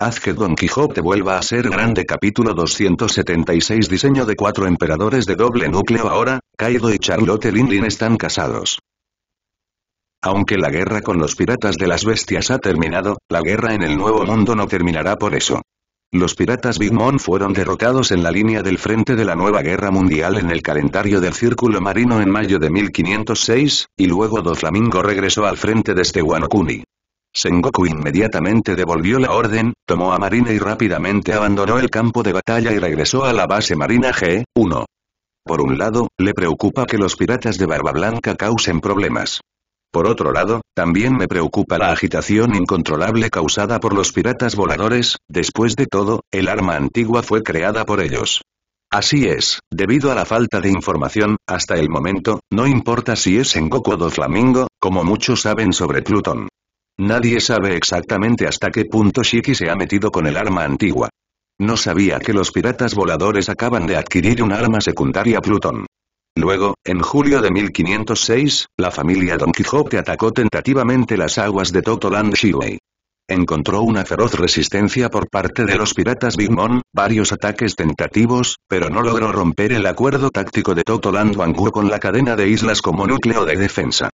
Haz que Don Quijote vuelva a ser grande capítulo 276 Diseño de cuatro emperadores de doble núcleo ahora, Kaido y Charlotte Lindlin están casados. Aunque la guerra con los piratas de las bestias ha terminado, la guerra en el Nuevo Mundo no terminará por eso. Los piratas Big Mom fueron derrotados en la línea del frente de la nueva guerra mundial en el calendario del Círculo Marino en mayo de 1506, y luego Doflamingo regresó al frente desde Wanokuni. Sengoku inmediatamente devolvió la orden, tomó a Marina y rápidamente abandonó el campo de batalla y regresó a la base Marina G-1. Por un lado, le preocupa que los piratas de Barba Blanca causen problemas. Por otro lado, también me preocupa la agitación incontrolable causada por los piratas voladores, después de todo, el arma antigua fue creada por ellos. Así es, debido a la falta de información, hasta el momento, no importa si es Sengoku Goku o Doflamingo, como muchos saben sobre Plutón. Nadie sabe exactamente hasta qué punto Shiki se ha metido con el arma antigua. No sabía que los piratas voladores acaban de adquirir un arma secundaria Plutón. Luego, en julio de 1506, la familia Don Quijote atacó tentativamente las aguas de Totoland Shiwei. Encontró una feroz resistencia por parte de los piratas Bigmon, varios ataques tentativos, pero no logró romper el acuerdo táctico de Totoland Wanguo con la cadena de islas como núcleo de defensa.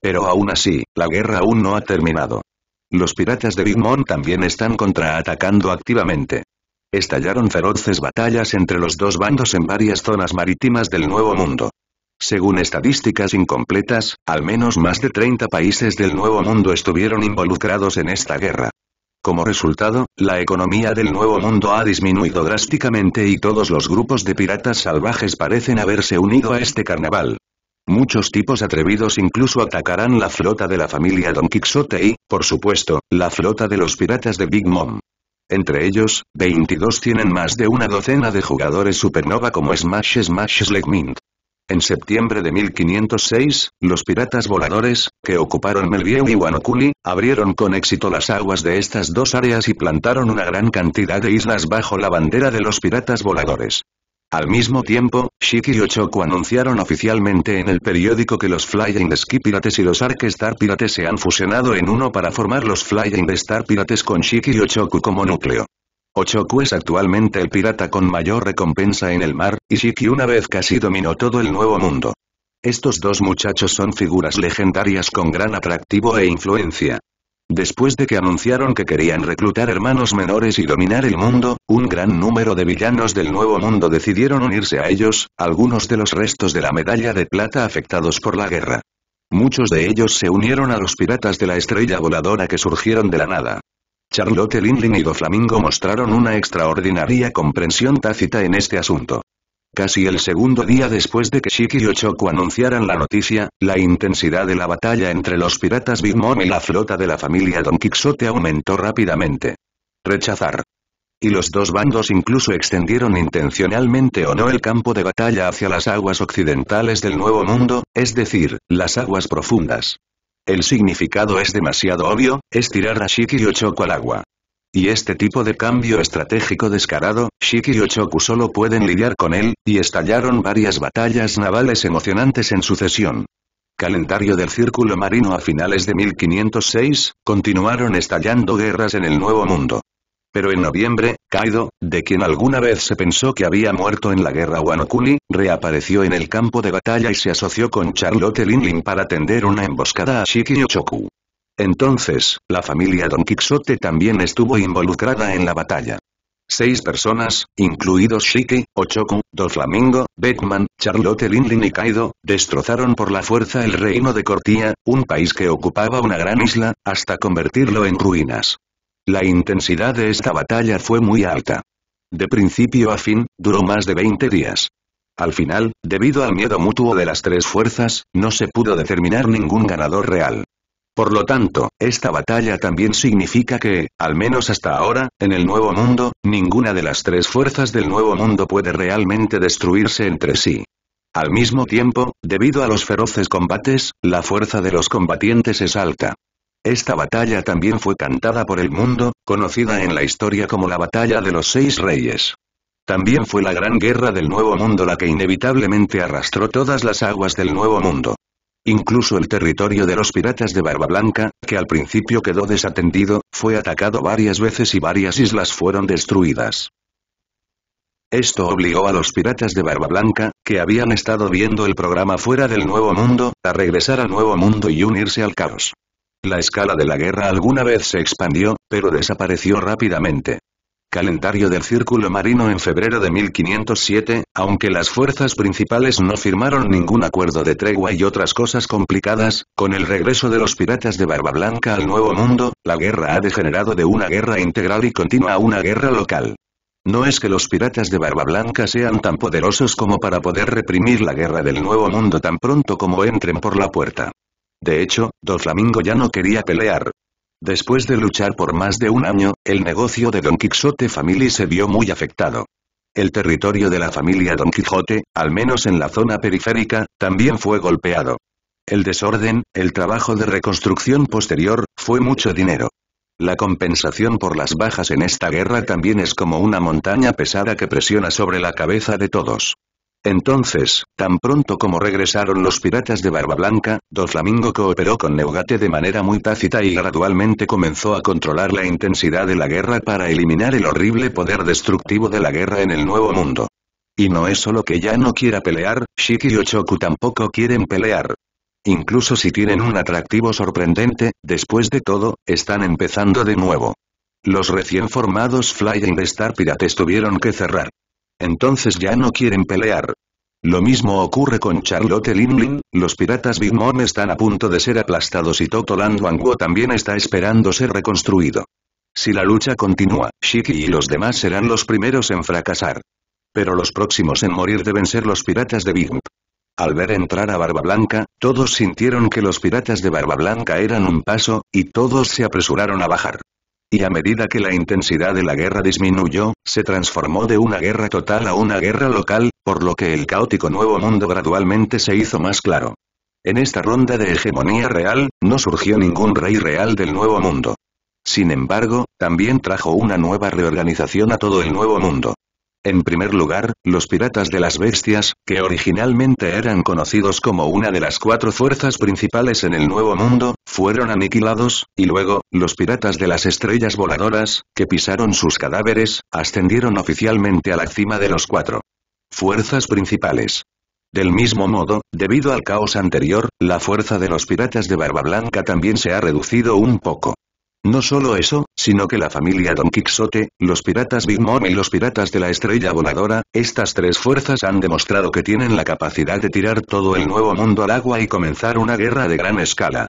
Pero aún así, la guerra aún no ha terminado. Los piratas de Big Mom también están contraatacando activamente. Estallaron feroces batallas entre los dos bandos en varias zonas marítimas del Nuevo Mundo. Según estadísticas incompletas, al menos más de 30 países del Nuevo Mundo estuvieron involucrados en esta guerra. Como resultado, la economía del Nuevo Mundo ha disminuido drásticamente y todos los grupos de piratas salvajes parecen haberse unido a este carnaval. Muchos tipos atrevidos incluso atacarán la flota de la familia Don Quixote y, por supuesto, la flota de los piratas de Big Mom. Entre ellos, 22 tienen más de una docena de jugadores supernova como Smash Smash Slegmint. En septiembre de 1506, los piratas voladores, que ocuparon Melvieu y Wanokuli, abrieron con éxito las aguas de estas dos áreas y plantaron una gran cantidad de islas bajo la bandera de los piratas voladores. Al mismo tiempo, Shiki y Ochoku anunciaron oficialmente en el periódico que los Flying Ski Pirates y los Ark Star Pirates se han fusionado en uno para formar los Flying Star Pirates con Shiki y Ochoku como núcleo. Ochoku es actualmente el pirata con mayor recompensa en el mar, y Shiki una vez casi dominó todo el nuevo mundo. Estos dos muchachos son figuras legendarias con gran atractivo e influencia. Después de que anunciaron que querían reclutar hermanos menores y dominar el mundo, un gran número de villanos del Nuevo Mundo decidieron unirse a ellos, algunos de los restos de la medalla de plata afectados por la guerra. Muchos de ellos se unieron a los piratas de la estrella voladora que surgieron de la nada. Charlotte Linlin y Doflamingo mostraron una extraordinaria comprensión tácita en este asunto. Casi el segundo día después de que Shiki y Ochoku anunciaran la noticia, la intensidad de la batalla entre los piratas Big Mom y la flota de la familia Don Quixote aumentó rápidamente. Rechazar. Y los dos bandos incluso extendieron intencionalmente o no el campo de batalla hacia las aguas occidentales del Nuevo Mundo, es decir, las aguas profundas. El significado es demasiado obvio, es tirar a Shiki y Ochoku al agua. Y este tipo de cambio estratégico descarado, Shiki y Ochoku solo pueden lidiar con él, y estallaron varias batallas navales emocionantes en sucesión. Calendario del Círculo Marino A finales de 1506, continuaron estallando guerras en el Nuevo Mundo. Pero en noviembre, Kaido, de quien alguna vez se pensó que había muerto en la guerra Wanokuni, reapareció en el campo de batalla y se asoció con Charlotte Linlin para tender una emboscada a Shiki Ochoku. Entonces, la familia Don Quixote también estuvo involucrada en la batalla. Seis personas, incluidos Shiki, Ochoku, Doflamingo, Batman, Charlotte Linlin y Kaido, destrozaron por la fuerza el reino de Cortía, un país que ocupaba una gran isla, hasta convertirlo en ruinas. La intensidad de esta batalla fue muy alta. De principio a fin, duró más de 20 días. Al final, debido al miedo mutuo de las tres fuerzas, no se pudo determinar ningún ganador real. Por lo tanto, esta batalla también significa que, al menos hasta ahora, en el Nuevo Mundo, ninguna de las tres fuerzas del Nuevo Mundo puede realmente destruirse entre sí. Al mismo tiempo, debido a los feroces combates, la fuerza de los combatientes es alta. Esta batalla también fue cantada por el mundo, conocida en la historia como la Batalla de los Seis Reyes. También fue la gran guerra del Nuevo Mundo la que inevitablemente arrastró todas las aguas del Nuevo Mundo. Incluso el territorio de los piratas de Barba Blanca, que al principio quedó desatendido, fue atacado varias veces y varias islas fueron destruidas. Esto obligó a los piratas de Barba Blanca, que habían estado viendo el programa fuera del Nuevo Mundo, a regresar al Nuevo Mundo y unirse al caos. La escala de la guerra alguna vez se expandió, pero desapareció rápidamente. Calendario del Círculo Marino en febrero de 1507, aunque las fuerzas principales no firmaron ningún acuerdo de tregua y otras cosas complicadas, con el regreso de los piratas de Barba Blanca al Nuevo Mundo, la guerra ha degenerado de una guerra integral y continua a una guerra local. No es que los piratas de Barba Blanca sean tan poderosos como para poder reprimir la guerra del Nuevo Mundo tan pronto como entren por la puerta. De hecho, Dos Flamingo ya no quería pelear, Después de luchar por más de un año, el negocio de Don Quixote Family se vio muy afectado. El territorio de la familia Don Quijote, al menos en la zona periférica, también fue golpeado. El desorden, el trabajo de reconstrucción posterior, fue mucho dinero. La compensación por las bajas en esta guerra también es como una montaña pesada que presiona sobre la cabeza de todos. Entonces, tan pronto como regresaron los piratas de Barba Blanca, Doflamingo cooperó con Neogate de manera muy tácita y gradualmente comenzó a controlar la intensidad de la guerra para eliminar el horrible poder destructivo de la guerra en el Nuevo Mundo. Y no es solo que ya no quiera pelear, Shiki y Ochoku tampoco quieren pelear. Incluso si tienen un atractivo sorprendente, después de todo, están empezando de nuevo. Los recién formados Flying Star Pirates tuvieron que cerrar entonces ya no quieren pelear. Lo mismo ocurre con Charlotte Linlin, los piratas Big Mom están a punto de ser aplastados y Toto Wanguo también está esperando ser reconstruido. Si la lucha continúa, Shiki y los demás serán los primeros en fracasar. Pero los próximos en morir deben ser los piratas de Big Mom. Al ver entrar a Barba Blanca, todos sintieron que los piratas de Barba Blanca eran un paso, y todos se apresuraron a bajar. Y a medida que la intensidad de la guerra disminuyó, se transformó de una guerra total a una guerra local, por lo que el caótico Nuevo Mundo gradualmente se hizo más claro. En esta ronda de hegemonía real, no surgió ningún rey real del Nuevo Mundo. Sin embargo, también trajo una nueva reorganización a todo el Nuevo Mundo. En primer lugar, los piratas de las bestias, que originalmente eran conocidos como una de las cuatro fuerzas principales en el Nuevo Mundo, fueron aniquilados, y luego, los piratas de las estrellas voladoras, que pisaron sus cadáveres, ascendieron oficialmente a la cima de los cuatro fuerzas principales. Del mismo modo, debido al caos anterior, la fuerza de los piratas de Barba Blanca también se ha reducido un poco. No solo eso, sino que la familia Don Quixote, los piratas Big Mom y los piratas de la estrella voladora, estas tres fuerzas han demostrado que tienen la capacidad de tirar todo el nuevo mundo al agua y comenzar una guerra de gran escala.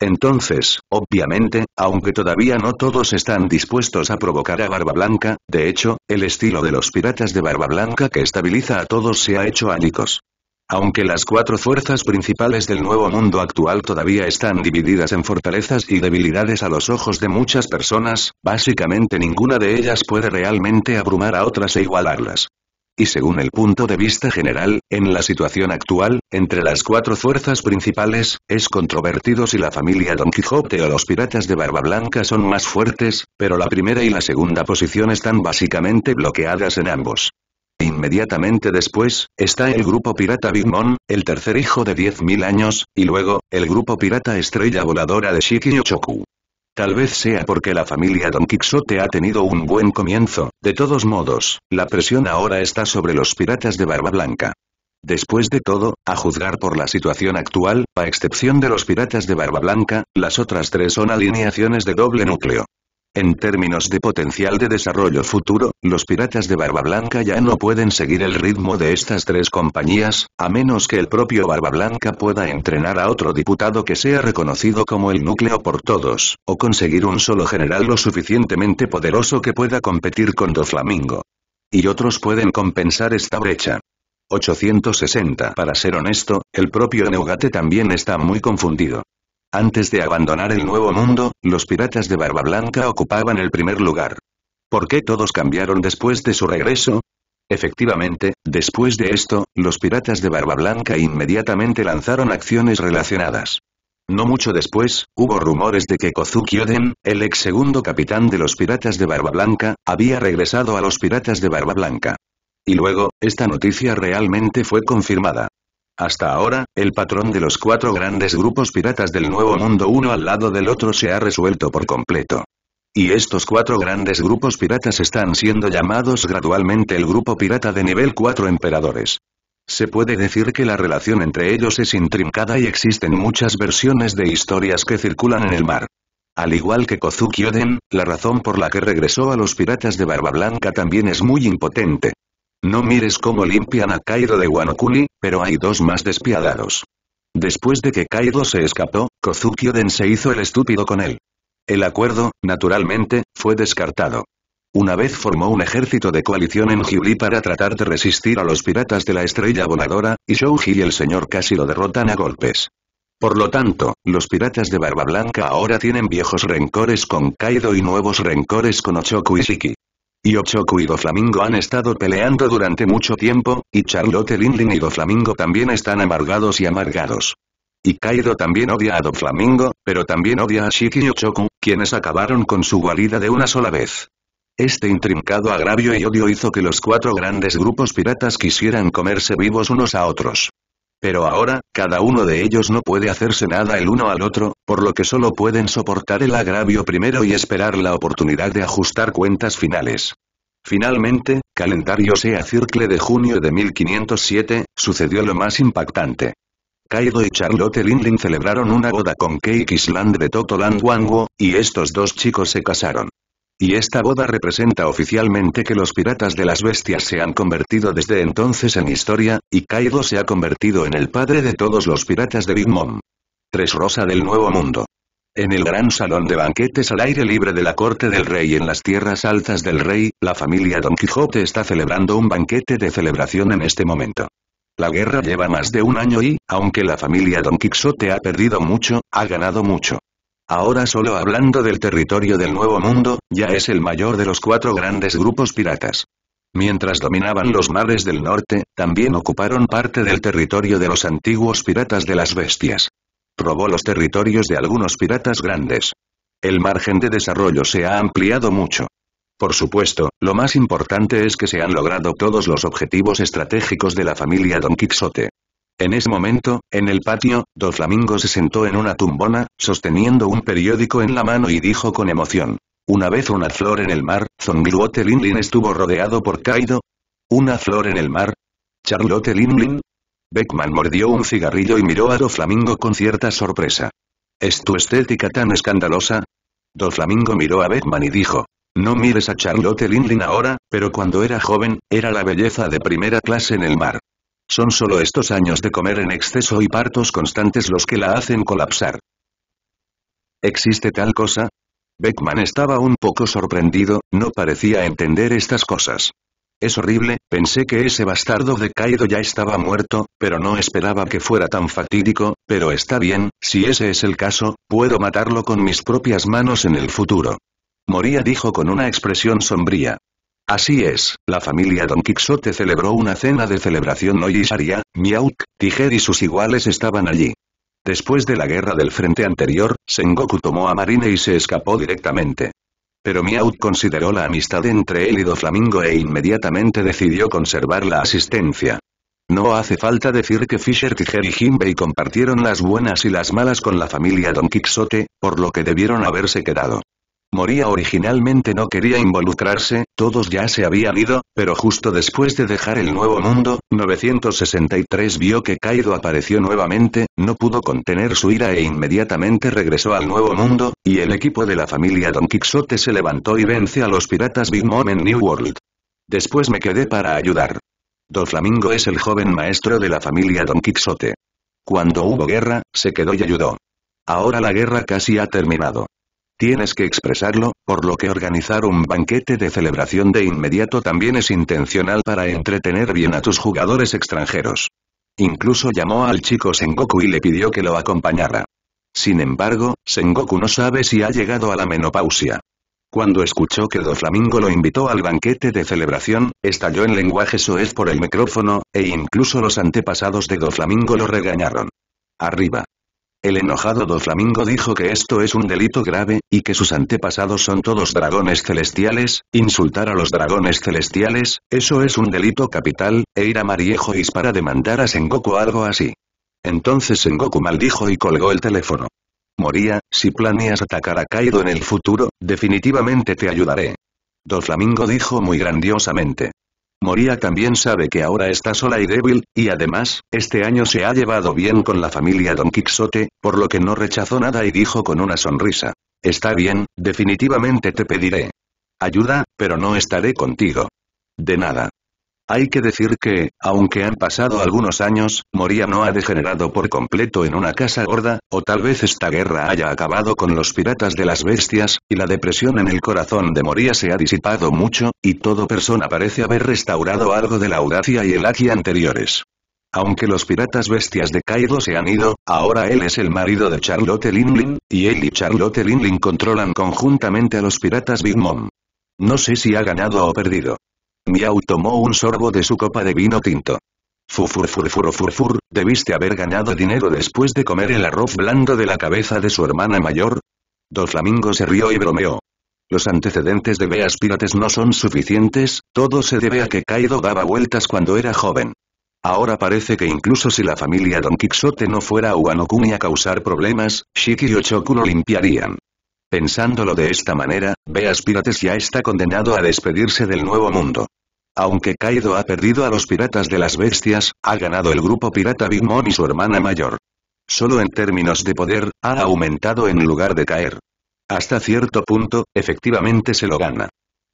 Entonces, obviamente, aunque todavía no todos están dispuestos a provocar a Barba Blanca, de hecho, el estilo de los piratas de Barba Blanca que estabiliza a todos se ha hecho ánicos. Aunque las cuatro fuerzas principales del nuevo mundo actual todavía están divididas en fortalezas y debilidades a los ojos de muchas personas, básicamente ninguna de ellas puede realmente abrumar a otras e igualarlas. Y según el punto de vista general, en la situación actual, entre las cuatro fuerzas principales, es controvertido si la familia Don Quijote o los piratas de Barba Blanca son más fuertes, pero la primera y la segunda posición están básicamente bloqueadas en ambos. Inmediatamente después, está el grupo pirata Big Mom, el tercer hijo de 10.000 años, y luego, el grupo pirata Estrella Voladora de Shiki Choku. Tal vez sea porque la familia Don Quixote ha tenido un buen comienzo, de todos modos, la presión ahora está sobre los piratas de Barba Blanca. Después de todo, a juzgar por la situación actual, a excepción de los piratas de Barba Blanca, las otras tres son alineaciones de doble núcleo. En términos de potencial de desarrollo futuro, los piratas de Barba Blanca ya no pueden seguir el ritmo de estas tres compañías, a menos que el propio Barba Blanca pueda entrenar a otro diputado que sea reconocido como el núcleo por todos, o conseguir un solo general lo suficientemente poderoso que pueda competir con Doflamingo. Y otros pueden compensar esta brecha. 860 Para ser honesto, el propio Neugate también está muy confundido. Antes de abandonar el Nuevo Mundo, los piratas de Barba Blanca ocupaban el primer lugar. ¿Por qué todos cambiaron después de su regreso? Efectivamente, después de esto, los piratas de Barba Blanca inmediatamente lanzaron acciones relacionadas. No mucho después, hubo rumores de que Kozuki Oden, el ex segundo capitán de los piratas de Barba Blanca, había regresado a los piratas de Barba Blanca. Y luego, esta noticia realmente fue confirmada. Hasta ahora, el patrón de los cuatro grandes grupos piratas del Nuevo Mundo uno al lado del otro se ha resuelto por completo. Y estos cuatro grandes grupos piratas están siendo llamados gradualmente el grupo pirata de nivel 4 emperadores. Se puede decir que la relación entre ellos es intrincada y existen muchas versiones de historias que circulan en el mar. Al igual que Kozuki Oden, la razón por la que regresó a los piratas de Barba Blanca también es muy impotente. No mires cómo limpian a Kaido de Wanokuni, pero hay dos más despiadados. Después de que Kaido se escapó, Kozuki Oden se hizo el estúpido con él. El acuerdo, naturalmente, fue descartado. Una vez formó un ejército de coalición en Jibli para tratar de resistir a los piratas de la estrella voladora, y Shouji y el señor casi lo derrotan a golpes. Por lo tanto, los piratas de Barba Blanca ahora tienen viejos rencores con Kaido y nuevos rencores con Ochoku y Shiki y Ochoku y Doflamingo han estado peleando durante mucho tiempo, y Charlotte Lindley y Doflamingo también están amargados y amargados. Y Kaido también odia a Doflamingo, pero también odia a Shiki y Ochoku, quienes acabaron con su guarida de una sola vez. Este intrincado agravio y odio hizo que los cuatro grandes grupos piratas quisieran comerse vivos unos a otros. Pero ahora, cada uno de ellos no puede hacerse nada el uno al otro, por lo que solo pueden soportar el agravio primero y esperar la oportunidad de ajustar cuentas finales. Finalmente, calendario sea circle de junio de 1507, sucedió lo más impactante. Kaido y Charlotte Linlin celebraron una boda con Cake Island de Totoland Wanguo, y estos dos chicos se casaron. Y esta boda representa oficialmente que los piratas de las bestias se han convertido desde entonces en historia, y Kaido se ha convertido en el padre de todos los piratas de Big Mom. Tres Rosa del Nuevo Mundo. En el gran salón de banquetes al aire libre de la corte del rey en las tierras altas del rey, la familia Don Quijote está celebrando un banquete de celebración en este momento. La guerra lleva más de un año y, aunque la familia Don Quixote ha perdido mucho, ha ganado mucho ahora solo hablando del territorio del Nuevo Mundo, ya es el mayor de los cuatro grandes grupos piratas. Mientras dominaban los mares del norte, también ocuparon parte del territorio de los antiguos piratas de las bestias. Robó los territorios de algunos piratas grandes. El margen de desarrollo se ha ampliado mucho. Por supuesto, lo más importante es que se han logrado todos los objetivos estratégicos de la familia Don Quixote. En ese momento, en el patio, Doflamingo se sentó en una tumbona, sosteniendo un periódico en la mano y dijo con emoción. Una vez una flor en el mar, Zongluote Linlin estuvo rodeado por Kaido. ¿Una flor en el mar? ¿Charlotte Linlin? Beckman mordió un cigarrillo y miró a Doflamingo con cierta sorpresa. ¿Es tu estética tan escandalosa? Doflamingo miró a Beckman y dijo. No mires a Charlotte Linlin ahora, pero cuando era joven, era la belleza de primera clase en el mar. Son solo estos años de comer en exceso y partos constantes los que la hacen colapsar. ¿Existe tal cosa? Beckman estaba un poco sorprendido, no parecía entender estas cosas. Es horrible, pensé que ese bastardo de Kaido ya estaba muerto, pero no esperaba que fuera tan fatídico, pero está bien, si ese es el caso, puedo matarlo con mis propias manos en el futuro. Moría dijo con una expresión sombría. Así es, la familia Don Quixote celebró una cena de celebración hoy y Saria, Tiger y sus iguales estaban allí. Después de la guerra del frente anterior, Sengoku tomó a Marine y se escapó directamente. Pero Miout consideró la amistad entre él y Doflamingo e inmediatamente decidió conservar la asistencia. No hace falta decir que Fisher Tiger y Jinbei compartieron las buenas y las malas con la familia Don Quixote, por lo que debieron haberse quedado. Moría originalmente no quería involucrarse, todos ya se habían ido, pero justo después de dejar el Nuevo Mundo, 963 vio que Kaido apareció nuevamente, no pudo contener su ira e inmediatamente regresó al Nuevo Mundo, y el equipo de la familia Don Quixote se levantó y vence a los piratas Big Mom en New World. Después me quedé para ayudar. do flamingo es el joven maestro de la familia Don Quixote. Cuando hubo guerra, se quedó y ayudó. Ahora la guerra casi ha terminado. Tienes que expresarlo, por lo que organizar un banquete de celebración de inmediato también es intencional para entretener bien a tus jugadores extranjeros. Incluso llamó al chico Sengoku y le pidió que lo acompañara. Sin embargo, Sengoku no sabe si ha llegado a la menopausia. Cuando escuchó que Doflamingo lo invitó al banquete de celebración, estalló en lenguaje soez por el micrófono, e incluso los antepasados de Doflamingo lo regañaron. Arriba. El enojado Doflamingo dijo que esto es un delito grave, y que sus antepasados son todos dragones celestiales, insultar a los dragones celestiales, eso es un delito capital, e ir a Mariejo para demandar a Sengoku algo así. Entonces Sengoku maldijo y colgó el teléfono. Moría, si planeas atacar a Kaido en el futuro, definitivamente te ayudaré. Doflamingo dijo muy grandiosamente. Moría también sabe que ahora está sola y débil, y además, este año se ha llevado bien con la familia Don Quixote, por lo que no rechazó nada y dijo con una sonrisa. Está bien, definitivamente te pediré. Ayuda, pero no estaré contigo. De nada. Hay que decir que, aunque han pasado algunos años, Moria no ha degenerado por completo en una casa gorda, o tal vez esta guerra haya acabado con los piratas de las bestias, y la depresión en el corazón de Moria se ha disipado mucho, y todo persona parece haber restaurado algo de la audacia y el aquí anteriores. Aunque los piratas bestias de Kaido se han ido, ahora él es el marido de Charlotte Linlin, y él y Charlotte Linlin controlan conjuntamente a los piratas Big Mom. No sé si ha ganado o perdido. Miau tomó un sorbo de su copa de vino tinto. Fufur furfur ¿debiste haber ganado dinero después de comer el arroz blando de la cabeza de su hermana mayor? Doflamingo se rió y bromeó. Los antecedentes de Beas Pirates no son suficientes, todo se debe a que Kaido daba vueltas cuando era joven. Ahora parece que incluso si la familia Don Quixote no fuera a Uanokuni a causar problemas, Shiki y Ochoku lo limpiarían. Pensándolo de esta manera, Beas Pirates ya está condenado a despedirse del nuevo mundo. Aunque Kaido ha perdido a los piratas de las bestias, ha ganado el grupo pirata Big Mom y su hermana mayor. Solo en términos de poder, ha aumentado en lugar de caer. Hasta cierto punto, efectivamente se lo gana.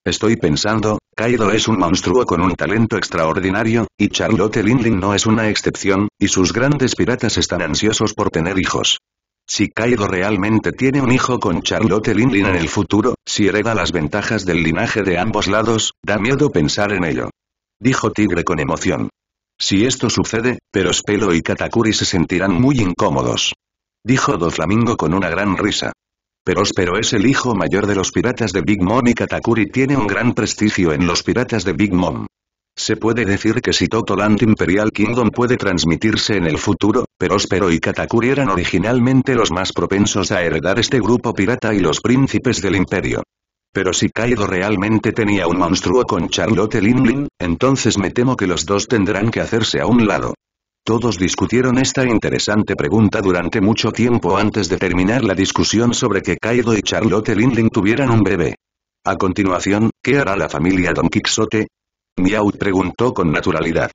Estoy pensando, Kaido es un monstruo con un talento extraordinario, y Charlotte Linlin no es una excepción, y sus grandes piratas están ansiosos por tener hijos. Si Kaido realmente tiene un hijo con Charlotte Linlin en el futuro, si hereda las ventajas del linaje de ambos lados, da miedo pensar en ello. Dijo Tigre con emoción. Si esto sucede, Perospelo y Katakuri se sentirán muy incómodos. Dijo Doflamingo con una gran risa. Perospero es el hijo mayor de los piratas de Big Mom y Katakuri tiene un gran prestigio en los piratas de Big Mom. Se puede decir que si Totoland Imperial Kingdom puede transmitirse en el futuro, pero y Katakuri eran originalmente los más propensos a heredar este grupo pirata y los príncipes del imperio. Pero si Kaido realmente tenía un monstruo con Charlotte Linlin, entonces me temo que los dos tendrán que hacerse a un lado. Todos discutieron esta interesante pregunta durante mucho tiempo antes de terminar la discusión sobre que Kaido y Charlotte Linlin tuvieran un bebé. A continuación, ¿qué hará la familia Don Quixote? Miau preguntó con naturalidad.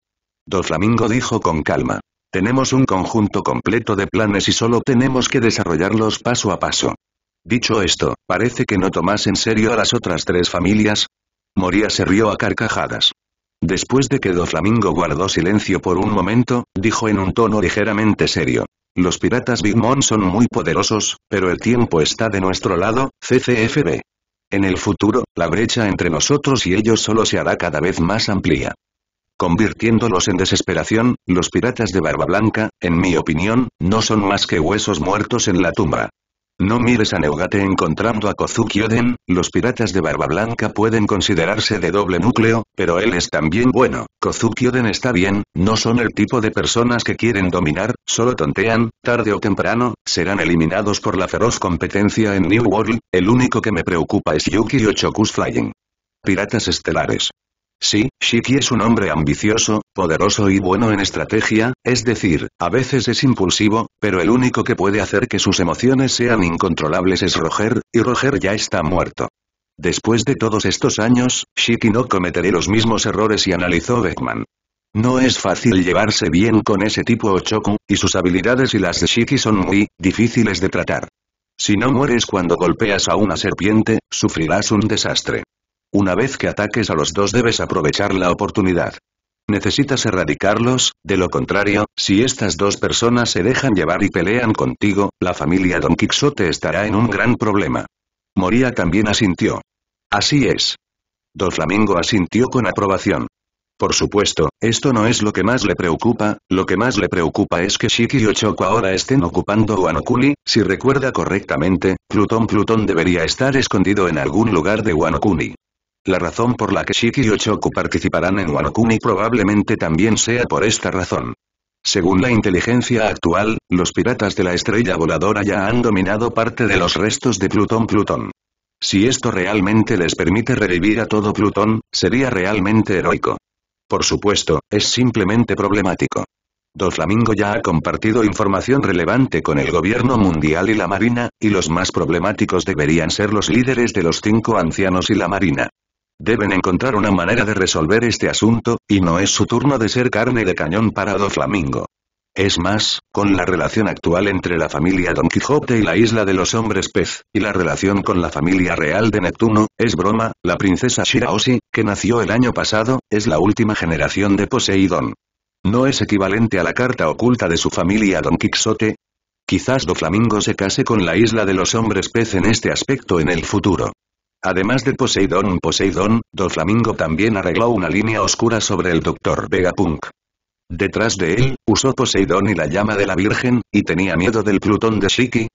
Doflamingo dijo con calma. Tenemos un conjunto completo de planes y solo tenemos que desarrollarlos paso a paso. Dicho esto, parece que no tomas en serio a las otras tres familias. Moría se rió a carcajadas. Después de que Doflamingo guardó silencio por un momento, dijo en un tono ligeramente serio. Los piratas Big Mom son muy poderosos, pero el tiempo está de nuestro lado, CCFB. En el futuro, la brecha entre nosotros y ellos solo se hará cada vez más amplia. Convirtiéndolos en desesperación, los piratas de Barba Blanca, en mi opinión, no son más que huesos muertos en la tumba. No mires a Neogate encontrando a Kozuki Oden, los piratas de Barba Blanca pueden considerarse de doble núcleo, pero él es también bueno, Kozuki Oden está bien, no son el tipo de personas que quieren dominar, solo tontean, tarde o temprano, serán eliminados por la feroz competencia en New World, el único que me preocupa es Yuki y Ochokus Flying. Piratas Estelares. Sí, Shiki es un hombre ambicioso, poderoso y bueno en estrategia, es decir, a veces es impulsivo, pero el único que puede hacer que sus emociones sean incontrolables es Roger, y Roger ya está muerto. Después de todos estos años, Shiki no cometeré los mismos errores y analizó Beckman. No es fácil llevarse bien con ese tipo Ochoku, y sus habilidades y las de Shiki son muy difíciles de tratar. Si no mueres cuando golpeas a una serpiente, sufrirás un desastre. Una vez que ataques a los dos debes aprovechar la oportunidad. Necesitas erradicarlos, de lo contrario, si estas dos personas se dejan llevar y pelean contigo, la familia Don Quixote estará en un gran problema. Moria también asintió. Así es. Don Flamingo asintió con aprobación. Por supuesto, esto no es lo que más le preocupa, lo que más le preocupa es que Shiki y Ochoco ahora estén ocupando Wanokuni, si recuerda correctamente, Plutón Plutón debería estar escondido en algún lugar de Wanokuni. La razón por la que Shiki y Ochoku participarán en Wanokuni probablemente también sea por esta razón. Según la inteligencia actual, los piratas de la estrella voladora ya han dominado parte de los restos de Plutón-Plutón. Si esto realmente les permite revivir a todo Plutón, sería realmente heroico. Por supuesto, es simplemente problemático. Dos Flamingo ya ha compartido información relevante con el gobierno mundial y la marina, y los más problemáticos deberían ser los líderes de los cinco ancianos y la marina. Deben encontrar una manera de resolver este asunto, y no es su turno de ser carne de cañón para Do Flamingo. Es más, con la relación actual entre la familia Don Quijote y la isla de los hombres pez, y la relación con la familia real de Neptuno, es broma, la princesa Shiraoshi, que nació el año pasado, es la última generación de Poseidón. ¿No es equivalente a la carta oculta de su familia Don Quixote? Quizás Do Flamingo se case con la isla de los hombres pez en este aspecto en el futuro. Además de Poseidón Poseidón, flamingo también arregló una línea oscura sobre el Dr. Vegapunk. Detrás de él, usó Poseidón y la llama de la Virgen, y tenía miedo del Plutón de Shiki.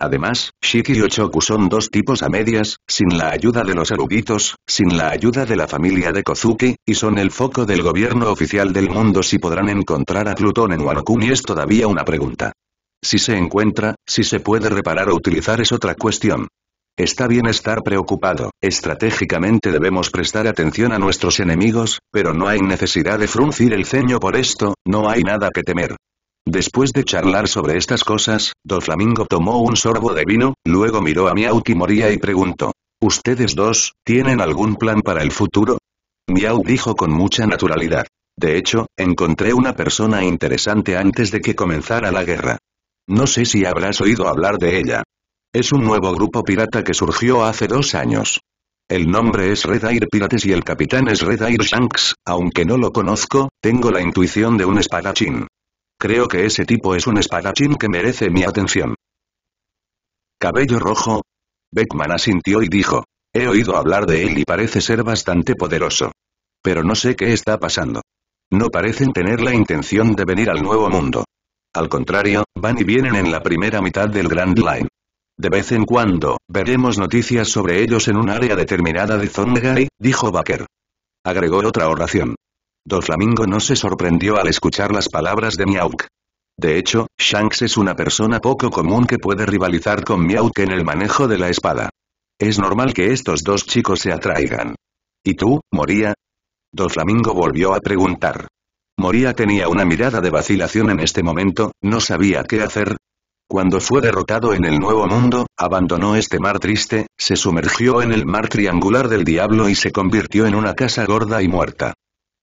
Además, Shiki y Ochoku son dos tipos a medias, sin la ayuda de los eruditos, sin la ayuda de la familia de Kozuki, y son el foco del gobierno oficial del mundo si podrán encontrar a Plutón en Wanokuni es todavía una pregunta. Si se encuentra, si se puede reparar o utilizar es otra cuestión. Está bien estar preocupado, estratégicamente debemos prestar atención a nuestros enemigos, pero no hay necesidad de fruncir el ceño por esto, no hay nada que temer. Después de charlar sobre estas cosas, Doflamingo tomó un sorbo de vino, luego miró a Miau Moría y preguntó. ¿Ustedes dos, tienen algún plan para el futuro? Miau dijo con mucha naturalidad. De hecho, encontré una persona interesante antes de que comenzara la guerra. No sé si habrás oído hablar de ella. Es un nuevo grupo pirata que surgió hace dos años. El nombre es Red Air Pirates y el capitán es Red Air Shanks, aunque no lo conozco, tengo la intuición de un espadachín. Creo que ese tipo es un espadachín que merece mi atención. ¿Cabello rojo? Beckman asintió y dijo. He oído hablar de él y parece ser bastante poderoso. Pero no sé qué está pasando. No parecen tener la intención de venir al Nuevo Mundo. Al contrario, van y vienen en la primera mitad del Grand Line. De vez en cuando, veremos noticias sobre ellos en un área determinada de Zongai, dijo Baker. Agregó otra oración. Doflamingo no se sorprendió al escuchar las palabras de Miauk. De hecho, Shanks es una persona poco común que puede rivalizar con Miauk en el manejo de la espada. Es normal que estos dos chicos se atraigan. ¿Y tú, Moría? Doflamingo volvió a preguntar. Moria tenía una mirada de vacilación en este momento, no sabía qué hacer, cuando fue derrotado en el Nuevo Mundo, abandonó este mar triste, se sumergió en el mar triangular del diablo y se convirtió en una casa gorda y muerta.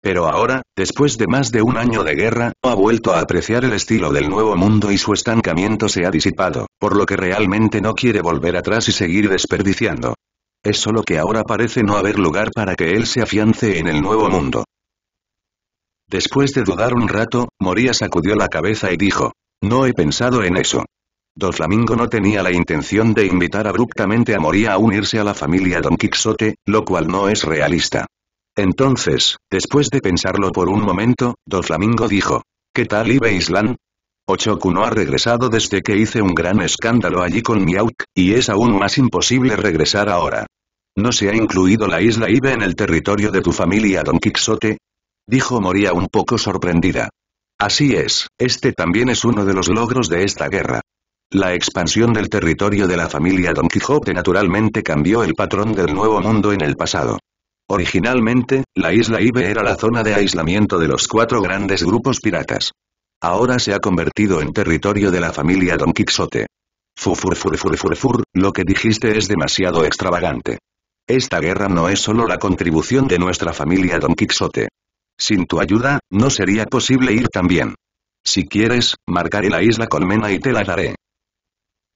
Pero ahora, después de más de un año de guerra, ha vuelto a apreciar el estilo del nuevo mundo y su estancamiento se ha disipado, por lo que realmente no quiere volver atrás y seguir desperdiciando. Es solo que ahora parece no haber lugar para que él se afiance en el nuevo mundo. Después de dudar un rato, Moría sacudió la cabeza y dijo, no he pensado en eso. Doflamingo Flamingo no tenía la intención de invitar abruptamente a Moria a unirse a la familia Don Quixote, lo cual no es realista. Entonces, después de pensarlo por un momento, Dos Flamingo dijo, ¿qué tal Ibe Island? Ochoku no ha regresado desde que hice un gran escándalo allí con Miauk, y es aún más imposible regresar ahora. ¿No se ha incluido la isla Ibe en el territorio de tu familia Don Quixote? Dijo Moria un poco sorprendida. Así es, este también es uno de los logros de esta guerra. La expansión del territorio de la familia Don Quijote naturalmente cambió el patrón del Nuevo Mundo en el pasado. Originalmente, la isla Ibe era la zona de aislamiento de los cuatro grandes grupos piratas. Ahora se ha convertido en territorio de la familia Don Quixote. fur, lo que dijiste es demasiado extravagante. Esta guerra no es solo la contribución de nuestra familia Don Quixote. Sin tu ayuda, no sería posible ir también. Si quieres, marcaré la isla Colmena y te la daré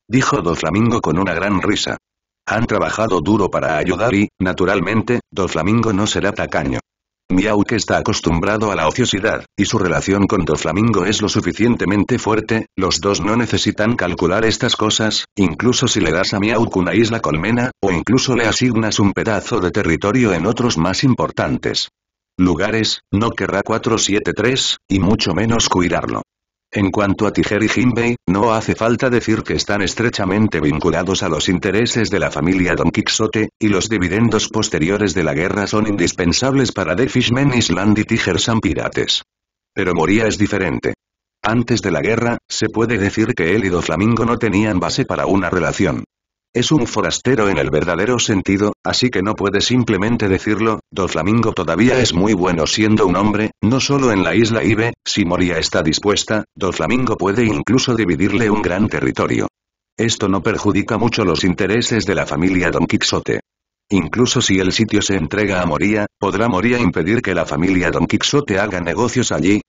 dijo Doflamingo con una gran risa. Han trabajado duro para ayudar y, naturalmente, Doflamingo no será tacaño. Miauk está acostumbrado a la ociosidad, y su relación con Doflamingo es lo suficientemente fuerte, los dos no necesitan calcular estas cosas, incluso si le das a miau una isla colmena, o incluso le asignas un pedazo de territorio en otros más importantes lugares, no querrá 473, y mucho menos cuidarlo. En cuanto a Tiger y Jinbei, no hace falta decir que están estrechamente vinculados a los intereses de la familia Don Quixote, y los dividendos posteriores de la guerra son indispensables para The Fishman Island y Tiger San Pirates. Pero Moria es diferente. Antes de la guerra, se puede decir que él y Doflamingo no tenían base para una relación. Es un forastero en el verdadero sentido, así que no puede simplemente decirlo, Flamingo todavía es muy bueno siendo un hombre, no solo en la isla Ibe, si Moria está dispuesta, Flamingo puede incluso dividirle un gran territorio. Esto no perjudica mucho los intereses de la familia Don Quixote. Incluso si el sitio se entrega a Moria, ¿podrá Moria impedir que la familia Don Quixote haga negocios allí?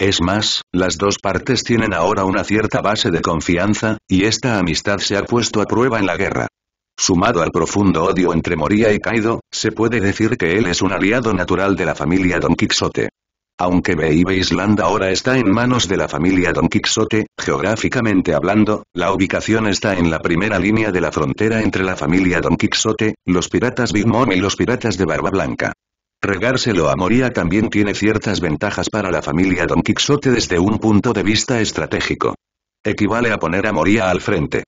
Es más, las dos partes tienen ahora una cierta base de confianza, y esta amistad se ha puesto a prueba en la guerra. Sumado al profundo odio entre Moria y Kaido, se puede decir que él es un aliado natural de la familia Don Quixote. Aunque B.I.B. Island ahora está en manos de la familia Don Quixote, geográficamente hablando, la ubicación está en la primera línea de la frontera entre la familia Don Quixote, los piratas Big Mom y los piratas de Barba Blanca. Regárselo a Moria también tiene ciertas ventajas para la familia Don Quixote desde un punto de vista estratégico. Equivale a poner a Moria al frente.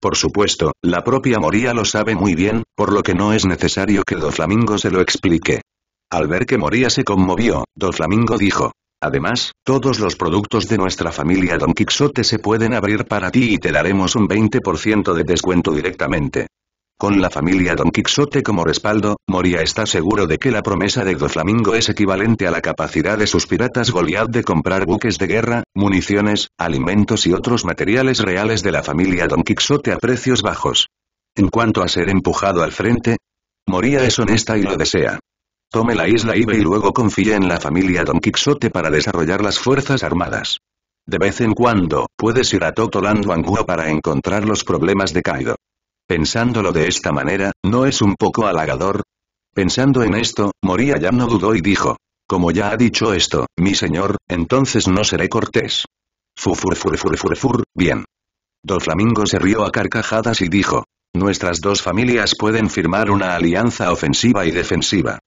Por supuesto, la propia Moria lo sabe muy bien, por lo que no es necesario que Doflamingo se lo explique. Al ver que Moria se conmovió, Doflamingo dijo. Además, todos los productos de nuestra familia Don Quixote se pueden abrir para ti y te daremos un 20% de descuento directamente. Con la familia Don Quixote como respaldo, Moria está seguro de que la promesa de Doflamingo es equivalente a la capacidad de sus piratas Goliath de comprar buques de guerra, municiones, alimentos y otros materiales reales de la familia Don Quixote a precios bajos. En cuanto a ser empujado al frente, Moria es honesta y lo desea. Tome la isla Ibe y luego confía en la familia Don Quixote para desarrollar las fuerzas armadas. De vez en cuando, puedes ir a Totoland Wangua para encontrar los problemas de Kaido. Pensándolo de esta manera, ¿no es un poco halagador? Pensando en esto, Moría ya no dudó y dijo. Como ya ha dicho esto, mi señor, entonces no seré cortés. Fufur fur fur bien. Doflamingo se rió a carcajadas y dijo. Nuestras dos familias pueden firmar una alianza ofensiva y defensiva.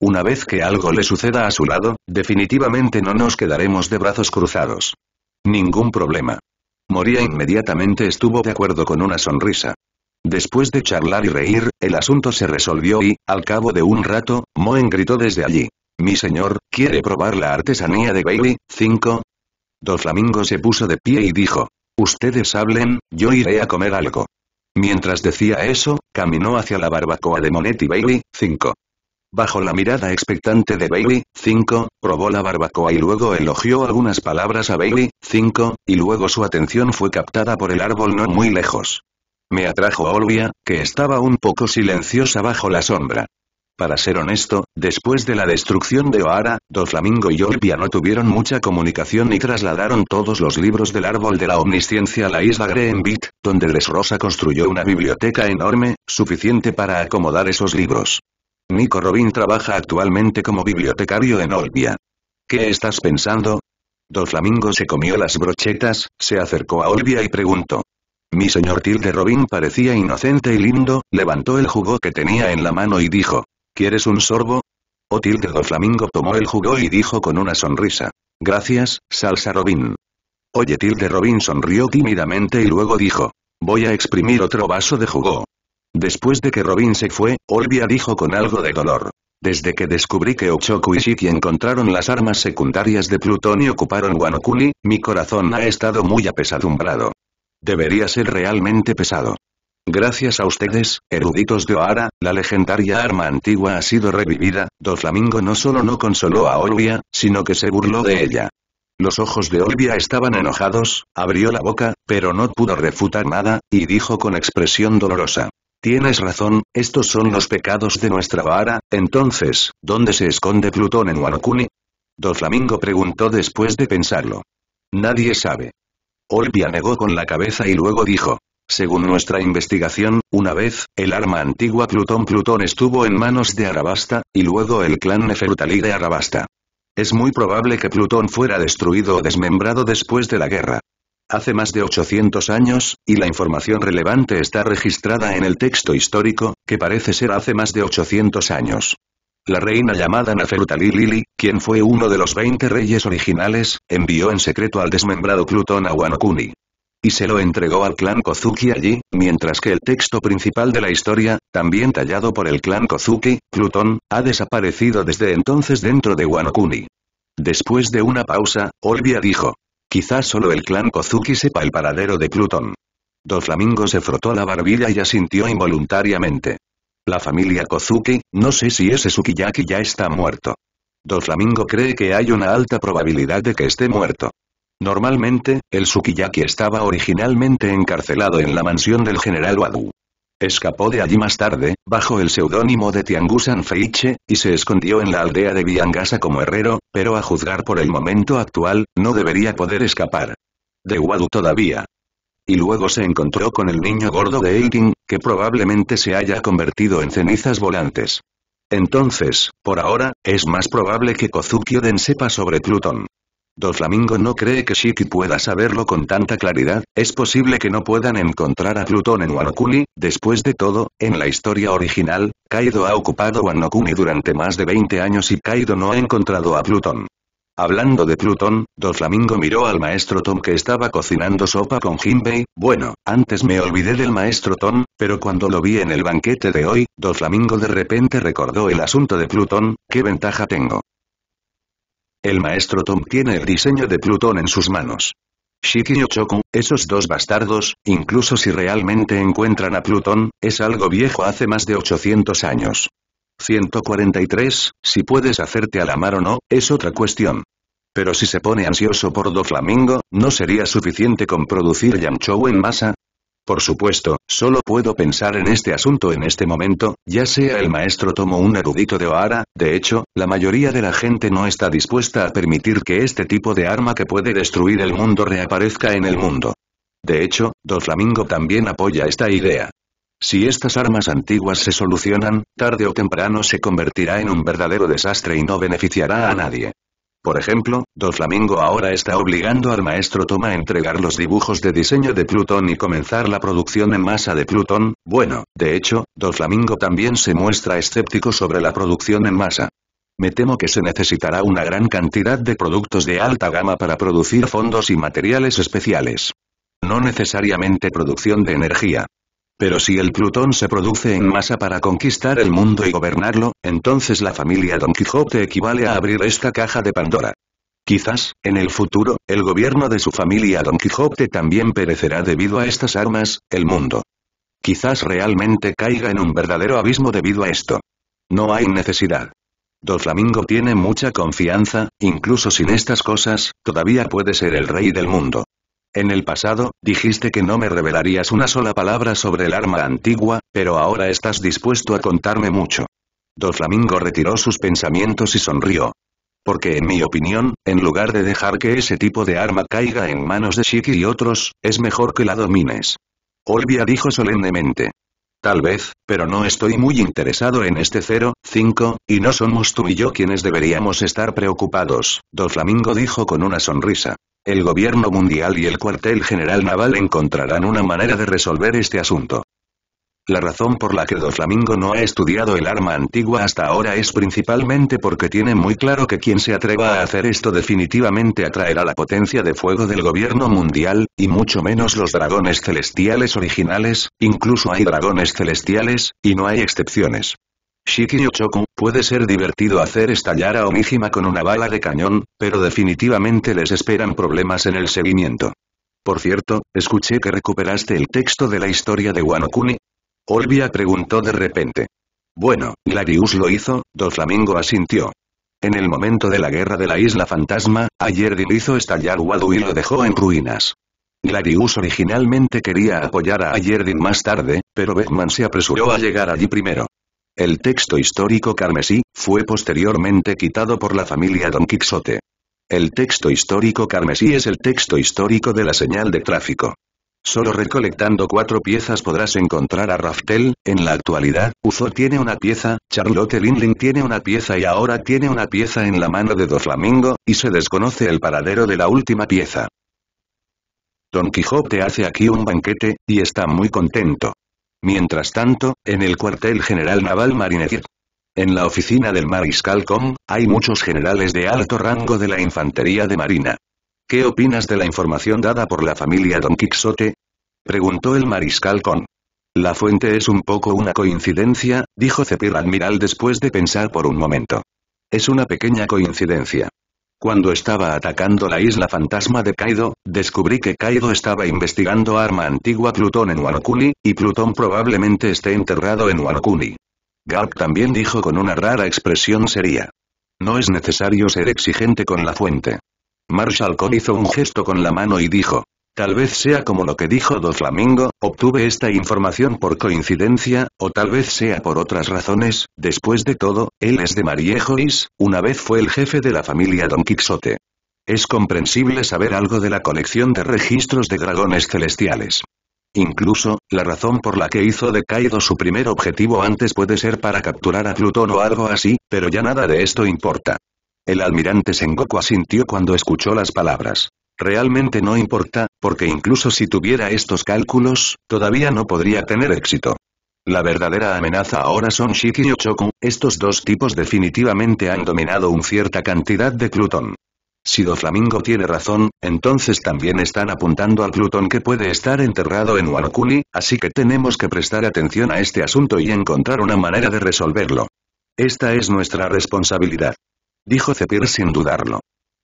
Una vez que algo le suceda a su lado, definitivamente no nos quedaremos de brazos cruzados. Ningún problema. Moría inmediatamente estuvo de acuerdo con una sonrisa. Después de charlar y reír, el asunto se resolvió y, al cabo de un rato, Moen gritó desde allí. Mi señor, ¿quiere probar la artesanía de Bailey? 5. Doflamingo se puso de pie y dijo. Ustedes hablen, yo iré a comer algo. Mientras decía eso, caminó hacia la barbacoa de Monet y Bailey, 5. Bajo la mirada expectante de Bailey, 5, probó la barbacoa y luego elogió algunas palabras a Bailey, 5, y luego su atención fue captada por el árbol no muy lejos. Me atrajo a Olvia, que estaba un poco silenciosa bajo la sombra. Para ser honesto, después de la destrucción de O'Hara, Doflamingo y Olvia no tuvieron mucha comunicación y trasladaron todos los libros del Árbol de la Omnisciencia a la isla Greenbit, donde Les Rosa construyó una biblioteca enorme, suficiente para acomodar esos libros. Nico Robin trabaja actualmente como bibliotecario en Olvia. ¿Qué estás pensando? Doflamingo se comió las brochetas, se acercó a Olvia y preguntó. Mi señor Tilde Robin parecía inocente y lindo, levantó el jugo que tenía en la mano y dijo, ¿quieres un sorbo? O oh, Tilde do Flamingo tomó el jugo y dijo con una sonrisa, gracias, salsa Robin. Oye Tilde Robin sonrió tímidamente y luego dijo, voy a exprimir otro vaso de jugo. Después de que Robin se fue, Olvia dijo con algo de dolor. Desde que descubrí que Ochoku y Shiki encontraron las armas secundarias de Plutón y ocuparon Wanokuli, mi corazón ha estado muy apesadumbrado. Debería ser realmente pesado. Gracias a ustedes, eruditos de O'Hara, la legendaria arma antigua ha sido revivida, Doflamingo no solo no consoló a Olvia, sino que se burló de ella. Los ojos de Olvia estaban enojados, abrió la boca, pero no pudo refutar nada, y dijo con expresión dolorosa. Tienes razón, estos son los pecados de nuestra vara, entonces, ¿dónde se esconde Plutón en Wanokuni? Doflamingo preguntó después de pensarlo. Nadie sabe. Olpia negó con la cabeza y luego dijo. Según nuestra investigación, una vez, el arma antigua Plutón-Plutón estuvo en manos de Arabasta, y luego el clan Neferutalí de Arabasta. Es muy probable que Plutón fuera destruido o desmembrado después de la guerra. Hace más de 800 años, y la información relevante está registrada en el texto histórico, que parece ser hace más de 800 años. La reina llamada Naferutali Lili, quien fue uno de los veinte reyes originales, envió en secreto al desmembrado Plutón a Wanokuni Y se lo entregó al clan Kozuki allí, mientras que el texto principal de la historia, también tallado por el clan Kozuki, Plutón, ha desaparecido desde entonces dentro de Wanokuni. Después de una pausa, Olvia dijo. Quizás solo el clan Kozuki sepa el paradero de Plutón. Doflamingo se frotó la barbilla y asintió involuntariamente. La familia Kozuki, no sé si ese Sukiyaki ya está muerto. Doflamingo cree que hay una alta probabilidad de que esté muerto. Normalmente, el Sukiyaki estaba originalmente encarcelado en la mansión del general Wadu. Escapó de allí más tarde, bajo el seudónimo de Tiangusan Feiche, y se escondió en la aldea de Biangasa como herrero, pero a juzgar por el momento actual, no debería poder escapar. De Wadu todavía y luego se encontró con el niño gordo de Eiting, que probablemente se haya convertido en cenizas volantes. Entonces, por ahora, es más probable que Kozuki Oden sepa sobre Plutón. Doflamingo no cree que Shiki pueda saberlo con tanta claridad, es posible que no puedan encontrar a Plutón en Wanokuni, después de todo, en la historia original, Kaido ha ocupado Wanokuni durante más de 20 años y Kaido no ha encontrado a Plutón. Hablando de Plutón, Flamingo miró al maestro Tom que estaba cocinando sopa con Jinbei, bueno, antes me olvidé del maestro Tom, pero cuando lo vi en el banquete de hoy, Flamingo de repente recordó el asunto de Plutón, ¿qué ventaja tengo? El maestro Tom tiene el diseño de Plutón en sus manos. Shiki y Ochoku, esos dos bastardos, incluso si realmente encuentran a Plutón, es algo viejo hace más de 800 años. 143, si puedes hacerte a la mar o no, es otra cuestión. Pero si se pone ansioso por Do Flamingo, ¿no sería suficiente con producir Yamchou en masa? Por supuesto, solo puedo pensar en este asunto en este momento, ya sea el maestro tomo un erudito de Ohara, de hecho, la mayoría de la gente no está dispuesta a permitir que este tipo de arma que puede destruir el mundo reaparezca en el mundo. De hecho, Doflamingo también apoya esta idea. Si estas armas antiguas se solucionan, tarde o temprano se convertirá en un verdadero desastre y no beneficiará a nadie. Por ejemplo, Flamingo ahora está obligando al maestro Toma a entregar los dibujos de diseño de Plutón y comenzar la producción en masa de Plutón, bueno, de hecho, Flamingo también se muestra escéptico sobre la producción en masa. Me temo que se necesitará una gran cantidad de productos de alta gama para producir fondos y materiales especiales. No necesariamente producción de energía. Pero si el Plutón se produce en masa para conquistar el mundo y gobernarlo, entonces la familia Don Quijote equivale a abrir esta caja de Pandora. Quizás, en el futuro, el gobierno de su familia Don Quijote también perecerá debido a estas armas, el mundo. Quizás realmente caiga en un verdadero abismo debido a esto. No hay necesidad. Don Flamingo tiene mucha confianza, incluso sin estas cosas, todavía puede ser el rey del mundo. En el pasado, dijiste que no me revelarías una sola palabra sobre el arma antigua, pero ahora estás dispuesto a contarme mucho. Doflamingo retiró sus pensamientos y sonrió. Porque en mi opinión, en lugar de dejar que ese tipo de arma caiga en manos de Shiki y otros, es mejor que la domines. Olvia dijo solemnemente. Tal vez, pero no estoy muy interesado en este 0-5, y no somos tú y yo quienes deberíamos estar preocupados, Doflamingo dijo con una sonrisa el gobierno mundial y el cuartel general naval encontrarán una manera de resolver este asunto. La razón por la que Doflamingo no ha estudiado el arma antigua hasta ahora es principalmente porque tiene muy claro que quien se atreva a hacer esto definitivamente atraerá la potencia de fuego del gobierno mundial, y mucho menos los dragones celestiales originales, incluso hay dragones celestiales, y no hay excepciones. Shiki choku, puede ser divertido hacer estallar a Omijima con una bala de cañón, pero definitivamente les esperan problemas en el seguimiento. Por cierto, escuché que recuperaste el texto de la historia de Wanokuni. Olvia preguntó de repente. Bueno, Gladius lo hizo, Doflamingo asintió. En el momento de la guerra de la isla fantasma, Ayerdin hizo estallar Wadu y lo dejó en ruinas. Gladius originalmente quería apoyar a Ayerdin más tarde, pero Beckman se apresuró a llegar allí primero. El texto histórico carmesí, fue posteriormente quitado por la familia Don Quixote. El texto histórico carmesí es el texto histórico de la señal de tráfico. Solo recolectando cuatro piezas podrás encontrar a Raftel, en la actualidad, Uzo tiene una pieza, Charlotte Lindling tiene una pieza y ahora tiene una pieza en la mano de Doflamingo, y se desconoce el paradero de la última pieza. Don Quijote hace aquí un banquete, y está muy contento. Mientras tanto, en el cuartel general naval Marinette. En la oficina del mariscal Com, hay muchos generales de alto rango de la infantería de marina. ¿Qué opinas de la información dada por la familia Don Quixote? Preguntó el mariscal Com. La fuente es un poco una coincidencia, dijo Cepir Admiral después de pensar por un momento. Es una pequeña coincidencia. Cuando estaba atacando la isla fantasma de Kaido, descubrí que Kaido estaba investigando arma antigua Plutón en Warkuni, y Plutón probablemente esté enterrado en Warkuni. Galk también dijo con una rara expresión seria. No es necesario ser exigente con la fuente. Marshall Cole hizo un gesto con la mano y dijo, Tal vez sea como lo que dijo Do Flamingo, obtuve esta información por coincidencia, o tal vez sea por otras razones, después de todo, él es de Mariejois, una vez fue el jefe de la familia Don Quixote. Es comprensible saber algo de la colección de registros de dragones celestiales. Incluso, la razón por la que hizo de Kaido su primer objetivo antes puede ser para capturar a Plutón o algo así, pero ya nada de esto importa. El almirante Sengoku asintió cuando escuchó las palabras. Realmente no importa, porque incluso si tuviera estos cálculos, todavía no podría tener éxito. La verdadera amenaza ahora son Shiki y Ochoku, estos dos tipos definitivamente han dominado una cierta cantidad de Plutón. Si Doflamingo tiene razón, entonces también están apuntando al Plutón que puede estar enterrado en Warkuli, así que tenemos que prestar atención a este asunto y encontrar una manera de resolverlo. Esta es nuestra responsabilidad. Dijo Zepir sin dudarlo.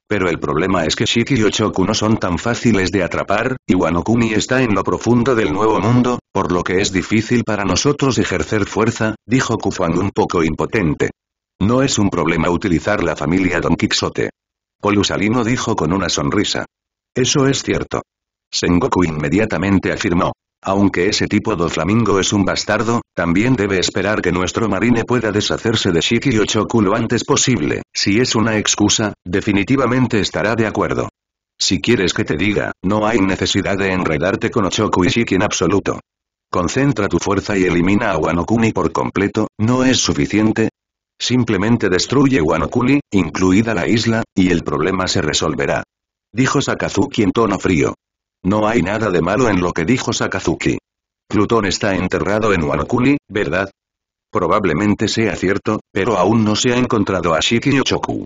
Pero el problema es que Shiki y Ochoku no son tan fáciles de atrapar, y Kuni está en lo profundo del Nuevo Mundo, por lo que es difícil para nosotros ejercer fuerza, dijo Kufang un poco impotente. No es un problema utilizar la familia Don Quixote. Polusalino dijo con una sonrisa. Eso es cierto. Sengoku inmediatamente afirmó. Aunque ese tipo flamingo es un bastardo, también debe esperar que nuestro marine pueda deshacerse de y Ochoku lo antes posible. Si es una excusa, definitivamente estará de acuerdo. Si quieres que te diga, no hay necesidad de enredarte con Ochoku y Shiki en absoluto. Concentra tu fuerza y elimina a Wanokuni por completo, ¿no es suficiente? Simplemente destruye Wanokuni, incluida la isla, y el problema se resolverá. Dijo Sakazuki en tono frío. No hay nada de malo en lo que dijo Sakazuki. Plutón está enterrado en Wanokuni, ¿verdad? Probablemente sea cierto, pero aún no se ha encontrado a Shiki Ochoku.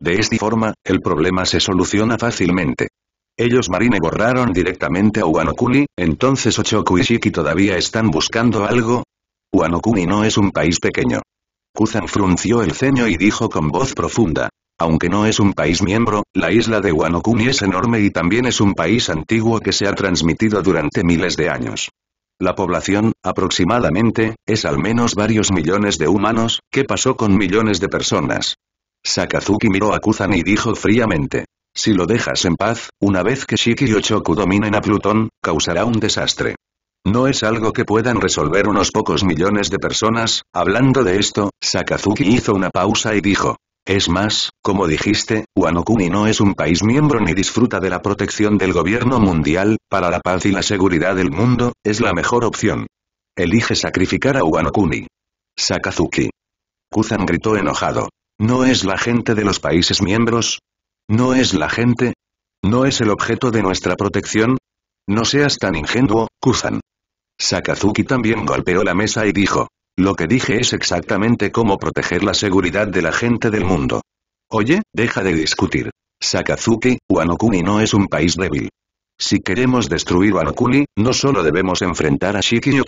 De esta forma, el problema se soluciona fácilmente. Ellos Marine borraron directamente a Wanokuni, entonces Ochoku y Shiki todavía están buscando algo. Wanokuni no es un país pequeño. Kuzan frunció el ceño y dijo con voz profunda. Aunque no es un país miembro, la isla de Wanokuni es enorme y también es un país antiguo que se ha transmitido durante miles de años. La población, aproximadamente, es al menos varios millones de humanos, ¿qué pasó con millones de personas? Sakazuki miró a Kuzan y dijo fríamente. Si lo dejas en paz, una vez que Shiki y Ochoku dominen a Plutón, causará un desastre. No es algo que puedan resolver unos pocos millones de personas, hablando de esto, Sakazuki hizo una pausa y dijo. Es más, como dijiste, Wanokuni no es un país miembro ni disfruta de la protección del gobierno mundial, para la paz y la seguridad del mundo, es la mejor opción. Elige sacrificar a Wanokuni. Sakazuki. Kuzan gritó enojado. ¿No es la gente de los países miembros? ¿No es la gente? ¿No es el objeto de nuestra protección? No seas tan ingenuo, Kuzan. Sakazuki también golpeó la mesa y dijo, lo que dije es exactamente cómo proteger la seguridad de la gente del mundo. Oye, deja de discutir. Sakazuki, Wanokuni no es un país débil. Si queremos destruir Wanokuni, no solo debemos enfrentar a Shiki y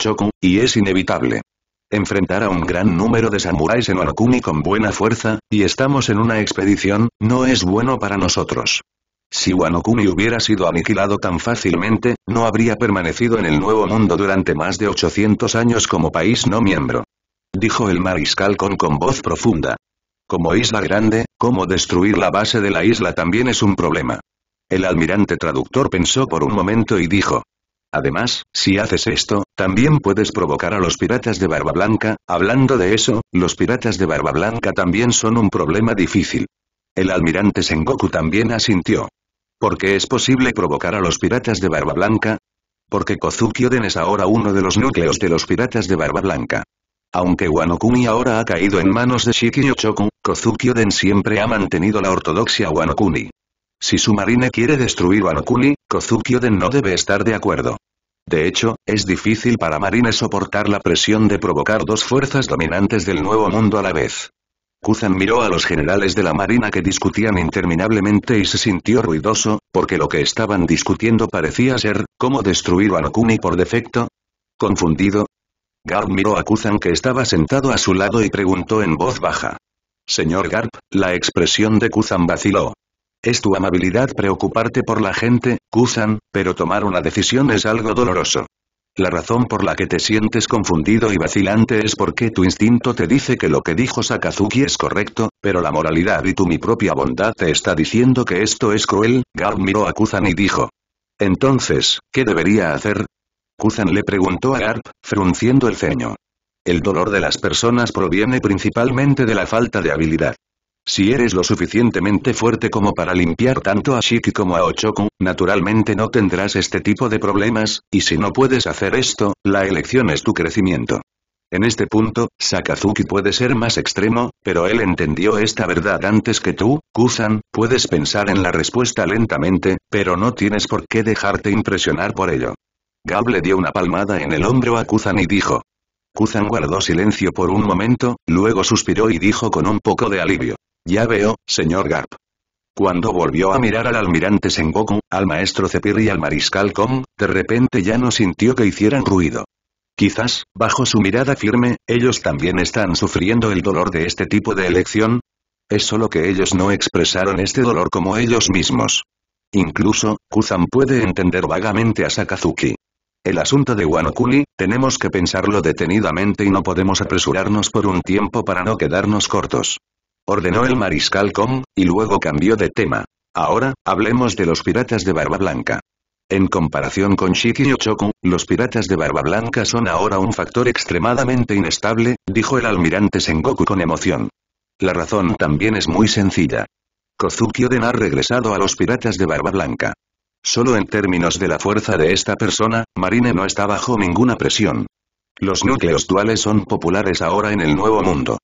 y es inevitable. Enfrentar a un gran número de samuráis en Wanokuni con buena fuerza, y estamos en una expedición, no es bueno para nosotros. Si Wano hubiera sido aniquilado tan fácilmente, no habría permanecido en el Nuevo Mundo durante más de 800 años como país no miembro. Dijo el mariscal con con voz profunda. Como isla grande, cómo destruir la base de la isla también es un problema. El almirante traductor pensó por un momento y dijo. Además, si haces esto, también puedes provocar a los piratas de Barba Blanca, hablando de eso, los piratas de Barba Blanca también son un problema difícil. El almirante Sengoku también asintió. ¿Por qué es posible provocar a los piratas de Barba Blanca? Porque Kozuki Oden es ahora uno de los núcleos de los piratas de Barba Blanca. Aunque Wano ahora ha caído en manos de Shiki Yochoku, Kozuki Oden siempre ha mantenido la ortodoxia Wano Si su marina quiere destruir Wano Kuni, Kozuki Oden no debe estar de acuerdo. De hecho, es difícil para Marine soportar la presión de provocar dos fuerzas dominantes del nuevo mundo a la vez. Kuzan miró a los generales de la marina que discutían interminablemente y se sintió ruidoso, porque lo que estaban discutiendo parecía ser, ¿cómo destruir a Nokuni por defecto? Confundido. Garp miró a Kuzan que estaba sentado a su lado y preguntó en voz baja. Señor Garp, la expresión de Kuzan vaciló. Es tu amabilidad preocuparte por la gente, Kuzan, pero tomar una decisión es algo doloroso. La razón por la que te sientes confundido y vacilante es porque tu instinto te dice que lo que dijo Sakazuki es correcto, pero la moralidad y tu mi propia bondad te está diciendo que esto es cruel, Garp miró a Kuzan y dijo. Entonces, ¿qué debería hacer? Kuzan le preguntó a Garp, frunciendo el ceño. El dolor de las personas proviene principalmente de la falta de habilidad. Si eres lo suficientemente fuerte como para limpiar tanto a Shiki como a Ochoku, naturalmente no tendrás este tipo de problemas, y si no puedes hacer esto, la elección es tu crecimiento. En este punto, Sakazuki puede ser más extremo, pero él entendió esta verdad antes que tú, Kusan, puedes pensar en la respuesta lentamente, pero no tienes por qué dejarte impresionar por ello. Gab le dio una palmada en el hombro a Kusan y dijo. Kuzan guardó silencio por un momento, luego suspiró y dijo con un poco de alivio. Ya veo, señor Garp. Cuando volvió a mirar al almirante Sengoku, al maestro Zepir y al mariscal Kong, de repente ya no sintió que hicieran ruido. Quizás, bajo su mirada firme, ellos también están sufriendo el dolor de este tipo de elección. Es solo que ellos no expresaron este dolor como ellos mismos. Incluso, Kuzan puede entender vagamente a Sakazuki. El asunto de Wano tenemos que pensarlo detenidamente y no podemos apresurarnos por un tiempo para no quedarnos cortos ordenó el mariscal Kong, y luego cambió de tema. Ahora, hablemos de los piratas de Barba Blanca. En comparación con Shiki y los piratas de Barba Blanca son ahora un factor extremadamente inestable, dijo el almirante Sengoku con emoción. La razón también es muy sencilla. Kozuki Oden ha regresado a los piratas de Barba Blanca. Solo en términos de la fuerza de esta persona, Marine no está bajo ninguna presión. Los núcleos duales son populares ahora en el Nuevo Mundo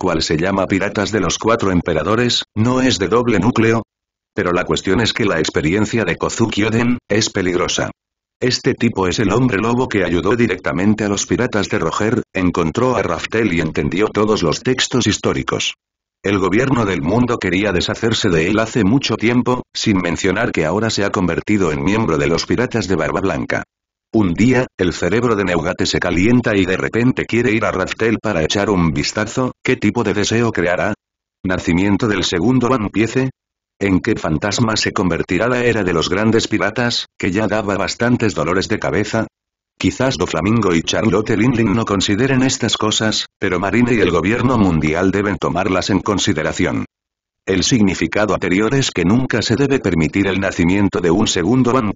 cual se llama Piratas de los Cuatro Emperadores, no es de doble núcleo. Pero la cuestión es que la experiencia de Kozuki Oden, es peligrosa. Este tipo es el hombre lobo que ayudó directamente a los piratas de Roger, encontró a Raftel y entendió todos los textos históricos. El gobierno del mundo quería deshacerse de él hace mucho tiempo, sin mencionar que ahora se ha convertido en miembro de los piratas de Barba Blanca. Un día, el cerebro de Neugate se calienta y de repente quiere ir a Raftel para echar un vistazo, ¿qué tipo de deseo creará? ¿Nacimiento del segundo piece. ¿En qué fantasma se convertirá la era de los grandes piratas, que ya daba bastantes dolores de cabeza? Quizás Do Flamingo y Charlotte Lindling no consideren estas cosas, pero Marine y el gobierno mundial deben tomarlas en consideración. El significado anterior es que nunca se debe permitir el nacimiento de un segundo One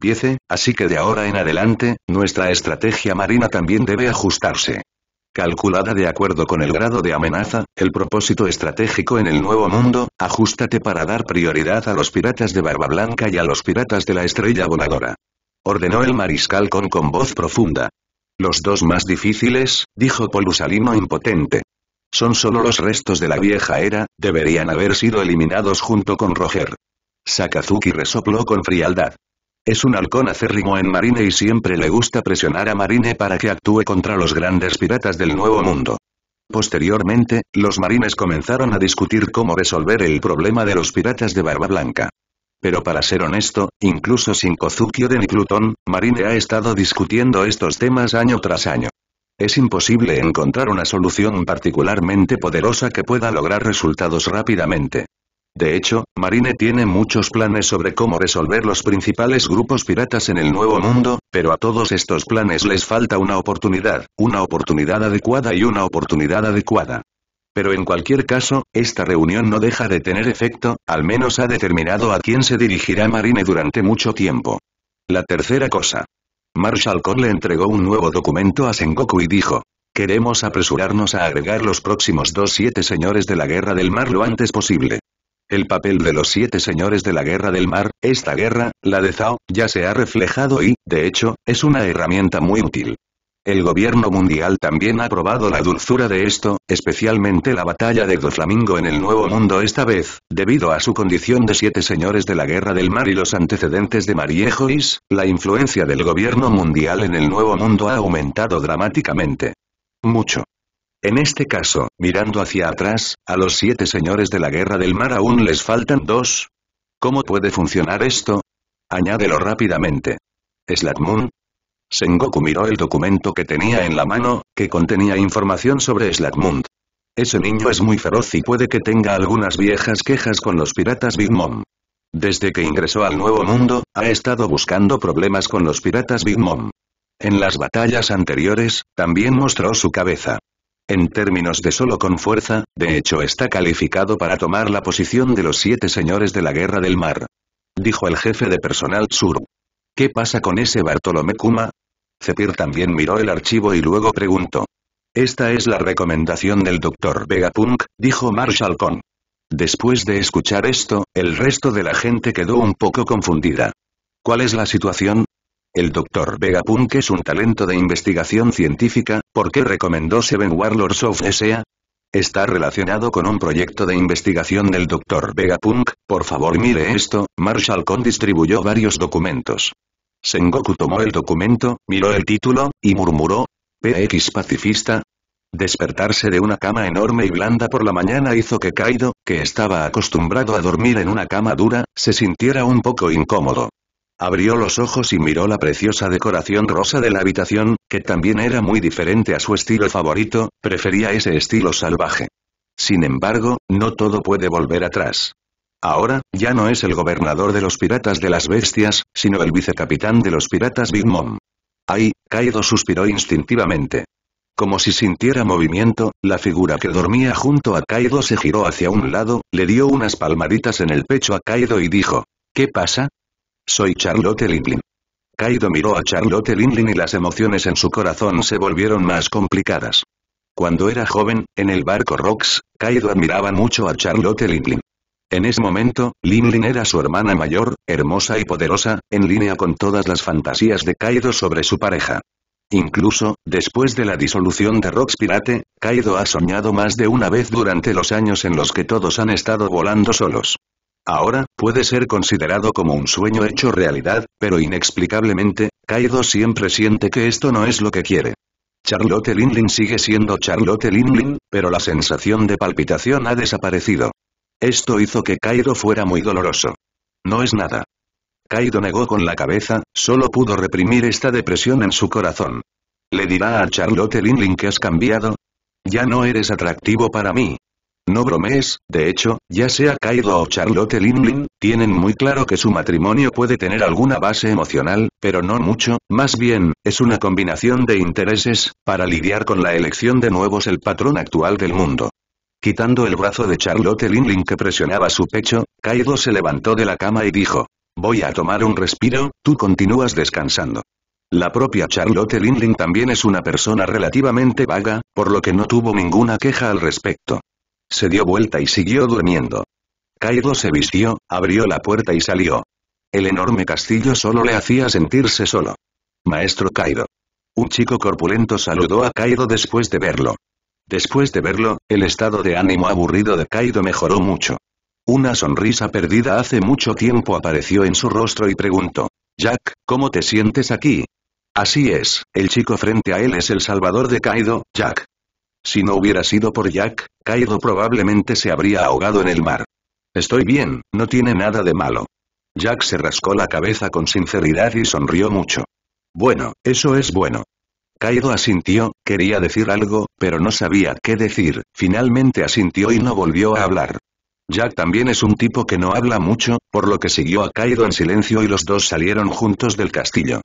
así que de ahora en adelante, nuestra estrategia marina también debe ajustarse. Calculada de acuerdo con el grado de amenaza, el propósito estratégico en el Nuevo Mundo, ajustate para dar prioridad a los piratas de Barba Blanca y a los piratas de la Estrella Voladora. Ordenó el mariscal con, con voz profunda. Los dos más difíciles, dijo Polusalino impotente. Son solo los restos de la vieja era, deberían haber sido eliminados junto con Roger. Sakazuki resopló con frialdad. Es un halcón acérrimo en Marine y siempre le gusta presionar a Marine para que actúe contra los grandes piratas del Nuevo Mundo. Posteriormente, los marines comenzaron a discutir cómo resolver el problema de los piratas de Barba Blanca. Pero para ser honesto, incluso sin Kozuki o de Plutón, Marine ha estado discutiendo estos temas año tras año es imposible encontrar una solución particularmente poderosa que pueda lograr resultados rápidamente. De hecho, Marine tiene muchos planes sobre cómo resolver los principales grupos piratas en el Nuevo Mundo, pero a todos estos planes les falta una oportunidad, una oportunidad adecuada y una oportunidad adecuada. Pero en cualquier caso, esta reunión no deja de tener efecto, al menos ha determinado a quién se dirigirá Marine durante mucho tiempo. La tercera cosa. Marshall Cole le entregó un nuevo documento a Sengoku y dijo, Queremos apresurarnos a agregar los próximos dos siete señores de la Guerra del Mar lo antes posible. El papel de los siete señores de la Guerra del Mar, esta guerra, la de Zhao, ya se ha reflejado y, de hecho, es una herramienta muy útil. El gobierno mundial también ha probado la dulzura de esto, especialmente la batalla de Doflamingo en el Nuevo Mundo esta vez, debido a su condición de siete señores de la Guerra del Mar y los antecedentes de Mariejois, la influencia del gobierno mundial en el Nuevo Mundo ha aumentado dramáticamente. Mucho. En este caso, mirando hacia atrás, a los siete señores de la Guerra del Mar aún les faltan dos. ¿Cómo puede funcionar esto? Añádelo rápidamente. Slatmund. Sengoku miró el documento que tenía en la mano, que contenía información sobre Slatmund. Ese niño es muy feroz y puede que tenga algunas viejas quejas con los piratas Big Mom. Desde que ingresó al Nuevo Mundo, ha estado buscando problemas con los piratas Big Mom. En las batallas anteriores, también mostró su cabeza. En términos de solo con fuerza, de hecho está calificado para tomar la posición de los siete señores de la Guerra del Mar. Dijo el jefe de personal Sur. ¿Qué pasa con ese Bartolomé Kuma? Zepir también miró el archivo y luego preguntó. Esta es la recomendación del doctor Vegapunk, dijo Marshall Con. Después de escuchar esto, el resto de la gente quedó un poco confundida. ¿Cuál es la situación? El doctor Vegapunk es un talento de investigación científica, ¿por qué recomendó Seven Warlords of S.A.? Está relacionado con un proyecto de investigación del Dr. Vegapunk, por favor mire esto, Marshall Con distribuyó varios documentos. Sengoku tomó el documento, miró el título, y murmuró, PX pacifista. Despertarse de una cama enorme y blanda por la mañana hizo que Kaido, que estaba acostumbrado a dormir en una cama dura, se sintiera un poco incómodo. Abrió los ojos y miró la preciosa decoración rosa de la habitación, que también era muy diferente a su estilo favorito, prefería ese estilo salvaje. Sin embargo, no todo puede volver atrás. Ahora, ya no es el gobernador de los piratas de las bestias, sino el vicecapitán de los piratas Big Mom. Ay, Kaido suspiró instintivamente. Como si sintiera movimiento, la figura que dormía junto a Kaido se giró hacia un lado, le dio unas palmaditas en el pecho a Kaido y dijo, ¿Qué pasa? Soy Charlotte Linlin. Kaido miró a Charlotte Linlin y las emociones en su corazón se volvieron más complicadas. Cuando era joven, en el barco Rox, Kaido admiraba mucho a Charlotte Linlin. En ese momento, Linlin era su hermana mayor, hermosa y poderosa, en línea con todas las fantasías de Kaido sobre su pareja. Incluso, después de la disolución de Rox Pirate, Kaido ha soñado más de una vez durante los años en los que todos han estado volando solos. Ahora, puede ser considerado como un sueño hecho realidad, pero inexplicablemente, Kaido siempre siente que esto no es lo que quiere. Charlotte Linlin sigue siendo Charlotte Linlin, pero la sensación de palpitación ha desaparecido. Esto hizo que Kaido fuera muy doloroso. No es nada. Kaido negó con la cabeza, solo pudo reprimir esta depresión en su corazón. ¿Le dirá a Charlotte Linlin que has cambiado? Ya no eres atractivo para mí. No bromees, de hecho, ya sea Kaido o Charlotte Linlin, tienen muy claro que su matrimonio puede tener alguna base emocional, pero no mucho, más bien, es una combinación de intereses, para lidiar con la elección de nuevos el patrón actual del mundo. Quitando el brazo de Charlotte Linlin que presionaba su pecho, Kaido se levantó de la cama y dijo, voy a tomar un respiro, tú continúas descansando. La propia Charlotte Linlin también es una persona relativamente vaga, por lo que no tuvo ninguna queja al respecto se dio vuelta y siguió durmiendo. Kaido se vistió, abrió la puerta y salió. El enorme castillo solo le hacía sentirse solo. Maestro Kaido. Un chico corpulento saludó a Kaido después de verlo. Después de verlo, el estado de ánimo aburrido de Kaido mejoró mucho. Una sonrisa perdida hace mucho tiempo apareció en su rostro y preguntó. Jack, ¿cómo te sientes aquí? Así es, el chico frente a él es el salvador de Kaido, Jack. Si no hubiera sido por Jack, Kaido probablemente se habría ahogado en el mar. Estoy bien, no tiene nada de malo. Jack se rascó la cabeza con sinceridad y sonrió mucho. Bueno, eso es bueno. Kaido asintió, quería decir algo, pero no sabía qué decir, finalmente asintió y no volvió a hablar. Jack también es un tipo que no habla mucho, por lo que siguió a Kaido en silencio y los dos salieron juntos del castillo.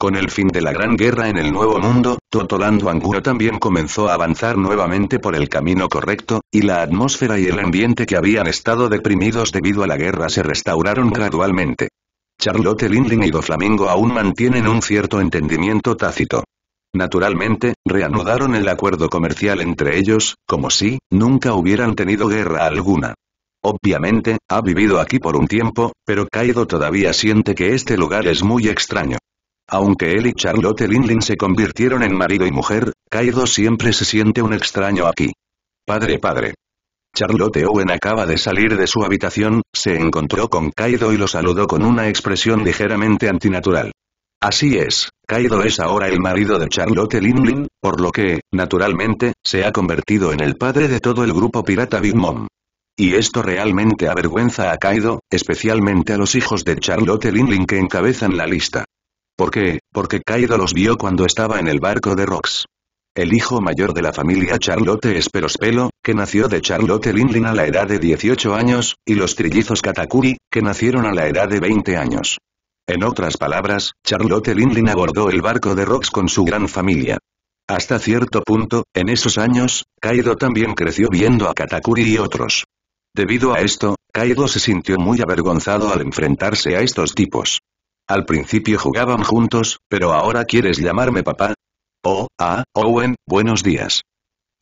Con el fin de la Gran Guerra en el Nuevo Mundo, Totolando Angulo también comenzó a avanzar nuevamente por el camino correcto, y la atmósfera y el ambiente que habían estado deprimidos debido a la guerra se restauraron gradualmente. Charlotte Lindling y Doflamingo aún mantienen un cierto entendimiento tácito. Naturalmente, reanudaron el acuerdo comercial entre ellos, como si nunca hubieran tenido guerra alguna. Obviamente, ha vivido aquí por un tiempo, pero Kaido todavía siente que este lugar es muy extraño. Aunque él y Charlotte Linlin se convirtieron en marido y mujer, Kaido siempre se siente un extraño aquí. Padre padre. Charlotte Owen acaba de salir de su habitación, se encontró con Kaido y lo saludó con una expresión ligeramente antinatural. Así es, Kaido es ahora el marido de Charlotte Linlin, por lo que, naturalmente, se ha convertido en el padre de todo el grupo pirata Big Mom. Y esto realmente avergüenza a Kaido, especialmente a los hijos de Charlotte Linlin que encabezan la lista. ¿Por qué? Porque Kaido los vio cuando estaba en el barco de Rocks. El hijo mayor de la familia Charlotte Esperospelo, que nació de Charlotte Linlin a la edad de 18 años, y los trillizos Katakuri, que nacieron a la edad de 20 años. En otras palabras, Charlotte Linlin abordó el barco de Rocks con su gran familia. Hasta cierto punto, en esos años, Kaido también creció viendo a Katakuri y otros. Debido a esto, Kaido se sintió muy avergonzado al enfrentarse a estos tipos. Al principio jugaban juntos, pero ahora quieres llamarme papá. Oh, ah, Owen, buenos días.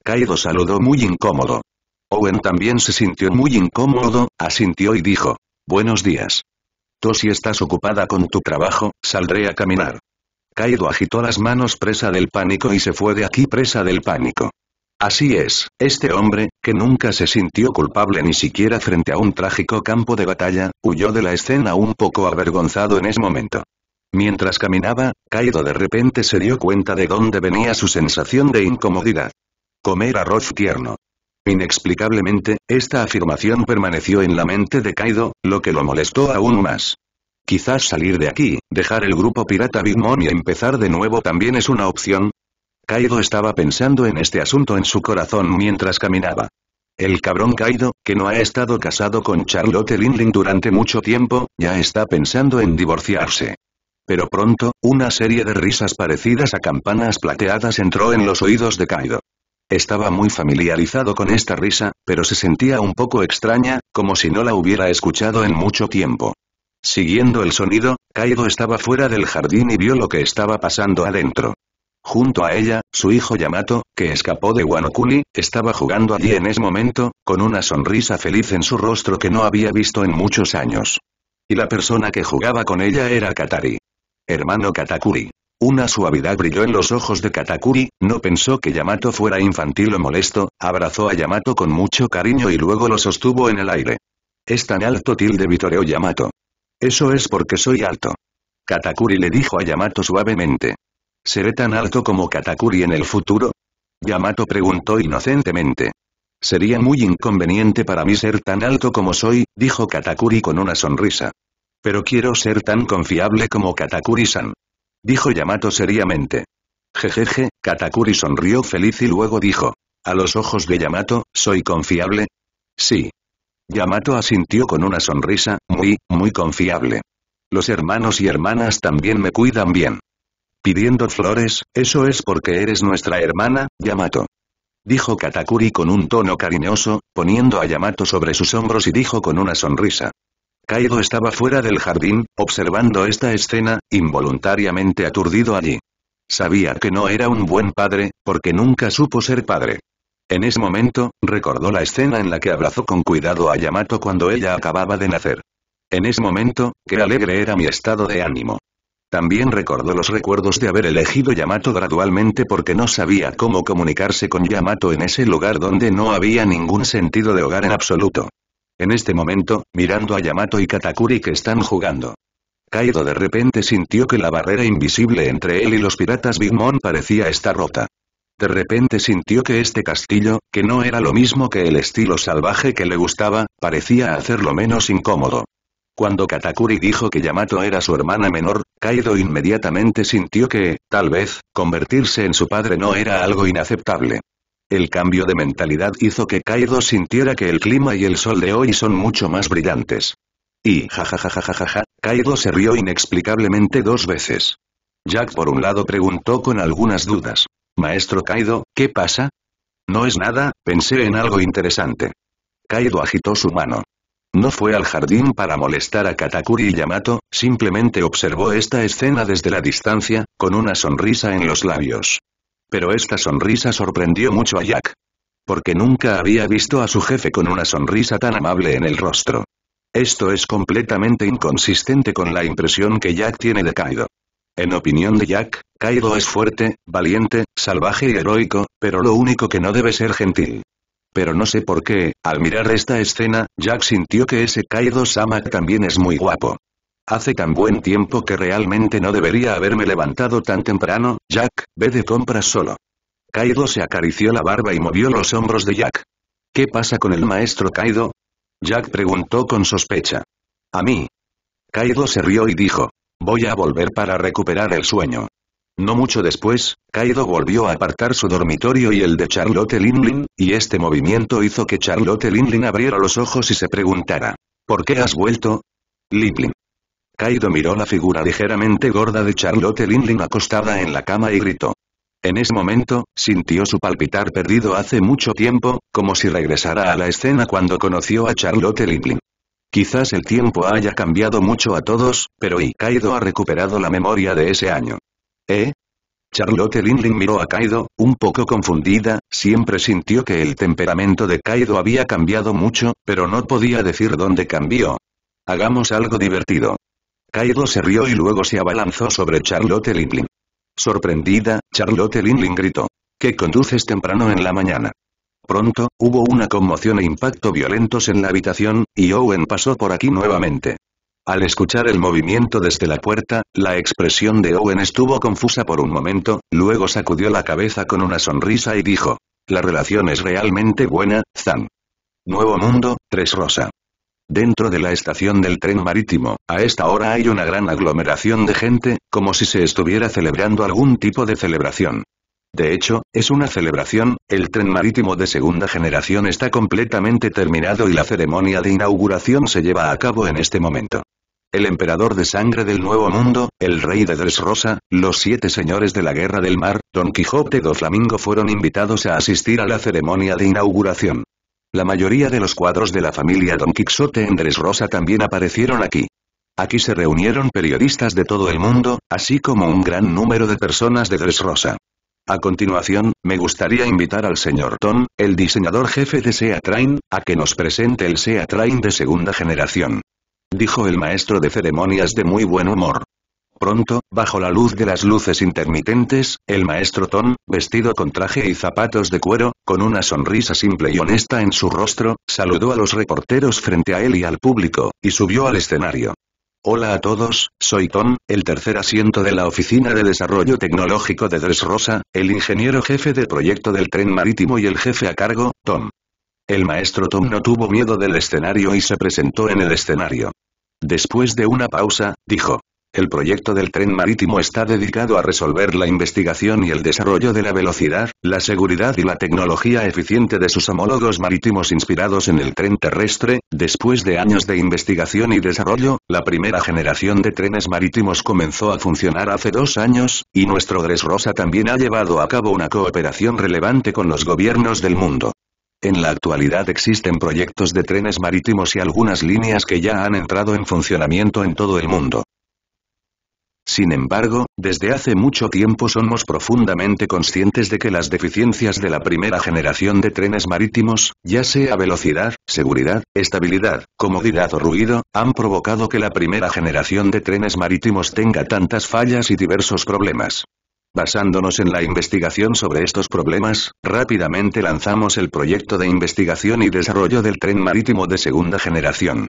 Kaido saludó muy incómodo. Owen también se sintió muy incómodo, asintió y dijo. Buenos días. si estás ocupada con tu trabajo, saldré a caminar. Kaido agitó las manos presa del pánico y se fue de aquí presa del pánico. Así es, este hombre, que nunca se sintió culpable ni siquiera frente a un trágico campo de batalla, huyó de la escena un poco avergonzado en ese momento. Mientras caminaba, Kaido de repente se dio cuenta de dónde venía su sensación de incomodidad. Comer arroz tierno. Inexplicablemente, esta afirmación permaneció en la mente de Kaido, lo que lo molestó aún más. Quizás salir de aquí, dejar el grupo pirata Big Mom y empezar de nuevo también es una opción, Kaido estaba pensando en este asunto en su corazón mientras caminaba. El cabrón Kaido, que no ha estado casado con Charlotte Lindling durante mucho tiempo, ya está pensando en divorciarse. Pero pronto, una serie de risas parecidas a campanas plateadas entró en los oídos de Kaido. Estaba muy familiarizado con esta risa, pero se sentía un poco extraña, como si no la hubiera escuchado en mucho tiempo. Siguiendo el sonido, Kaido estaba fuera del jardín y vio lo que estaba pasando adentro. Junto a ella, su hijo Yamato, que escapó de Wano estaba jugando allí en ese momento, con una sonrisa feliz en su rostro que no había visto en muchos años. Y la persona que jugaba con ella era Katari. Hermano Katakuri. Una suavidad brilló en los ojos de Katakuri, no pensó que Yamato fuera infantil o molesto, abrazó a Yamato con mucho cariño y luego lo sostuvo en el aire. Es tan alto tilde vitoreo Yamato. Eso es porque soy alto. Katakuri le dijo a Yamato suavemente. ¿Seré tan alto como Katakuri en el futuro? Yamato preguntó inocentemente. Sería muy inconveniente para mí ser tan alto como soy, dijo Katakuri con una sonrisa. Pero quiero ser tan confiable como Katakuri-san. Dijo Yamato seriamente. Jejeje, Katakuri sonrió feliz y luego dijo. A los ojos de Yamato, ¿soy confiable? Sí. Yamato asintió con una sonrisa, muy, muy confiable. Los hermanos y hermanas también me cuidan bien pidiendo flores, eso es porque eres nuestra hermana, Yamato. Dijo Katakuri con un tono cariñoso, poniendo a Yamato sobre sus hombros y dijo con una sonrisa. Kaido estaba fuera del jardín, observando esta escena, involuntariamente aturdido allí. Sabía que no era un buen padre, porque nunca supo ser padre. En ese momento, recordó la escena en la que abrazó con cuidado a Yamato cuando ella acababa de nacer. En ese momento, qué alegre era mi estado de ánimo. También recordó los recuerdos de haber elegido Yamato gradualmente porque no sabía cómo comunicarse con Yamato en ese lugar donde no había ningún sentido de hogar en absoluto. En este momento, mirando a Yamato y Katakuri que están jugando. Kaido de repente sintió que la barrera invisible entre él y los piratas Big Mom parecía estar rota. De repente sintió que este castillo, que no era lo mismo que el estilo salvaje que le gustaba, parecía hacerlo menos incómodo. Cuando Katakuri dijo que Yamato era su hermana menor, Kaido inmediatamente sintió que, tal vez, convertirse en su padre no era algo inaceptable. El cambio de mentalidad hizo que Kaido sintiera que el clima y el sol de hoy son mucho más brillantes. Y jajajajajaja, Kaido se rió inexplicablemente dos veces. Jack por un lado preguntó con algunas dudas. Maestro Kaido, ¿qué pasa? No es nada, pensé en algo interesante. Kaido agitó su mano. No fue al jardín para molestar a Katakuri y Yamato, simplemente observó esta escena desde la distancia, con una sonrisa en los labios. Pero esta sonrisa sorprendió mucho a Jack. Porque nunca había visto a su jefe con una sonrisa tan amable en el rostro. Esto es completamente inconsistente con la impresión que Jack tiene de Kaido. En opinión de Jack, Kaido es fuerte, valiente, salvaje y heroico, pero lo único que no debe ser gentil pero no sé por qué, al mirar esta escena, Jack sintió que ese Kaido Sama también es muy guapo. Hace tan buen tiempo que realmente no debería haberme levantado tan temprano, Jack, ve de compras solo. Kaido se acarició la barba y movió los hombros de Jack. ¿Qué pasa con el maestro Kaido? Jack preguntó con sospecha. A mí. Kaido se rió y dijo. Voy a volver para recuperar el sueño. No mucho después, Kaido volvió a apartar su dormitorio y el de Charlotte Linlin, y este movimiento hizo que Charlotte Linlin abriera los ojos y se preguntara. ¿Por qué has vuelto? Linlin. Kaido miró la figura ligeramente gorda de Charlotte Linlin acostada en la cama y gritó. En ese momento, sintió su palpitar perdido hace mucho tiempo, como si regresara a la escena cuando conoció a Charlotte Linlin. Quizás el tiempo haya cambiado mucho a todos, pero Kaido ha recuperado la memoria de ese año. ¿Eh? Charlotte Lindling miró a Kaido, un poco confundida, siempre sintió que el temperamento de Kaido había cambiado mucho, pero no podía decir dónde cambió. Hagamos algo divertido. Kaido se rió y luego se abalanzó sobre Charlotte Lindling. Sorprendida, Charlotte Lindling gritó. ¿Qué conduces temprano en la mañana? Pronto, hubo una conmoción e impacto violentos en la habitación, y Owen pasó por aquí nuevamente. Al escuchar el movimiento desde la puerta, la expresión de Owen estuvo confusa por un momento, luego sacudió la cabeza con una sonrisa y dijo. La relación es realmente buena, Zan. Nuevo Mundo, Tres Rosa. Dentro de la estación del tren marítimo, a esta hora hay una gran aglomeración de gente, como si se estuviera celebrando algún tipo de celebración. De hecho, es una celebración, el tren marítimo de segunda generación está completamente terminado y la ceremonia de inauguración se lleva a cabo en este momento. El emperador de sangre del Nuevo Mundo, el rey de Dressrosa, los siete señores de la Guerra del Mar, Don Quijote do Flamingo fueron invitados a asistir a la ceremonia de inauguración. La mayoría de los cuadros de la familia Don Quixote en Dresrosa también aparecieron aquí. Aquí se reunieron periodistas de todo el mundo, así como un gran número de personas de Dressrosa. A continuación, me gustaría invitar al señor Tom, el diseñador jefe de SEA Train, a que nos presente el SEA Train de segunda generación dijo el maestro de ceremonias de muy buen humor. Pronto, bajo la luz de las luces intermitentes, el maestro Tom, vestido con traje y zapatos de cuero, con una sonrisa simple y honesta en su rostro, saludó a los reporteros frente a él y al público, y subió al escenario. Hola a todos, soy Tom, el tercer asiento de la Oficina de Desarrollo Tecnológico de Rosa, el ingeniero jefe de proyecto del tren marítimo y el jefe a cargo, Tom. El maestro Tom no tuvo miedo del escenario y se presentó en el escenario. Después de una pausa, dijo. El proyecto del tren marítimo está dedicado a resolver la investigación y el desarrollo de la velocidad, la seguridad y la tecnología eficiente de sus homólogos marítimos inspirados en el tren terrestre. Después de años de investigación y desarrollo, la primera generación de trenes marítimos comenzó a funcionar hace dos años, y nuestro Gres Rosa también ha llevado a cabo una cooperación relevante con los gobiernos del mundo. En la actualidad existen proyectos de trenes marítimos y algunas líneas que ya han entrado en funcionamiento en todo el mundo. Sin embargo, desde hace mucho tiempo somos profundamente conscientes de que las deficiencias de la primera generación de trenes marítimos, ya sea velocidad, seguridad, estabilidad, comodidad o ruido, han provocado que la primera generación de trenes marítimos tenga tantas fallas y diversos problemas. Basándonos en la investigación sobre estos problemas, rápidamente lanzamos el proyecto de investigación y desarrollo del tren marítimo de segunda generación.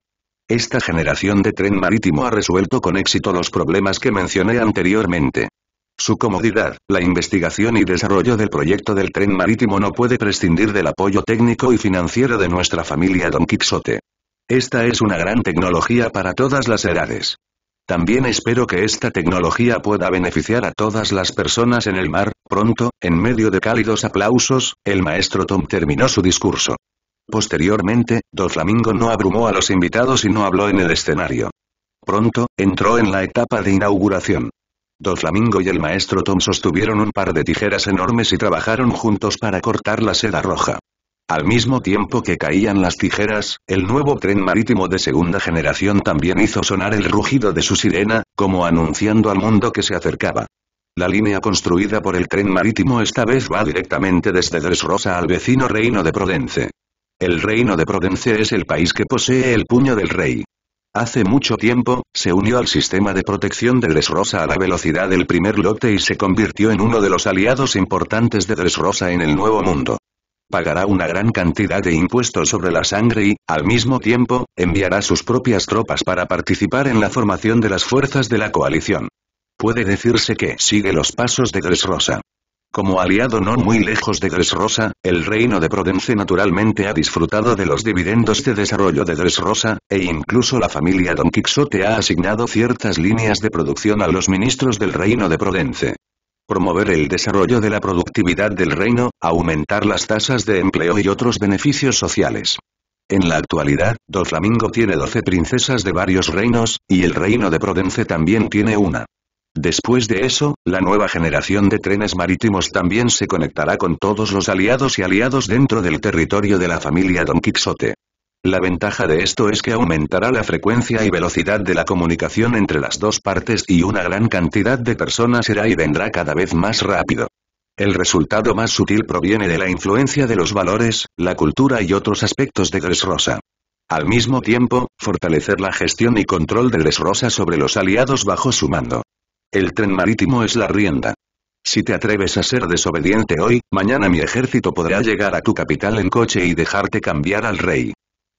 Esta generación de tren marítimo ha resuelto con éxito los problemas que mencioné anteriormente. Su comodidad, la investigación y desarrollo del proyecto del tren marítimo no puede prescindir del apoyo técnico y financiero de nuestra familia Don Quixote. Esta es una gran tecnología para todas las edades. También espero que esta tecnología pueda beneficiar a todas las personas en el mar, pronto, en medio de cálidos aplausos, el maestro Tom terminó su discurso. Posteriormente, Flamingo no abrumó a los invitados y no habló en el escenario. Pronto, entró en la etapa de inauguración. Flamingo y el maestro Tom sostuvieron un par de tijeras enormes y trabajaron juntos para cortar la seda roja. Al mismo tiempo que caían las tijeras, el nuevo tren marítimo de segunda generación también hizo sonar el rugido de su sirena, como anunciando al mundo que se acercaba. La línea construida por el tren marítimo esta vez va directamente desde Dresrosa al vecino Reino de Prodence. El Reino de Prodence es el país que posee el puño del rey. Hace mucho tiempo, se unió al sistema de protección de Dresrosa a la velocidad del primer lote y se convirtió en uno de los aliados importantes de Dresrosa en el Nuevo Mundo pagará una gran cantidad de impuestos sobre la sangre y, al mismo tiempo, enviará sus propias tropas para participar en la formación de las fuerzas de la coalición. Puede decirse que sigue los pasos de Rosa. Como aliado no muy lejos de Rosa, el reino de Prodence naturalmente ha disfrutado de los dividendos de desarrollo de Rosa e incluso la familia Don Quixote ha asignado ciertas líneas de producción a los ministros del reino de Prodence promover el desarrollo de la productividad del reino, aumentar las tasas de empleo y otros beneficios sociales. En la actualidad, Doflamingo tiene 12 princesas de varios reinos, y el reino de Prodence también tiene una. Después de eso, la nueva generación de trenes marítimos también se conectará con todos los aliados y aliados dentro del territorio de la familia Don Quixote. La ventaja de esto es que aumentará la frecuencia y velocidad de la comunicación entre las dos partes y una gran cantidad de personas irá y vendrá cada vez más rápido. El resultado más sutil proviene de la influencia de los valores, la cultura y otros aspectos de Dressrosa. Al mismo tiempo, fortalecer la gestión y control de Dressrosa sobre los aliados bajo su mando. El tren marítimo es la rienda. Si te atreves a ser desobediente hoy, mañana mi ejército podrá llegar a tu capital en coche y dejarte cambiar al rey.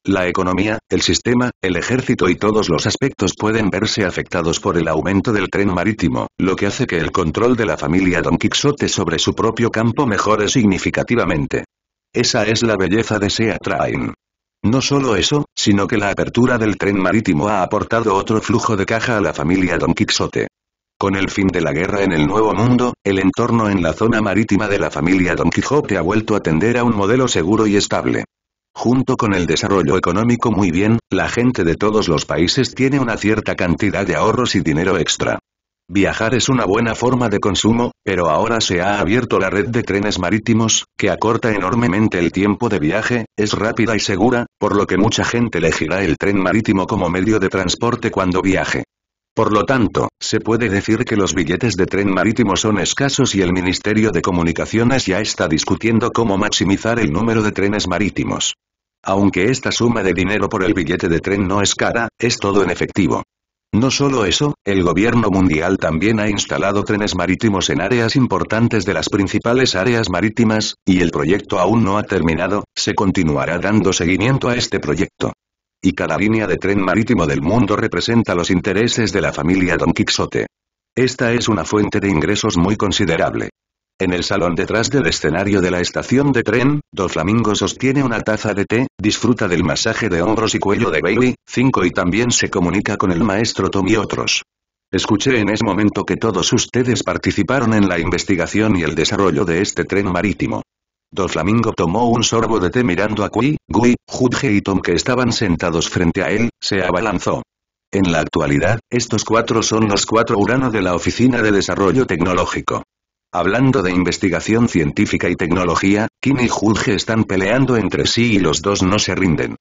La economía, el sistema, el ejército y todos los aspectos pueden verse afectados por el aumento del tren marítimo, lo que hace que el control de la familia Don Quixote sobre su propio campo mejore significativamente. Esa es la belleza de Sea Train. No solo eso, sino que la apertura del tren marítimo ha aportado otro flujo de caja a la familia Don Quixote. Con el fin de la guerra en el Nuevo Mundo, el entorno en la zona marítima de la familia Don Quijote ha vuelto a tender a un modelo seguro y estable. Junto con el desarrollo económico muy bien, la gente de todos los países tiene una cierta cantidad de ahorros y dinero extra. Viajar es una buena forma de consumo, pero ahora se ha abierto la red de trenes marítimos, que acorta enormemente el tiempo de viaje, es rápida y segura, por lo que mucha gente elegirá el tren marítimo como medio de transporte cuando viaje. Por lo tanto, se puede decir que los billetes de tren marítimo son escasos y el Ministerio de Comunicaciones ya está discutiendo cómo maximizar el número de trenes marítimos. Aunque esta suma de dinero por el billete de tren no es cara, es todo en efectivo. No solo eso, el gobierno mundial también ha instalado trenes marítimos en áreas importantes de las principales áreas marítimas, y el proyecto aún no ha terminado, se continuará dando seguimiento a este proyecto y cada línea de tren marítimo del mundo representa los intereses de la familia Don Quixote. Esta es una fuente de ingresos muy considerable. En el salón detrás del escenario de la estación de tren, Doflamingo sostiene una taza de té, disfruta del masaje de hombros y cuello de Bailey, 5 y también se comunica con el maestro Tom y otros. Escuché en ese momento que todos ustedes participaron en la investigación y el desarrollo de este tren marítimo. Flamingo tomó un sorbo de té mirando a Kui, Gui, Judge y Tom que estaban sentados frente a él, se abalanzó. En la actualidad, estos cuatro son los cuatro Urano de la Oficina de Desarrollo Tecnológico. Hablando de investigación científica y tecnología, Kim y Judge están peleando entre sí y los dos no se rinden.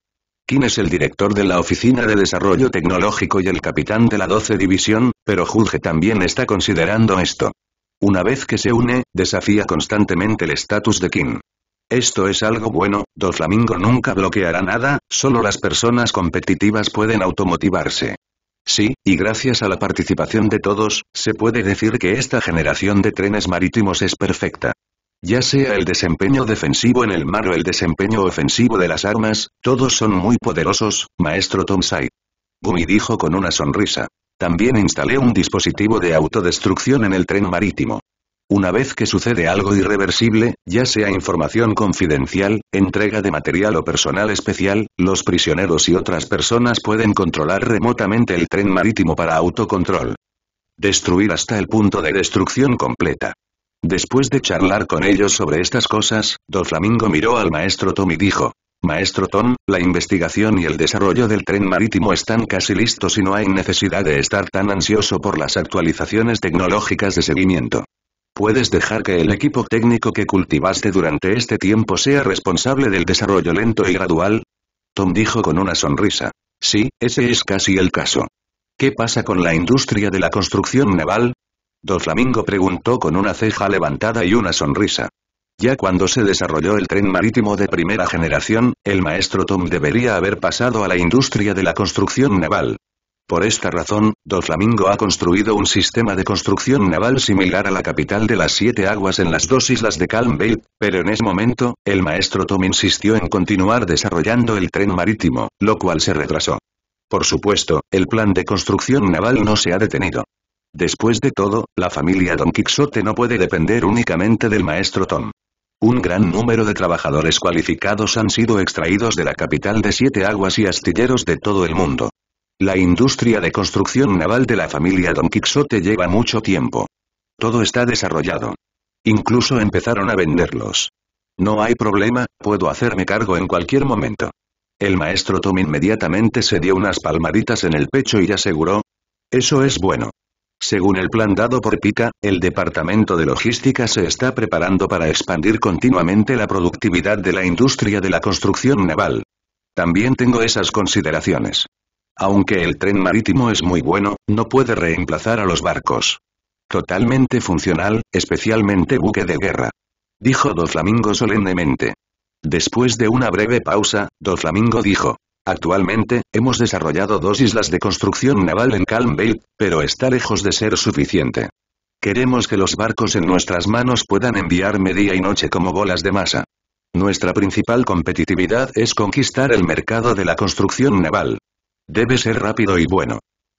Kim es el director de la Oficina de Desarrollo Tecnológico y el capitán de la 12 División, pero Judge también está considerando esto. Una vez que se une, desafía constantemente el estatus de King. Esto es algo bueno, Doflamingo nunca bloqueará nada, solo las personas competitivas pueden automotivarse. Sí, y gracias a la participación de todos, se puede decir que esta generación de trenes marítimos es perfecta. Ya sea el desempeño defensivo en el mar o el desempeño ofensivo de las armas, todos son muy poderosos, maestro Tom Gumi dijo con una sonrisa. También instalé un dispositivo de autodestrucción en el tren marítimo. Una vez que sucede algo irreversible, ya sea información confidencial, entrega de material o personal especial, los prisioneros y otras personas pueden controlar remotamente el tren marítimo para autocontrol. Destruir hasta el punto de destrucción completa. Después de charlar con ellos sobre estas cosas, Flamingo miró al maestro Tom y dijo, Maestro Tom, la investigación y el desarrollo del tren marítimo están casi listos y no hay necesidad de estar tan ansioso por las actualizaciones tecnológicas de seguimiento. Puedes dejar que el equipo técnico que cultivaste durante este tiempo sea responsable del desarrollo lento y gradual. Tom dijo con una sonrisa. Sí, ese es casi el caso. ¿Qué pasa con la industria de la construcción naval? Flamingo preguntó con una ceja levantada y una sonrisa. Ya cuando se desarrolló el tren marítimo de primera generación, el maestro Tom debería haber pasado a la industria de la construcción naval. Por esta razón, Flamingo ha construido un sistema de construcción naval similar a la capital de las siete aguas en las dos islas de Calm Bay, pero en ese momento, el maestro Tom insistió en continuar desarrollando el tren marítimo, lo cual se retrasó. Por supuesto, el plan de construcción naval no se ha detenido. Después de todo, la familia Don Quixote no puede depender únicamente del maestro Tom. Un gran número de trabajadores cualificados han sido extraídos de la capital de Siete Aguas y astilleros de todo el mundo. La industria de construcción naval de la familia Don Quixote lleva mucho tiempo. Todo está desarrollado. Incluso empezaron a venderlos. No hay problema, puedo hacerme cargo en cualquier momento. El maestro Tom inmediatamente se dio unas palmaditas en el pecho y aseguró. Eso es bueno. Según el plan dado por Pica, el departamento de logística se está preparando para expandir continuamente la productividad de la industria de la construcción naval. También tengo esas consideraciones. Aunque el tren marítimo es muy bueno, no puede reemplazar a los barcos. Totalmente funcional, especialmente buque de guerra. Dijo Doflamingo solemnemente. Después de una breve pausa, Doflamingo dijo. Actualmente, hemos desarrollado dos islas de construcción naval en Calm Bay, pero está lejos de ser suficiente. Queremos que los barcos en nuestras manos puedan enviarme día y noche como bolas de masa. Nuestra principal competitividad es conquistar el mercado de la construcción naval. Debe ser rápido y bueno.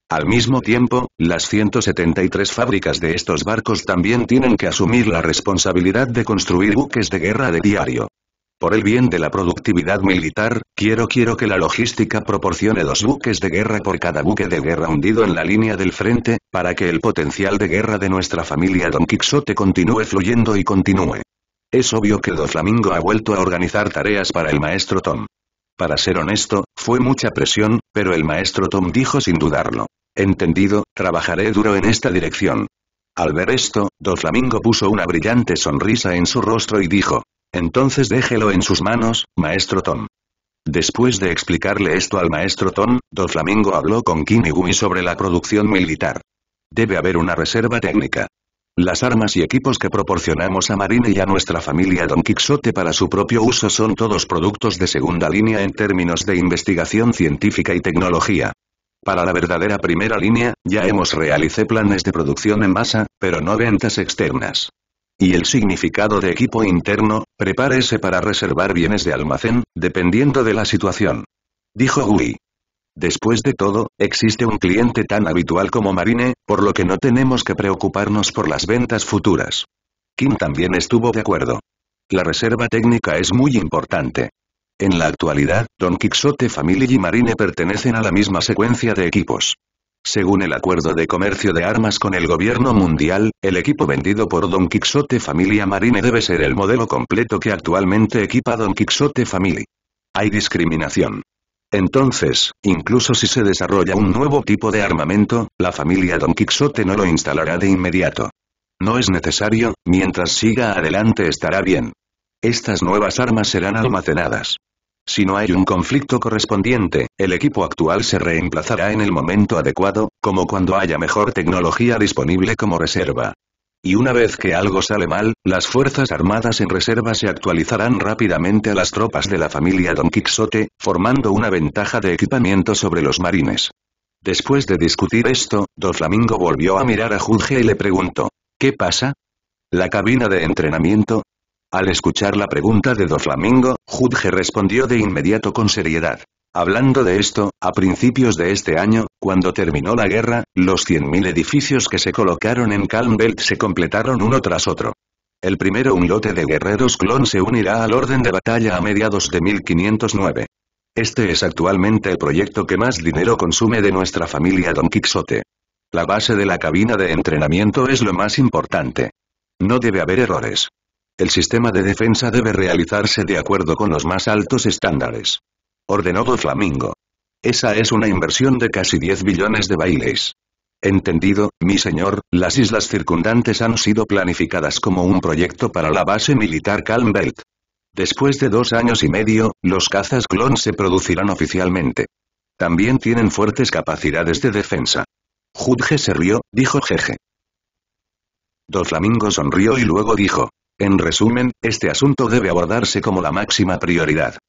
Al mismo tiempo, las 173 fábricas de estos barcos también tienen que asumir la responsabilidad de construir buques de guerra de diario. Por el bien de la productividad militar, quiero quiero que la logística proporcione dos buques de guerra por cada buque de guerra hundido en la línea del frente, para que el potencial de guerra de nuestra familia Don Quixote continúe fluyendo y continúe. Es obvio que Do Flamingo ha vuelto a organizar tareas para el maestro Tom. Para ser honesto, fue mucha presión, pero el maestro Tom dijo sin dudarlo. Entendido, trabajaré duro en esta dirección. Al ver esto, Do Flamingo puso una brillante sonrisa en su rostro y dijo, entonces déjelo en sus manos, maestro Tom. Después de explicarle esto al maestro Tom, Flamingo habló con Kimigumi sobre la producción militar. Debe haber una reserva técnica. Las armas y equipos que proporcionamos a Marine y a nuestra familia Don Quixote para su propio uso son todos productos de segunda línea en términos de investigación científica y tecnología. Para la verdadera primera línea, ya hemos realizado planes de producción en masa, pero no ventas externas y el significado de equipo interno, prepárese para reservar bienes de almacén, dependiendo de la situación. Dijo Gui. Después de todo, existe un cliente tan habitual como Marine, por lo que no tenemos que preocuparnos por las ventas futuras. Kim también estuvo de acuerdo. La reserva técnica es muy importante. En la actualidad, Don Quixote Family y Marine pertenecen a la misma secuencia de equipos. Según el acuerdo de comercio de armas con el gobierno mundial, el equipo vendido por Don Quixote Familia Marine debe ser el modelo completo que actualmente equipa Don Quixote Family. Hay discriminación. Entonces, incluso si se desarrolla un nuevo tipo de armamento, la familia Don Quixote no lo instalará de inmediato. No es necesario, mientras siga adelante estará bien. Estas nuevas armas serán almacenadas. Si no hay un conflicto correspondiente, el equipo actual se reemplazará en el momento adecuado, como cuando haya mejor tecnología disponible como reserva. Y una vez que algo sale mal, las Fuerzas Armadas en reserva se actualizarán rápidamente a las tropas de la familia Don Quixote, formando una ventaja de equipamiento sobre los marines. Después de discutir esto, Doflamingo Flamingo volvió a mirar a Junge y le preguntó, ¿qué pasa? La cabina de entrenamiento, al escuchar la pregunta de Doflamingo, Judge respondió de inmediato con seriedad. Hablando de esto, a principios de este año, cuando terminó la guerra, los 100.000 edificios que se colocaron en Calm Belt se completaron uno tras otro. El primero un lote de guerreros clon se unirá al orden de batalla a mediados de 1509. Este es actualmente el proyecto que más dinero consume de nuestra familia Don Quixote. La base de la cabina de entrenamiento es lo más importante. No debe haber errores el sistema de defensa debe realizarse de acuerdo con los más altos estándares. Ordenó Flamingo. Esa es una inversión de casi 10 billones de bailes. Entendido, mi señor, las islas circundantes han sido planificadas como un proyecto para la base militar Belt. Después de dos años y medio, los cazas clon se producirán oficialmente. También tienen fuertes capacidades de defensa. Judge se rió, dijo Jeje. Doflamingo sonrió y luego dijo, en resumen, este asunto debe abordarse como la máxima prioridad.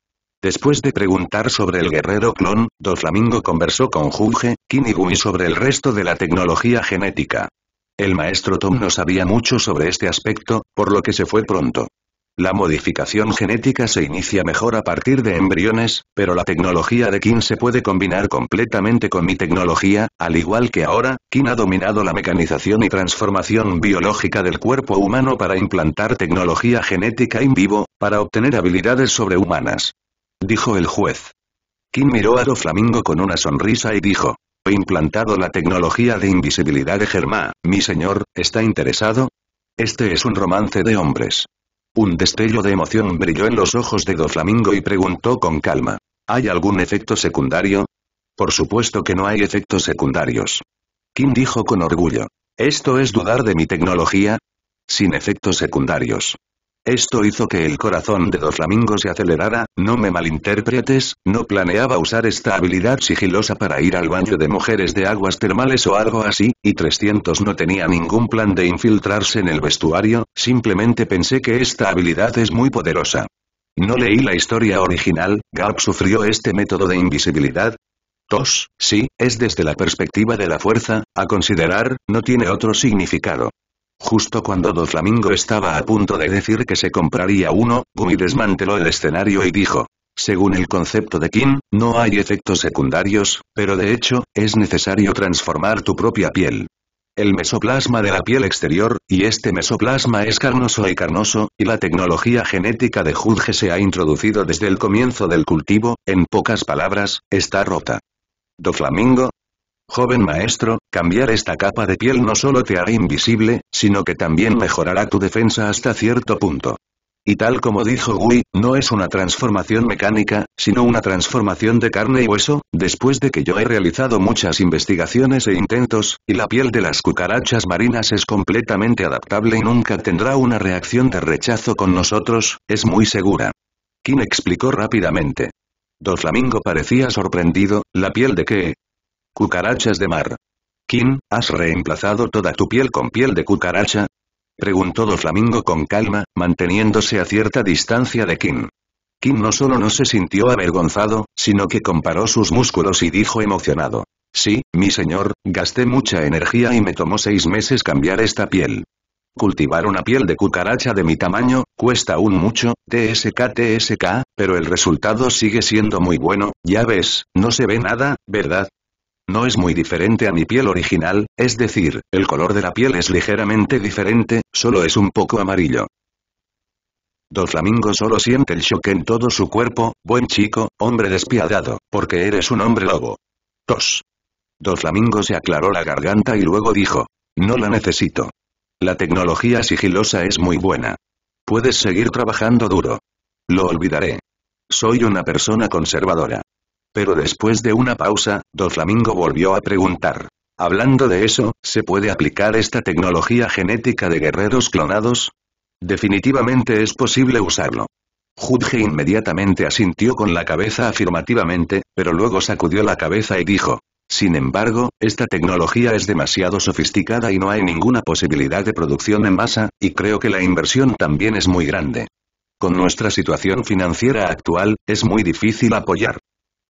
Después de preguntar sobre el guerrero clon, Doflamingo conversó con Junge, Kinigumi sobre el resto de la tecnología genética. El maestro Tom no sabía mucho sobre este aspecto, por lo que se fue pronto. La modificación genética se inicia mejor a partir de embriones, pero la tecnología de King se puede combinar completamente con mi tecnología, al igual que ahora, King ha dominado la mecanización y transformación biológica del cuerpo humano para implantar tecnología genética en vivo, para obtener habilidades sobrehumanas. Dijo el juez. King miró a Doflamingo con una sonrisa y dijo, He implantado la tecnología de invisibilidad de Germá, mi señor, ¿está interesado? Este es un romance de hombres. Un destello de emoción brilló en los ojos de Flamingo y preguntó con calma. ¿Hay algún efecto secundario? Por supuesto que no hay efectos secundarios. Kim dijo con orgullo. ¿Esto es dudar de mi tecnología? Sin efectos secundarios. Esto hizo que el corazón de dos flamingos se acelerara, no me malinterpretes, no planeaba usar esta habilidad sigilosa para ir al baño de mujeres de aguas termales o algo así, y 300 no tenía ningún plan de infiltrarse en el vestuario, simplemente pensé que esta habilidad es muy poderosa. No leí la historia original, Garp sufrió este método de invisibilidad, Tos, sí, es desde la perspectiva de la fuerza, a considerar, no tiene otro significado. Justo cuando Doflamingo estaba a punto de decir que se compraría uno, Gumi desmanteló el escenario y dijo. Según el concepto de Kim, no hay efectos secundarios, pero de hecho, es necesario transformar tu propia piel. El mesoplasma de la piel exterior, y este mesoplasma es carnoso y carnoso, y la tecnología genética de Judge se ha introducido desde el comienzo del cultivo, en pocas palabras, está rota. Doflamingo, Joven maestro, cambiar esta capa de piel no solo te hará invisible, sino que también mejorará tu defensa hasta cierto punto. Y tal como dijo Gui, no es una transformación mecánica, sino una transformación de carne y hueso, después de que yo he realizado muchas investigaciones e intentos, y la piel de las cucarachas marinas es completamente adaptable y nunca tendrá una reacción de rechazo con nosotros, es muy segura. Kim explicó rápidamente. Doflamingo parecía sorprendido, ¿la piel de qué? Cucarachas de mar. Kim, has reemplazado toda tu piel con piel de cucaracha? Preguntó Do Flamingo con calma, manteniéndose a cierta distancia de Kim. Kim no solo no se sintió avergonzado, sino que comparó sus músculos y dijo emocionado. Sí, mi señor, gasté mucha energía y me tomó seis meses cambiar esta piel. Cultivar una piel de cucaracha de mi tamaño, cuesta aún mucho, TSK TSK, pero el resultado sigue siendo muy bueno, ya ves, no se ve nada, ¿verdad? no es muy diferente a mi piel original, es decir, el color de la piel es ligeramente diferente, solo es un poco amarillo. Doflamingo solo siente el shock en todo su cuerpo, buen chico, hombre despiadado, porque eres un hombre lobo. Tos. Doflamingo se aclaró la garganta y luego dijo. No la necesito. La tecnología sigilosa es muy buena. Puedes seguir trabajando duro. Lo olvidaré. Soy una persona conservadora. Pero después de una pausa, Doflamingo volvió a preguntar. Hablando de eso, ¿se puede aplicar esta tecnología genética de guerreros clonados? Definitivamente es posible usarlo. Judge inmediatamente asintió con la cabeza afirmativamente, pero luego sacudió la cabeza y dijo, sin embargo, esta tecnología es demasiado sofisticada y no hay ninguna posibilidad de producción en masa, y creo que la inversión también es muy grande. Con nuestra situación financiera actual, es muy difícil apoyar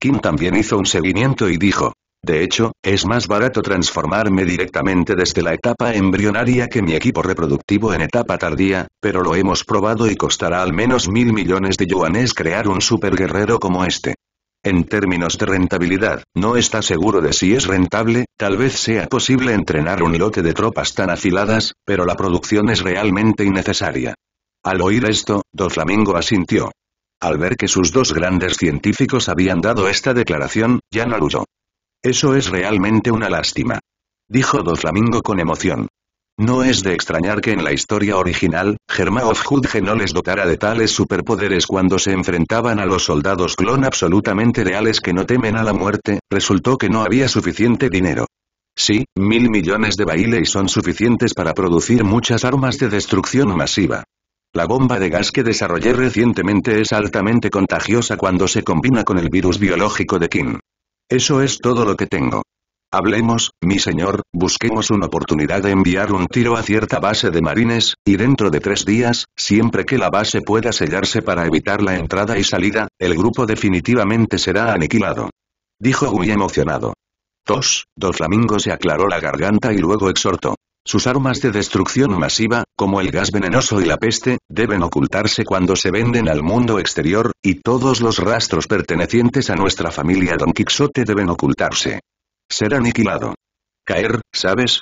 Kim también hizo un seguimiento y dijo. De hecho, es más barato transformarme directamente desde la etapa embrionaria que mi equipo reproductivo en etapa tardía, pero lo hemos probado y costará al menos mil millones de yuanes crear un superguerrero como este. En términos de rentabilidad, no está seguro de si es rentable, tal vez sea posible entrenar un lote de tropas tan afiladas, pero la producción es realmente innecesaria. Al oír esto, Doflamingo asintió. Al ver que sus dos grandes científicos habían dado esta declaración, ya no luchó. Eso es realmente una lástima. Dijo Flamingo con emoción. No es de extrañar que en la historia original, of Hudge no les dotara de tales superpoderes cuando se enfrentaban a los soldados clon absolutamente reales que no temen a la muerte, resultó que no había suficiente dinero. Sí, mil millones de baile y son suficientes para producir muchas armas de destrucción masiva. La bomba de gas que desarrollé recientemente es altamente contagiosa cuando se combina con el virus biológico de Kim. Eso es todo lo que tengo. Hablemos, mi señor, busquemos una oportunidad de enviar un tiro a cierta base de marines, y dentro de tres días, siempre que la base pueda sellarse para evitar la entrada y salida, el grupo definitivamente será aniquilado. Dijo muy emocionado. Tos, flamingos se aclaró la garganta y luego exhortó. Sus armas de destrucción masiva, como el gas venenoso y la peste, deben ocultarse cuando se venden al mundo exterior, y todos los rastros pertenecientes a nuestra familia Don Quixote deben ocultarse. Ser aniquilado. Caer, ¿sabes?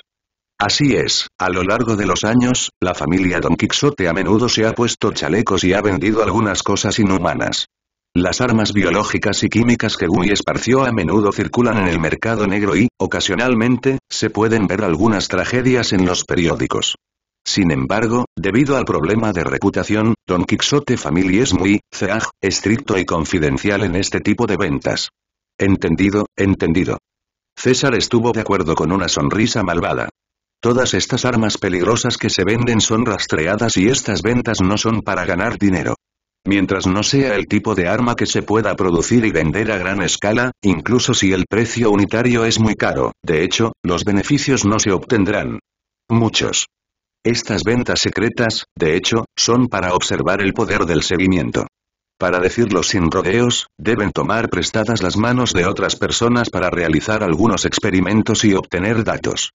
Así es, a lo largo de los años, la familia Don Quixote a menudo se ha puesto chalecos y ha vendido algunas cosas inhumanas. Las armas biológicas y químicas que Gui esparció a menudo circulan en el mercado negro y, ocasionalmente, se pueden ver algunas tragedias en los periódicos. Sin embargo, debido al problema de reputación, Don Quixote Family es muy, ceaj, estricto y confidencial en este tipo de ventas. Entendido, entendido. César estuvo de acuerdo con una sonrisa malvada. Todas estas armas peligrosas que se venden son rastreadas y estas ventas no son para ganar dinero. Mientras no sea el tipo de arma que se pueda producir y vender a gran escala, incluso si el precio unitario es muy caro, de hecho, los beneficios no se obtendrán. Muchos. Estas ventas secretas, de hecho, son para observar el poder del seguimiento. Para decirlo sin rodeos, deben tomar prestadas las manos de otras personas para realizar algunos experimentos y obtener datos.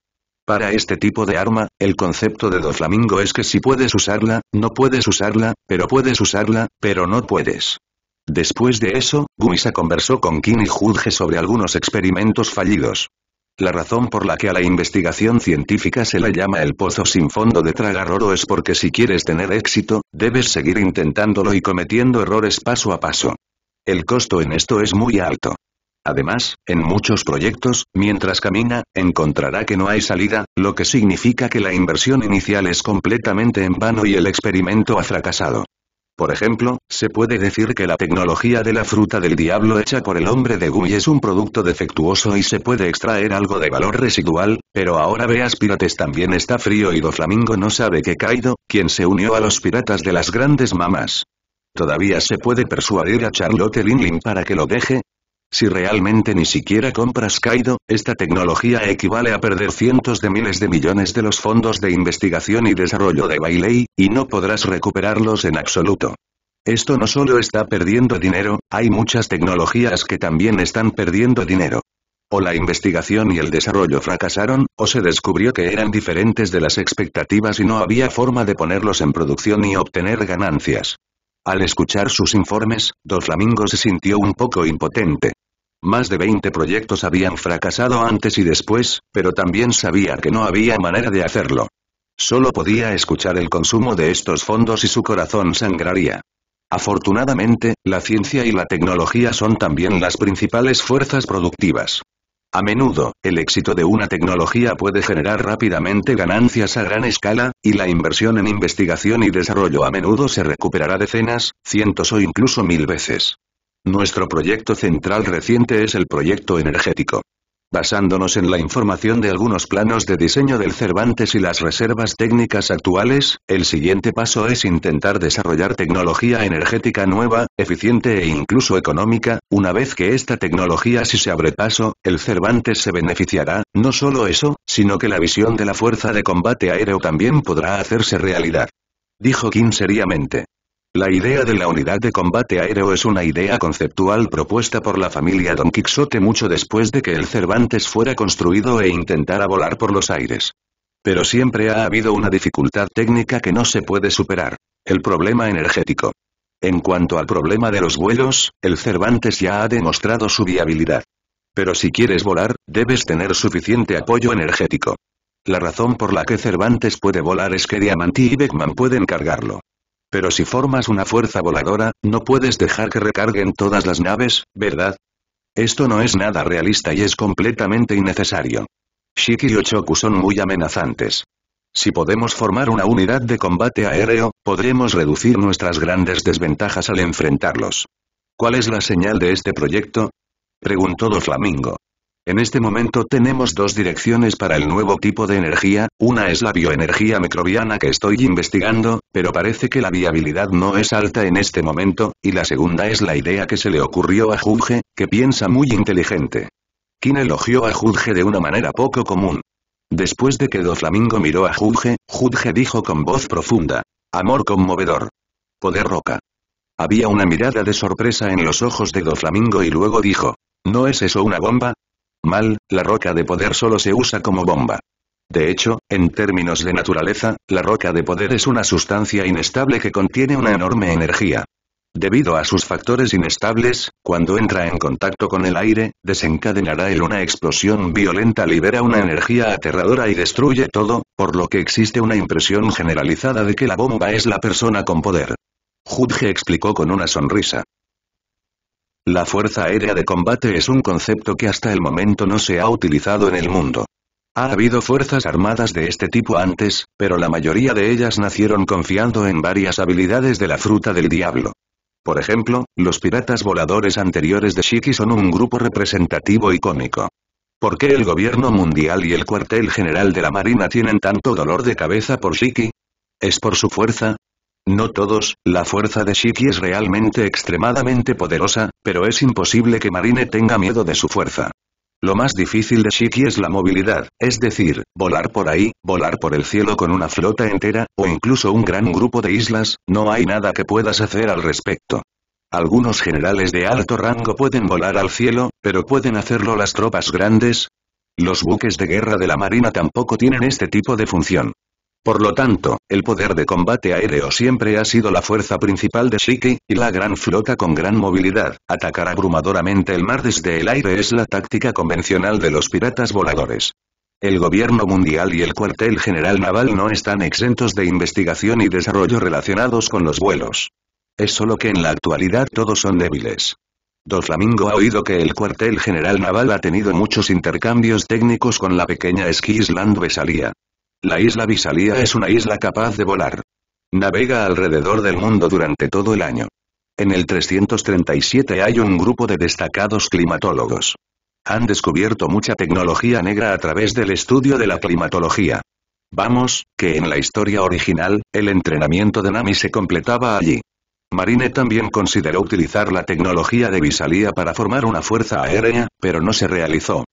Para este tipo de arma, el concepto de Flamingo es que si puedes usarla, no puedes usarla, pero puedes usarla, pero no puedes. Después de eso, Guisa conversó con Kim y Judge sobre algunos experimentos fallidos. La razón por la que a la investigación científica se la llama el pozo sin fondo de tragar oro es porque si quieres tener éxito, debes seguir intentándolo y cometiendo errores paso a paso. El costo en esto es muy alto. Además, en muchos proyectos, mientras camina, encontrará que no hay salida, lo que significa que la inversión inicial es completamente en vano y el experimento ha fracasado. Por ejemplo, se puede decir que la tecnología de la fruta del diablo hecha por el hombre de Gui es un producto defectuoso y se puede extraer algo de valor residual, pero ahora veas Pirates también está frío y Doflamingo no sabe que Kaido, quien se unió a los piratas de las grandes mamás. Todavía se puede persuadir a Charlotte Linlin para que lo deje, si realmente ni siquiera compras Kaido, esta tecnología equivale a perder cientos de miles de millones de los fondos de investigación y desarrollo de Bailey, y no podrás recuperarlos en absoluto. Esto no solo está perdiendo dinero, hay muchas tecnologías que también están perdiendo dinero. O la investigación y el desarrollo fracasaron, o se descubrió que eran diferentes de las expectativas y no había forma de ponerlos en producción y obtener ganancias. Al escuchar sus informes, Doflamingo se sintió un poco impotente. Más de 20 proyectos habían fracasado antes y después, pero también sabía que no había manera de hacerlo. Solo podía escuchar el consumo de estos fondos y su corazón sangraría. Afortunadamente, la ciencia y la tecnología son también las principales fuerzas productivas. A menudo, el éxito de una tecnología puede generar rápidamente ganancias a gran escala, y la inversión en investigación y desarrollo a menudo se recuperará decenas, cientos o incluso mil veces. Nuestro proyecto central reciente es el proyecto energético. Basándonos en la información de algunos planos de diseño del Cervantes y las reservas técnicas actuales, el siguiente paso es intentar desarrollar tecnología energética nueva, eficiente e incluso económica. Una vez que esta tecnología si se abre paso, el Cervantes se beneficiará, no solo eso, sino que la visión de la fuerza de combate aéreo también podrá hacerse realidad. Dijo King seriamente. La idea de la unidad de combate aéreo es una idea conceptual propuesta por la familia Don Quixote mucho después de que el Cervantes fuera construido e intentara volar por los aires. Pero siempre ha habido una dificultad técnica que no se puede superar. El problema energético. En cuanto al problema de los vuelos, el Cervantes ya ha demostrado su viabilidad. Pero si quieres volar, debes tener suficiente apoyo energético. La razón por la que Cervantes puede volar es que Diamantí y Beckman pueden cargarlo. Pero si formas una fuerza voladora, no puedes dejar que recarguen todas las naves, ¿verdad? Esto no es nada realista y es completamente innecesario. Shiki y Ochoku son muy amenazantes. Si podemos formar una unidad de combate aéreo, podremos reducir nuestras grandes desventajas al enfrentarlos. ¿Cuál es la señal de este proyecto? Preguntó flamingo. En este momento tenemos dos direcciones para el nuevo tipo de energía, una es la bioenergía microbiana que estoy investigando, pero parece que la viabilidad no es alta en este momento, y la segunda es la idea que se le ocurrió a Juge, que piensa muy inteligente. Kin elogió a Juge de una manera poco común. Después de que Doflamingo miró a Juge, Juge dijo con voz profunda. Amor conmovedor. Poder roca. Había una mirada de sorpresa en los ojos de Doflamingo y luego dijo. ¿No es eso una bomba? mal, la roca de poder solo se usa como bomba. De hecho, en términos de naturaleza, la roca de poder es una sustancia inestable que contiene una enorme energía. Debido a sus factores inestables, cuando entra en contacto con el aire, desencadenará en una explosión violenta, libera una energía aterradora y destruye todo, por lo que existe una impresión generalizada de que la bomba es la persona con poder. Judge explicó con una sonrisa. La fuerza aérea de combate es un concepto que hasta el momento no se ha utilizado en el mundo. Ha habido fuerzas armadas de este tipo antes, pero la mayoría de ellas nacieron confiando en varias habilidades de la fruta del diablo. Por ejemplo, los piratas voladores anteriores de Shiki son un grupo representativo icónico. ¿Por qué el gobierno mundial y el cuartel general de la marina tienen tanto dolor de cabeza por Shiki? ¿Es por su fuerza? No todos, la fuerza de Shiki es realmente extremadamente poderosa, pero es imposible que Marine tenga miedo de su fuerza. Lo más difícil de Shiki es la movilidad, es decir, volar por ahí, volar por el cielo con una flota entera, o incluso un gran grupo de islas, no hay nada que puedas hacer al respecto. Algunos generales de alto rango pueden volar al cielo, pero ¿pueden hacerlo las tropas grandes? Los buques de guerra de la marina tampoco tienen este tipo de función. Por lo tanto, el poder de combate aéreo siempre ha sido la fuerza principal de Shiki, y la gran flota con gran movilidad, atacar abrumadoramente el mar desde el aire es la táctica convencional de los piratas voladores. El gobierno mundial y el cuartel general naval no están exentos de investigación y desarrollo relacionados con los vuelos. Es solo que en la actualidad todos son débiles. Doflamingo ha oído que el cuartel general naval ha tenido muchos intercambios técnicos con la pequeña Skisland Besalía. La isla Visalia es una isla capaz de volar. Navega alrededor del mundo durante todo el año. En el 337 hay un grupo de destacados climatólogos. Han descubierto mucha tecnología negra a través del estudio de la climatología. Vamos, que en la historia original, el entrenamiento de Nami se completaba allí. Marine también consideró utilizar la tecnología de Visalia para formar una fuerza aérea, pero no se realizó.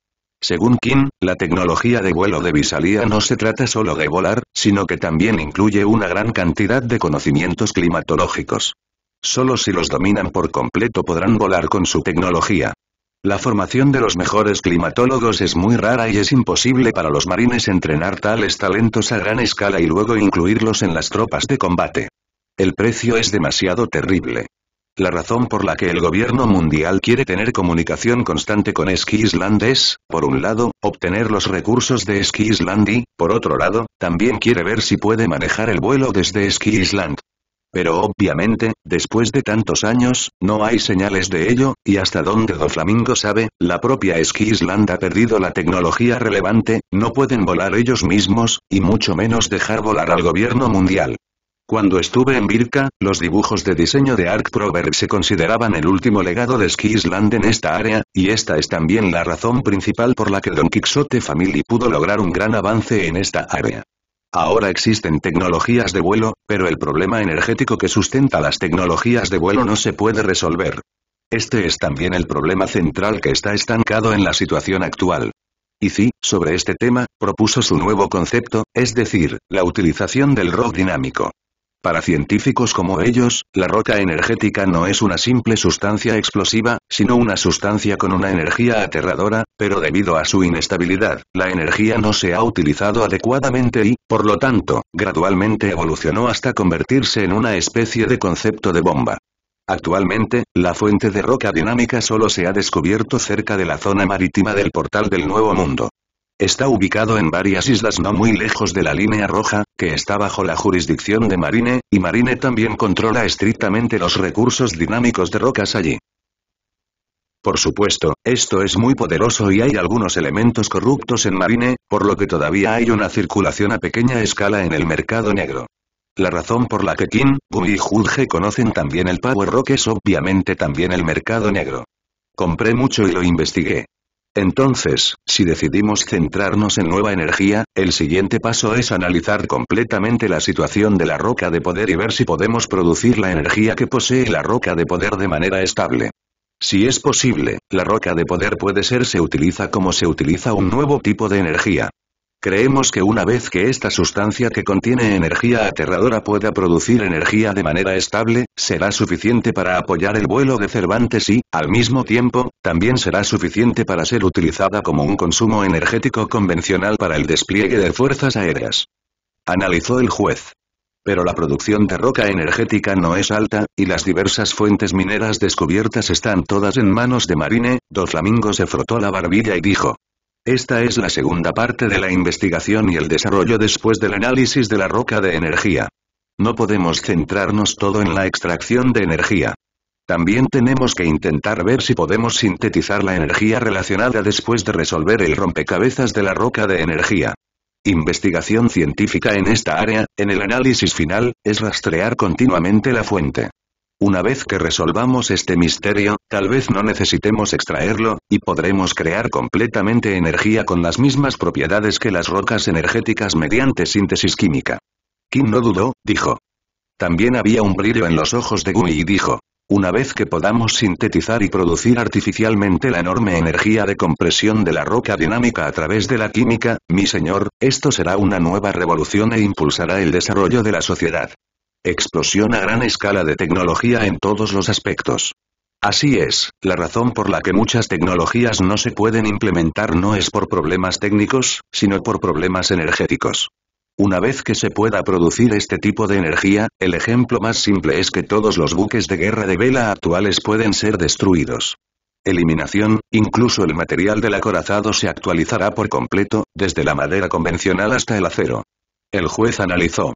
Según Kim, la tecnología de vuelo de Visalia no se trata solo de volar, sino que también incluye una gran cantidad de conocimientos climatológicos. Solo si los dominan por completo podrán volar con su tecnología. La formación de los mejores climatólogos es muy rara y es imposible para los marines entrenar tales talentos a gran escala y luego incluirlos en las tropas de combate. El precio es demasiado terrible. La razón por la que el gobierno mundial quiere tener comunicación constante con Ski Island es, por un lado, obtener los recursos de Ski Island y, por otro lado, también quiere ver si puede manejar el vuelo desde Ski Island. Pero obviamente, después de tantos años, no hay señales de ello, y hasta donde Doflamingo sabe, la propia Ski Island ha perdido la tecnología relevante, no pueden volar ellos mismos, y mucho menos dejar volar al gobierno mundial. Cuando estuve en Birka, los dibujos de diseño de Ark Proverb se consideraban el último legado de Skisland en esta área, y esta es también la razón principal por la que Don Quixote Family pudo lograr un gran avance en esta área. Ahora existen tecnologías de vuelo, pero el problema energético que sustenta las tecnologías de vuelo no se puede resolver. Este es también el problema central que está estancado en la situación actual. Y sí, sobre este tema, propuso su nuevo concepto, es decir, la utilización del rock dinámico. Para científicos como ellos, la roca energética no es una simple sustancia explosiva, sino una sustancia con una energía aterradora, pero debido a su inestabilidad, la energía no se ha utilizado adecuadamente y, por lo tanto, gradualmente evolucionó hasta convertirse en una especie de concepto de bomba. Actualmente, la fuente de roca dinámica solo se ha descubierto cerca de la zona marítima del Portal del Nuevo Mundo. Está ubicado en varias islas no muy lejos de la línea roja, que está bajo la jurisdicción de Marine, y Marine también controla estrictamente los recursos dinámicos de rocas allí. Por supuesto, esto es muy poderoso y hay algunos elementos corruptos en Marine, por lo que todavía hay una circulación a pequeña escala en el mercado negro. La razón por la que Kim, Bu y Hulge conocen también el Power Rock es obviamente también el mercado negro. Compré mucho y lo investigué. Entonces, si decidimos centrarnos en nueva energía, el siguiente paso es analizar completamente la situación de la roca de poder y ver si podemos producir la energía que posee la roca de poder de manera estable. Si es posible, la roca de poder puede ser se utiliza como se utiliza un nuevo tipo de energía. Creemos que una vez que esta sustancia que contiene energía aterradora pueda producir energía de manera estable, será suficiente para apoyar el vuelo de Cervantes y, al mismo tiempo, también será suficiente para ser utilizada como un consumo energético convencional para el despliegue de fuerzas aéreas. Analizó el juez. Pero la producción de roca energética no es alta, y las diversas fuentes mineras descubiertas están todas en manos de Marine, Dos flamingos se frotó la barbilla y dijo, esta es la segunda parte de la investigación y el desarrollo después del análisis de la roca de energía. No podemos centrarnos todo en la extracción de energía. También tenemos que intentar ver si podemos sintetizar la energía relacionada después de resolver el rompecabezas de la roca de energía. Investigación científica en esta área, en el análisis final, es rastrear continuamente la fuente. Una vez que resolvamos este misterio, tal vez no necesitemos extraerlo, y podremos crear completamente energía con las mismas propiedades que las rocas energéticas mediante síntesis química. Kim no dudó, dijo. También había un brillo en los ojos de Gui y dijo. Una vez que podamos sintetizar y producir artificialmente la enorme energía de compresión de la roca dinámica a través de la química, mi señor, esto será una nueva revolución e impulsará el desarrollo de la sociedad. Explosión a gran escala de tecnología en todos los aspectos. Así es, la razón por la que muchas tecnologías no se pueden implementar no es por problemas técnicos, sino por problemas energéticos. Una vez que se pueda producir este tipo de energía, el ejemplo más simple es que todos los buques de guerra de vela actuales pueden ser destruidos. Eliminación, incluso el material del acorazado se actualizará por completo, desde la madera convencional hasta el acero. El juez analizó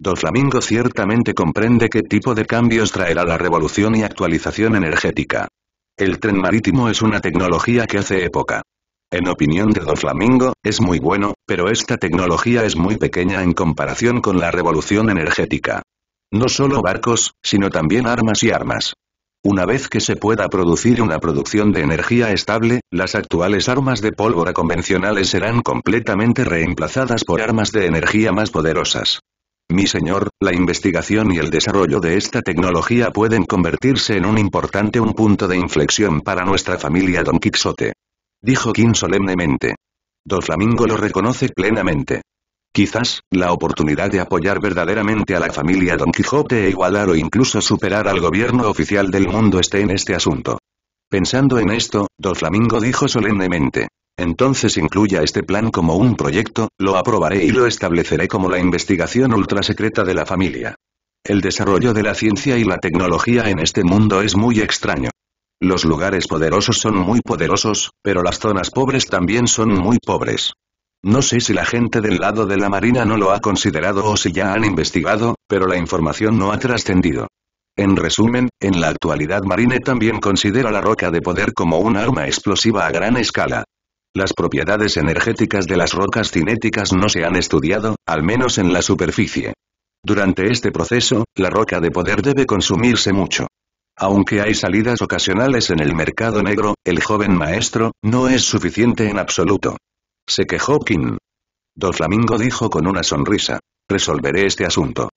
Doflamingo ciertamente comprende qué tipo de cambios traerá la revolución y actualización energética. El tren marítimo es una tecnología que hace época. En opinión de Doflamingo, es muy bueno, pero esta tecnología es muy pequeña en comparación con la revolución energética. No solo barcos, sino también armas y armas. Una vez que se pueda producir una producción de energía estable, las actuales armas de pólvora convencionales serán completamente reemplazadas por armas de energía más poderosas. Mi señor, la investigación y el desarrollo de esta tecnología pueden convertirse en un importante un punto de inflexión para nuestra familia Don Quixote. Dijo King solemnemente. Do Flamingo lo reconoce plenamente. Quizás, la oportunidad de apoyar verdaderamente a la familia Don Quijote e igualar o incluso superar al gobierno oficial del mundo esté en este asunto. Pensando en esto, Do Flamingo dijo solemnemente. Entonces incluya este plan como un proyecto, lo aprobaré y lo estableceré como la investigación ultrasecreta de la familia. El desarrollo de la ciencia y la tecnología en este mundo es muy extraño. Los lugares poderosos son muy poderosos, pero las zonas pobres también son muy pobres. No sé si la gente del lado de la Marina no lo ha considerado o si ya han investigado, pero la información no ha trascendido. En resumen, en la actualidad Marine también considera la roca de poder como un arma explosiva a gran escala. Las propiedades energéticas de las rocas cinéticas no se han estudiado, al menos en la superficie. Durante este proceso, la roca de poder debe consumirse mucho. Aunque hay salidas ocasionales en el mercado negro, el joven maestro, no es suficiente en absoluto. Se quejó King. flamingo dijo con una sonrisa. Resolveré este asunto.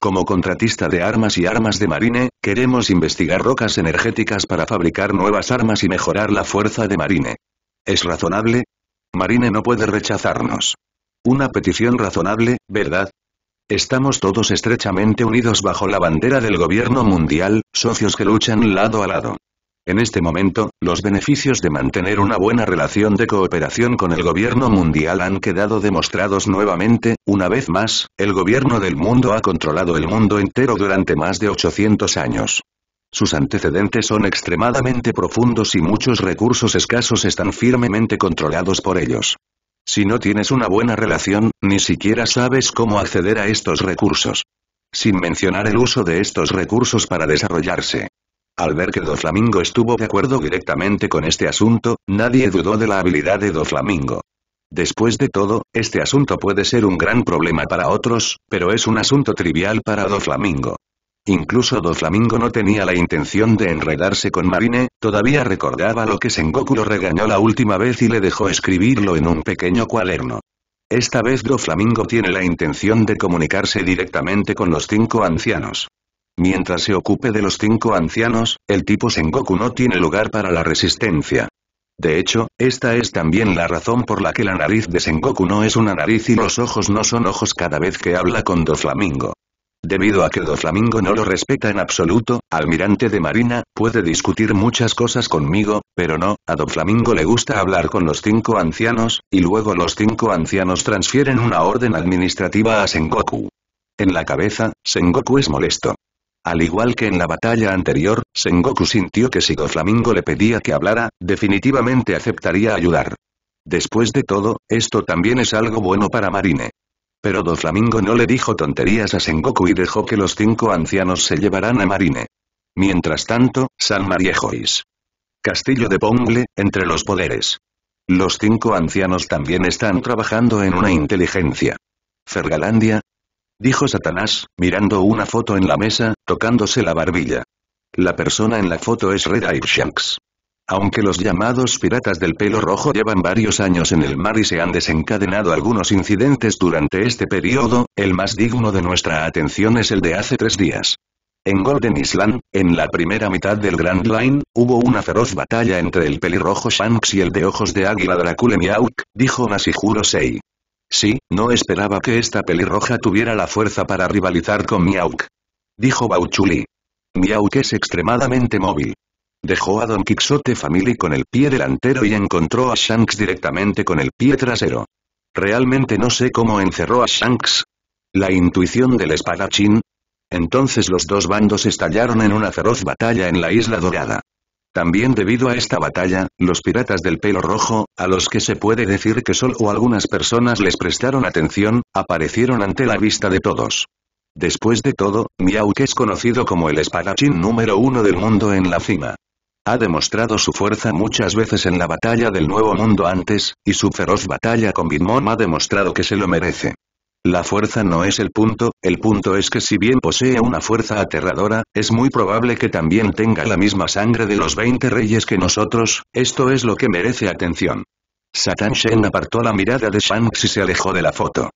Como contratista de armas y armas de marine, queremos investigar rocas energéticas para fabricar nuevas armas y mejorar la fuerza de marine. ¿Es razonable? Marine no puede rechazarnos. Una petición razonable, ¿verdad? Estamos todos estrechamente unidos bajo la bandera del gobierno mundial, socios que luchan lado a lado. En este momento, los beneficios de mantener una buena relación de cooperación con el gobierno mundial han quedado demostrados nuevamente, una vez más, el gobierno del mundo ha controlado el mundo entero durante más de 800 años. Sus antecedentes son extremadamente profundos y muchos recursos escasos están firmemente controlados por ellos. Si no tienes una buena relación, ni siquiera sabes cómo acceder a estos recursos. Sin mencionar el uso de estos recursos para desarrollarse. Al ver que Doflamingo estuvo de acuerdo directamente con este asunto, nadie dudó de la habilidad de Doflamingo. Después de todo, este asunto puede ser un gran problema para otros, pero es un asunto trivial para Doflamingo. Incluso Do Flamingo no tenía la intención de enredarse con Marine, todavía recordaba lo que Sengoku lo regañó la última vez y le dejó escribirlo en un pequeño cuaderno. Esta vez Do Flamingo tiene la intención de comunicarse directamente con los cinco ancianos. Mientras se ocupe de los cinco ancianos, el tipo Sengoku no tiene lugar para la resistencia. De hecho, esta es también la razón por la que la nariz de Sengoku no es una nariz y los ojos no son ojos cada vez que habla con Doflamingo debido a que Doflamingo no lo respeta en absoluto, almirante de marina, puede discutir muchas cosas conmigo, pero no, a Doflamingo le gusta hablar con los cinco ancianos, y luego los cinco ancianos transfieren una orden administrativa a Sengoku. En la cabeza, Sengoku es molesto. Al igual que en la batalla anterior, Sengoku sintió que si Doflamingo le pedía que hablara, definitivamente aceptaría ayudar. Después de todo, esto también es algo bueno para Marine. Pero Doflamingo no le dijo tonterías a Sengoku y dejó que los cinco ancianos se llevaran a Marine. Mientras tanto, San Mariejois. Castillo de Pongle, entre los poderes. Los cinco ancianos también están trabajando en una inteligencia. Fergalandia. Dijo Satanás, mirando una foto en la mesa, tocándose la barbilla. La persona en la foto es Red Eye Shanks. Aunque los llamados piratas del pelo rojo llevan varios años en el mar y se han desencadenado algunos incidentes durante este periodo, el más digno de nuestra atención es el de hace tres días. En Golden Island, en la primera mitad del Grand Line, hubo una feroz batalla entre el pelirrojo Shanks y el de ojos de águila Dracule Miauk, dijo Nasi Sei. Sí, no esperaba que esta pelirroja tuviera la fuerza para rivalizar con Miauk. Dijo Bauchuli. Miauk es extremadamente móvil. Dejó a Don Quixote Family con el pie delantero y encontró a Shanks directamente con el pie trasero. Realmente no sé cómo encerró a Shanks. La intuición del espadachín. Entonces los dos bandos estallaron en una feroz batalla en la Isla Dorada. También debido a esta batalla, los piratas del pelo rojo, a los que se puede decir que solo algunas personas les prestaron atención, aparecieron ante la vista de todos. Después de todo, Miau que es conocido como el espadachín número uno del mundo en la cima. Ha demostrado su fuerza muchas veces en la batalla del Nuevo Mundo antes, y su feroz batalla con Mom ha demostrado que se lo merece. La fuerza no es el punto, el punto es que si bien posee una fuerza aterradora, es muy probable que también tenga la misma sangre de los 20 reyes que nosotros, esto es lo que merece atención. Satan Shen apartó la mirada de Shanks y se alejó de la foto.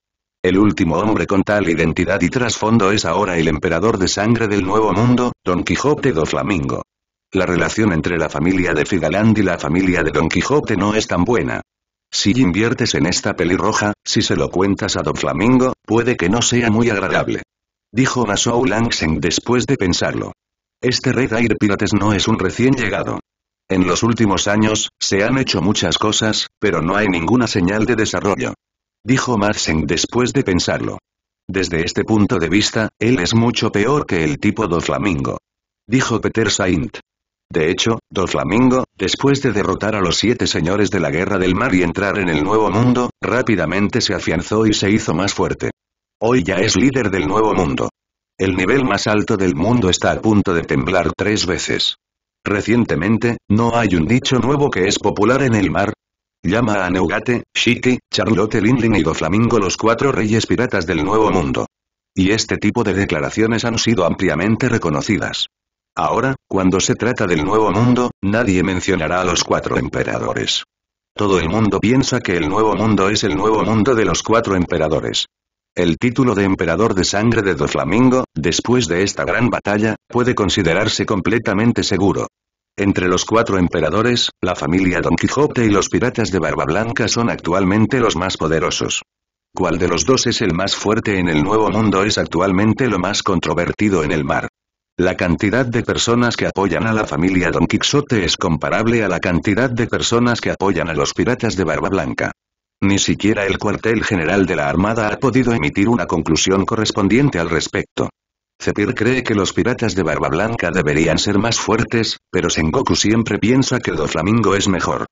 El último hombre con tal identidad y trasfondo es ahora el emperador de sangre del Nuevo Mundo, Don Quijote do Flamingo. La relación entre la familia de Figaland y la familia de Don Quijote no es tan buena. Si inviertes en esta pelirroja, si se lo cuentas a Don Flamingo, puede que no sea muy agradable. Dijo Masou Langseng después de pensarlo. Este Red Air Pirates no es un recién llegado. En los últimos años, se han hecho muchas cosas, pero no hay ninguna señal de desarrollo. Dijo Marsen después de pensarlo. Desde este punto de vista, él es mucho peor que el tipo Don Flamingo. Dijo Peter Saint. De hecho, Doflamingo, después de derrotar a los siete señores de la Guerra del Mar y entrar en el Nuevo Mundo, rápidamente se afianzó y se hizo más fuerte. Hoy ya es líder del Nuevo Mundo. El nivel más alto del mundo está a punto de temblar tres veces. Recientemente, ¿no hay un dicho nuevo que es popular en el mar? Llama a Neugate, Shiki, Charlotte Lindley y Doflamingo los cuatro reyes piratas del Nuevo Mundo. Y este tipo de declaraciones han sido ampliamente reconocidas. Ahora, cuando se trata del Nuevo Mundo, nadie mencionará a los cuatro emperadores. Todo el mundo piensa que el Nuevo Mundo es el Nuevo Mundo de los cuatro emperadores. El título de Emperador de Sangre de Doflamingo, después de esta gran batalla, puede considerarse completamente seguro. Entre los cuatro emperadores, la familia Don Quijote y los piratas de Barba Blanca son actualmente los más poderosos. ¿Cuál de los dos es el más fuerte en el Nuevo Mundo es actualmente lo más controvertido en el mar? La cantidad de personas que apoyan a la familia Don Quixote es comparable a la cantidad de personas que apoyan a los piratas de Barba Blanca. Ni siquiera el cuartel general de la Armada ha podido emitir una conclusión correspondiente al respecto. Zepir cree que los piratas de Barba Blanca deberían ser más fuertes, pero Sengoku siempre piensa que Doflamingo es mejor.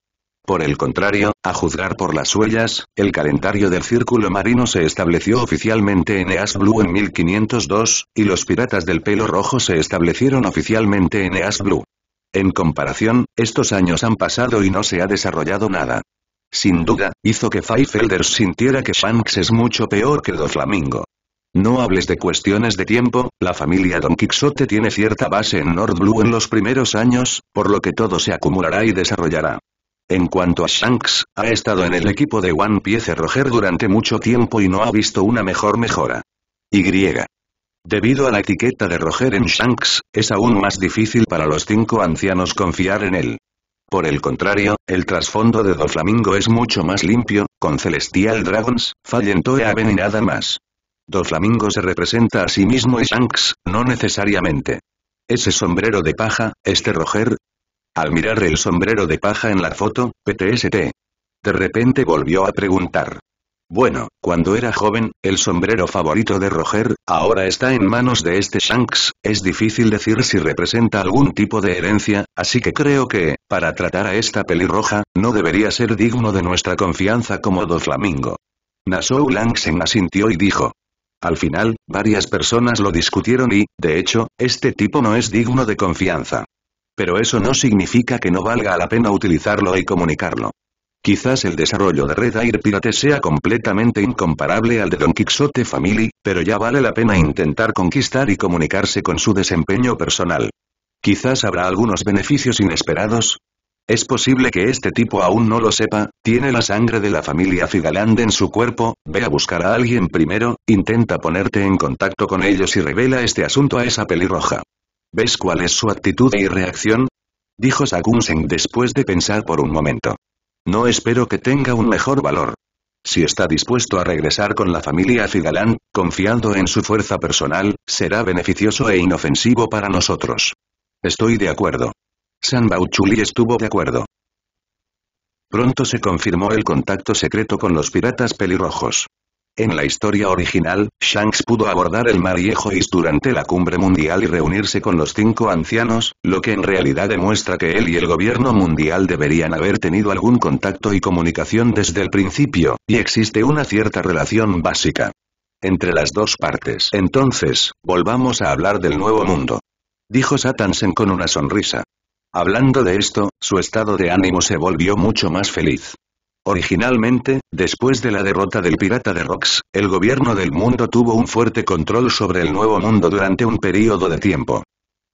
Por el contrario, a juzgar por las huellas, el calendario del Círculo Marino se estableció oficialmente en Eas Blue en 1502, y los piratas del pelo rojo se establecieron oficialmente en Eas Blue. En comparación, estos años han pasado y no se ha desarrollado nada. Sin duda, hizo que Elders sintiera que Shanks es mucho peor que Doflamingo. No hables de cuestiones de tiempo, la familia Don Quixote tiene cierta base en Nord Blue en los primeros años, por lo que todo se acumulará y desarrollará. En cuanto a Shanks, ha estado en el equipo de One Piece Roger durante mucho tiempo y no ha visto una mejor mejora. Y. Debido a la etiqueta de Roger en Shanks, es aún más difícil para los cinco ancianos confiar en él. Por el contrario, el trasfondo de Doflamingo es mucho más limpio, con Celestial Dragons, Fallen Aven y nada más. Doflamingo se representa a sí mismo y Shanks, no necesariamente. Ese sombrero de paja, este Roger, al mirar el sombrero de paja en la foto, PTST. De repente volvió a preguntar. Bueno, cuando era joven, el sombrero favorito de Roger, ahora está en manos de este Shanks, es difícil decir si representa algún tipo de herencia, así que creo que, para tratar a esta pelirroja, no debería ser digno de nuestra confianza como Doflamingo. Nasou Langsen asintió y dijo. Al final, varias personas lo discutieron y, de hecho, este tipo no es digno de confianza. Pero eso no significa que no valga la pena utilizarlo y comunicarlo. Quizás el desarrollo de Red Air Pirate sea completamente incomparable al de Don Quixote Family, pero ya vale la pena intentar conquistar y comunicarse con su desempeño personal. Quizás habrá algunos beneficios inesperados. Es posible que este tipo aún no lo sepa, tiene la sangre de la familia Figaland en su cuerpo, ve a buscar a alguien primero, intenta ponerte en contacto con ellos y revela este asunto a esa pelirroja. ¿Ves cuál es su actitud y reacción? Dijo Sakunsen después de pensar por un momento. No espero que tenga un mejor valor. Si está dispuesto a regresar con la familia Figalán, confiando en su fuerza personal, será beneficioso e inofensivo para nosotros. Estoy de acuerdo. San Bauchuli estuvo de acuerdo. Pronto se confirmó el contacto secreto con los piratas pelirrojos. En la historia original, Shanks pudo abordar el mar Yehois durante la cumbre mundial y reunirse con los cinco ancianos, lo que en realidad demuestra que él y el gobierno mundial deberían haber tenido algún contacto y comunicación desde el principio, y existe una cierta relación básica entre las dos partes. Entonces, volvamos a hablar del nuevo mundo. Dijo Satansen con una sonrisa. Hablando de esto, su estado de ánimo se volvió mucho más feliz. Originalmente, después de la derrota del pirata de Rox, el gobierno del mundo tuvo un fuerte control sobre el nuevo mundo durante un período de tiempo.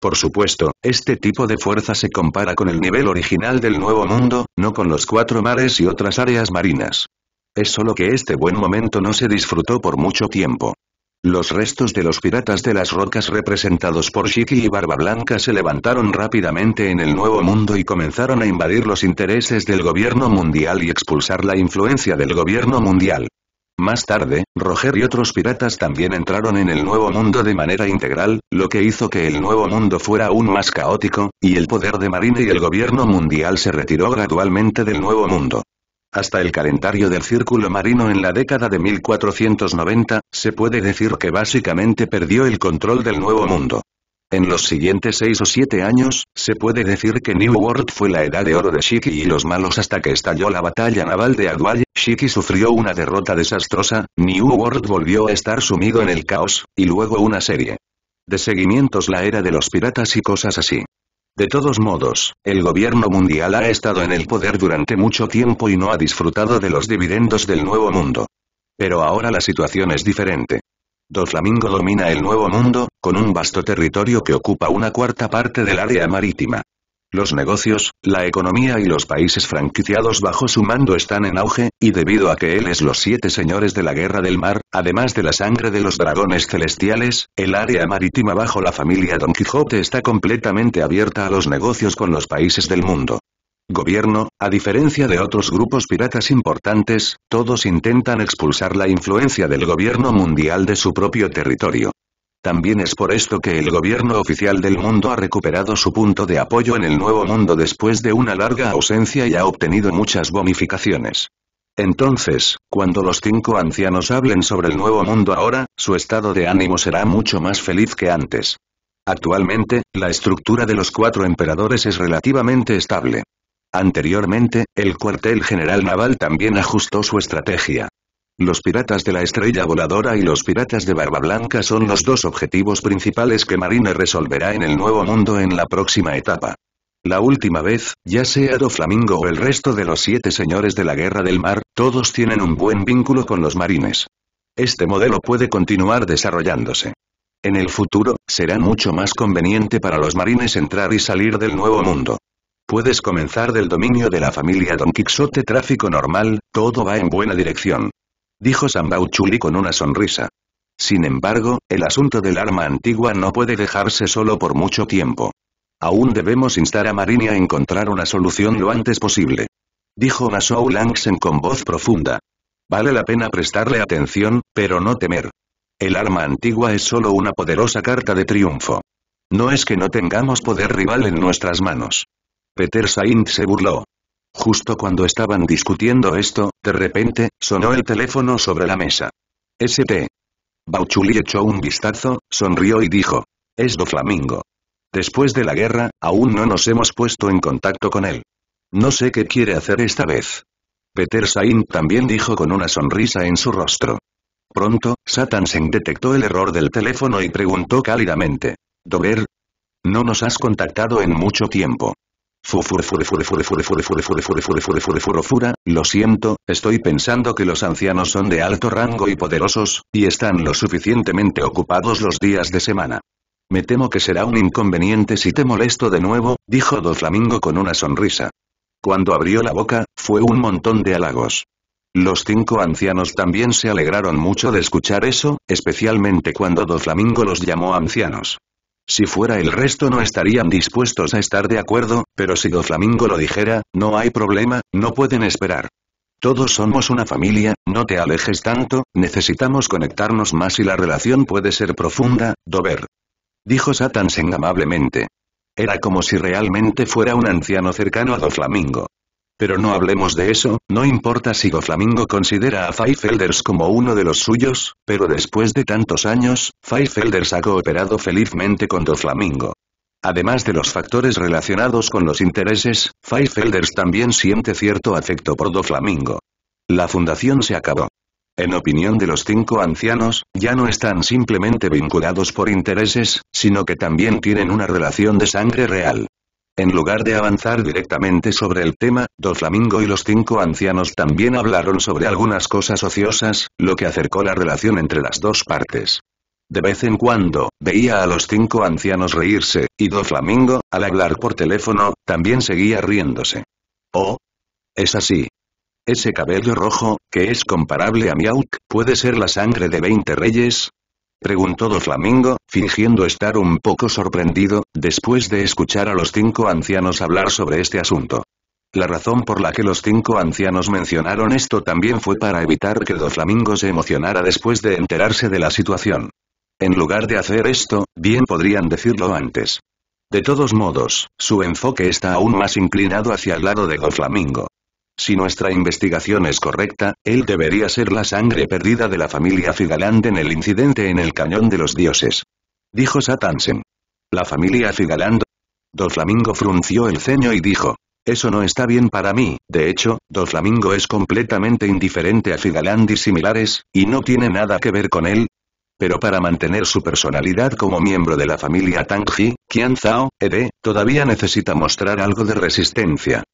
Por supuesto, este tipo de fuerza se compara con el nivel original del Nuevo Mundo, no con los cuatro mares y otras áreas marinas. Es solo que este buen momento no se disfrutó por mucho tiempo. Los restos de los piratas de las rocas representados por Shiki y Barba Blanca se levantaron rápidamente en el Nuevo Mundo y comenzaron a invadir los intereses del gobierno mundial y expulsar la influencia del gobierno mundial. Más tarde, Roger y otros piratas también entraron en el Nuevo Mundo de manera integral, lo que hizo que el Nuevo Mundo fuera aún más caótico, y el poder de Marina y el gobierno mundial se retiró gradualmente del Nuevo Mundo hasta el calendario del Círculo Marino en la década de 1490, se puede decir que básicamente perdió el control del Nuevo Mundo. En los siguientes seis o siete años, se puede decir que New World fue la edad de oro de Shiki y los malos hasta que estalló la batalla naval de Adwa Shiki sufrió una derrota desastrosa, New World volvió a estar sumido en el caos, y luego una serie de seguimientos la era de los piratas y cosas así. De todos modos, el gobierno mundial ha estado en el poder durante mucho tiempo y no ha disfrutado de los dividendos del Nuevo Mundo. Pero ahora la situación es diferente. flamingo domina el Nuevo Mundo, con un vasto territorio que ocupa una cuarta parte del área marítima. Los negocios, la economía y los países franquiciados bajo su mando están en auge, y debido a que él es los siete señores de la guerra del mar, además de la sangre de los dragones celestiales, el área marítima bajo la familia Don Quijote está completamente abierta a los negocios con los países del mundo. Gobierno, a diferencia de otros grupos piratas importantes, todos intentan expulsar la influencia del gobierno mundial de su propio territorio. También es por esto que el gobierno oficial del mundo ha recuperado su punto de apoyo en el Nuevo Mundo después de una larga ausencia y ha obtenido muchas bonificaciones. Entonces, cuando los cinco ancianos hablen sobre el Nuevo Mundo ahora, su estado de ánimo será mucho más feliz que antes. Actualmente, la estructura de los cuatro emperadores es relativamente estable. Anteriormente, el cuartel general naval también ajustó su estrategia. Los piratas de la estrella voladora y los piratas de Barba Blanca son los dos objetivos principales que Marine resolverá en el Nuevo Mundo en la próxima etapa. La última vez, ya sea Doflamingo o el resto de los siete señores de la Guerra del Mar, todos tienen un buen vínculo con los marines. Este modelo puede continuar desarrollándose. En el futuro, será mucho más conveniente para los marines entrar y salir del Nuevo Mundo. Puedes comenzar del dominio de la familia Don Quixote tráfico normal, todo va en buena dirección dijo Sambao con una sonrisa. Sin embargo, el asunto del arma antigua no puede dejarse solo por mucho tiempo. Aún debemos instar a Marini a encontrar una solución lo antes posible. Dijo Nasou Langsen con voz profunda. Vale la pena prestarle atención, pero no temer. El arma antigua es solo una poderosa carta de triunfo. No es que no tengamos poder rival en nuestras manos. Peter Saint se burló. Justo cuando estaban discutiendo esto, de repente, sonó el teléfono sobre la mesa. St. Bauchuli echó un vistazo, sonrió y dijo. Es do Flamingo. Después de la guerra, aún no nos hemos puesto en contacto con él. No sé qué quiere hacer esta vez. Peter Sain también dijo con una sonrisa en su rostro. Pronto, Satan detectó el error del teléfono y preguntó cálidamente. «¿Dober? No nos has contactado en mucho tiempo lo siento, estoy pensando que los ancianos son de alto rango y poderosos, y están lo suficientemente ocupados los días de semana. Me temo que será un inconveniente si te molesto de nuevo, dijo Doflamingo con una sonrisa. Cuando abrió la boca, fue un montón de halagos. Los cinco ancianos también se alegraron mucho de escuchar eso, especialmente cuando Doflamingo los llamó ancianos. Si fuera el resto no estarían dispuestos a estar de acuerdo, pero si Doflamingo lo dijera, no hay problema, no pueden esperar. Todos somos una familia, no te alejes tanto, necesitamos conectarnos más y la relación puede ser profunda, Dover. Dijo Satan amablemente. Era como si realmente fuera un anciano cercano a Doflamingo. Pero no hablemos de eso, no importa si Goflamingo considera a Feifelders como uno de los suyos, pero después de tantos años, Feifelders ha cooperado felizmente con Doflamingo. Además de los factores relacionados con los intereses, Feifelders también siente cierto afecto por Doflamingo. La fundación se acabó. En opinión de los cinco ancianos, ya no están simplemente vinculados por intereses, sino que también tienen una relación de sangre real. En lugar de avanzar directamente sobre el tema, Flamingo y los cinco ancianos también hablaron sobre algunas cosas ociosas, lo que acercó la relación entre las dos partes. De vez en cuando, veía a los cinco ancianos reírse, y Flamingo, al hablar por teléfono, también seguía riéndose. Oh. Es así. Ese cabello rojo, que es comparable a Miauk, puede ser la sangre de veinte reyes, Preguntó Doflamingo, fingiendo estar un poco sorprendido, después de escuchar a los cinco ancianos hablar sobre este asunto. La razón por la que los cinco ancianos mencionaron esto también fue para evitar que Doflamingo se emocionara después de enterarse de la situación. En lugar de hacer esto, bien podrían decirlo antes. De todos modos, su enfoque está aún más inclinado hacia el lado de Doflamingo. Si nuestra investigación es correcta, él debería ser la sangre perdida de la familia Figaland en el incidente en el Cañón de los Dioses. Dijo Satansen. La familia Figaland. Doflamingo frunció el ceño y dijo. Eso no está bien para mí, de hecho, Doflamingo es completamente indiferente a Figaland y similares, y no tiene nada que ver con él, pero para mantener su personalidad como miembro de la familia Tangji, Qian Zhao, Ede, todavía necesita mostrar algo de resistencia.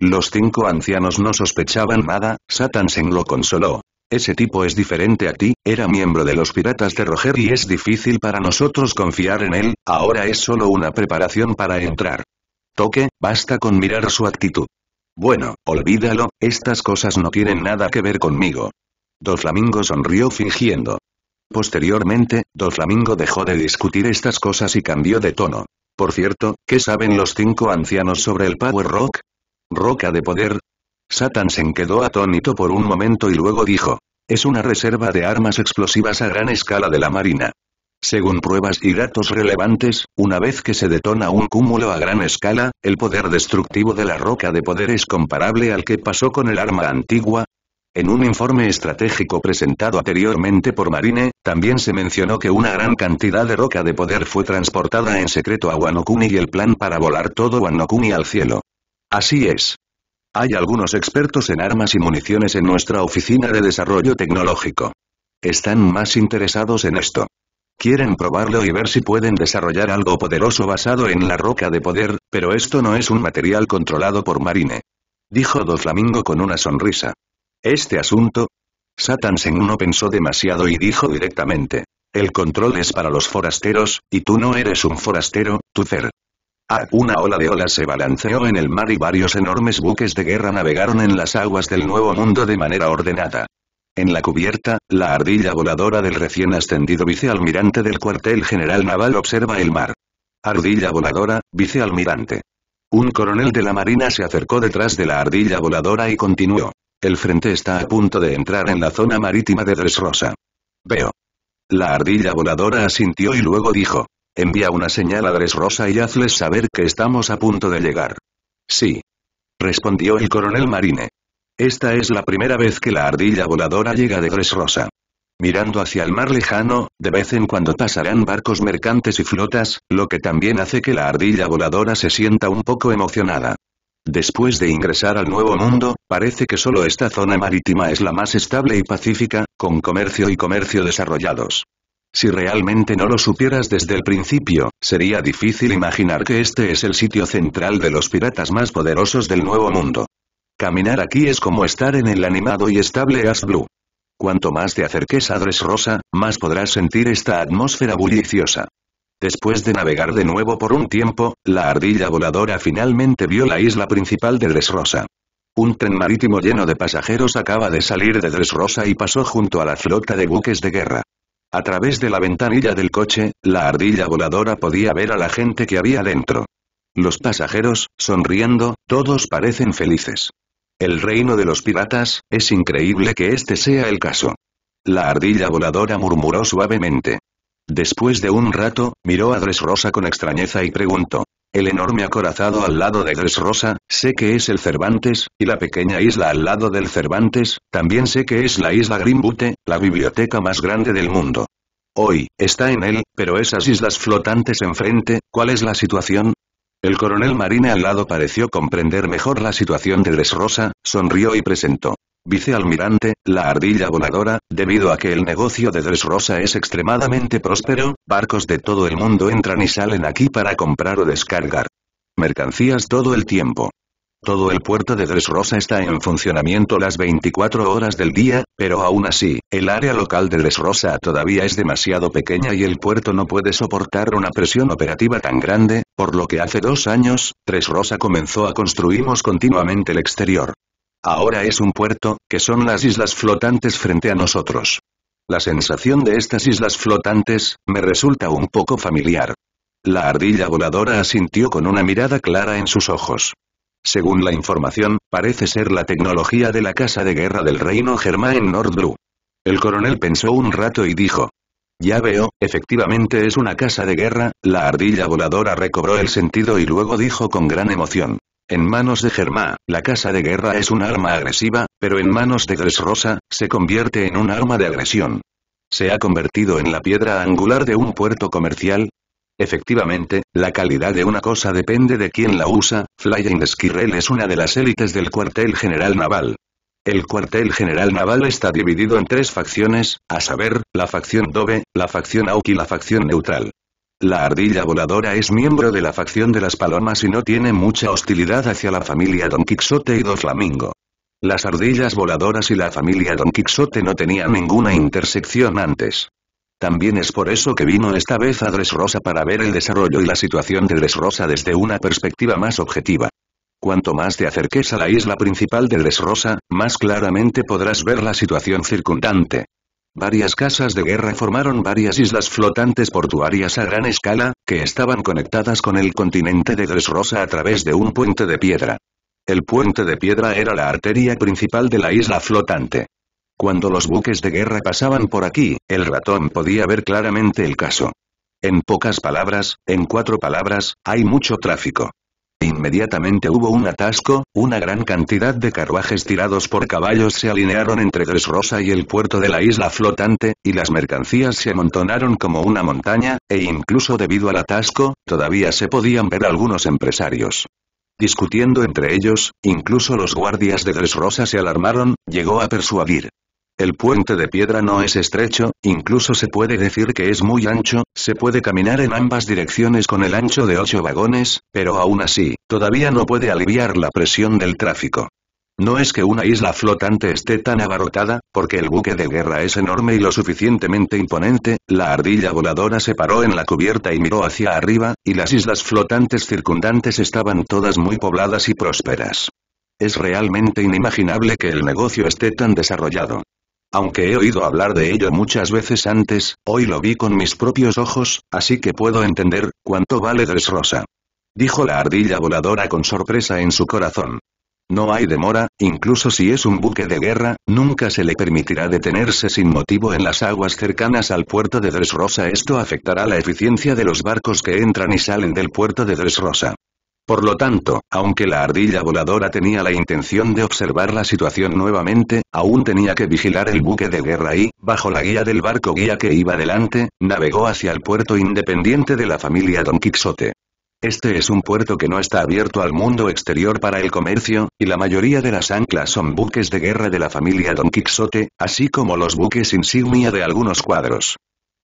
Los cinco ancianos no sospechaban nada, Satan se lo consoló. Ese tipo es diferente a ti, era miembro de los piratas de Roger y es difícil para nosotros confiar en él, ahora es solo una preparación para entrar. Toque, basta con mirar su actitud. Bueno, olvídalo, estas cosas no tienen nada que ver conmigo. Doflamingo sonrió fingiendo. Posteriormente, Doflamingo dejó de discutir estas cosas y cambió de tono. Por cierto, ¿qué saben los cinco ancianos sobre el Power Rock? roca de poder. Satan se quedó atónito por un momento y luego dijo. Es una reserva de armas explosivas a gran escala de la Marina. Según pruebas y datos relevantes, una vez que se detona un cúmulo a gran escala, el poder destructivo de la roca de poder es comparable al que pasó con el arma antigua. En un informe estratégico presentado anteriormente por Marine, también se mencionó que una gran cantidad de roca de poder fue transportada en secreto a Wanokuni y el plan para volar todo Wanokuni al cielo. Así es. Hay algunos expertos en armas y municiones en nuestra oficina de desarrollo tecnológico. Están más interesados en esto. Quieren probarlo y ver si pueden desarrollar algo poderoso basado en la roca de poder, pero esto no es un material controlado por Marine. Dijo Doflamingo con una sonrisa. Este asunto... Satansen no pensó demasiado y dijo directamente. El control es para los forasteros, y tú no eres un forastero, cer Ah, una ola de olas se balanceó en el mar y varios enormes buques de guerra navegaron en las aguas del Nuevo Mundo de manera ordenada. En la cubierta, la ardilla voladora del recién ascendido vicealmirante del cuartel general naval observa el mar. Ardilla voladora, vicealmirante. Un coronel de la marina se acercó detrás de la ardilla voladora y continuó. El frente está a punto de entrar en la zona marítima de Dresrosa. Veo. La ardilla voladora asintió y luego dijo. Envía una señal a Dressrosa y hazles saber que estamos a punto de llegar. Sí. Respondió el coronel Marine. Esta es la primera vez que la ardilla voladora llega de Dressrosa. Mirando hacia el mar lejano, de vez en cuando pasarán barcos mercantes y flotas, lo que también hace que la ardilla voladora se sienta un poco emocionada. Después de ingresar al Nuevo Mundo, parece que solo esta zona marítima es la más estable y pacífica, con comercio y comercio desarrollados. Si realmente no lo supieras desde el principio, sería difícil imaginar que este es el sitio central de los piratas más poderosos del Nuevo Mundo. Caminar aquí es como estar en el animado y estable As Blue. Cuanto más te acerques a Dressrosa, más podrás sentir esta atmósfera bulliciosa. Después de navegar de nuevo por un tiempo, la ardilla voladora finalmente vio la isla principal de Dressrosa. Un tren marítimo lleno de pasajeros acaba de salir de Dressrosa y pasó junto a la flota de buques de guerra. A través de la ventanilla del coche, la ardilla voladora podía ver a la gente que había dentro. Los pasajeros, sonriendo, todos parecen felices. El reino de los piratas, es increíble que este sea el caso. La ardilla voladora murmuró suavemente. Después de un rato, miró a Rosa con extrañeza y preguntó. El enorme acorazado al lado de Rosa sé que es el Cervantes, y la pequeña isla al lado del Cervantes, también sé que es la isla Grimbute, la biblioteca más grande del mundo. Hoy, está en él, pero esas islas flotantes enfrente, ¿cuál es la situación? El coronel Marine al lado pareció comprender mejor la situación de Rosa, sonrió y presentó. Vicealmirante, la ardilla voladora, debido a que el negocio de Rosa es extremadamente próspero, barcos de todo el mundo entran y salen aquí para comprar o descargar mercancías todo el tiempo. Todo el puerto de Dresrosa está en funcionamiento las 24 horas del día, pero aún así, el área local de Dresrosa todavía es demasiado pequeña y el puerto no puede soportar una presión operativa tan grande, por lo que hace dos años, Dresrosa comenzó a construimos continuamente el exterior. Ahora es un puerto, que son las islas flotantes frente a nosotros. La sensación de estas islas flotantes, me resulta un poco familiar. La ardilla voladora asintió con una mirada clara en sus ojos. Según la información, parece ser la tecnología de la Casa de Guerra del Reino Germain Nordru. El coronel pensó un rato y dijo. Ya veo, efectivamente es una casa de guerra, la ardilla voladora recobró el sentido y luego dijo con gran emoción. En manos de Germá, la casa de guerra es un arma agresiva, pero en manos de Dressrosa, se convierte en un arma de agresión. ¿Se ha convertido en la piedra angular de un puerto comercial? Efectivamente, la calidad de una cosa depende de quién la usa, Flying Skirrel es una de las élites del cuartel general naval. El cuartel general naval está dividido en tres facciones, a saber, la facción Dove, la facción Auk y la facción Neutral. La ardilla voladora es miembro de la facción de las palomas y no tiene mucha hostilidad hacia la familia Don Quixote y do Flamingo. Las ardillas voladoras y la familia Don Quixote no tenían ninguna intersección antes. También es por eso que vino esta vez a Rosa para ver el desarrollo y la situación de Rosa desde una perspectiva más objetiva. Cuanto más te acerques a la isla principal de Rosa, más claramente podrás ver la situación circundante. Varias casas de guerra formaron varias islas flotantes portuarias a gran escala, que estaban conectadas con el continente de Dresrosa a través de un puente de piedra. El puente de piedra era la arteria principal de la isla flotante. Cuando los buques de guerra pasaban por aquí, el ratón podía ver claramente el caso. En pocas palabras, en cuatro palabras, hay mucho tráfico. Inmediatamente hubo un atasco, una gran cantidad de carruajes tirados por caballos se alinearon entre Dresrosa y el puerto de la isla flotante, y las mercancías se amontonaron como una montaña, e incluso debido al atasco, todavía se podían ver algunos empresarios. Discutiendo entre ellos, incluso los guardias de Dresrosa se alarmaron, llegó a persuadir. El puente de piedra no es estrecho, incluso se puede decir que es muy ancho, se puede caminar en ambas direcciones con el ancho de ocho vagones, pero aún así, todavía no puede aliviar la presión del tráfico. No es que una isla flotante esté tan abarrotada, porque el buque de guerra es enorme y lo suficientemente imponente, la ardilla voladora se paró en la cubierta y miró hacia arriba, y las islas flotantes circundantes estaban todas muy pobladas y prósperas. Es realmente inimaginable que el negocio esté tan desarrollado. Aunque he oído hablar de ello muchas veces antes, hoy lo vi con mis propios ojos, así que puedo entender cuánto vale Dresrosa. Dijo la ardilla voladora con sorpresa en su corazón. No hay demora, incluso si es un buque de guerra, nunca se le permitirá detenerse sin motivo en las aguas cercanas al puerto de Dresrosa Esto afectará la eficiencia de los barcos que entran y salen del puerto de Dresrosa. Por lo tanto, aunque la ardilla voladora tenía la intención de observar la situación nuevamente, aún tenía que vigilar el buque de guerra y, bajo la guía del barco guía que iba delante, navegó hacia el puerto independiente de la familia Don Quixote. Este es un puerto que no está abierto al mundo exterior para el comercio, y la mayoría de las anclas son buques de guerra de la familia Don Quixote, así como los buques insignia de algunos cuadros.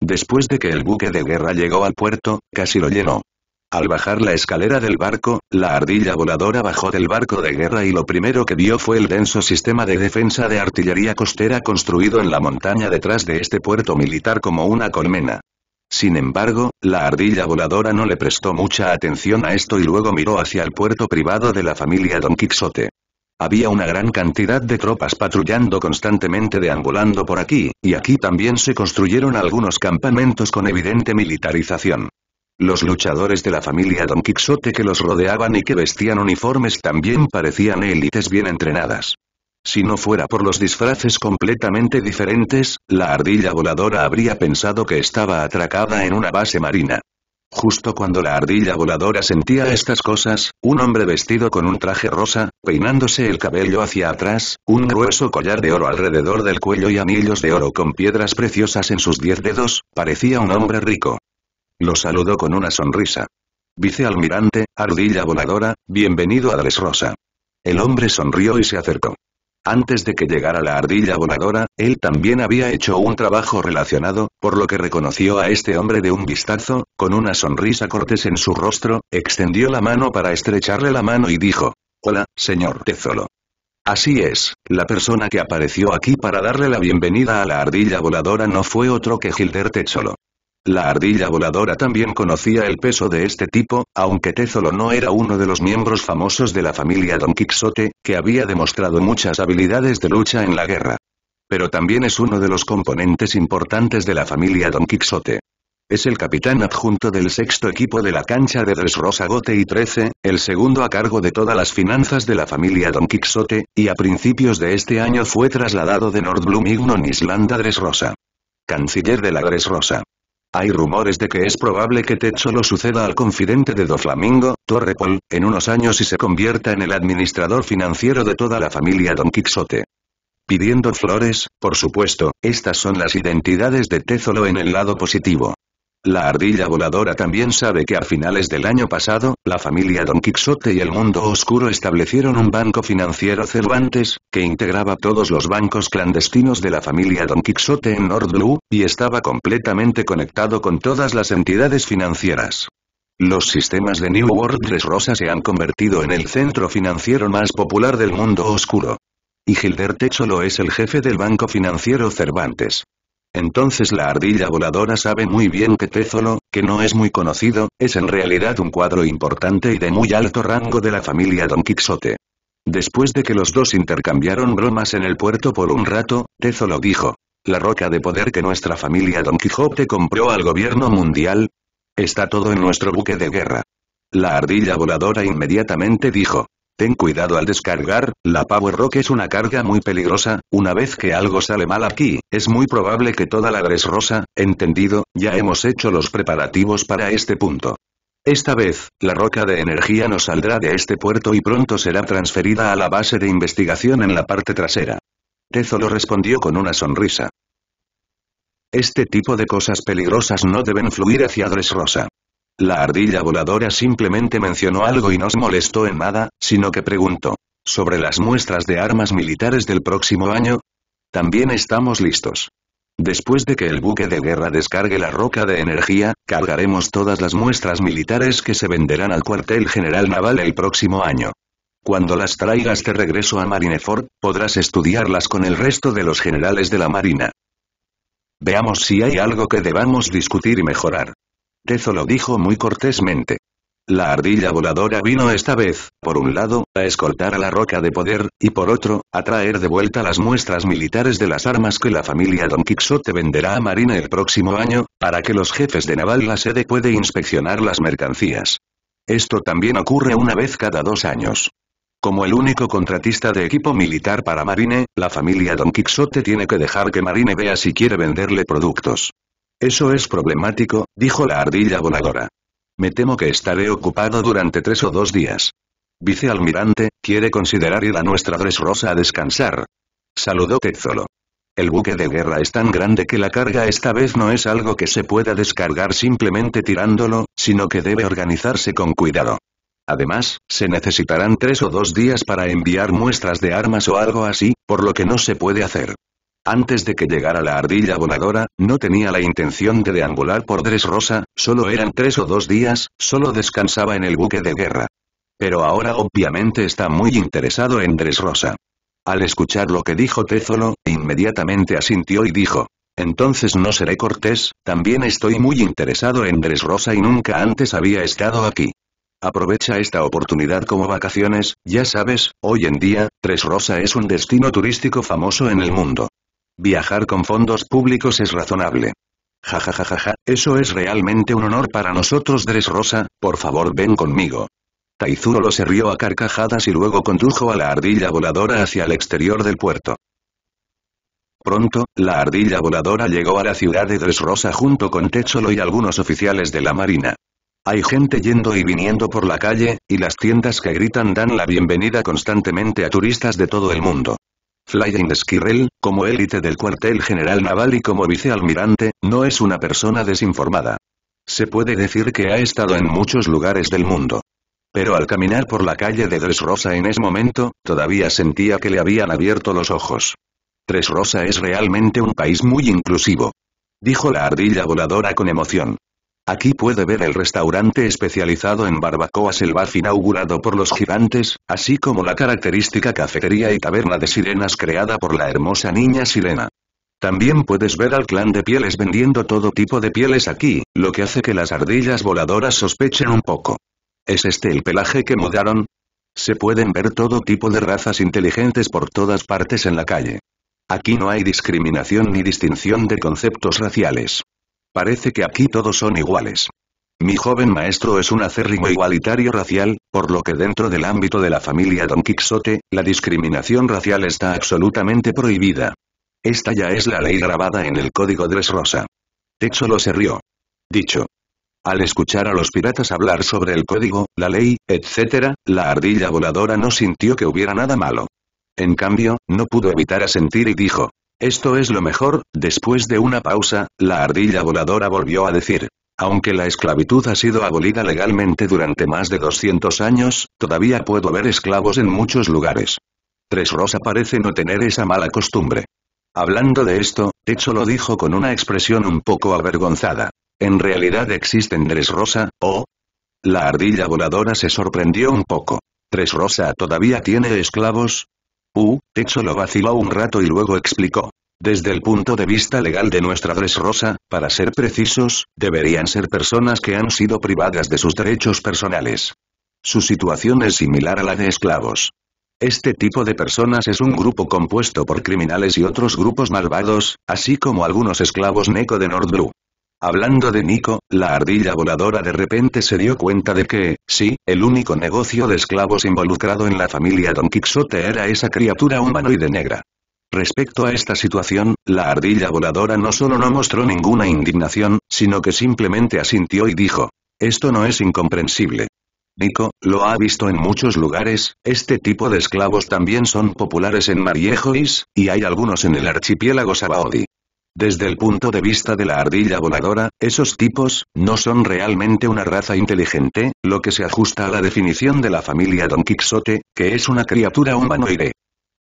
Después de que el buque de guerra llegó al puerto, casi lo llenó. Al bajar la escalera del barco, la ardilla voladora bajó del barco de guerra y lo primero que vio fue el denso sistema de defensa de artillería costera construido en la montaña detrás de este puerto militar como una colmena. Sin embargo, la ardilla voladora no le prestó mucha atención a esto y luego miró hacia el puerto privado de la familia Don Quixote. Había una gran cantidad de tropas patrullando constantemente deambulando por aquí, y aquí también se construyeron algunos campamentos con evidente militarización. Los luchadores de la familia Don Quixote que los rodeaban y que vestían uniformes también parecían élites bien entrenadas. Si no fuera por los disfraces completamente diferentes, la ardilla voladora habría pensado que estaba atracada en una base marina. Justo cuando la ardilla voladora sentía estas cosas, un hombre vestido con un traje rosa, peinándose el cabello hacia atrás, un grueso collar de oro alrededor del cuello y anillos de oro con piedras preciosas en sus diez dedos, parecía un hombre rico. Lo saludó con una sonrisa. Vicealmirante, ardilla voladora, bienvenido a Dres Rosa. El hombre sonrió y se acercó. Antes de que llegara la ardilla voladora, él también había hecho un trabajo relacionado, por lo que reconoció a este hombre de un vistazo, con una sonrisa cortés en su rostro, extendió la mano para estrecharle la mano y dijo, Hola, señor Tezolo. Así es, la persona que apareció aquí para darle la bienvenida a la ardilla voladora no fue otro que Gilder tezolo la ardilla voladora también conocía el peso de este tipo, aunque Tezolo no era uno de los miembros famosos de la familia Don Quixote, que había demostrado muchas habilidades de lucha en la guerra. Pero también es uno de los componentes importantes de la familia Don Quixote. Es el capitán adjunto del sexto equipo de la cancha de Gote y 13, el segundo a cargo de todas las finanzas de la familia Don Quixote, y a principios de este año fue trasladado de Nord Bloomington, Islanda Dresrosa. Canciller de la Dresrosa. Hay rumores de que es probable que Tetzolo suceda al confidente de Doflamingo, Torrepol, en unos años y se convierta en el administrador financiero de toda la familia Don Quixote. Pidiendo flores, por supuesto, estas son las identidades de Tezolo en el lado positivo. La ardilla voladora también sabe que a finales del año pasado, la familia Don Quixote y el Mundo Oscuro establecieron un banco financiero Cervantes, que integraba todos los bancos clandestinos de la familia Don Quixote en Nord Blue, y estaba completamente conectado con todas las entidades financieras. Los sistemas de New World Tres Rosa se han convertido en el centro financiero más popular del Mundo Oscuro. Y Tech solo es el jefe del banco financiero Cervantes. Entonces la ardilla voladora sabe muy bien que Tezolo, que no es muy conocido, es en realidad un cuadro importante y de muy alto rango de la familia Don Quixote. Después de que los dos intercambiaron bromas en el puerto por un rato, Tezolo dijo, la roca de poder que nuestra familia Don Quijote compró al gobierno mundial, está todo en nuestro buque de guerra. La ardilla voladora inmediatamente dijo, Ten cuidado al descargar, la Power Rock es una carga muy peligrosa, una vez que algo sale mal aquí, es muy probable que toda la gres rosa, entendido, ya hemos hecho los preparativos para este punto. Esta vez, la roca de energía no saldrá de este puerto y pronto será transferida a la base de investigación en la parte trasera. Tezo lo respondió con una sonrisa. Este tipo de cosas peligrosas no deben fluir hacia rosa. La ardilla voladora simplemente mencionó algo y no se molestó en nada, sino que preguntó. ¿Sobre las muestras de armas militares del próximo año? También estamos listos. Después de que el buque de guerra descargue la roca de energía, cargaremos todas las muestras militares que se venderán al cuartel general naval el próximo año. Cuando las traigas de regreso a Marineford, podrás estudiarlas con el resto de los generales de la Marina. Veamos si hay algo que debamos discutir y mejorar. Tezo lo dijo muy cortésmente. La ardilla voladora vino esta vez, por un lado, a escoltar a la roca de poder, y por otro, a traer de vuelta las muestras militares de las armas que la familia Don Quixote venderá a Marine el próximo año, para que los jefes de naval la sede puede inspeccionar las mercancías. Esto también ocurre una vez cada dos años. Como el único contratista de equipo militar para Marine, la familia Don Quixote tiene que dejar que Marine vea si quiere venderle productos. Eso es problemático, dijo la ardilla voladora. Me temo que estaré ocupado durante tres o dos días. Vicealmirante, ¿quiere considerar ir a nuestra rosa a descansar? Saludó Quetzolo. El buque de guerra es tan grande que la carga esta vez no es algo que se pueda descargar simplemente tirándolo, sino que debe organizarse con cuidado. Además, se necesitarán tres o dos días para enviar muestras de armas o algo así, por lo que no se puede hacer. Antes de que llegara la ardilla voladora, no tenía la intención de deambular por Dresrosa, solo eran tres o dos días, solo descansaba en el buque de guerra. Pero ahora obviamente está muy interesado en Dresrosa. Al escuchar lo que dijo Tezolo, inmediatamente asintió y dijo, entonces no seré cortés, también estoy muy interesado en Dresrosa y nunca antes había estado aquí. Aprovecha esta oportunidad como vacaciones, ya sabes, hoy en día, Rosa es un destino turístico famoso en el mundo. Viajar con fondos públicos es razonable. Ja ja ja ja ja, eso es realmente un honor para nosotros Rosa. por favor ven conmigo. Taizuro lo se rió a carcajadas y luego condujo a la ardilla voladora hacia el exterior del puerto. Pronto, la ardilla voladora llegó a la ciudad de Rosa junto con Techolo y algunos oficiales de la marina. Hay gente yendo y viniendo por la calle, y las tiendas que gritan dan la bienvenida constantemente a turistas de todo el mundo. Flying Squirrel, como élite del cuartel general naval y como vicealmirante, no es una persona desinformada. Se puede decir que ha estado en muchos lugares del mundo. Pero al caminar por la calle de Rosa en ese momento, todavía sentía que le habían abierto los ojos. Rosa es realmente un país muy inclusivo. Dijo la ardilla voladora con emoción. Aquí puede ver el restaurante especializado en barbacoa selvaz inaugurado por los gigantes, así como la característica cafetería y taberna de sirenas creada por la hermosa niña sirena. También puedes ver al clan de pieles vendiendo todo tipo de pieles aquí, lo que hace que las ardillas voladoras sospechen un poco. ¿Es este el pelaje que mudaron? Se pueden ver todo tipo de razas inteligentes por todas partes en la calle. Aquí no hay discriminación ni distinción de conceptos raciales. Parece que aquí todos son iguales. Mi joven maestro es un acérrimo igualitario racial, por lo que dentro del ámbito de la familia Don Quixote, la discriminación racial está absolutamente prohibida. Esta ya es la ley grabada en el código de Rosa. Texolo se rió. Dicho. Al escuchar a los piratas hablar sobre el código, la ley, etc., la ardilla voladora no sintió que hubiera nada malo. En cambio, no pudo evitar asentir y dijo, esto es lo mejor, después de una pausa, la ardilla voladora volvió a decir. Aunque la esclavitud ha sido abolida legalmente durante más de 200 años, todavía puedo ver esclavos en muchos lugares. Tres Rosa parece no tener esa mala costumbre. Hablando de esto, Hecho lo dijo con una expresión un poco avergonzada. ¿En realidad existen Tres Rosa, o...? La ardilla voladora se sorprendió un poco. Tres Rosa todavía tiene esclavos, Uh, Techo lo vaciló un rato y luego explicó. Desde el punto de vista legal de nuestra rosa, para ser precisos, deberían ser personas que han sido privadas de sus derechos personales. Su situación es similar a la de esclavos. Este tipo de personas es un grupo compuesto por criminales y otros grupos malvados, así como algunos esclavos Neko de Nordru. Hablando de Nico, la ardilla voladora de repente se dio cuenta de que, sí, el único negocio de esclavos involucrado en la familia Don Quixote era esa criatura humanoide negra. Respecto a esta situación, la ardilla voladora no solo no mostró ninguna indignación, sino que simplemente asintió y dijo, «Esto no es incomprensible». Nico, lo ha visto en muchos lugares, este tipo de esclavos también son populares en mariejois y hay algunos en el archipiélago Sabaody. Desde el punto de vista de la ardilla voladora, esos tipos, no son realmente una raza inteligente, lo que se ajusta a la definición de la familia Don Quixote, que es una criatura humanoide.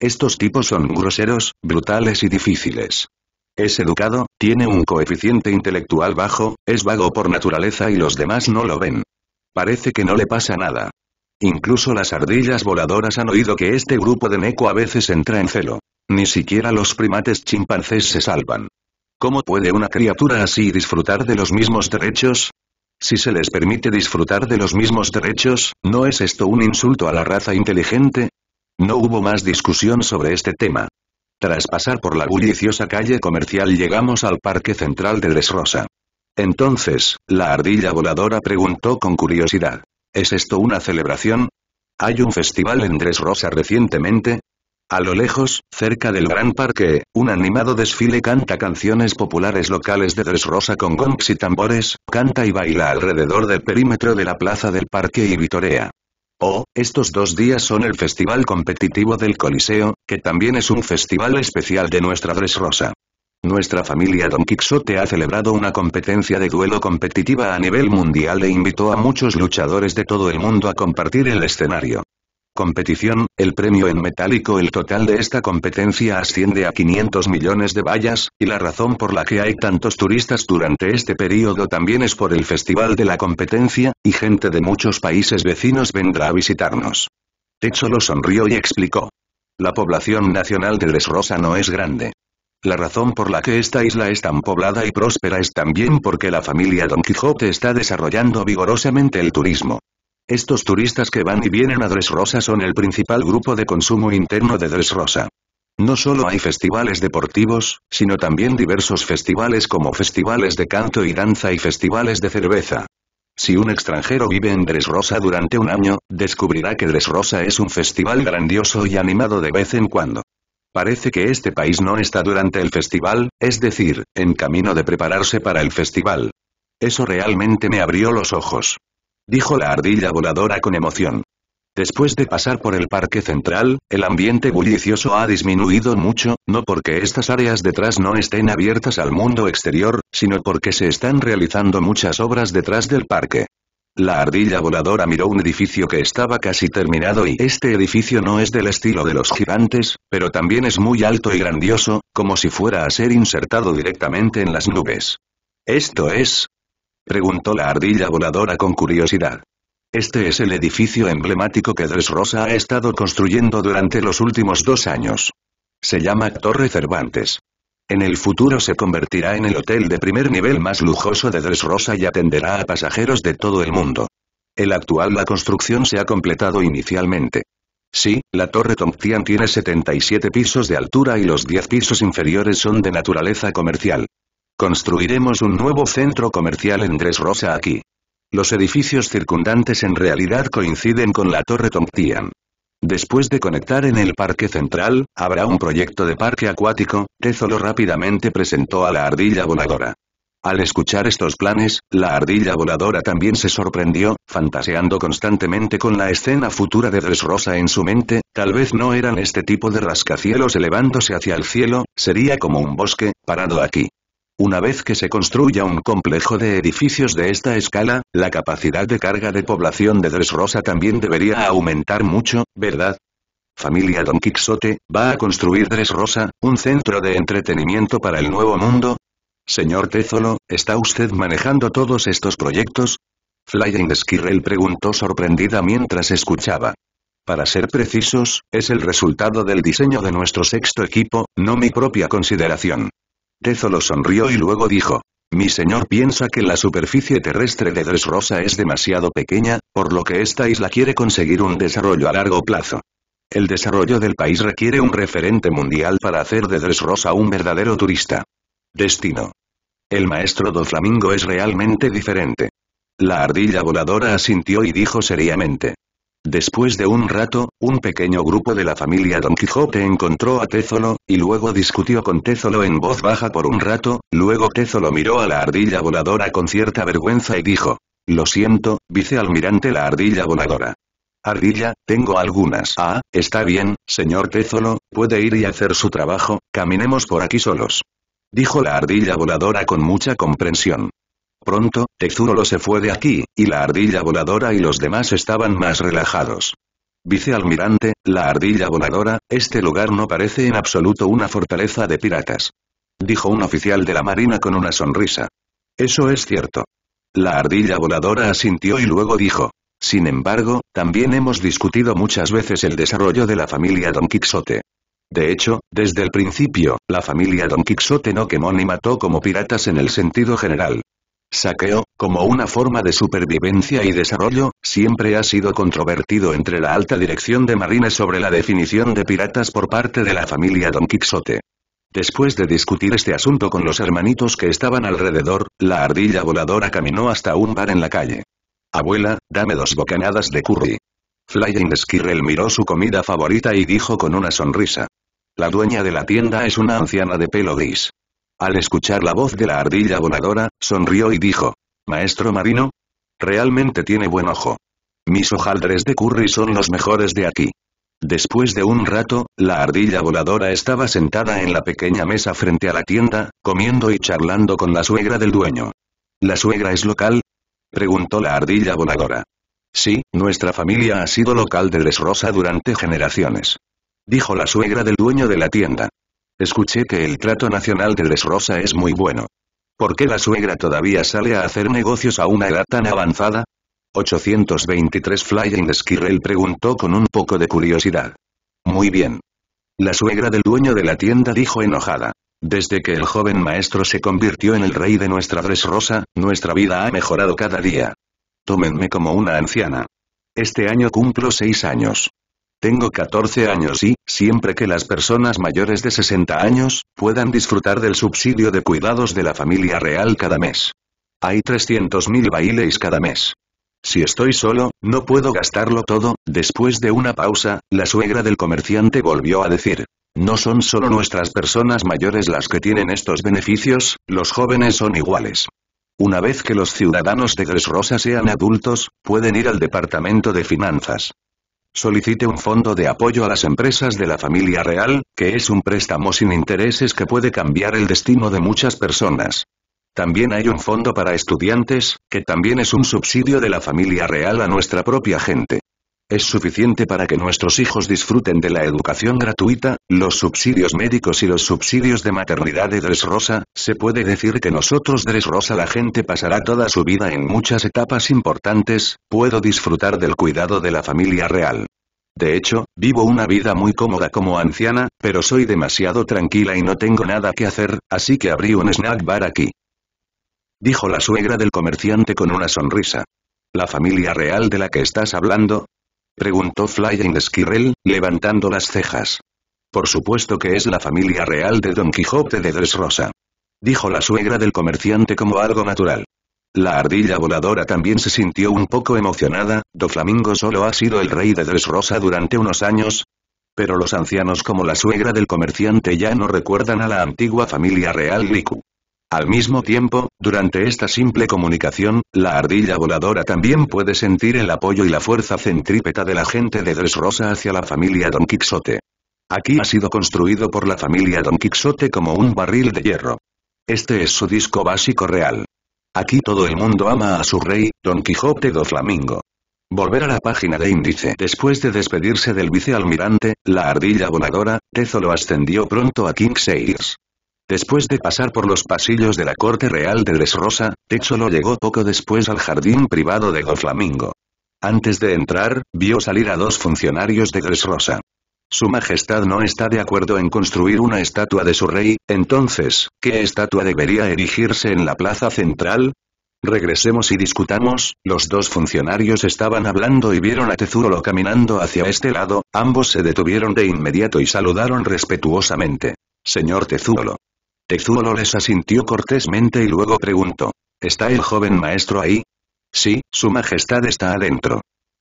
Estos tipos son groseros, brutales y difíciles. Es educado, tiene un coeficiente intelectual bajo, es vago por naturaleza y los demás no lo ven. Parece que no le pasa nada. Incluso las ardillas voladoras han oído que este grupo de neco a veces entra en celo. Ni siquiera los primates chimpancés se salvan. ¿Cómo puede una criatura así disfrutar de los mismos derechos? Si se les permite disfrutar de los mismos derechos, ¿no es esto un insulto a la raza inteligente? No hubo más discusión sobre este tema. Tras pasar por la bulliciosa calle comercial llegamos al parque central de Rosa. Entonces, la ardilla voladora preguntó con curiosidad. ¿Es esto una celebración? ¿Hay un festival en Dresrosa recientemente? A lo lejos, cerca del gran parque, un animado desfile canta canciones populares locales de Dressrosa con gongs y tambores, canta y baila alrededor del perímetro de la plaza del parque y vitorea. Oh, estos dos días son el festival competitivo del Coliseo, que también es un festival especial de nuestra Dressrosa. Nuestra familia Don Quixote ha celebrado una competencia de duelo competitiva a nivel mundial e invitó a muchos luchadores de todo el mundo a compartir el escenario. Competición, el premio en metálico El total de esta competencia asciende a 500 millones de vallas, y la razón por la que hay tantos turistas durante este periodo también es por el Festival de la Competencia, y gente de muchos países vecinos vendrá a visitarnos. Techo lo sonrió y explicó. La población nacional de les rosa no es grande. La razón por la que esta isla es tan poblada y próspera es también porque la familia Don Quijote está desarrollando vigorosamente el turismo. Estos turistas que van y vienen a Dresrosa son el principal grupo de consumo interno de Dresrosa. No solo hay festivales deportivos, sino también diversos festivales como festivales de canto y danza y festivales de cerveza. Si un extranjero vive en Dresrosa durante un año, descubrirá que Dresrosa es un festival grandioso y animado de vez en cuando. Parece que este país no está durante el festival, es decir, en camino de prepararse para el festival. Eso realmente me abrió los ojos dijo la ardilla voladora con emoción. Después de pasar por el parque central, el ambiente bullicioso ha disminuido mucho, no porque estas áreas detrás no estén abiertas al mundo exterior, sino porque se están realizando muchas obras detrás del parque. La ardilla voladora miró un edificio que estaba casi terminado y este edificio no es del estilo de los gigantes, pero también es muy alto y grandioso, como si fuera a ser insertado directamente en las nubes. Esto es, preguntó la ardilla voladora con curiosidad. Este es el edificio emblemático que Dressrosa ha estado construyendo durante los últimos dos años. Se llama Torre Cervantes. En el futuro se convertirá en el hotel de primer nivel más lujoso de Dressrosa y atenderá a pasajeros de todo el mundo. El actual la construcción se ha completado inicialmente. Sí, la Torre Tomptian tiene 77 pisos de altura y los 10 pisos inferiores son de naturaleza comercial. Construiremos un nuevo centro comercial en Rosa aquí. Los edificios circundantes en realidad coinciden con la Torre Tomptian. Después de conectar en el parque central, habrá un proyecto de parque acuático, Tezolo rápidamente presentó a la ardilla voladora. Al escuchar estos planes, la ardilla voladora también se sorprendió, fantaseando constantemente con la escena futura de Dresrosa en su mente, tal vez no eran este tipo de rascacielos elevándose hacia el cielo, sería como un bosque, parado aquí. Una vez que se construya un complejo de edificios de esta escala, la capacidad de carga de población de Dresrosa también debería aumentar mucho, ¿verdad? Familia Don Quixote, ¿va a construir Dresrosa, un centro de entretenimiento para el nuevo mundo? Señor Tezolo, ¿está usted manejando todos estos proyectos? Flying Squirrel preguntó sorprendida mientras escuchaba. Para ser precisos, es el resultado del diseño de nuestro sexto equipo, no mi propia consideración lo sonrió y luego dijo. Mi señor piensa que la superficie terrestre de Dressrosa es demasiado pequeña, por lo que esta isla quiere conseguir un desarrollo a largo plazo. El desarrollo del país requiere un referente mundial para hacer de Dressrosa un verdadero turista. Destino. El maestro do Flamingo es realmente diferente. La ardilla voladora asintió y dijo seriamente. Después de un rato, un pequeño grupo de la familia Don Quijote encontró a Tézolo, y luego discutió con Tézolo en voz baja por un rato, luego Tézolo miró a la ardilla voladora con cierta vergüenza y dijo, «Lo siento, vicealmirante la ardilla voladora». Ardilla, tengo algunas. Ah, está bien, señor Tézolo, puede ir y hacer su trabajo, caminemos por aquí solos. Dijo la ardilla voladora con mucha comprensión. Pronto, Tezuro se fue de aquí, y la ardilla voladora y los demás estaban más relajados. Vicealmirante, la ardilla voladora, este lugar no parece en absoluto una fortaleza de piratas. Dijo un oficial de la marina con una sonrisa. Eso es cierto. La ardilla voladora asintió y luego dijo. Sin embargo, también hemos discutido muchas veces el desarrollo de la familia Don Quixote. De hecho, desde el principio, la familia Don Quixote no quemó ni mató como piratas en el sentido general saqueo, como una forma de supervivencia y desarrollo, siempre ha sido controvertido entre la alta dirección de marines sobre la definición de piratas por parte de la familia Don Quixote. Después de discutir este asunto con los hermanitos que estaban alrededor, la ardilla voladora caminó hasta un bar en la calle. Abuela, dame dos bocanadas de curry. Flying Skirrel miró su comida favorita y dijo con una sonrisa. La dueña de la tienda es una anciana de pelo gris. Al escuchar la voz de la ardilla voladora, sonrió y dijo, Maestro marino, realmente tiene buen ojo. Mis hojaldres de curry son los mejores de aquí. Después de un rato, la ardilla voladora estaba sentada en la pequeña mesa frente a la tienda, comiendo y charlando con la suegra del dueño. ¿La suegra es local? preguntó la ardilla voladora. Sí, nuestra familia ha sido local de Les Rosa durante generaciones. Dijo la suegra del dueño de la tienda. Escuché que el trato nacional de Les Rosa es muy bueno. ¿Por qué la suegra todavía sale a hacer negocios a una edad tan avanzada? 823 Flying Skirrel preguntó con un poco de curiosidad. Muy bien. La suegra del dueño de la tienda dijo enojada. Desde que el joven maestro se convirtió en el rey de nuestra Dres Rosa, nuestra vida ha mejorado cada día. Tómenme como una anciana. Este año cumplo seis años. Tengo 14 años y, siempre que las personas mayores de 60 años, puedan disfrutar del subsidio de cuidados de la familia real cada mes. Hay 300.000 bailes cada mes. Si estoy solo, no puedo gastarlo todo, después de una pausa, la suegra del comerciante volvió a decir. No son solo nuestras personas mayores las que tienen estos beneficios, los jóvenes son iguales. Una vez que los ciudadanos de Gresrosa sean adultos, pueden ir al Departamento de Finanzas solicite un fondo de apoyo a las empresas de la familia real, que es un préstamo sin intereses que puede cambiar el destino de muchas personas. También hay un fondo para estudiantes, que también es un subsidio de la familia real a nuestra propia gente. Es suficiente para que nuestros hijos disfruten de la educación gratuita, los subsidios médicos y los subsidios de maternidad de Dresrosa. se puede decir que nosotros Dresrosa, la gente pasará toda su vida en muchas etapas importantes, puedo disfrutar del cuidado de la familia real. De hecho, vivo una vida muy cómoda como anciana, pero soy demasiado tranquila y no tengo nada que hacer, así que abrí un snack bar aquí. Dijo la suegra del comerciante con una sonrisa. La familia real de la que estás hablando, preguntó Flying Squirrel, levantando las cejas. Por supuesto que es la familia real de Don Quijote de Rosa, Dijo la suegra del comerciante como algo natural. La ardilla voladora también se sintió un poco emocionada, do Flamingo solo ha sido el rey de Rosa durante unos años. Pero los ancianos como la suegra del comerciante ya no recuerdan a la antigua familia real Liku. Al mismo tiempo, durante esta simple comunicación, la ardilla voladora también puede sentir el apoyo y la fuerza centrípeta de la gente de Dressrosa hacia la familia Don Quixote. Aquí ha sido construido por la familia Don Quixote como un barril de hierro. Este es su disco básico real. Aquí todo el mundo ama a su rey, Don Quijote do Flamingo. Volver a la página de índice. Después de despedirse del vicealmirante, la ardilla voladora, Tezo ascendió pronto a King Sayers. Después de pasar por los pasillos de la corte real de Dresrosa, Techolo llegó poco después al jardín privado de Goflamingo. Antes de entrar, vio salir a dos funcionarios de Rosa. Su majestad no está de acuerdo en construir una estatua de su rey, entonces, ¿qué estatua debería erigirse en la plaza central? Regresemos y discutamos, los dos funcionarios estaban hablando y vieron a Tezurolo caminando hacia este lado, ambos se detuvieron de inmediato y saludaron respetuosamente. Señor Tezurolo. Tezuolo les asintió cortésmente y luego preguntó. ¿Está el joven maestro ahí? Sí, su majestad está adentro.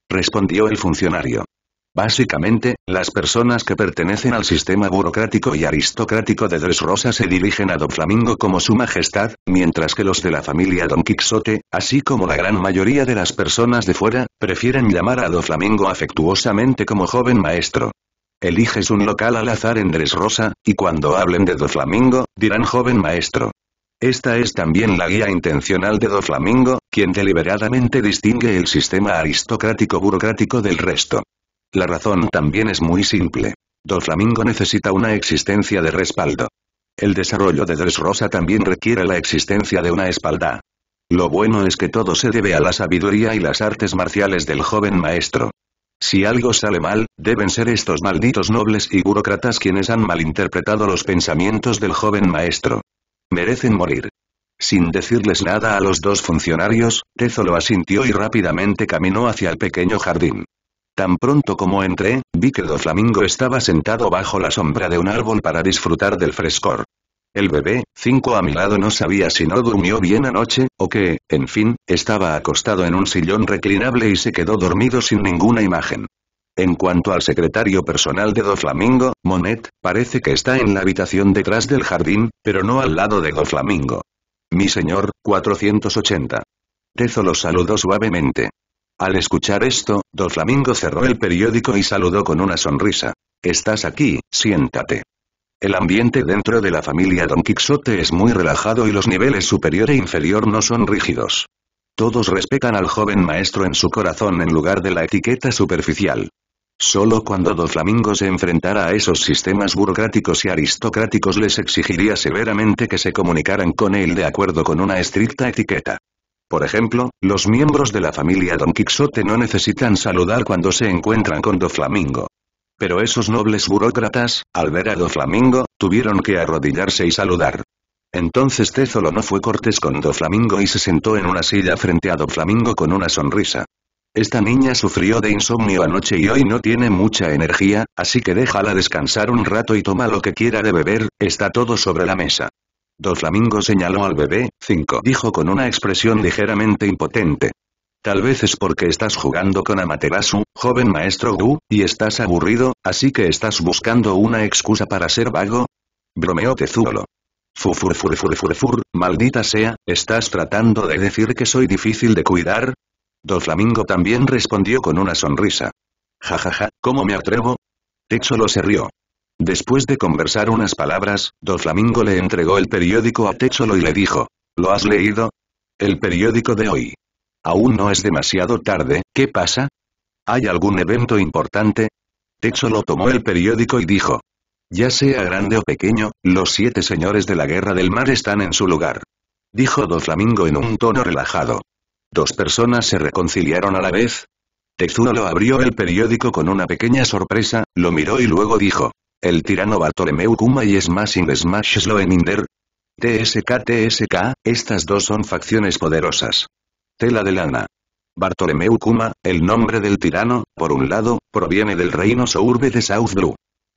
Respondió el funcionario. Básicamente, las personas que pertenecen al sistema burocrático y aristocrático de Dresrosa se dirigen a Don Flamingo como su majestad, mientras que los de la familia Don Quixote, así como la gran mayoría de las personas de fuera, prefieren llamar a Don Flamingo afectuosamente como joven maestro. Eliges un local al azar en Rosa, y cuando hablen de Doflamingo, dirán joven maestro. Esta es también la guía intencional de Doflamingo, quien deliberadamente distingue el sistema aristocrático-burocrático del resto. La razón también es muy simple. Doflamingo necesita una existencia de respaldo. El desarrollo de Rosa también requiere la existencia de una espalda. Lo bueno es que todo se debe a la sabiduría y las artes marciales del joven maestro. Si algo sale mal, deben ser estos malditos nobles y burócratas quienes han malinterpretado los pensamientos del joven maestro. Merecen morir. Sin decirles nada a los dos funcionarios, Tezo lo asintió y rápidamente caminó hacia el pequeño jardín. Tan pronto como entré, vi que Doflamingo estaba sentado bajo la sombra de un árbol para disfrutar del frescor. El bebé, cinco a mi lado no sabía si no durmió bien anoche, o que, en fin, estaba acostado en un sillón reclinable y se quedó dormido sin ninguna imagen. En cuanto al secretario personal de Do Flamingo, Monet, parece que está en la habitación detrás del jardín, pero no al lado de Do Flamingo. Mi señor, 480. Tezo lo saludó suavemente. Al escuchar esto, Do Flamingo cerró el periódico y saludó con una sonrisa. Estás aquí, siéntate. El ambiente dentro de la familia Don Quixote es muy relajado y los niveles superior e inferior no son rígidos. Todos respetan al joven maestro en su corazón en lugar de la etiqueta superficial. Solo cuando Doflamingo se enfrentara a esos sistemas burocráticos y aristocráticos les exigiría severamente que se comunicaran con él de acuerdo con una estricta etiqueta. Por ejemplo, los miembros de la familia Don Quixote no necesitan saludar cuando se encuentran con Doflamingo. Pero esos nobles burócratas, al ver a Flamingo, tuvieron que arrodillarse y saludar. Entonces Tezolo no fue cortés con Flamingo y se sentó en una silla frente a Flamingo con una sonrisa. Esta niña sufrió de insomnio anoche y hoy no tiene mucha energía, así que déjala descansar un rato y toma lo que quiera de beber, está todo sobre la mesa. Flamingo señaló al bebé, 5 dijo con una expresión ligeramente impotente. Tal vez es porque estás jugando con Amaterasu, joven maestro Gu, y estás aburrido, así que estás buscando una excusa para ser vago. Bromeó Tezuolo. Fufur fur fur fur maldita sea, ¿estás tratando de decir que soy difícil de cuidar? Doflamingo también respondió con una sonrisa. Jajaja, ja, ja, ¿cómo me atrevo? Techolo se rió. Después de conversar unas palabras, Doflamingo le entregó el periódico a Techolo y le dijo, ¿lo has leído? El periódico de hoy. Aún no es demasiado tarde, ¿qué pasa? ¿Hay algún evento importante? Techo tomó el periódico y dijo. Ya sea grande o pequeño, los siete señores de la guerra del mar están en su lugar. Dijo Doflamingo en un tono relajado. Dos personas se reconciliaron a la vez. Tezuo abrió el periódico con una pequeña sorpresa, lo miró y luego dijo. El tirano Bartolomeu Kuma y Smashing Smash Sloeninder. TSK TSK, estas dos son facciones poderosas. Tela de lana. Bartolomeu Kuma, el nombre del tirano, por un lado, proviene del reino Sourbe de South Blue.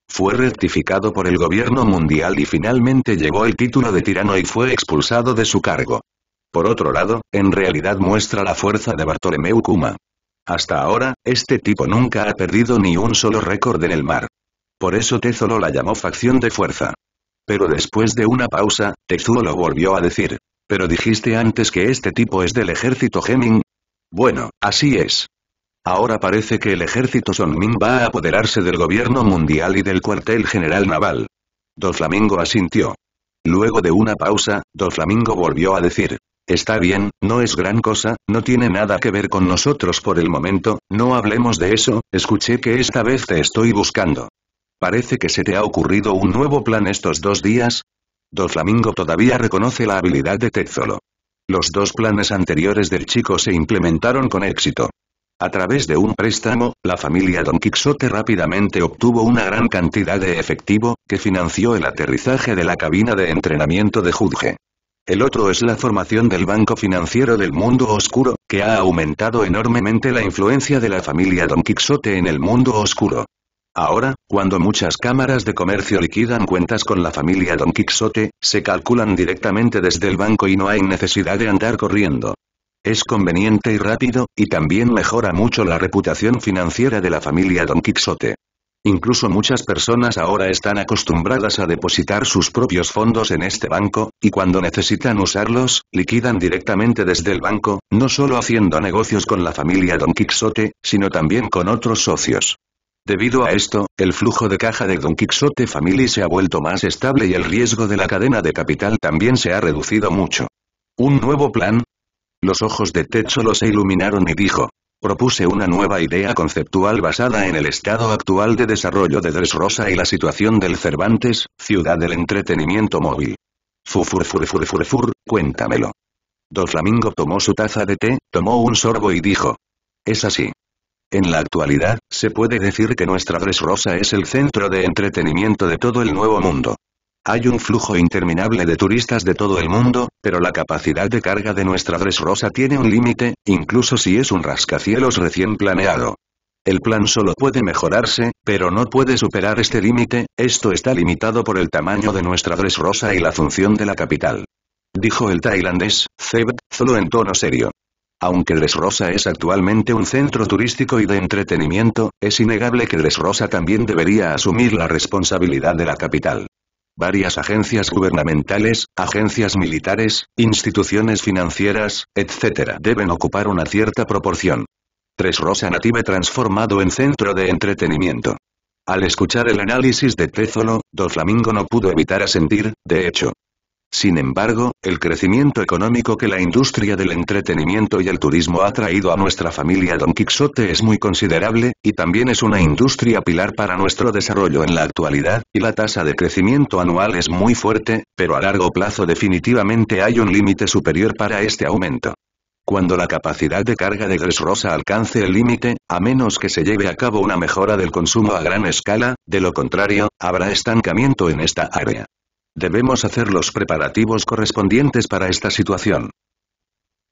Fue rectificado por el gobierno mundial y finalmente llevó el título de tirano y fue expulsado de su cargo. Por otro lado, en realidad muestra la fuerza de Bartolomeu Kuma. Hasta ahora, este tipo nunca ha perdido ni un solo récord en el mar. Por eso Tezolo la llamó facción de fuerza. Pero después de una pausa, Tezolo volvió a decir. Pero dijiste antes que este tipo es del ejército Heming. Bueno, así es. Ahora parece que el ejército Son-Ming va a apoderarse del gobierno mundial y del cuartel general naval. Doflamingo asintió. Luego de una pausa, Doflamingo volvió a decir. Está bien, no es gran cosa, no tiene nada que ver con nosotros por el momento, no hablemos de eso, escuché que esta vez te estoy buscando. Parece que se te ha ocurrido un nuevo plan estos dos días, flamingo todavía reconoce la habilidad de Tezolo. Los dos planes anteriores del chico se implementaron con éxito. A través de un préstamo, la familia Don Quixote rápidamente obtuvo una gran cantidad de efectivo, que financió el aterrizaje de la cabina de entrenamiento de Judge. El otro es la formación del Banco Financiero del Mundo Oscuro, que ha aumentado enormemente la influencia de la familia Don Quixote en el mundo oscuro. Ahora, cuando muchas cámaras de comercio liquidan cuentas con la familia Don Quixote, se calculan directamente desde el banco y no hay necesidad de andar corriendo. Es conveniente y rápido, y también mejora mucho la reputación financiera de la familia Don Quixote. Incluso muchas personas ahora están acostumbradas a depositar sus propios fondos en este banco, y cuando necesitan usarlos, liquidan directamente desde el banco, no solo haciendo negocios con la familia Don Quixote, sino también con otros socios. Debido a esto, el flujo de caja de Don Quixote Family se ha vuelto más estable y el riesgo de la cadena de capital también se ha reducido mucho. ¿Un nuevo plan? Los ojos de Techo se iluminaron y dijo. Propuse una nueva idea conceptual basada en el estado actual de desarrollo de Dressrosa y la situación del Cervantes, ciudad del entretenimiento móvil. Fufurfurfurfurfur, cuéntamelo. Do Flamingo tomó su taza de té, tomó un sorbo y dijo. Es así. En la actualidad, se puede decir que nuestra rosa es el centro de entretenimiento de todo el Nuevo Mundo. Hay un flujo interminable de turistas de todo el mundo, pero la capacidad de carga de nuestra rosa tiene un límite, incluso si es un rascacielos recién planeado. El plan solo puede mejorarse, pero no puede superar este límite, esto está limitado por el tamaño de nuestra rosa y la función de la capital. Dijo el tailandés, Zeb, solo en tono serio. Aunque Rosa es actualmente un centro turístico y de entretenimiento, es innegable que Rosa también debería asumir la responsabilidad de la capital. Varias agencias gubernamentales, agencias militares, instituciones financieras, etc. deben ocupar una cierta proporción. Tres Rosa native transformado en centro de entretenimiento. Al escuchar el análisis de Tézolo, Do Flamingo no pudo evitar asentir, de hecho, sin embargo, el crecimiento económico que la industria del entretenimiento y el turismo ha traído a nuestra familia Don Quixote es muy considerable, y también es una industria pilar para nuestro desarrollo en la actualidad, y la tasa de crecimiento anual es muy fuerte, pero a largo plazo definitivamente hay un límite superior para este aumento. Cuando la capacidad de carga de rosa alcance el límite, a menos que se lleve a cabo una mejora del consumo a gran escala, de lo contrario, habrá estancamiento en esta área. Debemos hacer los preparativos correspondientes para esta situación.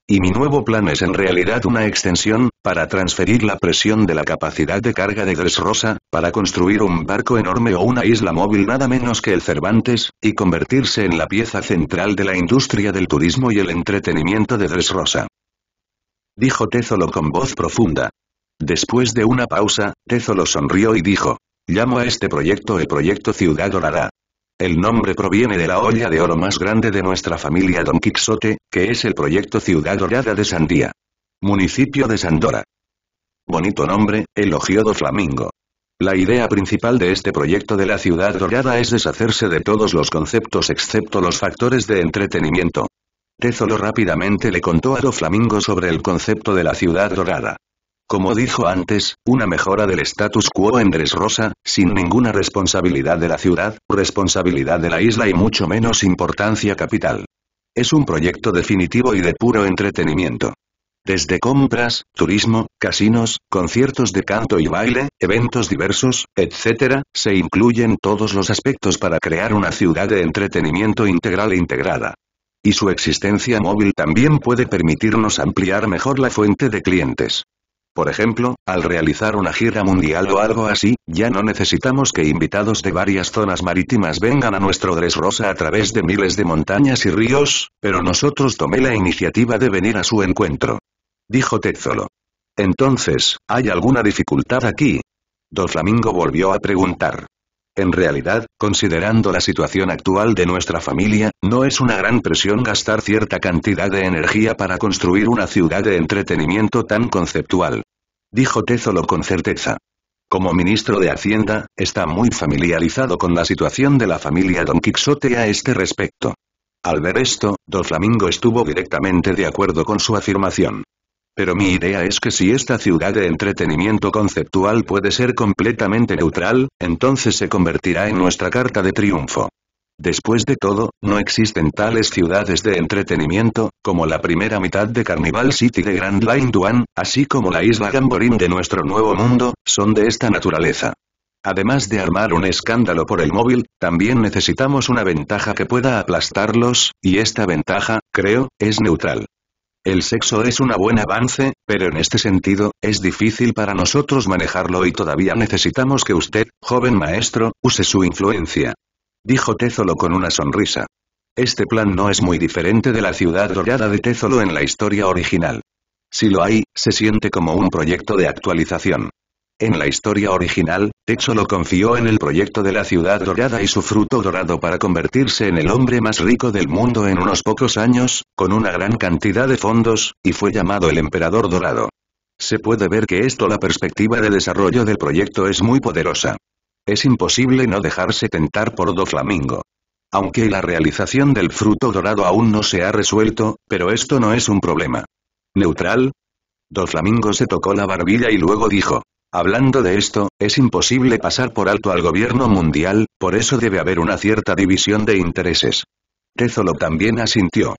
Y mi nuevo plan es en realidad una extensión, para transferir la presión de la capacidad de carga de Dressrosa, para construir un barco enorme o una isla móvil nada menos que el Cervantes, y convertirse en la pieza central de la industria del turismo y el entretenimiento de Dresrosa. Dijo Tezolo con voz profunda. Después de una pausa, Tezolo sonrió y dijo, llamo a este proyecto el Proyecto Ciudad Dorada. El nombre proviene de la olla de oro más grande de nuestra familia Don Quixote, que es el proyecto Ciudad Dorada de Sandía. Municipio de Sandora. Bonito nombre, elogió Do Flamingo. La idea principal de este proyecto de la ciudad dorada es deshacerse de todos los conceptos excepto los factores de entretenimiento. Tezolo rápidamente le contó a Do Flamingo sobre el concepto de la ciudad dorada. Como dijo antes, una mejora del status quo en rosa, sin ninguna responsabilidad de la ciudad, responsabilidad de la isla y mucho menos importancia capital. Es un proyecto definitivo y de puro entretenimiento. Desde compras, turismo, casinos, conciertos de canto y baile, eventos diversos, etc., se incluyen todos los aspectos para crear una ciudad de entretenimiento integral e integrada. Y su existencia móvil también puede permitirnos ampliar mejor la fuente de clientes. Por ejemplo, al realizar una gira mundial o algo así, ya no necesitamos que invitados de varias zonas marítimas vengan a nuestro rosa a través de miles de montañas y ríos, pero nosotros tomé la iniciativa de venir a su encuentro. Dijo Tetzolo. Entonces, ¿hay alguna dificultad aquí? flamingo volvió a preguntar. En realidad, considerando la situación actual de nuestra familia, no es una gran presión gastar cierta cantidad de energía para construir una ciudad de entretenimiento tan conceptual dijo Tézolo con certeza. Como ministro de Hacienda, está muy familiarizado con la situación de la familia Don Quixote a este respecto. Al ver esto, Don Flamingo estuvo directamente de acuerdo con su afirmación. Pero mi idea es que si esta ciudad de entretenimiento conceptual puede ser completamente neutral, entonces se convertirá en nuestra carta de triunfo. Después de todo, no existen tales ciudades de entretenimiento, como la primera mitad de Carnival City de Grand Line Duan, así como la isla Gamborín de nuestro nuevo mundo, son de esta naturaleza. Además de armar un escándalo por el móvil, también necesitamos una ventaja que pueda aplastarlos, y esta ventaja, creo, es neutral. El sexo es un buen avance, pero en este sentido, es difícil para nosotros manejarlo y todavía necesitamos que usted, joven maestro, use su influencia. Dijo Tezolo con una sonrisa. Este plan no es muy diferente de la ciudad dorada de Tezolo en la historia original. Si lo hay, se siente como un proyecto de actualización. En la historia original, Tezolo confió en el proyecto de la ciudad dorada y su fruto dorado para convertirse en el hombre más rico del mundo en unos pocos años, con una gran cantidad de fondos, y fue llamado el emperador dorado. Se puede ver que esto la perspectiva de desarrollo del proyecto es muy poderosa. Es imposible no dejarse tentar por Doflamingo. Flamingo. Aunque la realización del fruto dorado aún no se ha resuelto, pero esto no es un problema. ¿Neutral? Doflamingo se tocó la barbilla y luego dijo. Hablando de esto, es imposible pasar por alto al gobierno mundial, por eso debe haber una cierta división de intereses. Tezolo también asintió.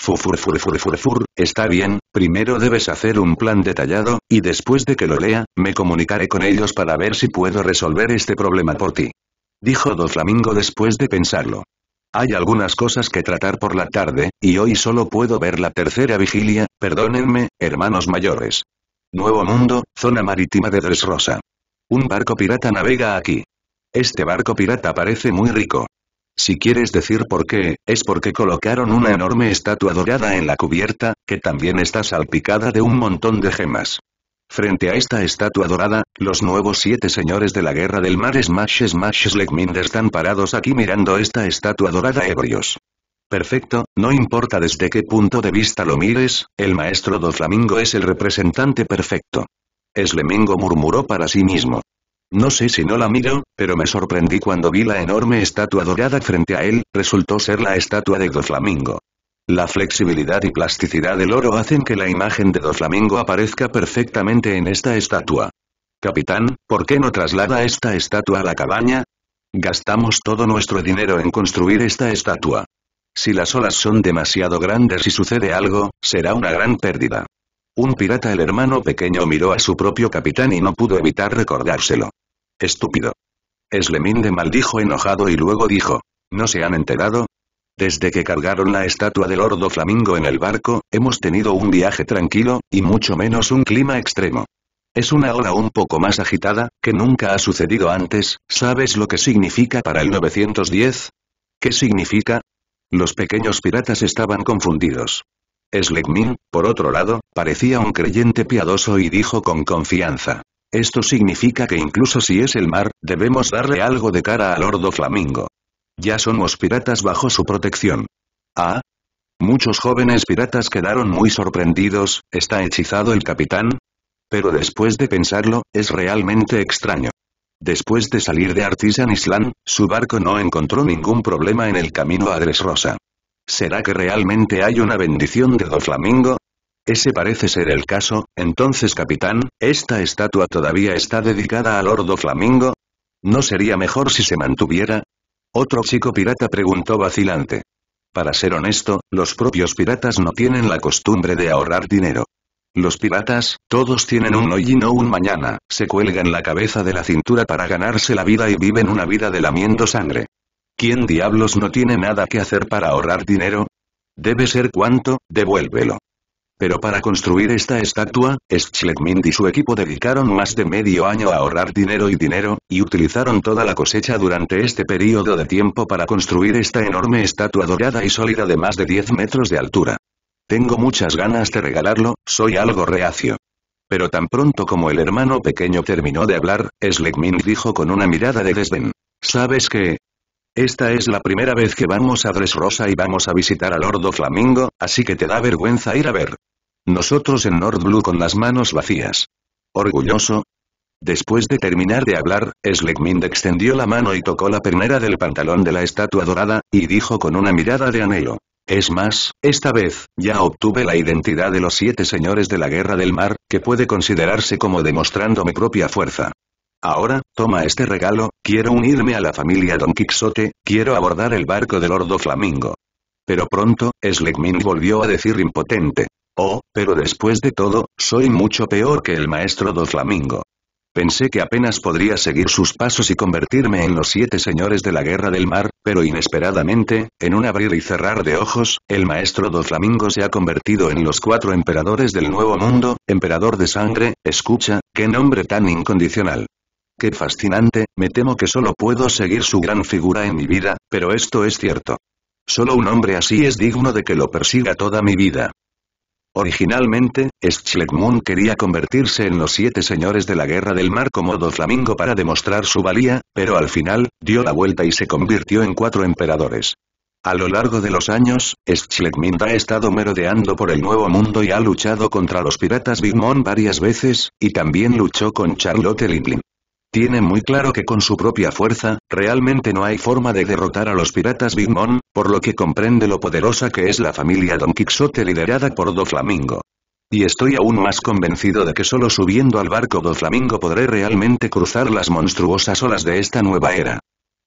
Fufurfurfurfurfur, está bien, primero debes hacer un plan detallado, y después de que lo lea, me comunicaré con ellos para ver si puedo resolver este problema por ti. Dijo Doflamingo después de pensarlo. Hay algunas cosas que tratar por la tarde, y hoy solo puedo ver la tercera vigilia, perdónenme, hermanos mayores. Nuevo Mundo, zona marítima de Dressrosa. Un barco pirata navega aquí. Este barco pirata parece muy rico. Si quieres decir por qué, es porque colocaron una enorme estatua dorada en la cubierta, que también está salpicada de un montón de gemas. Frente a esta estatua dorada, los nuevos siete señores de la guerra del mar Smash Smash Slegmind están parados aquí mirando esta estatua dorada ebrios. Perfecto, no importa desde qué punto de vista lo mires, el maestro Doflamingo es el representante perfecto. Slemingo murmuró para sí mismo. No sé si no la miro, pero me sorprendí cuando vi la enorme estatua dorada frente a él, resultó ser la estatua de Doflamingo. La flexibilidad y plasticidad del oro hacen que la imagen de Doflamingo aparezca perfectamente en esta estatua. Capitán, ¿por qué no traslada esta estatua a la cabaña? Gastamos todo nuestro dinero en construir esta estatua. Si las olas son demasiado grandes y sucede algo, será una gran pérdida. Un pirata el hermano pequeño miró a su propio capitán y no pudo evitar recordárselo. Estúpido. de maldijo enojado y luego dijo. ¿No se han enterado? Desde que cargaron la estatua del Ordo Flamingo en el barco, hemos tenido un viaje tranquilo, y mucho menos un clima extremo. Es una hora un poco más agitada, que nunca ha sucedido antes, ¿sabes lo que significa para el 910? ¿Qué significa? Los pequeños piratas estaban confundidos. Slegmin, por otro lado, parecía un creyente piadoso y dijo con confianza. Esto significa que incluso si es el mar, debemos darle algo de cara al Ordo Flamingo. Ya somos piratas bajo su protección. ¿Ah? Muchos jóvenes piratas quedaron muy sorprendidos, ¿está hechizado el capitán? Pero después de pensarlo, es realmente extraño. Después de salir de Artisan Island, su barco no encontró ningún problema en el camino a Dressrosa. ¿Será que realmente hay una bendición de Doflamingo? Ese parece ser el caso, entonces capitán, ¿esta estatua todavía está dedicada al Lordo Flamingo? ¿No sería mejor si se mantuviera? Otro chico pirata preguntó vacilante. Para ser honesto, los propios piratas no tienen la costumbre de ahorrar dinero. Los piratas, todos tienen un hoy y no un mañana, se cuelgan la cabeza de la cintura para ganarse la vida y viven una vida de lamiendo sangre. ¿Quién diablos no tiene nada que hacer para ahorrar dinero? Debe ser cuánto, devuélvelo. Pero para construir esta estatua, Schleckmind y su equipo dedicaron más de medio año a ahorrar dinero y dinero, y utilizaron toda la cosecha durante este periodo de tiempo para construir esta enorme estatua dorada y sólida de más de 10 metros de altura. Tengo muchas ganas de regalarlo, soy algo reacio. Pero tan pronto como el hermano pequeño terminó de hablar, Schleckmind dijo con una mirada de desdén. ¿Sabes qué? Esta es la primera vez que vamos a Dresrosa y vamos a visitar al Lordo Flamingo, así que te da vergüenza ir a ver. Nosotros en Nord Blue con las manos vacías. Orgulloso. Después de terminar de hablar, Slegmind extendió la mano y tocó la pernera del pantalón de la estatua dorada, y dijo con una mirada de anhelo. Es más, esta vez, ya obtuve la identidad de los siete señores de la Guerra del Mar, que puede considerarse como demostrando mi propia fuerza. Ahora, toma este regalo, quiero unirme a la familia Don Quixote, quiero abordar el barco del Ordo Flamingo. Pero pronto, Slegmin volvió a decir impotente. Oh, pero después de todo, soy mucho peor que el maestro Do Flamingo. Pensé que apenas podría seguir sus pasos y convertirme en los siete señores de la guerra del mar, pero inesperadamente, en un abrir y cerrar de ojos, el maestro Do Flamingo se ha convertido en los cuatro emperadores del nuevo mundo, emperador de sangre, escucha, qué nombre tan incondicional. Qué fascinante, me temo que solo puedo seguir su gran figura en mi vida, pero esto es cierto. Solo un hombre así es digno de que lo persiga toda mi vida. Originalmente, Schleckmun quería convertirse en los siete señores de la guerra del mar como Doflamingo para demostrar su valía, pero al final, dio la vuelta y se convirtió en cuatro emperadores. A lo largo de los años, Schlegmund ha estado merodeando por el Nuevo Mundo y ha luchado contra los piratas Big varias veces, y también luchó con Charlotte Linglin tiene muy claro que con su propia fuerza, realmente no hay forma de derrotar a los piratas Big Mom, por lo que comprende lo poderosa que es la familia Don Quixote liderada por Do Flamingo. Y estoy aún más convencido de que solo subiendo al barco Do Flamingo podré realmente cruzar las monstruosas olas de esta nueva era.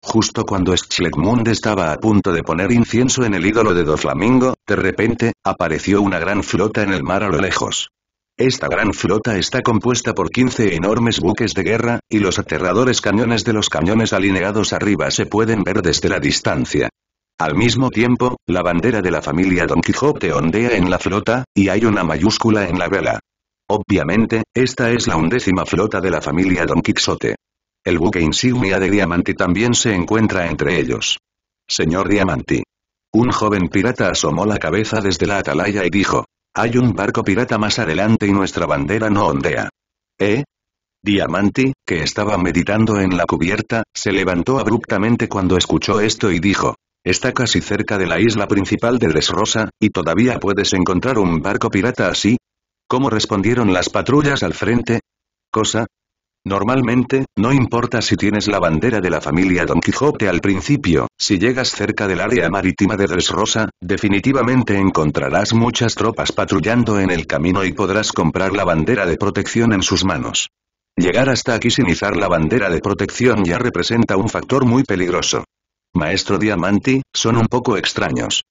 Justo cuando Schleckmund estaba a punto de poner incienso en el ídolo de Do Flamingo, de repente, apareció una gran flota en el mar a lo lejos. Esta gran flota está compuesta por 15 enormes buques de guerra, y los aterradores cañones de los cañones alineados arriba se pueden ver desde la distancia. Al mismo tiempo, la bandera de la familia Don Quijote ondea en la flota, y hay una mayúscula en la vela. Obviamente, esta es la undécima flota de la familia Don Quixote. El buque insignia de Diamante también se encuentra entre ellos. Señor Diamante. Un joven pirata asomó la cabeza desde la atalaya y dijo, hay un barco pirata más adelante y nuestra bandera no ondea. ¿Eh? Diamanti, que estaba meditando en la cubierta, se levantó abruptamente cuando escuchó esto y dijo, Está casi cerca de la isla principal de Desrosa, y todavía puedes encontrar un barco pirata así. ¿Cómo respondieron las patrullas al frente? Cosa, Normalmente, no importa si tienes la bandera de la familia Don Quijote al principio, si llegas cerca del área marítima de Rosa, definitivamente encontrarás muchas tropas patrullando en el camino y podrás comprar la bandera de protección en sus manos. Llegar hasta aquí sin izar la bandera de protección ya representa un factor muy peligroso. Maestro Diamanti, son un poco extraños.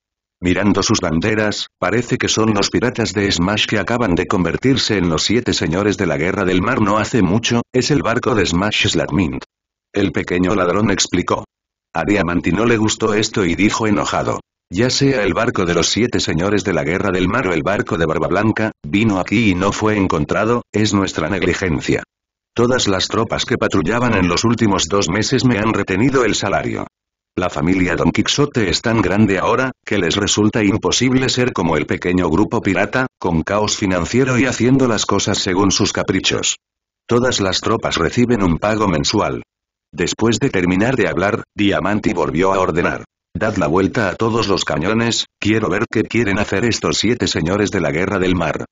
Mirando sus banderas, parece que son los piratas de Smash que acaban de convertirse en los siete señores de la guerra del mar no hace mucho, es el barco de Smash Slatmint. El pequeño ladrón explicó. A Diamanti no le gustó esto y dijo enojado. Ya sea el barco de los siete señores de la guerra del mar o el barco de Barba Blanca, vino aquí y no fue encontrado, es nuestra negligencia. Todas las tropas que patrullaban en los últimos dos meses me han retenido el salario. La familia Don Quixote es tan grande ahora, que les resulta imposible ser como el pequeño grupo pirata, con caos financiero y haciendo las cosas según sus caprichos. Todas las tropas reciben un pago mensual. Después de terminar de hablar, Diamanti volvió a ordenar. Dad la vuelta a todos los cañones, quiero ver qué quieren hacer estos siete señores de la guerra del mar.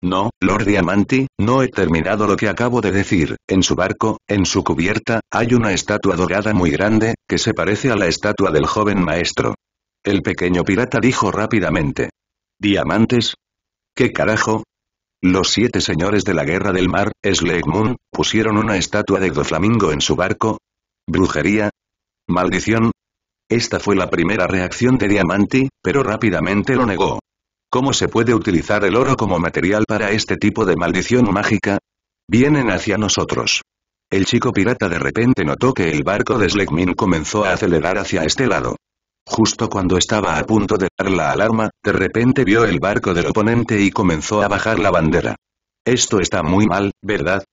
No, Lord Diamanti, no he terminado lo que acabo de decir. En su barco, en su cubierta, hay una estatua dorada muy grande, que se parece a la estatua del joven maestro. El pequeño pirata dijo rápidamente. ¿Diamantes? ¿Qué carajo? Los siete señores de la guerra del mar, Slegmund, pusieron una estatua de Doflamingo en su barco. ¿Brujería? ¿Maldición? Esta fue la primera reacción de Diamanti, pero rápidamente lo negó. ¿Cómo se puede utilizar el oro como material para este tipo de maldición mágica? Vienen hacia nosotros. El chico pirata de repente notó que el barco de Slegmin comenzó a acelerar hacia este lado. Justo cuando estaba a punto de dar la alarma, de repente vio el barco del oponente y comenzó a bajar la bandera. Esto está muy mal, ¿verdad?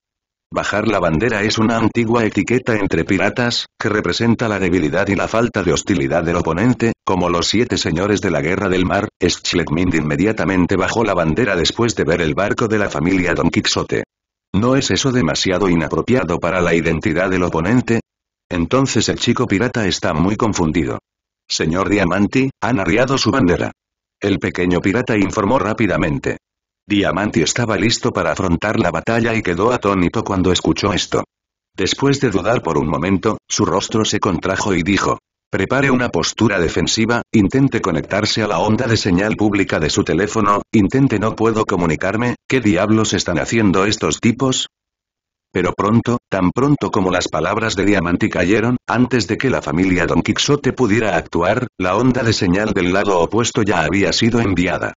Bajar la bandera es una antigua etiqueta entre piratas, que representa la debilidad y la falta de hostilidad del oponente, como los siete señores de la guerra del mar, Schleckmind inmediatamente bajó la bandera después de ver el barco de la familia Don Quixote. ¿No es eso demasiado inapropiado para la identidad del oponente? Entonces el chico pirata está muy confundido. Señor Diamanti, han arriado su bandera. El pequeño pirata informó rápidamente. Diamanti estaba listo para afrontar la batalla y quedó atónito cuando escuchó esto. Después de dudar por un momento, su rostro se contrajo y dijo. Prepare una postura defensiva, intente conectarse a la onda de señal pública de su teléfono, intente no puedo comunicarme, ¿qué diablos están haciendo estos tipos? Pero pronto, tan pronto como las palabras de Diamante cayeron, antes de que la familia Don Quixote pudiera actuar, la onda de señal del lado opuesto ya había sido enviada.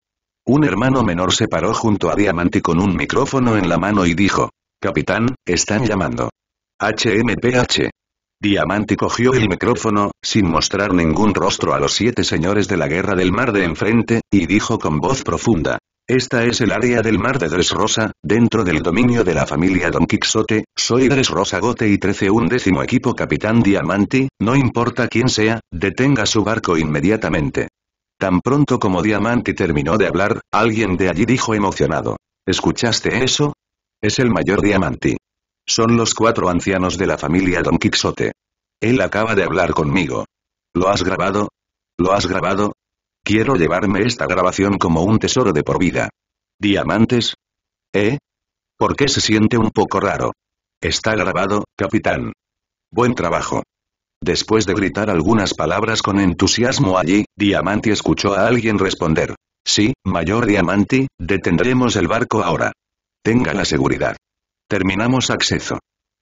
Un hermano menor se paró junto a Diamante con un micrófono en la mano y dijo, Capitán, están llamando. HMPH. Diamante cogió el micrófono, sin mostrar ningún rostro a los siete señores de la guerra del mar de enfrente, y dijo con voz profunda, esta es el área del mar de Dresrosa, dentro del dominio de la familia Don Quixote, soy Dressrosa Gote y 13 décimo equipo Capitán Diamante, no importa quién sea, detenga su barco inmediatamente. Tan pronto como Diamante terminó de hablar, alguien de allí dijo emocionado. ¿Escuchaste eso? Es el mayor Diamante. Son los cuatro ancianos de la familia Don Quixote. Él acaba de hablar conmigo. ¿Lo has grabado? ¿Lo has grabado? Quiero llevarme esta grabación como un tesoro de por vida. ¿Diamantes? ¿Eh? ¿Por qué se siente un poco raro? Está grabado, capitán. Buen trabajo. Después de gritar algunas palabras con entusiasmo allí, Diamante escuchó a alguien responder. Sí, mayor Diamante, detendremos el barco ahora. Tenga la seguridad. Terminamos acceso.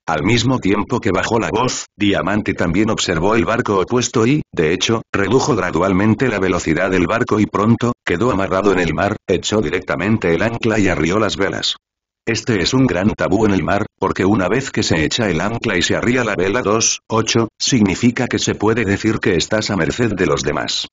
Al mismo tiempo que bajó la voz, Diamante también observó el barco opuesto y, de hecho, redujo gradualmente la velocidad del barco y pronto, quedó amarrado en el mar, echó directamente el ancla y arrió las velas. Este es un gran tabú en el mar, porque una vez que se echa el ancla y se arría la vela 2, 8, significa que se puede decir que estás a merced de los demás.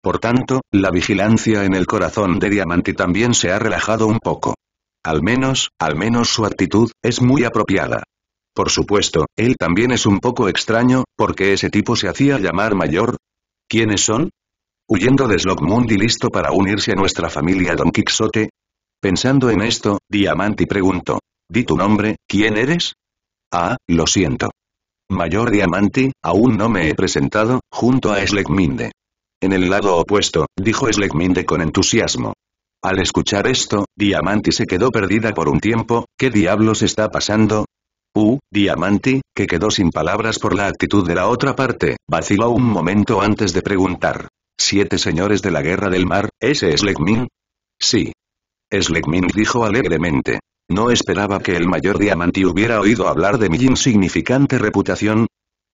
Por tanto, la vigilancia en el corazón de Diamante también se ha relajado un poco. Al menos, al menos su actitud, es muy apropiada. Por supuesto, él también es un poco extraño, porque ese tipo se hacía llamar mayor. ¿Quiénes son? Huyendo de Slogmund y listo para unirse a nuestra familia Don Quixote. Pensando en esto, Diamanti preguntó. Di tu nombre, ¿quién eres? Ah, lo siento. Mayor Diamanti, aún no me he presentado, junto a Slegminde.» En el lado opuesto, dijo Slegminde con entusiasmo. Al escuchar esto, Diamanti se quedó perdida por un tiempo, ¿qué diablos está pasando? Uh, Diamanti, que quedó sin palabras por la actitud de la otra parte, vaciló un momento antes de preguntar. ¿Siete señores de la guerra del mar, ese es Legmin? Sí. Slegmin dijo alegremente. No esperaba que el mayor Diamanti hubiera oído hablar de mi insignificante reputación.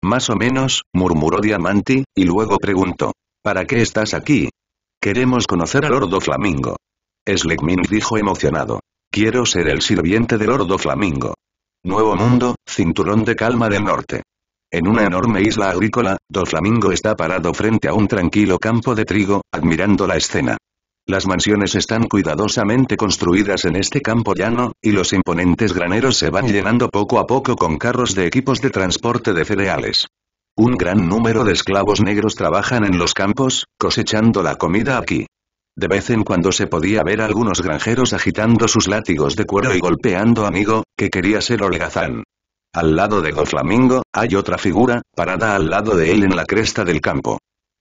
Más o menos, murmuró Diamanti, y luego preguntó. ¿Para qué estás aquí? Queremos conocer al Ordo Flamingo. Slegmin dijo emocionado. Quiero ser el sirviente del Ordo Flamingo. Nuevo Mundo, Cinturón de Calma del Norte. En una enorme isla agrícola, Doflamingo está parado frente a un tranquilo campo de trigo, admirando la escena. Las mansiones están cuidadosamente construidas en este campo llano, y los imponentes graneros se van llenando poco a poco con carros de equipos de transporte de cereales. Un gran número de esclavos negros trabajan en los campos, cosechando la comida aquí. De vez en cuando se podía ver a algunos granjeros agitando sus látigos de cuero y golpeando a Migo, que quería ser holgazán. Al lado de Flamingo hay otra figura, parada al lado de él en la cresta del campo.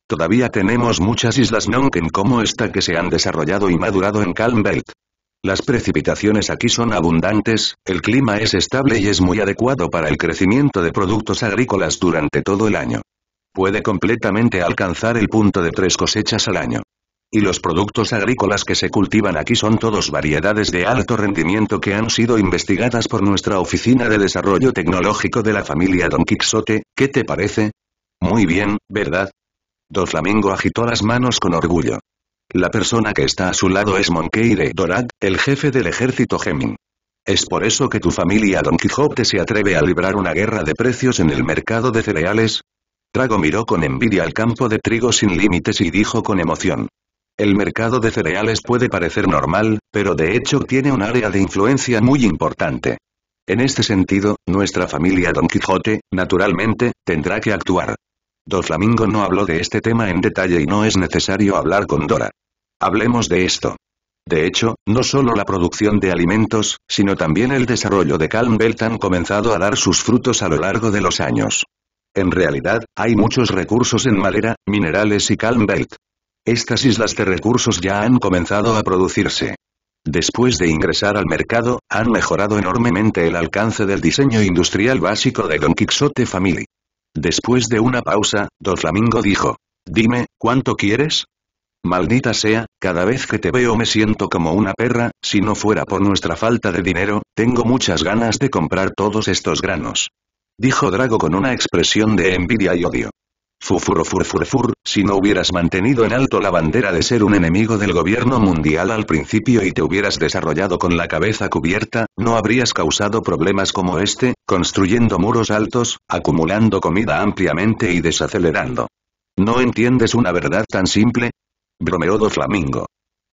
Todavía tenemos muchas islas Nonken como esta que se han desarrollado y madurado en Calm Belt. Las precipitaciones aquí son abundantes, el clima es estable y es muy adecuado para el crecimiento de productos agrícolas durante todo el año. Puede completamente alcanzar el punto de tres cosechas al año y los productos agrícolas que se cultivan aquí son todos variedades de alto rendimiento que han sido investigadas por nuestra Oficina de Desarrollo Tecnológico de la familia Don Quixote, ¿qué te parece? Muy bien, ¿verdad? Don Flamingo agitó las manos con orgullo. La persona que está a su lado es Monqueire Dorad, el jefe del ejército Gemin. Es por eso que tu familia Don Quijote se atreve a librar una guerra de precios en el mercado de cereales. Trago miró con envidia al campo de trigo sin límites y dijo con emoción. El mercado de cereales puede parecer normal, pero de hecho tiene un área de influencia muy importante. En este sentido, nuestra familia Don Quijote, naturalmente, tendrá que actuar. flamingo no habló de este tema en detalle y no es necesario hablar con Dora. Hablemos de esto. De hecho, no solo la producción de alimentos, sino también el desarrollo de Calm Belt han comenzado a dar sus frutos a lo largo de los años. En realidad, hay muchos recursos en madera, minerales y Calm Belt. Estas islas de recursos ya han comenzado a producirse. Después de ingresar al mercado, han mejorado enormemente el alcance del diseño industrial básico de Don Quixote Family. Después de una pausa, Don Flamingo dijo, «Dime, ¿cuánto quieres?» Maldita sea, cada vez que te veo me siento como una perra, si no fuera por nuestra falta de dinero, tengo muchas ganas de comprar todos estos granos. Dijo Drago con una expresión de envidia y odio. Fufurofurfurfur, si no hubieras mantenido en alto la bandera de ser un enemigo del gobierno mundial al principio y te hubieras desarrollado con la cabeza cubierta, no habrías causado problemas como este, construyendo muros altos, acumulando comida ampliamente y desacelerando. ¿No entiendes una verdad tan simple? Bromeó Doflamingo. Flamingo.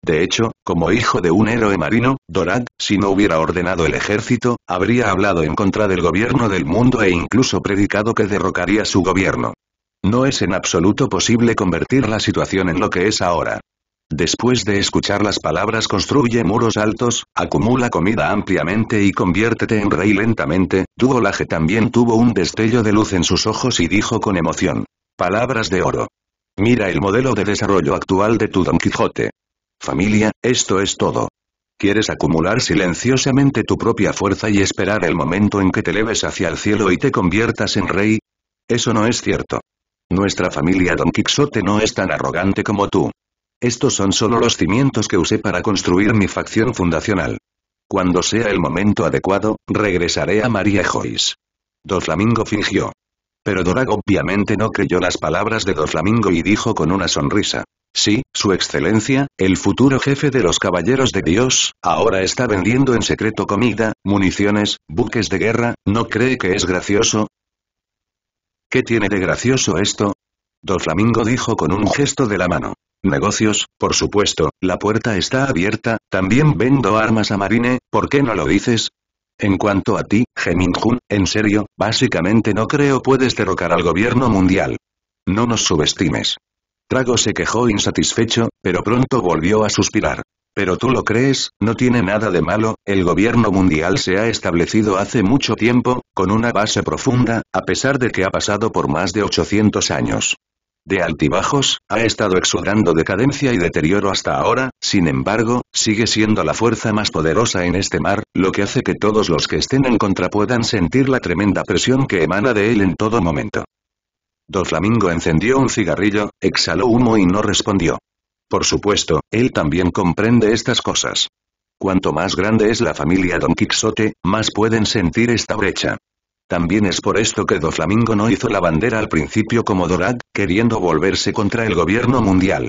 De hecho, como hijo de un héroe marino, Dorad, si no hubiera ordenado el ejército, habría hablado en contra del gobierno del mundo e incluso predicado que derrocaría su gobierno. No es en absoluto posible convertir la situación en lo que es ahora. Después de escuchar las palabras construye muros altos, acumula comida ampliamente y conviértete en rey lentamente, tu también tuvo un destello de luz en sus ojos y dijo con emoción. Palabras de oro. Mira el modelo de desarrollo actual de tu Don Quijote. Familia, esto es todo. ¿Quieres acumular silenciosamente tu propia fuerza y esperar el momento en que te leves hacia el cielo y te conviertas en rey? Eso no es cierto. Nuestra familia Don Quixote no es tan arrogante como tú. Estos son solo los cimientos que usé para construir mi facción fundacional. Cuando sea el momento adecuado, regresaré a María Joyce. Doflamingo fingió. Pero Dorag obviamente no creyó las palabras de Doflamingo y dijo con una sonrisa. Sí, Su Excelencia, el futuro jefe de los Caballeros de Dios, ahora está vendiendo en secreto comida, municiones, buques de guerra, ¿no cree que es gracioso? ¿Qué tiene de gracioso esto? flamingo dijo con un gesto de la mano. Negocios, por supuesto, la puerta está abierta, también vendo armas a Marine, ¿por qué no lo dices? En cuanto a ti, Geminjun, en serio, básicamente no creo puedes derrocar al gobierno mundial. No nos subestimes. Trago se quejó insatisfecho, pero pronto volvió a suspirar. Pero tú lo crees, no tiene nada de malo, el gobierno mundial se ha establecido hace mucho tiempo, con una base profunda, a pesar de que ha pasado por más de 800 años. De altibajos, ha estado exudando decadencia y deterioro hasta ahora, sin embargo, sigue siendo la fuerza más poderosa en este mar, lo que hace que todos los que estén en contra puedan sentir la tremenda presión que emana de él en todo momento. flamingo encendió un cigarrillo, exhaló humo y no respondió. Por supuesto, él también comprende estas cosas. Cuanto más grande es la familia Don Quixote, más pueden sentir esta brecha. También es por esto que Doflamingo no hizo la bandera al principio como Dorad, queriendo volverse contra el gobierno mundial.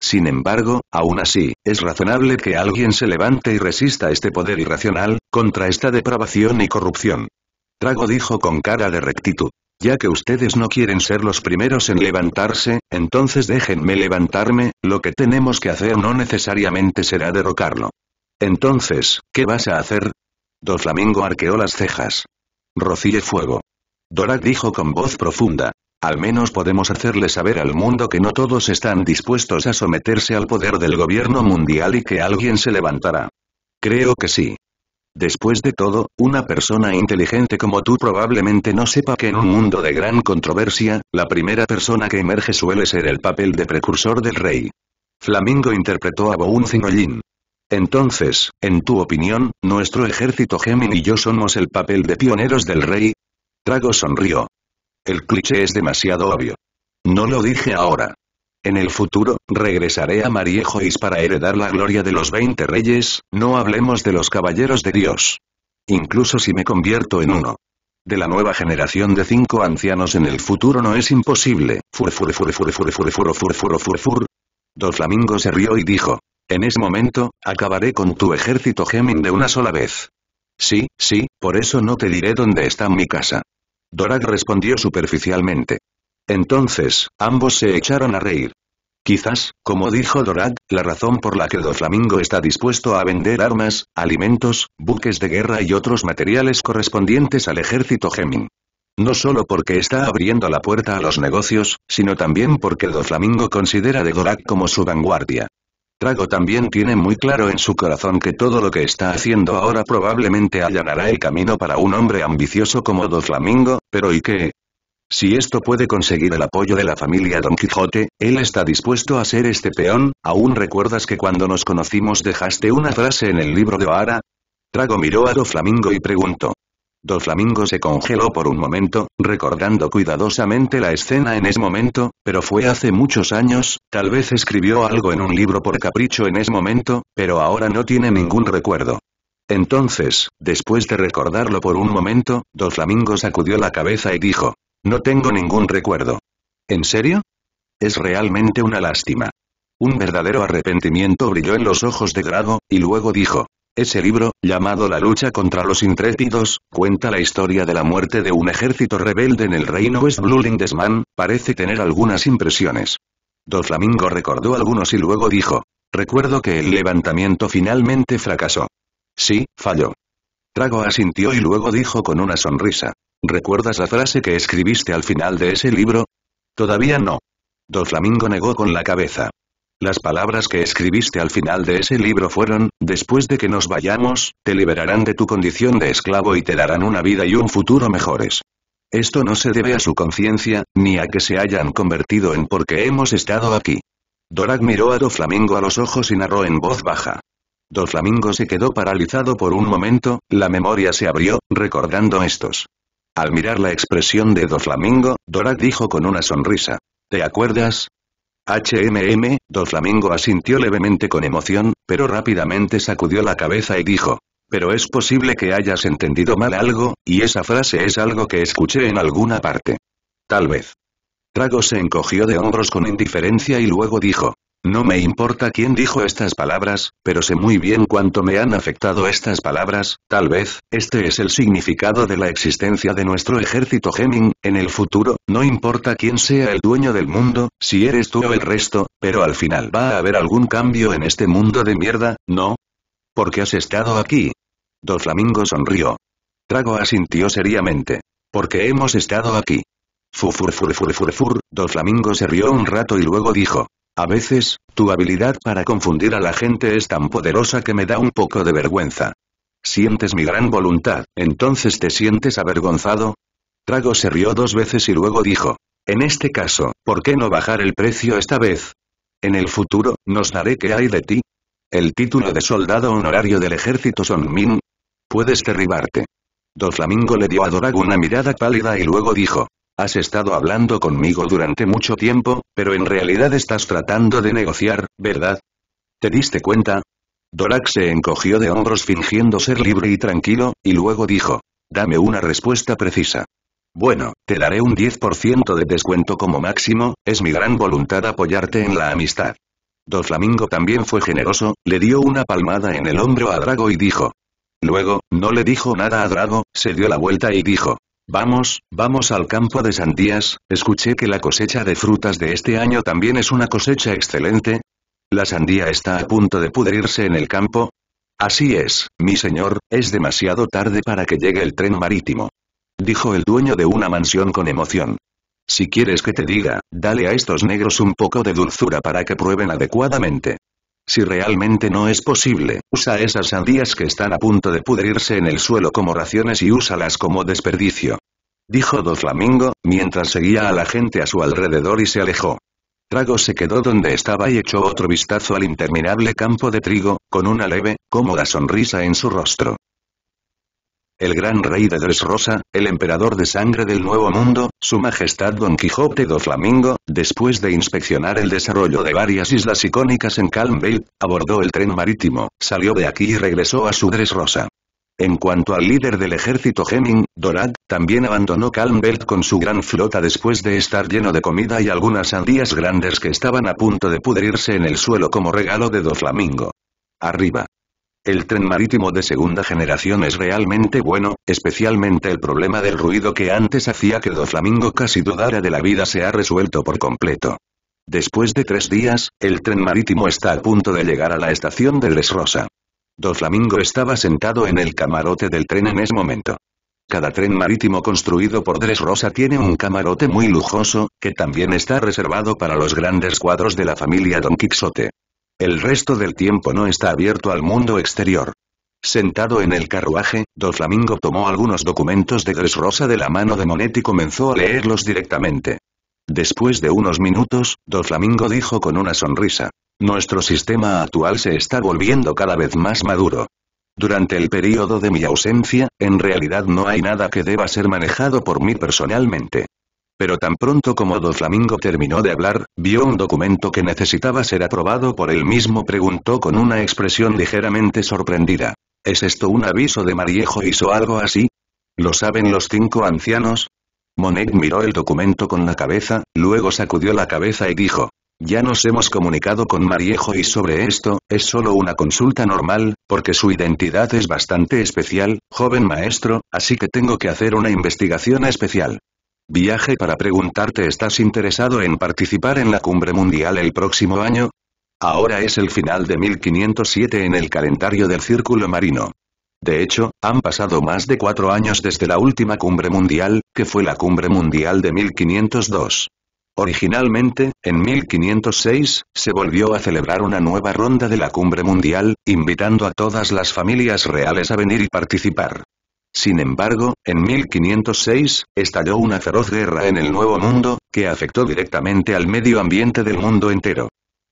Sin embargo, aún así, es razonable que alguien se levante y resista este poder irracional, contra esta depravación y corrupción. Trago dijo con cara de rectitud. Ya que ustedes no quieren ser los primeros en levantarse, entonces déjenme levantarme, lo que tenemos que hacer no necesariamente será derrocarlo. Entonces, ¿qué vas a hacer? flamingo arqueó las cejas. Rocíe fuego. Dorak dijo con voz profunda. Al menos podemos hacerle saber al mundo que no todos están dispuestos a someterse al poder del gobierno mundial y que alguien se levantará. Creo que sí. Después de todo, una persona inteligente como tú probablemente no sepa que en un mundo de gran controversia, la primera persona que emerge suele ser el papel de precursor del rey. Flamingo interpretó a Bo Ollin. Entonces, en tu opinión, ¿nuestro ejército Gemini y yo somos el papel de pioneros del rey? Trago sonrió. El cliché es demasiado obvio. No lo dije ahora. En el futuro, regresaré a Mariejois para heredar la gloria de los veinte reyes, no hablemos de los caballeros de Dios. Incluso si me convierto en uno. De la nueva generación de cinco ancianos en el futuro no es imposible. Fur fur fur fur fur fur fur fur fur fur fur. Doflamingo se rió y dijo. En ese momento, acabaré con tu ejército Gemin de una sola vez. Sí, sí, por eso no te diré dónde está mi casa. Dorag respondió superficialmente. Entonces, ambos se echaron a reír. Quizás, como dijo Dorad, la razón por la que Doflamingo está dispuesto a vender armas, alimentos, buques de guerra y otros materiales correspondientes al ejército Gemin. No solo porque está abriendo la puerta a los negocios, sino también porque Doflamingo considera de Dorad como su vanguardia. Trago también tiene muy claro en su corazón que todo lo que está haciendo ahora probablemente allanará el camino para un hombre ambicioso como Doflamingo, pero ¿y qué? Si esto puede conseguir el apoyo de la familia Don Quijote, él está dispuesto a ser este peón, ¿aún recuerdas que cuando nos conocimos dejaste una frase en el libro de O'Hara? Trago miró a Flamingo y preguntó. Flamingo se congeló por un momento, recordando cuidadosamente la escena en ese momento, pero fue hace muchos años, tal vez escribió algo en un libro por capricho en ese momento, pero ahora no tiene ningún recuerdo. Entonces, después de recordarlo por un momento, Flamingo sacudió la cabeza y dijo, no tengo ningún recuerdo. ¿En serio? Es realmente una lástima. Un verdadero arrepentimiento brilló en los ojos de Drago, y luego dijo. Ese libro, llamado La lucha contra los intrépidos, cuenta la historia de la muerte de un ejército rebelde en el reino West Blue parece tener algunas impresiones. Doflamingo recordó algunos y luego dijo. Recuerdo que el levantamiento finalmente fracasó. Sí, falló. Trago asintió y luego dijo con una sonrisa. ¿Recuerdas la frase que escribiste al final de ese libro? Todavía no. Doflamingo negó con la cabeza. Las palabras que escribiste al final de ese libro fueron, después de que nos vayamos, te liberarán de tu condición de esclavo y te darán una vida y un futuro mejores. Esto no se debe a su conciencia, ni a que se hayan convertido en porque hemos estado aquí. Dorak miró a Doflamingo a los ojos y narró en voz baja. Doflamingo se quedó paralizado por un momento, la memoria se abrió, recordando estos al mirar la expresión de Do Flamingo, dijo con una sonrisa. ¿Te acuerdas? HMM, Do Flamingo asintió levemente con emoción, pero rápidamente sacudió la cabeza y dijo. Pero es posible que hayas entendido mal algo, y esa frase es algo que escuché en alguna parte. Tal vez. Drago se encogió de hombros con indiferencia y luego dijo. No me importa quién dijo estas palabras, pero sé muy bien cuánto me han afectado estas palabras, tal vez, este es el significado de la existencia de nuestro ejército Geming, en el futuro, no importa quién sea el dueño del mundo, si eres tú o el resto, pero al final va a haber algún cambio en este mundo de mierda, ¿no? Porque has estado aquí. Doflamingo sonrió. Trago asintió seriamente. Porque hemos estado aquí. Fufur Doflamingo se rió un rato y luego dijo. A veces, tu habilidad para confundir a la gente es tan poderosa que me da un poco de vergüenza. Sientes mi gran voluntad, entonces te sientes avergonzado. Trago se rió dos veces y luego dijo, en este caso, ¿por qué no bajar el precio esta vez? En el futuro, nos daré qué hay de ti. El título de soldado honorario del ejército Son Min. Puedes derribarte. flamingo le dio a Dorag una mirada pálida y luego dijo, Has estado hablando conmigo durante mucho tiempo, pero en realidad estás tratando de negociar, ¿verdad? ¿Te diste cuenta? Dorak se encogió de hombros fingiendo ser libre y tranquilo, y luego dijo. Dame una respuesta precisa. Bueno, te daré un 10% de descuento como máximo, es mi gran voluntad apoyarte en la amistad. flamingo también fue generoso, le dio una palmada en el hombro a Drago y dijo. Luego, no le dijo nada a Drago, se dio la vuelta y dijo. Vamos, vamos al campo de sandías, escuché que la cosecha de frutas de este año también es una cosecha excelente. La sandía está a punto de pudrirse en el campo. Así es, mi señor, es demasiado tarde para que llegue el tren marítimo. Dijo el dueño de una mansión con emoción. Si quieres que te diga, dale a estos negros un poco de dulzura para que prueben adecuadamente. Si realmente no es posible, usa esas sandías que están a punto de pudrirse en el suelo como raciones y úsalas como desperdicio. Dijo Flamingo mientras seguía a la gente a su alrededor y se alejó. Trago se quedó donde estaba y echó otro vistazo al interminable campo de trigo, con una leve, cómoda sonrisa en su rostro. El gran rey de Dresrosa, el emperador de sangre del Nuevo Mundo, su majestad Don Quijote do Flamingo, después de inspeccionar el desarrollo de varias islas icónicas en Calmville, abordó el tren marítimo, salió de aquí y regresó a su Dresrosa. En cuanto al líder del ejército Heming, Dorad, también abandonó Calmbelt con su gran flota después de estar lleno de comida y algunas sandías grandes que estaban a punto de pudrirse en el suelo como regalo de Doflamingo. Arriba. El tren marítimo de segunda generación es realmente bueno, especialmente el problema del ruido que antes hacía que Flamingo casi dudara de la vida se ha resuelto por completo. Después de tres días, el tren marítimo está a punto de llegar a la estación de Les Rosa. Flamingo estaba sentado en el camarote del tren en ese momento. Cada tren marítimo construido por Dresrosa Rosa tiene un camarote muy lujoso, que también está reservado para los grandes cuadros de la familia Don Quixote. El resto del tiempo no está abierto al mundo exterior. Sentado en el carruaje, Doflamingo tomó algunos documentos de rosa de la mano de Monet y comenzó a leerlos directamente. Después de unos minutos, Doflamingo dijo con una sonrisa. Nuestro sistema actual se está volviendo cada vez más maduro. Durante el período de mi ausencia, en realidad no hay nada que deba ser manejado por mí personalmente. Pero tan pronto como Doflamingo terminó de hablar, vio un documento que necesitaba ser aprobado por él mismo preguntó con una expresión ligeramente sorprendida. ¿Es esto un aviso de Mariejo hizo algo así? ¿Lo saben los cinco ancianos? Monet miró el documento con la cabeza, luego sacudió la cabeza y dijo, ya nos hemos comunicado con Mariejo y sobre esto, es solo una consulta normal, porque su identidad es bastante especial, joven maestro, así que tengo que hacer una investigación especial. Viaje para preguntarte ¿estás interesado en participar en la cumbre mundial el próximo año? Ahora es el final de 1507 en el calendario del Círculo Marino. De hecho, han pasado más de cuatro años desde la última cumbre mundial, que fue la cumbre mundial de 1502. Originalmente, en 1506, se volvió a celebrar una nueva ronda de la cumbre mundial, invitando a todas las familias reales a venir y participar. Sin embargo, en 1506, estalló una feroz guerra en el Nuevo Mundo, que afectó directamente al medio ambiente del mundo entero.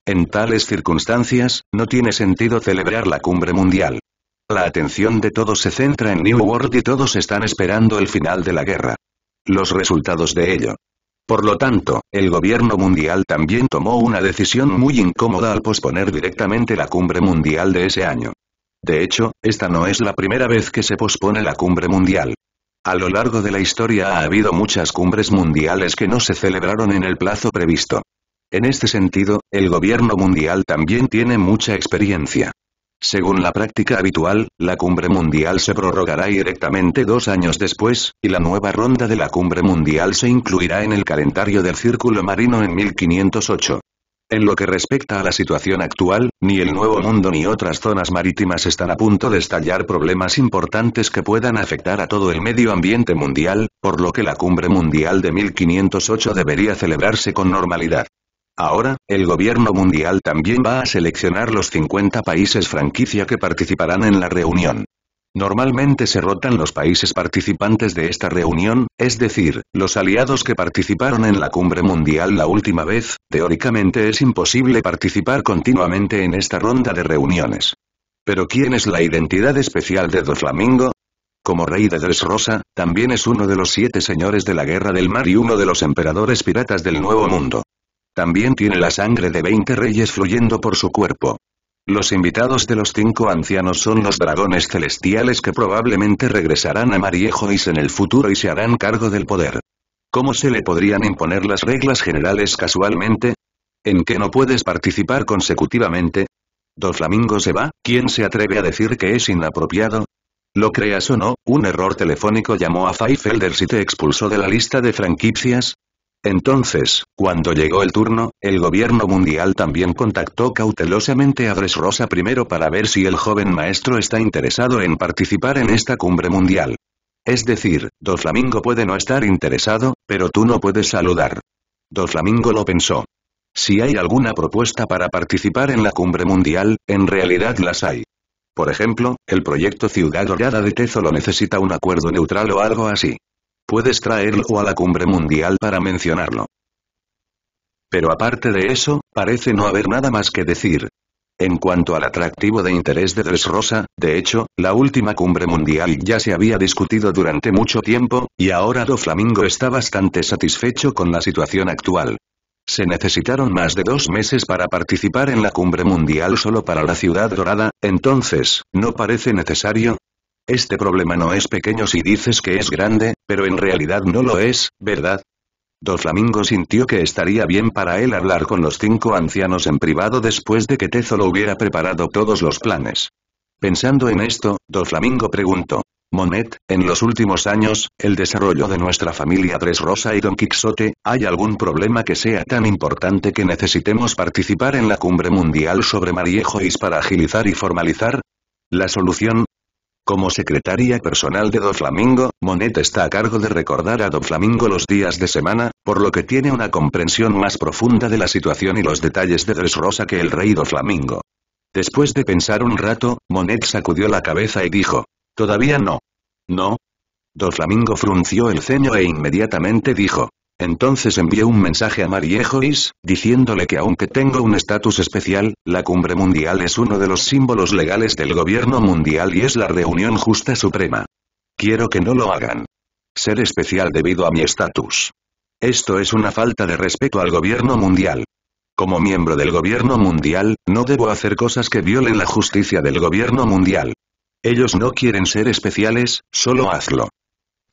En tales circunstancias, no tiene sentido celebrar la cumbre mundial. La atención de todos se centra en New World y todos están esperando el final de la guerra. Los resultados de ello. Por lo tanto, el gobierno mundial también tomó una decisión muy incómoda al posponer directamente la cumbre mundial de ese año. De hecho, esta no es la primera vez que se pospone la cumbre mundial. A lo largo de la historia ha habido muchas cumbres mundiales que no se celebraron en el plazo previsto. En este sentido, el gobierno mundial también tiene mucha experiencia. Según la práctica habitual, la cumbre mundial se prorrogará directamente dos años después, y la nueva ronda de la cumbre mundial se incluirá en el calendario del Círculo Marino en 1508. En lo que respecta a la situación actual, ni el Nuevo Mundo ni otras zonas marítimas están a punto de estallar problemas importantes que puedan afectar a todo el medio ambiente mundial, por lo que la cumbre mundial de 1508 debería celebrarse con normalidad. Ahora, el gobierno mundial también va a seleccionar los 50 países franquicia que participarán en la reunión. Normalmente se rotan los países participantes de esta reunión, es decir, los aliados que participaron en la cumbre mundial la última vez, teóricamente es imposible participar continuamente en esta ronda de reuniones. Pero ¿quién es la identidad especial de Doflamingo? Como rey de Dressrosa, también es uno de los siete señores de la Guerra del Mar y uno de los emperadores piratas del Nuevo Mundo. También tiene la sangre de 20 reyes fluyendo por su cuerpo. Los invitados de los cinco ancianos son los dragones celestiales que probablemente regresarán a Mariejois en el futuro y se harán cargo del poder. ¿Cómo se le podrían imponer las reglas generales casualmente? ¿En qué no puedes participar consecutivamente? Flamingo se va? ¿Quién se atreve a decir que es inapropiado? Lo creas o no, un error telefónico llamó a Elders y te expulsó de la lista de franquicias, entonces, cuando llegó el turno, el gobierno mundial también contactó cautelosamente a Dressrosa primero para ver si el joven maestro está interesado en participar en esta cumbre mundial. Es decir, Doflamingo puede no estar interesado, pero tú no puedes saludar. Doflamingo lo pensó. Si hay alguna propuesta para participar en la cumbre mundial, en realidad las hay. Por ejemplo, el proyecto Ciudad Dorada de Tezolo necesita un acuerdo neutral o algo así. Puedes traerlo a la cumbre mundial para mencionarlo. Pero aparte de eso, parece no haber nada más que decir. En cuanto al atractivo de interés de Dressrosa, de hecho, la última cumbre mundial ya se había discutido durante mucho tiempo, y ahora Do Flamingo está bastante satisfecho con la situación actual. Se necesitaron más de dos meses para participar en la cumbre mundial solo para la ciudad dorada, entonces, ¿no parece necesario? Este problema no es pequeño si dices que es grande, pero en realidad no lo es, ¿verdad? Doflamingo sintió que estaría bien para él hablar con los cinco ancianos en privado después de que Tezo lo hubiera preparado todos los planes. Pensando en esto, flamingo preguntó. Monet, en los últimos años, el desarrollo de nuestra familia Tres Rosa y Don Quixote, ¿hay algún problema que sea tan importante que necesitemos participar en la cumbre mundial sobre Mariejois para agilizar y formalizar? La solución, como secretaria personal de Doflamingo, Monet está a cargo de recordar a Doflamingo los días de semana, por lo que tiene una comprensión más profunda de la situación y los detalles de Dressrosa que el rey Doflamingo. Después de pensar un rato, Monet sacudió la cabeza y dijo, «Todavía no». «¿No?» Doflamingo frunció el ceño e inmediatamente dijo, entonces envié un mensaje a Marie Joyce, diciéndole que aunque tengo un estatus especial, la cumbre mundial es uno de los símbolos legales del gobierno mundial y es la reunión justa suprema. Quiero que no lo hagan. Ser especial debido a mi estatus. Esto es una falta de respeto al gobierno mundial. Como miembro del gobierno mundial, no debo hacer cosas que violen la justicia del gobierno mundial. Ellos no quieren ser especiales, solo hazlo.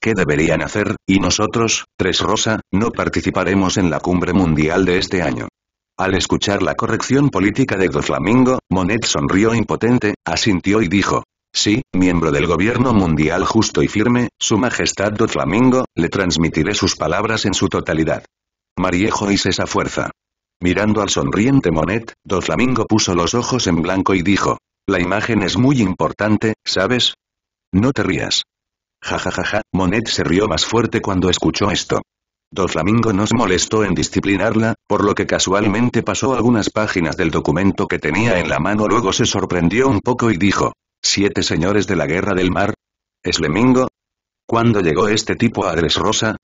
¿Qué deberían hacer? Y nosotros, Tres Rosa, no participaremos en la cumbre mundial de este año. Al escuchar la corrección política de Flamingo, Monet sonrió impotente, asintió y dijo. Sí, miembro del gobierno mundial justo y firme, su majestad Flamingo, le transmitiré sus palabras en su totalidad. Mariejo hizo esa fuerza. Mirando al sonriente Monet, Flamingo puso los ojos en blanco y dijo. La imagen es muy importante, ¿sabes? No te rías. Jajajaja, Monet se rió más fuerte cuando escuchó esto. Doflamingo nos molestó en disciplinarla, por lo que casualmente pasó algunas páginas del documento que tenía en la mano luego se sorprendió un poco y dijo, ¿Siete señores de la guerra del mar? ¿Es Lemingo? ¿Cuándo llegó este tipo a rosa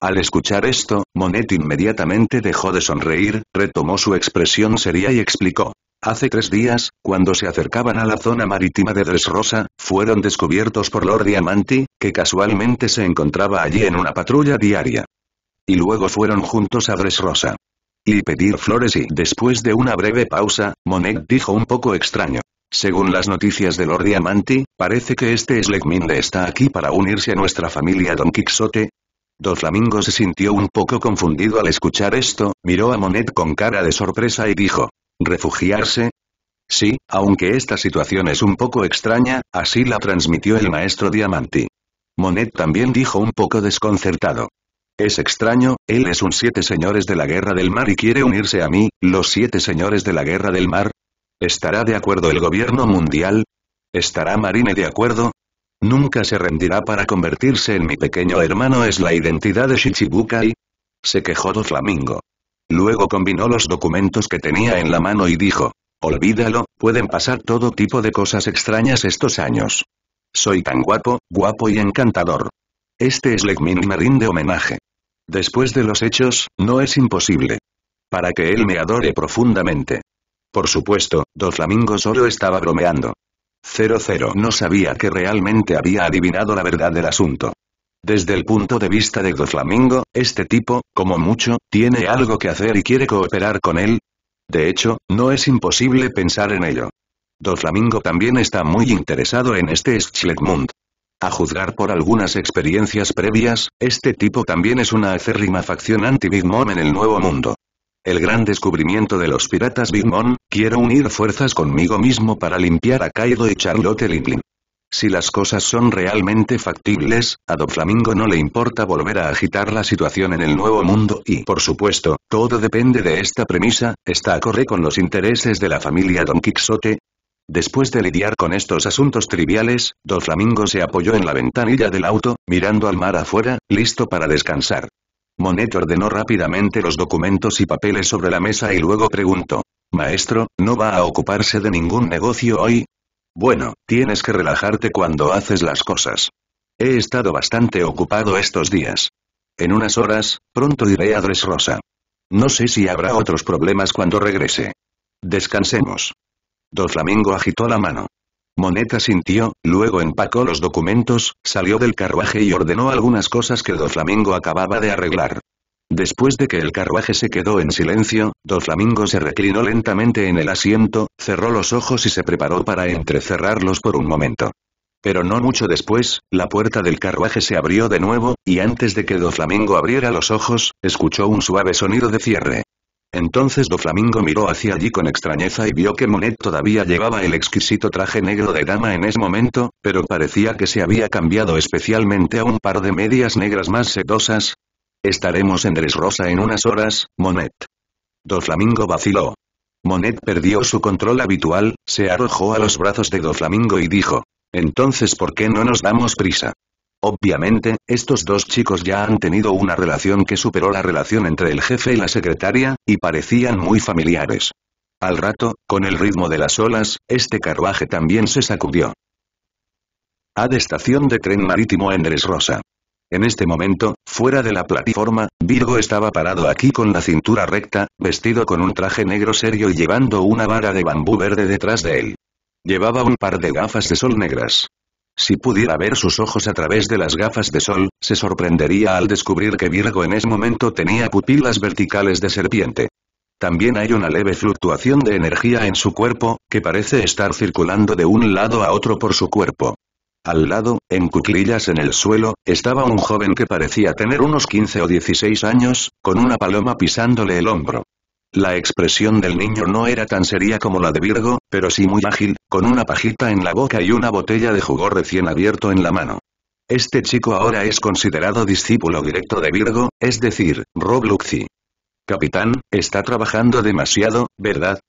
Al escuchar esto, Monet inmediatamente dejó de sonreír, retomó su expresión seria y explicó, Hace tres días, cuando se acercaban a la zona marítima de Dresrosa, fueron descubiertos por Lord Diamanti, que casualmente se encontraba allí en una patrulla diaria. Y luego fueron juntos a Dresrosa Y pedir flores y después de una breve pausa, Monet dijo un poco extraño. Según las noticias de Lord Diamanti, parece que este Slegminde está aquí para unirse a nuestra familia Don Quixote. flamingos se sintió un poco confundido al escuchar esto, miró a Monet con cara de sorpresa y dijo, ¿Refugiarse? Sí, aunque esta situación es un poco extraña, así la transmitió el maestro Diamanti. Monet también dijo un poco desconcertado. Es extraño, él es un siete señores de la guerra del mar y quiere unirse a mí, los siete señores de la guerra del mar. ¿Estará de acuerdo el gobierno mundial? ¿Estará Marine de acuerdo? Nunca se rendirá para convertirse en mi pequeño hermano es la identidad de Shichibukai. Se quejó Doflamingo. Flamingo. Luego combinó los documentos que tenía en la mano y dijo, olvídalo, pueden pasar todo tipo de cosas extrañas estos años. Soy tan guapo, guapo y encantador. Este es Legmin y me rinde homenaje. Después de los hechos, no es imposible. Para que él me adore profundamente. Por supuesto, dos flamingos solo estaba bromeando. 00 No sabía que realmente había adivinado la verdad del asunto. Desde el punto de vista de Doflamingo, este tipo, como mucho, tiene algo que hacer y quiere cooperar con él. De hecho, no es imposible pensar en ello. Doflamingo también está muy interesado en este Schlegmund. A juzgar por algunas experiencias previas, este tipo también es una acérrima facción anti-Big en el Nuevo Mundo. El gran descubrimiento de los piratas Big Mom, quiero unir fuerzas conmigo mismo para limpiar a Kaido y Charlotte Lipling. Si las cosas son realmente factibles, a Don Flamingo no le importa volver a agitar la situación en el Nuevo Mundo y, por supuesto, todo depende de esta premisa, ¿está a correr con los intereses de la familia Don Quixote? Después de lidiar con estos asuntos triviales, Don Flamingo se apoyó en la ventanilla del auto, mirando al mar afuera, listo para descansar. Monet ordenó rápidamente los documentos y papeles sobre la mesa y luego preguntó. Maestro, ¿no va a ocuparse de ningún negocio hoy? Bueno, tienes que relajarte cuando haces las cosas. He estado bastante ocupado estos días. En unas horas, pronto iré a Rosa. No sé si habrá otros problemas cuando regrese. Descansemos. Doflamingo agitó la mano. Moneta sintió, luego empacó los documentos, salió del carruaje y ordenó algunas cosas que Doflamingo acababa de arreglar. Después de que el carruaje se quedó en silencio, Doflamingo se reclinó lentamente en el asiento, cerró los ojos y se preparó para entrecerrarlos por un momento. Pero no mucho después, la puerta del carruaje se abrió de nuevo, y antes de que Doflamingo abriera los ojos, escuchó un suave sonido de cierre. Entonces Doflamingo miró hacia allí con extrañeza y vio que Monet todavía llevaba el exquisito traje negro de dama en ese momento, pero parecía que se había cambiado especialmente a un par de medias negras más sedosas, Estaremos en Rosa en unas horas, Monet. flamingo vaciló. Monet perdió su control habitual, se arrojó a los brazos de Doflamingo y dijo. Entonces ¿por qué no nos damos prisa? Obviamente, estos dos chicos ya han tenido una relación que superó la relación entre el jefe y la secretaria, y parecían muy familiares. Al rato, con el ritmo de las olas, este carruaje también se sacudió. de estación de tren marítimo en Rosa. En este momento, fuera de la plataforma, Virgo estaba parado aquí con la cintura recta, vestido con un traje negro serio y llevando una vara de bambú verde detrás de él. Llevaba un par de gafas de sol negras. Si pudiera ver sus ojos a través de las gafas de sol, se sorprendería al descubrir que Virgo en ese momento tenía pupilas verticales de serpiente. También hay una leve fluctuación de energía en su cuerpo, que parece estar circulando de un lado a otro por su cuerpo. Al lado, en cuclillas en el suelo, estaba un joven que parecía tener unos 15 o 16 años, con una paloma pisándole el hombro. La expresión del niño no era tan seria como la de Virgo, pero sí muy ágil, con una pajita en la boca y una botella de jugo recién abierto en la mano. Este chico ahora es considerado discípulo directo de Virgo, es decir, Robluxi. Capitán, está trabajando demasiado, ¿verdad?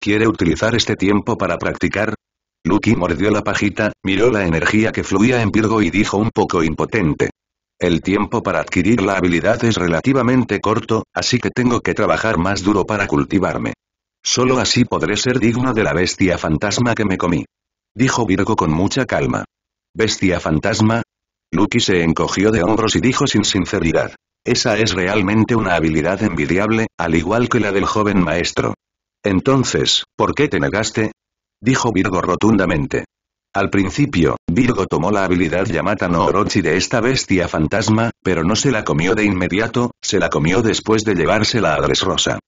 Quiere utilizar este tiempo para practicar, Lucky mordió la pajita, miró la energía que fluía en Virgo y dijo un poco impotente. El tiempo para adquirir la habilidad es relativamente corto, así que tengo que trabajar más duro para cultivarme. Solo así podré ser digno de la bestia fantasma que me comí. Dijo Virgo con mucha calma. ¿Bestia fantasma? Lucky se encogió de hombros y dijo sin sinceridad. Esa es realmente una habilidad envidiable, al igual que la del joven maestro. Entonces, ¿por qué te negaste? dijo Virgo rotundamente. Al principio, Virgo tomó la habilidad Yamata no Orochi de esta bestia fantasma, pero no se la comió de inmediato, se la comió después de llevársela a rosa.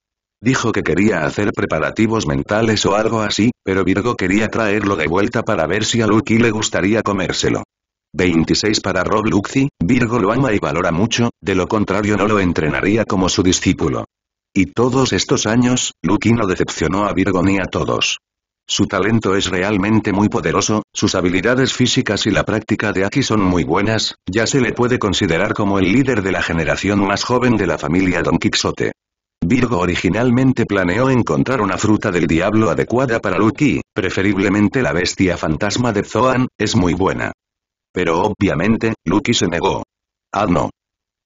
Dijo que quería hacer preparativos mentales o algo así, pero Virgo quería traerlo de vuelta para ver si a Lucky le gustaría comérselo. 26 para Rob Luxi, Virgo lo ama y valora mucho, de lo contrario no lo entrenaría como su discípulo. Y todos estos años, Lucky no decepcionó a Virgo ni a todos. Su talento es realmente muy poderoso, sus habilidades físicas y la práctica de Aki son muy buenas, ya se le puede considerar como el líder de la generación más joven de la familia Don Quixote. Virgo originalmente planeó encontrar una fruta del diablo adecuada para Lucky, preferiblemente la bestia fantasma de Zoan, es muy buena. Pero obviamente, Lucky se negó. Ah no.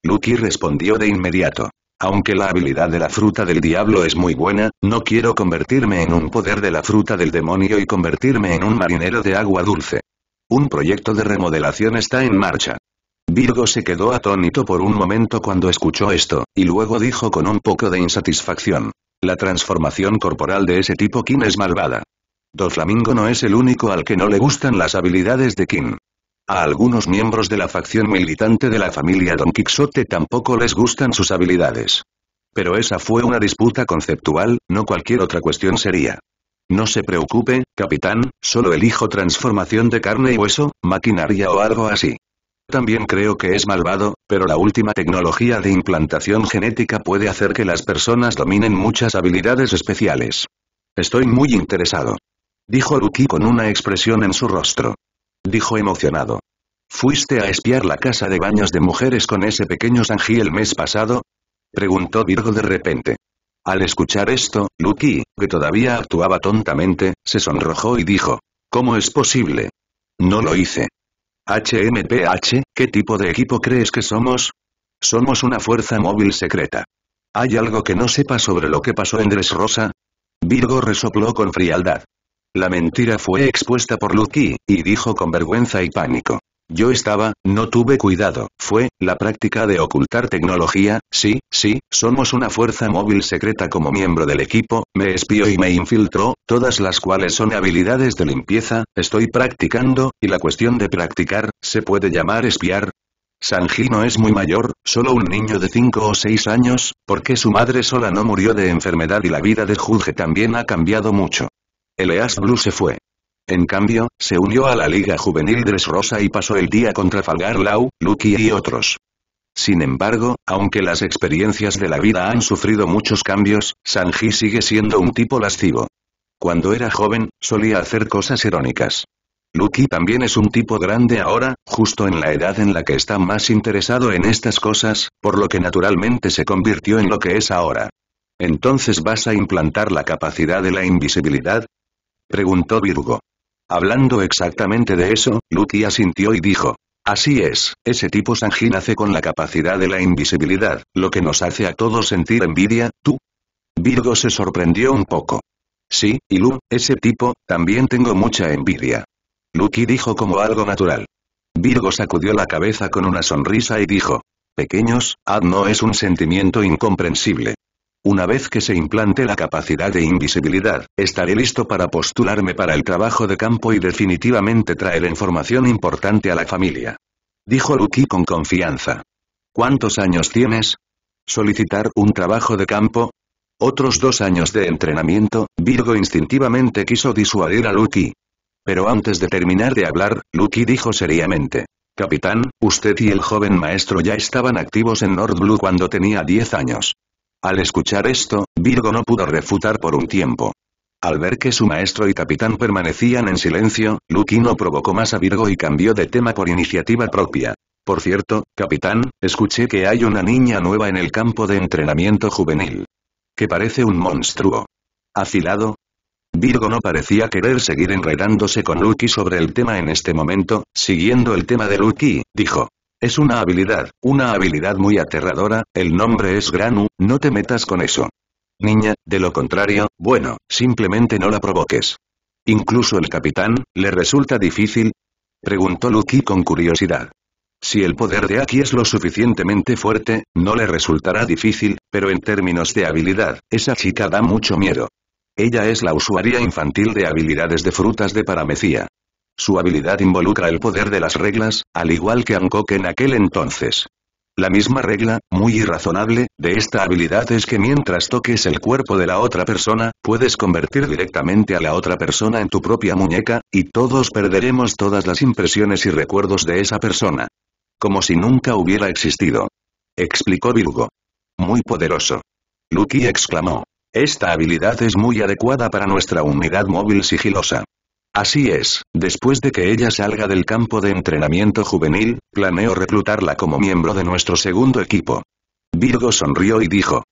Lucky respondió de inmediato. Aunque la habilidad de la fruta del diablo es muy buena, no quiero convertirme en un poder de la fruta del demonio y convertirme en un marinero de agua dulce. Un proyecto de remodelación está en marcha. Virgo se quedó atónito por un momento cuando escuchó esto, y luego dijo con un poco de insatisfacción. La transformación corporal de ese tipo Kim es malvada. flamingo no es el único al que no le gustan las habilidades de Kim. A algunos miembros de la facción militante de la familia Don Quixote tampoco les gustan sus habilidades. Pero esa fue una disputa conceptual, no cualquier otra cuestión sería. No se preocupe, capitán, solo elijo transformación de carne y hueso, maquinaria o algo así. También creo que es malvado, pero la última tecnología de implantación genética puede hacer que las personas dominen muchas habilidades especiales. Estoy muy interesado. Dijo Ruki con una expresión en su rostro dijo emocionado. ¿Fuiste a espiar la casa de baños de mujeres con ese pequeño Sanji el mes pasado? Preguntó Virgo de repente. Al escuchar esto, Lucky, que todavía actuaba tontamente, se sonrojó y dijo. ¿Cómo es posible? No lo hice. HMPH, ¿qué tipo de equipo crees que somos? Somos una fuerza móvil secreta. ¿Hay algo que no sepa sobre lo que pasó en Rosa? Virgo resopló con frialdad. La mentira fue expuesta por Lucky, y dijo con vergüenza y pánico. Yo estaba, no tuve cuidado, fue, la práctica de ocultar tecnología, sí, sí, somos una fuerza móvil secreta como miembro del equipo, me espió y me infiltró, todas las cuales son habilidades de limpieza, estoy practicando, y la cuestión de practicar, ¿se puede llamar espiar? Sanji no es muy mayor, solo un niño de 5 o 6 años, porque su madre sola no murió de enfermedad y la vida de Juge también ha cambiado mucho. Eleas Blue se fue. En cambio, se unió a la Liga Juvenil Rosa y pasó el día contra Trafalgar Lau, Lucky y otros. Sin embargo, aunque las experiencias de la vida han sufrido muchos cambios, Sanji sigue siendo un tipo lascivo. Cuando era joven, solía hacer cosas irónicas. Lucky también es un tipo grande ahora, justo en la edad en la que está más interesado en estas cosas, por lo que naturalmente se convirtió en lo que es ahora. Entonces vas a implantar la capacidad de la invisibilidad, preguntó Virgo. Hablando exactamente de eso, Lucky asintió y dijo. Así es, ese tipo Sanji nace con la capacidad de la invisibilidad, lo que nos hace a todos sentir envidia, ¿tú? Virgo se sorprendió un poco. Sí, y Lu, ese tipo, también tengo mucha envidia. Lucky dijo como algo natural. Virgo sacudió la cabeza con una sonrisa y dijo. Pequeños, Ad ah, no es un sentimiento incomprensible. Una vez que se implante la capacidad de invisibilidad, estaré listo para postularme para el trabajo de campo y definitivamente traer información importante a la familia. Dijo Lucky con confianza. ¿Cuántos años tienes? ¿Solicitar un trabajo de campo? Otros dos años de entrenamiento, Virgo instintivamente quiso disuadir a Lucky. Pero antes de terminar de hablar, Lucky dijo seriamente. Capitán, usted y el joven maestro ya estaban activos en North Blue cuando tenía 10 años. Al escuchar esto, Virgo no pudo refutar por un tiempo. Al ver que su maestro y capitán permanecían en silencio, no provocó más a Virgo y cambió de tema por iniciativa propia. Por cierto, capitán, escuché que hay una niña nueva en el campo de entrenamiento juvenil. Que parece un monstruo. ¿Afilado? Virgo no parecía querer seguir enredándose con Lucky sobre el tema en este momento, siguiendo el tema de Lucky, dijo. Es una habilidad, una habilidad muy aterradora, el nombre es Granu, no te metas con eso. Niña, de lo contrario, bueno, simplemente no la provoques. Incluso el capitán, ¿le resulta difícil? Preguntó Lucky con curiosidad. Si el poder de Aki es lo suficientemente fuerte, no le resultará difícil, pero en términos de habilidad, esa chica da mucho miedo. Ella es la usuaria infantil de habilidades de frutas de paramecía. Su habilidad involucra el poder de las reglas, al igual que Hancock en aquel entonces. La misma regla, muy irrazonable, de esta habilidad es que mientras toques el cuerpo de la otra persona, puedes convertir directamente a la otra persona en tu propia muñeca, y todos perderemos todas las impresiones y recuerdos de esa persona. Como si nunca hubiera existido. Explicó Virgo. Muy poderoso. Lucky exclamó. Esta habilidad es muy adecuada para nuestra unidad móvil sigilosa. Así es, después de que ella salga del campo de entrenamiento juvenil, planeo reclutarla como miembro de nuestro segundo equipo. Virgo sonrió y dijo.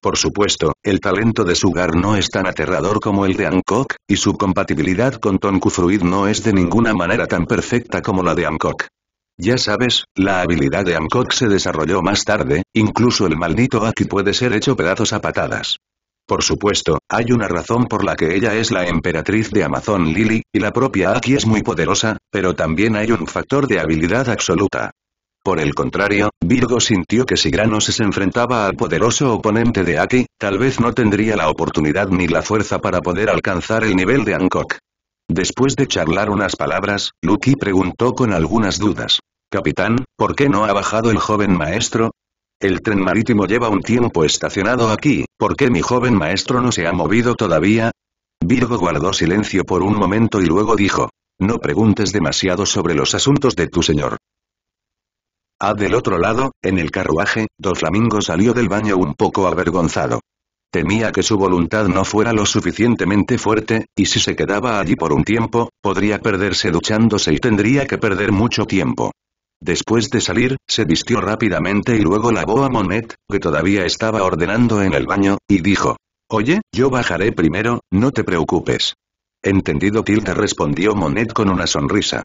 Por supuesto, el talento de Sugar no es tan aterrador como el de Hancock, y su compatibilidad con Tonku no es de ninguna manera tan perfecta como la de Hancock. Ya sabes, la habilidad de Hancock se desarrolló más tarde, incluso el maldito Aki puede ser hecho pedazos a patadas. Por supuesto, hay una razón por la que ella es la emperatriz de Amazon Lily, y la propia Aki es muy poderosa, pero también hay un factor de habilidad absoluta. Por el contrario, Virgo sintió que si Granos se enfrentaba al poderoso oponente de Aki, tal vez no tendría la oportunidad ni la fuerza para poder alcanzar el nivel de Hancock. Después de charlar unas palabras, Lucky preguntó con algunas dudas. Capitán, ¿por qué no ha bajado el joven maestro? El tren marítimo lleva un tiempo estacionado aquí, ¿por qué mi joven maestro no se ha movido todavía? Virgo guardó silencio por un momento y luego dijo, no preguntes demasiado sobre los asuntos de tu señor. Ah, del otro lado, en el carruaje, Doflamingo salió del baño un poco avergonzado. Temía que su voluntad no fuera lo suficientemente fuerte, y si se quedaba allí por un tiempo, podría perderse duchándose y tendría que perder mucho tiempo. Después de salir, se vistió rápidamente y luego lavó a Monet, que todavía estaba ordenando en el baño, y dijo. Oye, yo bajaré primero, no te preocupes. Entendido Tilda respondió Monet con una sonrisa.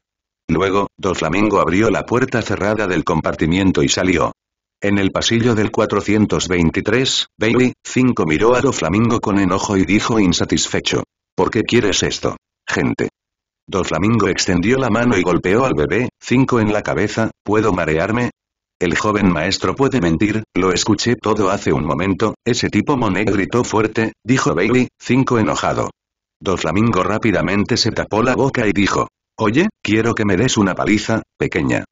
Luego, Flamingo abrió la puerta cerrada del compartimiento y salió. En el pasillo del 423, Bailey, 5 miró a Flamingo con enojo y dijo insatisfecho. ¿Por qué quieres esto? Gente. Dos Flamingo extendió la mano y golpeó al bebé, cinco en la cabeza, ¿puedo marearme? El joven maestro puede mentir, lo escuché todo hace un momento, ese tipo Monet gritó fuerte, dijo Bailey, cinco enojado. Dos Flamingo rápidamente se tapó la boca y dijo, oye, quiero que me des una paliza, pequeña.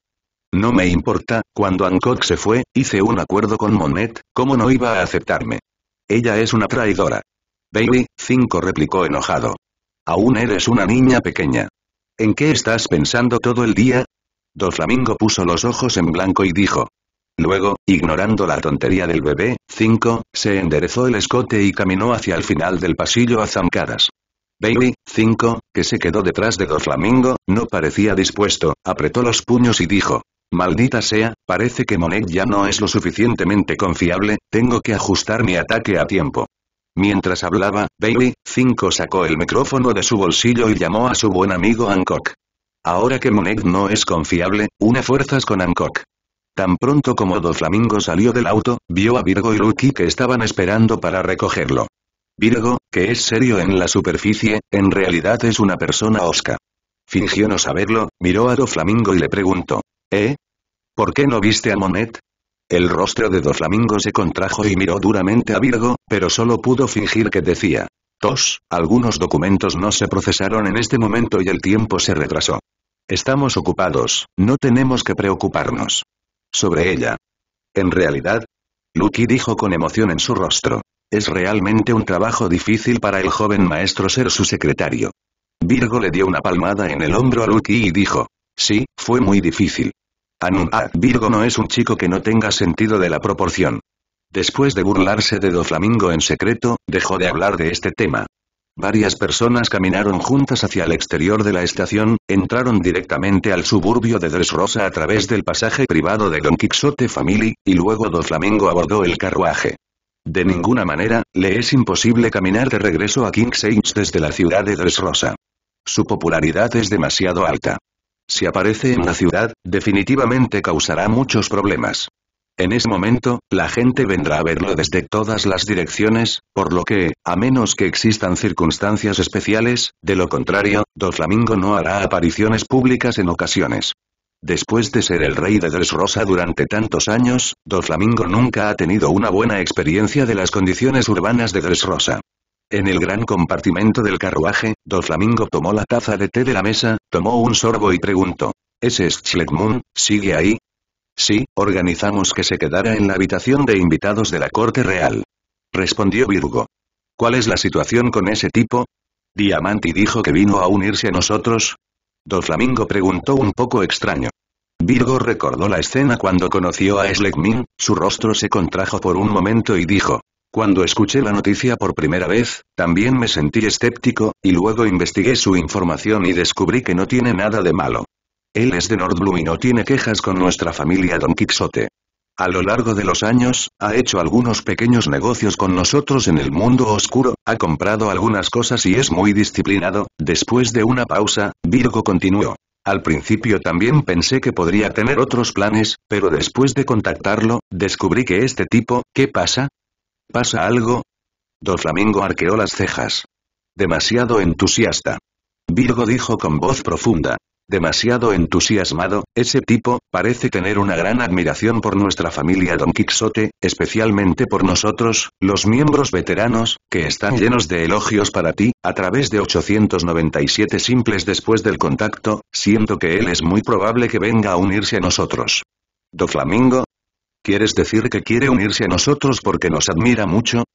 No me importa, cuando Hancock se fue, hice un acuerdo con Monet, ¿cómo no iba a aceptarme? Ella es una traidora. Bailey, 5 replicó enojado. Aún eres una niña pequeña. ¿En qué estás pensando todo el día? flamingo puso los ojos en blanco y dijo. Luego, ignorando la tontería del bebé, 5, se enderezó el escote y caminó hacia el final del pasillo a zancadas. Baby, 5, que se quedó detrás de flamingo, no parecía dispuesto, apretó los puños y dijo. Maldita sea, parece que Monet ya no es lo suficientemente confiable, tengo que ajustar mi ataque a tiempo. Mientras hablaba, Bailey, 5 sacó el micrófono de su bolsillo y llamó a su buen amigo Hancock. Ahora que Monet no es confiable, una fuerzas con Hancock. Tan pronto como Doflamingo salió del auto, vio a Virgo y Lucky que estaban esperando para recogerlo. Virgo, que es serio en la superficie, en realidad es una persona osca. Fingió no saberlo, miró a Doflamingo y le preguntó. ¿Eh? ¿Por qué no viste a Monet? El rostro de dos flamingos se contrajo y miró duramente a Virgo, pero solo pudo fingir que decía. Tos, algunos documentos no se procesaron en este momento y el tiempo se retrasó. Estamos ocupados, no tenemos que preocuparnos. Sobre ella. En realidad, Lucky dijo con emoción en su rostro. Es realmente un trabajo difícil para el joven maestro ser su secretario. Virgo le dio una palmada en el hombro a Lucky y dijo. Sí, fue muy difícil. Anunad ah, Virgo no es un chico que no tenga sentido de la proporción. Después de burlarse de Doflamingo en secreto, dejó de hablar de este tema. Varias personas caminaron juntas hacia el exterior de la estación, entraron directamente al suburbio de Dressrosa a través del pasaje privado de Don Quixote Family, y luego Doflamingo abordó el carruaje. De ninguna manera, le es imposible caminar de regreso a King's Age desde la ciudad de Dressrosa. Su popularidad es demasiado alta. Si aparece en la ciudad, definitivamente causará muchos problemas. En ese momento, la gente vendrá a verlo desde todas las direcciones, por lo que, a menos que existan circunstancias especiales, de lo contrario, Doflamingo no hará apariciones públicas en ocasiones. Después de ser el rey de Dressrosa durante tantos años, Doflamingo nunca ha tenido una buena experiencia de las condiciones urbanas de Dressrosa. En el gran compartimento del carruaje, Doflamingo tomó la taza de té de la mesa, tomó un sorbo y preguntó. ¿Ese es sigue ahí? Sí, organizamos que se quedara en la habitación de invitados de la corte real. Respondió Virgo. ¿Cuál es la situación con ese tipo? Diamanti dijo que vino a unirse a nosotros. Doflamingo preguntó un poco extraño. Virgo recordó la escena cuando conoció a Schlegmund, su rostro se contrajo por un momento y dijo. Cuando escuché la noticia por primera vez, también me sentí escéptico, y luego investigué su información y descubrí que no tiene nada de malo. Él es de North Blue y no tiene quejas con nuestra familia Don Quixote. A lo largo de los años, ha hecho algunos pequeños negocios con nosotros en el mundo oscuro, ha comprado algunas cosas y es muy disciplinado, después de una pausa, Virgo continuó. Al principio también pensé que podría tener otros planes, pero después de contactarlo, descubrí que este tipo, ¿qué pasa? ¿Pasa algo? Do Flamingo arqueó las cejas. Demasiado entusiasta. Virgo dijo con voz profunda. Demasiado entusiasmado, ese tipo, parece tener una gran admiración por nuestra familia Don Quixote, especialmente por nosotros, los miembros veteranos, que están llenos de elogios para ti, a través de 897 simples después del contacto, siento que él es muy probable que venga a unirse a nosotros. Do Flamingo, ¿Quieres decir que quiere unirse a nosotros porque nos admira mucho?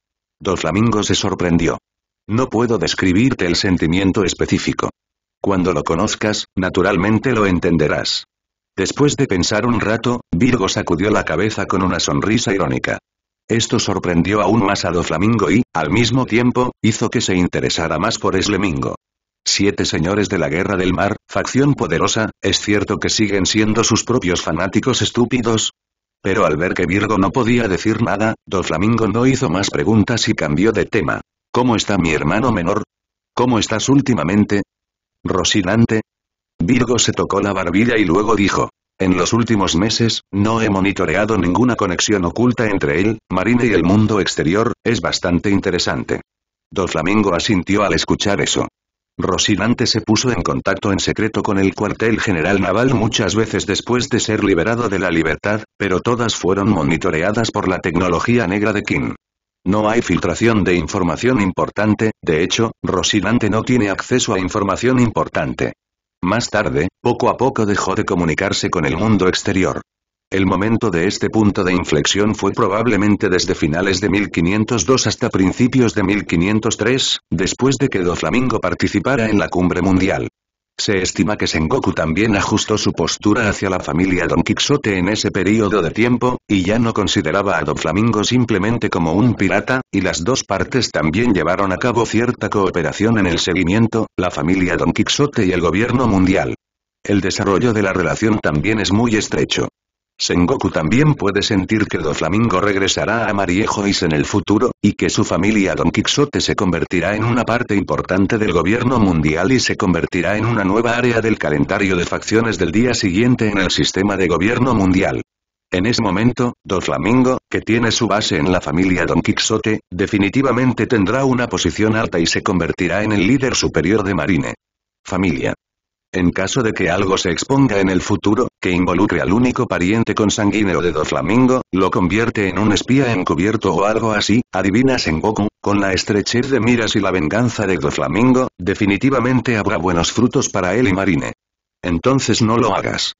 Doflamingo se sorprendió. No puedo describirte el sentimiento específico. Cuando lo conozcas, naturalmente lo entenderás. Después de pensar un rato, Virgo sacudió la cabeza con una sonrisa irónica. Esto sorprendió aún más a Doflamingo y, al mismo tiempo, hizo que se interesara más por Eslemingo. Siete señores de la Guerra del Mar, facción poderosa, ¿es cierto que siguen siendo sus propios fanáticos estúpidos? Pero al ver que Virgo no podía decir nada, Doflamingo no hizo más preguntas y cambió de tema. ¿Cómo está mi hermano menor? ¿Cómo estás últimamente? Rosinante. Virgo se tocó la barbilla y luego dijo. En los últimos meses, no he monitoreado ninguna conexión oculta entre él, Marina y el mundo exterior, es bastante interesante. Doflamingo asintió al escuchar eso. Rosinante se puso en contacto en secreto con el cuartel general naval muchas veces después de ser liberado de la libertad, pero todas fueron monitoreadas por la tecnología negra de Kim. No hay filtración de información importante, de hecho, Rosinante no tiene acceso a información importante. Más tarde, poco a poco dejó de comunicarse con el mundo exterior. El momento de este punto de inflexión fue probablemente desde finales de 1502 hasta principios de 1503, después de que Doflamingo participara en la cumbre mundial. Se estima que Sengoku también ajustó su postura hacia la familia Don Quixote en ese periodo de tiempo, y ya no consideraba a Don Flamingo simplemente como un pirata, y las dos partes también llevaron a cabo cierta cooperación en el seguimiento, la familia Don Quixote y el gobierno mundial. El desarrollo de la relación también es muy estrecho. Sengoku también puede sentir que Doflamingo regresará a Mariejois en el futuro, y que su familia Don Quixote se convertirá en una parte importante del gobierno mundial y se convertirá en una nueva área del calendario de facciones del día siguiente en el sistema de gobierno mundial. En ese momento, Doflamingo, que tiene su base en la familia Don Quixote, definitivamente tendrá una posición alta y se convertirá en el líder superior de Marine. Familia en caso de que algo se exponga en el futuro, que involucre al único pariente consanguíneo de Doflamingo, lo convierte en un espía encubierto o algo así, adivinas en Goku, con la estrechez de miras y la venganza de Doflamingo, definitivamente habrá buenos frutos para él y Marine. Entonces no lo hagas.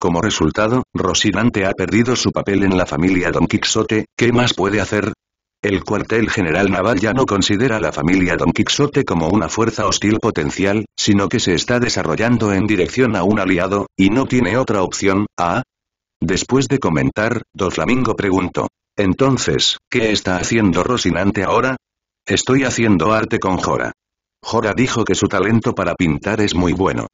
Como resultado, Rosinante ha perdido su papel en la familia Don Quixote, ¿qué más puede hacer? El cuartel general naval ya no considera a la familia Don Quixote como una fuerza hostil potencial, sino que se está desarrollando en dirección a un aliado, y no tiene otra opción, A. Después de comentar, Flamingo preguntó. Entonces, ¿qué está haciendo Rocinante ahora? Estoy haciendo arte con Jora. Jora dijo que su talento para pintar es muy bueno.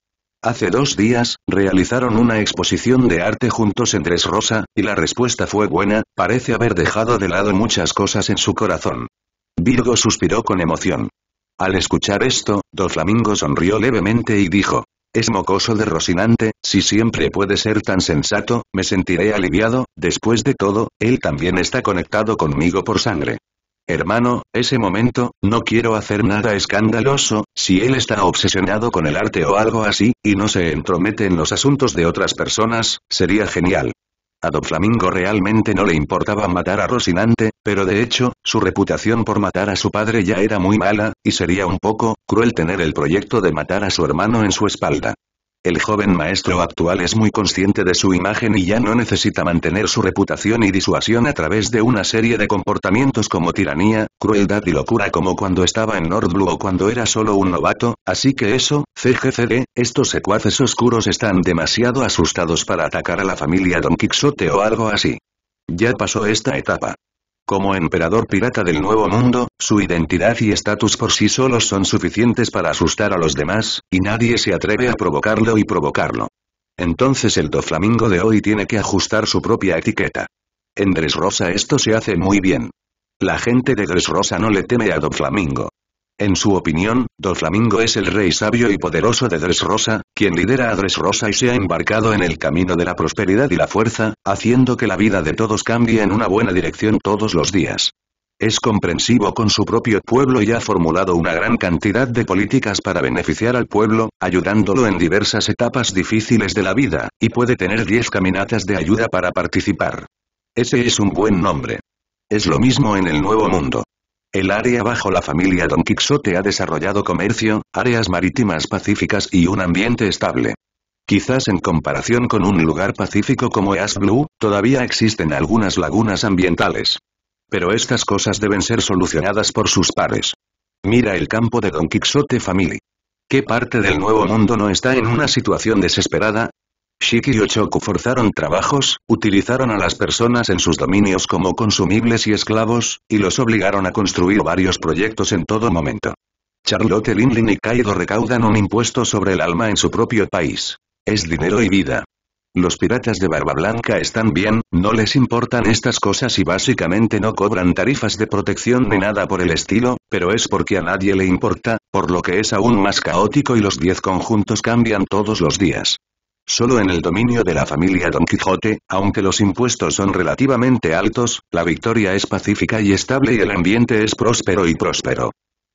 Hace dos días, realizaron una exposición de arte juntos en Tres Rosa, y la respuesta fue buena, parece haber dejado de lado muchas cosas en su corazón. Virgo suspiró con emoción. Al escuchar esto, Dos flamingos sonrió levemente y dijo. Es mocoso de Rocinante, si siempre puede ser tan sensato, me sentiré aliviado, después de todo, él también está conectado conmigo por sangre. Hermano, ese momento, no quiero hacer nada escandaloso, si él está obsesionado con el arte o algo así, y no se entromete en los asuntos de otras personas, sería genial. A Don Flamingo realmente no le importaba matar a Rocinante, pero de hecho, su reputación por matar a su padre ya era muy mala, y sería un poco, cruel tener el proyecto de matar a su hermano en su espalda. El joven maestro actual es muy consciente de su imagen y ya no necesita mantener su reputación y disuasión a través de una serie de comportamientos como tiranía, crueldad y locura como cuando estaba en Nordblue o cuando era solo un novato, así que eso, CGCD, estos secuaces oscuros están demasiado asustados para atacar a la familia Don Quixote o algo así. Ya pasó esta etapa. Como emperador pirata del Nuevo Mundo, su identidad y estatus por sí solos son suficientes para asustar a los demás, y nadie se atreve a provocarlo y provocarlo. Entonces el doflamingo de hoy tiene que ajustar su propia etiqueta. En Rosa esto se hace muy bien. La gente de Rosa no le teme a doflamingo. En su opinión, Doflamingo es el rey sabio y poderoso de Dressrosa, quien lidera a Dressrosa y se ha embarcado en el camino de la prosperidad y la fuerza, haciendo que la vida de todos cambie en una buena dirección todos los días. Es comprensivo con su propio pueblo y ha formulado una gran cantidad de políticas para beneficiar al pueblo, ayudándolo en diversas etapas difíciles de la vida, y puede tener 10 caminatas de ayuda para participar. Ese es un buen nombre. Es lo mismo en el Nuevo Mundo. El área bajo la familia Don Quixote ha desarrollado comercio, áreas marítimas pacíficas y un ambiente estable. Quizás en comparación con un lugar pacífico como East Blue, todavía existen algunas lagunas ambientales. Pero estas cosas deben ser solucionadas por sus pares. Mira el campo de Don Quixote Family. ¿Qué parte del Nuevo Mundo no está en una situación desesperada? Shiki y Ochoku forzaron trabajos, utilizaron a las personas en sus dominios como consumibles y esclavos, y los obligaron a construir varios proyectos en todo momento. Charlotte Linlin y Kaido recaudan un impuesto sobre el alma en su propio país. Es dinero y vida. Los piratas de Barba Blanca están bien, no les importan estas cosas y básicamente no cobran tarifas de protección ni nada por el estilo, pero es porque a nadie le importa, por lo que es aún más caótico y los diez conjuntos cambian todos los días. Solo en el dominio de la familia Don Quijote, aunque los impuestos son relativamente altos, la victoria es pacífica y estable y el ambiente es próspero y próspero.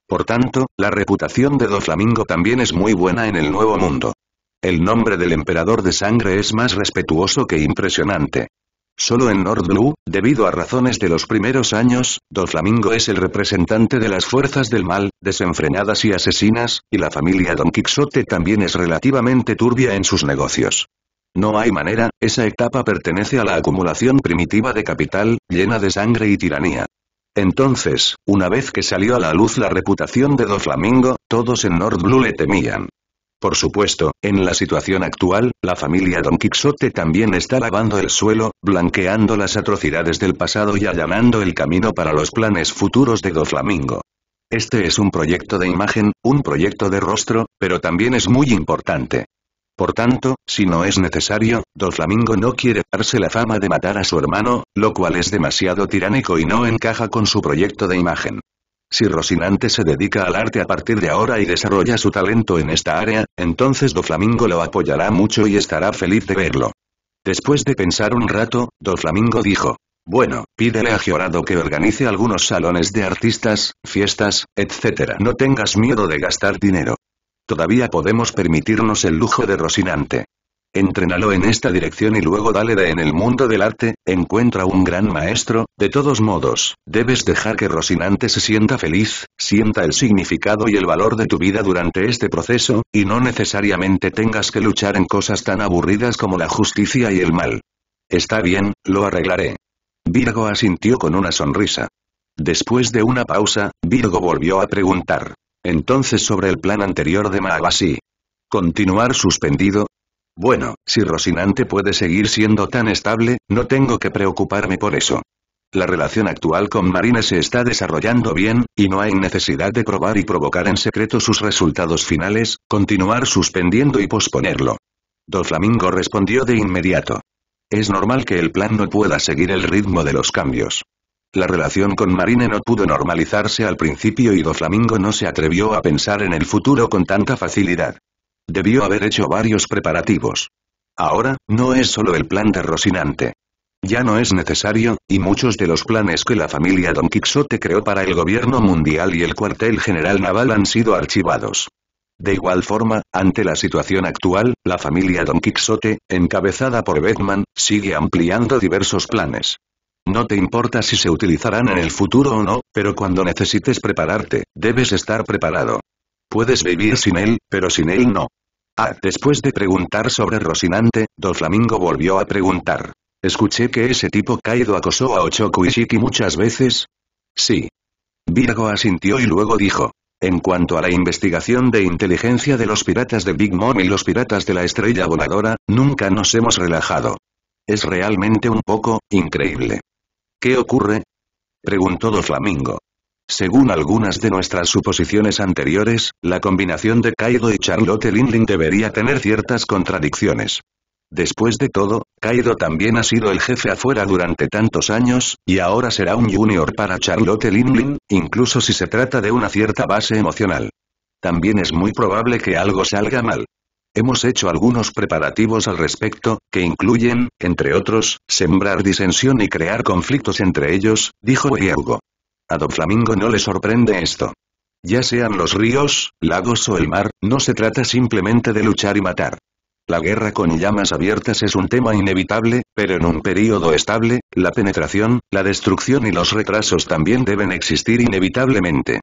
Por tanto, la reputación de Doflamingo Flamingo también es muy buena en el Nuevo Mundo. El nombre del emperador de sangre es más respetuoso que impresionante. Solo en North Blue, debido a razones de los primeros años, Doflamingo es el representante de las fuerzas del mal, desenfrenadas y asesinas, y la familia Don Quixote también es relativamente turbia en sus negocios. No hay manera, esa etapa pertenece a la acumulación primitiva de capital, llena de sangre y tiranía. Entonces, una vez que salió a la luz la reputación de Doflamingo, todos en North Blue le temían. Por supuesto, en la situación actual, la familia Don Quixote también está lavando el suelo, blanqueando las atrocidades del pasado y allanando el camino para los planes futuros de Do Flamingo. Este es un proyecto de imagen, un proyecto de rostro, pero también es muy importante. Por tanto, si no es necesario, Do Flamingo no quiere darse la fama de matar a su hermano, lo cual es demasiado tiránico y no encaja con su proyecto de imagen. Si Rocinante se dedica al arte a partir de ahora y desarrolla su talento en esta área, entonces Do Flamingo lo apoyará mucho y estará feliz de verlo. Después de pensar un rato, Do Flamingo dijo. Bueno, pídele a Giorado que organice algunos salones de artistas, fiestas, etc. No tengas miedo de gastar dinero. Todavía podemos permitirnos el lujo de Rocinante entrenalo en esta dirección y luego dale de en el mundo del arte, encuentra un gran maestro, de todos modos, debes dejar que Rocinante se sienta feliz, sienta el significado y el valor de tu vida durante este proceso, y no necesariamente tengas que luchar en cosas tan aburridas como la justicia y el mal. Está bien, lo arreglaré. Virgo asintió con una sonrisa. Después de una pausa, Virgo volvió a preguntar. Entonces sobre el plan anterior de Mahavasi. Continuar suspendido, bueno, si Rocinante puede seguir siendo tan estable, no tengo que preocuparme por eso. La relación actual con Marine se está desarrollando bien, y no hay necesidad de probar y provocar en secreto sus resultados finales, continuar suspendiendo y posponerlo. Doflamingo respondió de inmediato. Es normal que el plan no pueda seguir el ritmo de los cambios. La relación con Marine no pudo normalizarse al principio y Doflamingo no se atrevió a pensar en el futuro con tanta facilidad. Debió haber hecho varios preparativos. Ahora, no es solo el plan de Rocinante. Ya no es necesario, y muchos de los planes que la familia Don Quixote creó para el gobierno mundial y el cuartel general naval han sido archivados. De igual forma, ante la situación actual, la familia Don Quixote, encabezada por Batman, sigue ampliando diversos planes. No te importa si se utilizarán en el futuro o no, pero cuando necesites prepararte, debes estar preparado. Puedes vivir sin él, pero sin él no. Ah, después de preguntar sobre Rocinante, Doflamingo volvió a preguntar. Escuché que ese tipo Kaido acosó a Ochoku Ishiki muchas veces. Sí. Virgo asintió y luego dijo. En cuanto a la investigación de inteligencia de los piratas de Big Mom y los piratas de la estrella voladora, nunca nos hemos relajado. Es realmente un poco, increíble. ¿Qué ocurre? Preguntó Doflamingo. Según algunas de nuestras suposiciones anteriores, la combinación de Kaido y Charlotte Linlin debería tener ciertas contradicciones. Después de todo, Kaido también ha sido el jefe afuera durante tantos años, y ahora será un junior para Charlotte Linlin, incluso si se trata de una cierta base emocional. También es muy probable que algo salga mal. Hemos hecho algunos preparativos al respecto, que incluyen, entre otros, sembrar disensión y crear conflictos entre ellos, dijo Hiergo. A Don Flamingo no le sorprende esto. Ya sean los ríos, lagos o el mar, no se trata simplemente de luchar y matar. La guerra con llamas abiertas es un tema inevitable, pero en un período estable, la penetración, la destrucción y los retrasos también deben existir inevitablemente.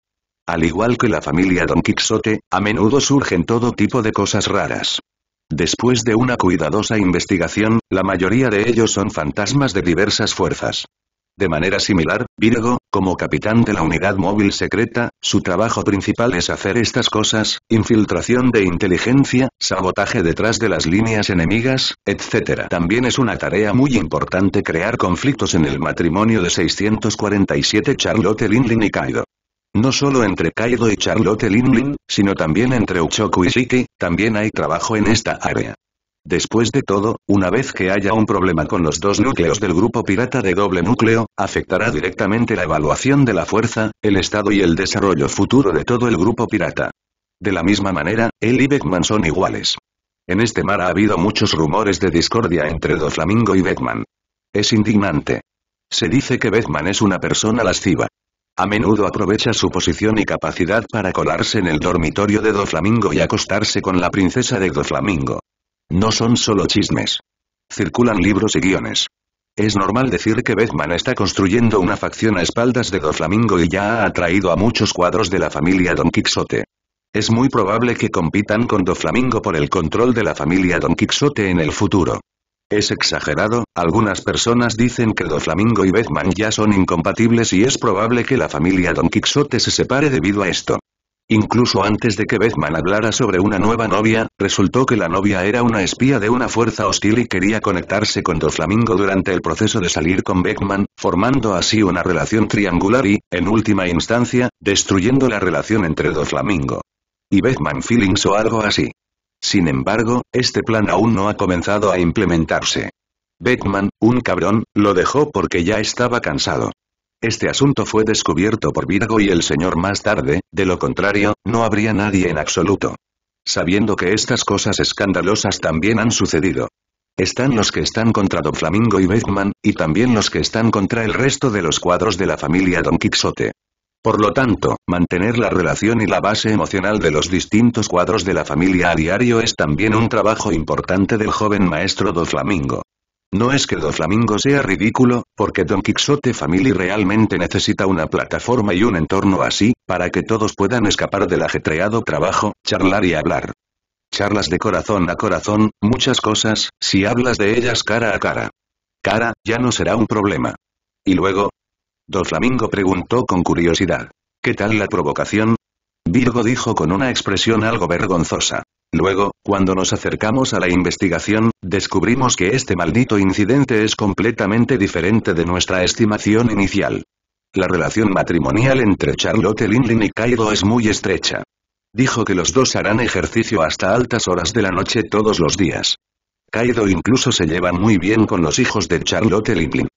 Al igual que la familia Don Quixote, a menudo surgen todo tipo de cosas raras. Después de una cuidadosa investigación, la mayoría de ellos son fantasmas de diversas fuerzas. De manera similar, Virgo, como capitán de la unidad móvil secreta, su trabajo principal es hacer estas cosas, infiltración de inteligencia, sabotaje detrás de las líneas enemigas, etc. También es una tarea muy importante crear conflictos en el matrimonio de 647 Charlotte Linlin y Kaido. No solo entre Kaido y Charlotte Linlin, sino también entre Uchoku y Shiki, también hay trabajo en esta área. Después de todo, una vez que haya un problema con los dos núcleos del grupo pirata de doble núcleo, afectará directamente la evaluación de la fuerza, el estado y el desarrollo futuro de todo el grupo pirata. De la misma manera, él y Beckman son iguales. En este mar ha habido muchos rumores de discordia entre Doflamingo y Beckman. Es indignante. Se dice que Beckman es una persona lasciva. A menudo aprovecha su posición y capacidad para colarse en el dormitorio de Doflamingo y acostarse con la princesa de Doflamingo. No son solo chismes. Circulan libros y guiones. Es normal decir que bethman está construyendo una facción a espaldas de Doflamingo y ya ha atraído a muchos cuadros de la familia Don Quixote. Es muy probable que compitan con Doflamingo por el control de la familia Don Quixote en el futuro. Es exagerado, algunas personas dicen que Doflamingo y bethman ya son incompatibles y es probable que la familia Don Quixote se separe debido a esto. Incluso antes de que Beckman hablara sobre una nueva novia, resultó que la novia era una espía de una fuerza hostil y quería conectarse con Doflamingo durante el proceso de salir con Beckman, formando así una relación triangular y, en última instancia, destruyendo la relación entre Doflamingo y Beckman Feelings o algo así. Sin embargo, este plan aún no ha comenzado a implementarse. Beckman, un cabrón, lo dejó porque ya estaba cansado. Este asunto fue descubierto por Virgo y el señor más tarde, de lo contrario, no habría nadie en absoluto. Sabiendo que estas cosas escandalosas también han sucedido. Están los que están contra Don Flamingo y Beckman, y también los que están contra el resto de los cuadros de la familia Don Quixote. Por lo tanto, mantener la relación y la base emocional de los distintos cuadros de la familia a diario es también un trabajo importante del joven maestro Don Flamingo. No es que Dos Flamingo sea ridículo, porque Don Quixote Family realmente necesita una plataforma y un entorno así, para que todos puedan escapar del ajetreado trabajo, charlar y hablar. Charlas de corazón a corazón, muchas cosas, si hablas de ellas cara a cara. Cara, ya no será un problema. Y luego... Dos Flamingo preguntó con curiosidad. ¿Qué tal la provocación? Virgo dijo con una expresión algo vergonzosa. Luego, cuando nos acercamos a la investigación, descubrimos que este maldito incidente es completamente diferente de nuestra estimación inicial. La relación matrimonial entre Charlotte Linlin y Kaido es muy estrecha. Dijo que los dos harán ejercicio hasta altas horas de la noche todos los días. Kaido incluso se lleva muy bien con los hijos de Charlotte Linlin.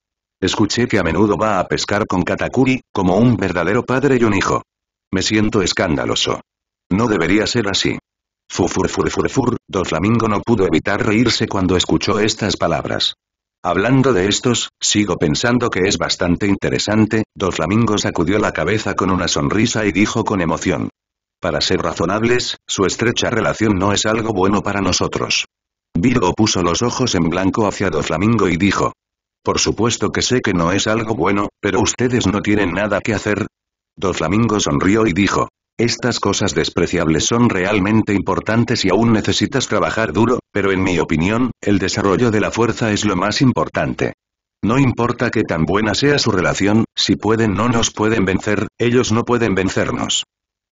Escuché que a menudo va a pescar con Katakuri, como un verdadero padre y un hijo. Me siento escandaloso. No debería ser así fur Don Flamingo no pudo evitar reírse cuando escuchó estas palabras. Hablando de estos, sigo pensando que es bastante interesante, Dos Flamingo sacudió la cabeza con una sonrisa y dijo con emoción. Para ser razonables, su estrecha relación no es algo bueno para nosotros. Virgo puso los ojos en blanco hacia Do Flamingo y dijo. Por supuesto que sé que no es algo bueno, pero ustedes no tienen nada que hacer. Do Flamingo sonrió y dijo. Estas cosas despreciables son realmente importantes y aún necesitas trabajar duro, pero en mi opinión, el desarrollo de la fuerza es lo más importante. No importa que tan buena sea su relación, si pueden no nos pueden vencer, ellos no pueden vencernos.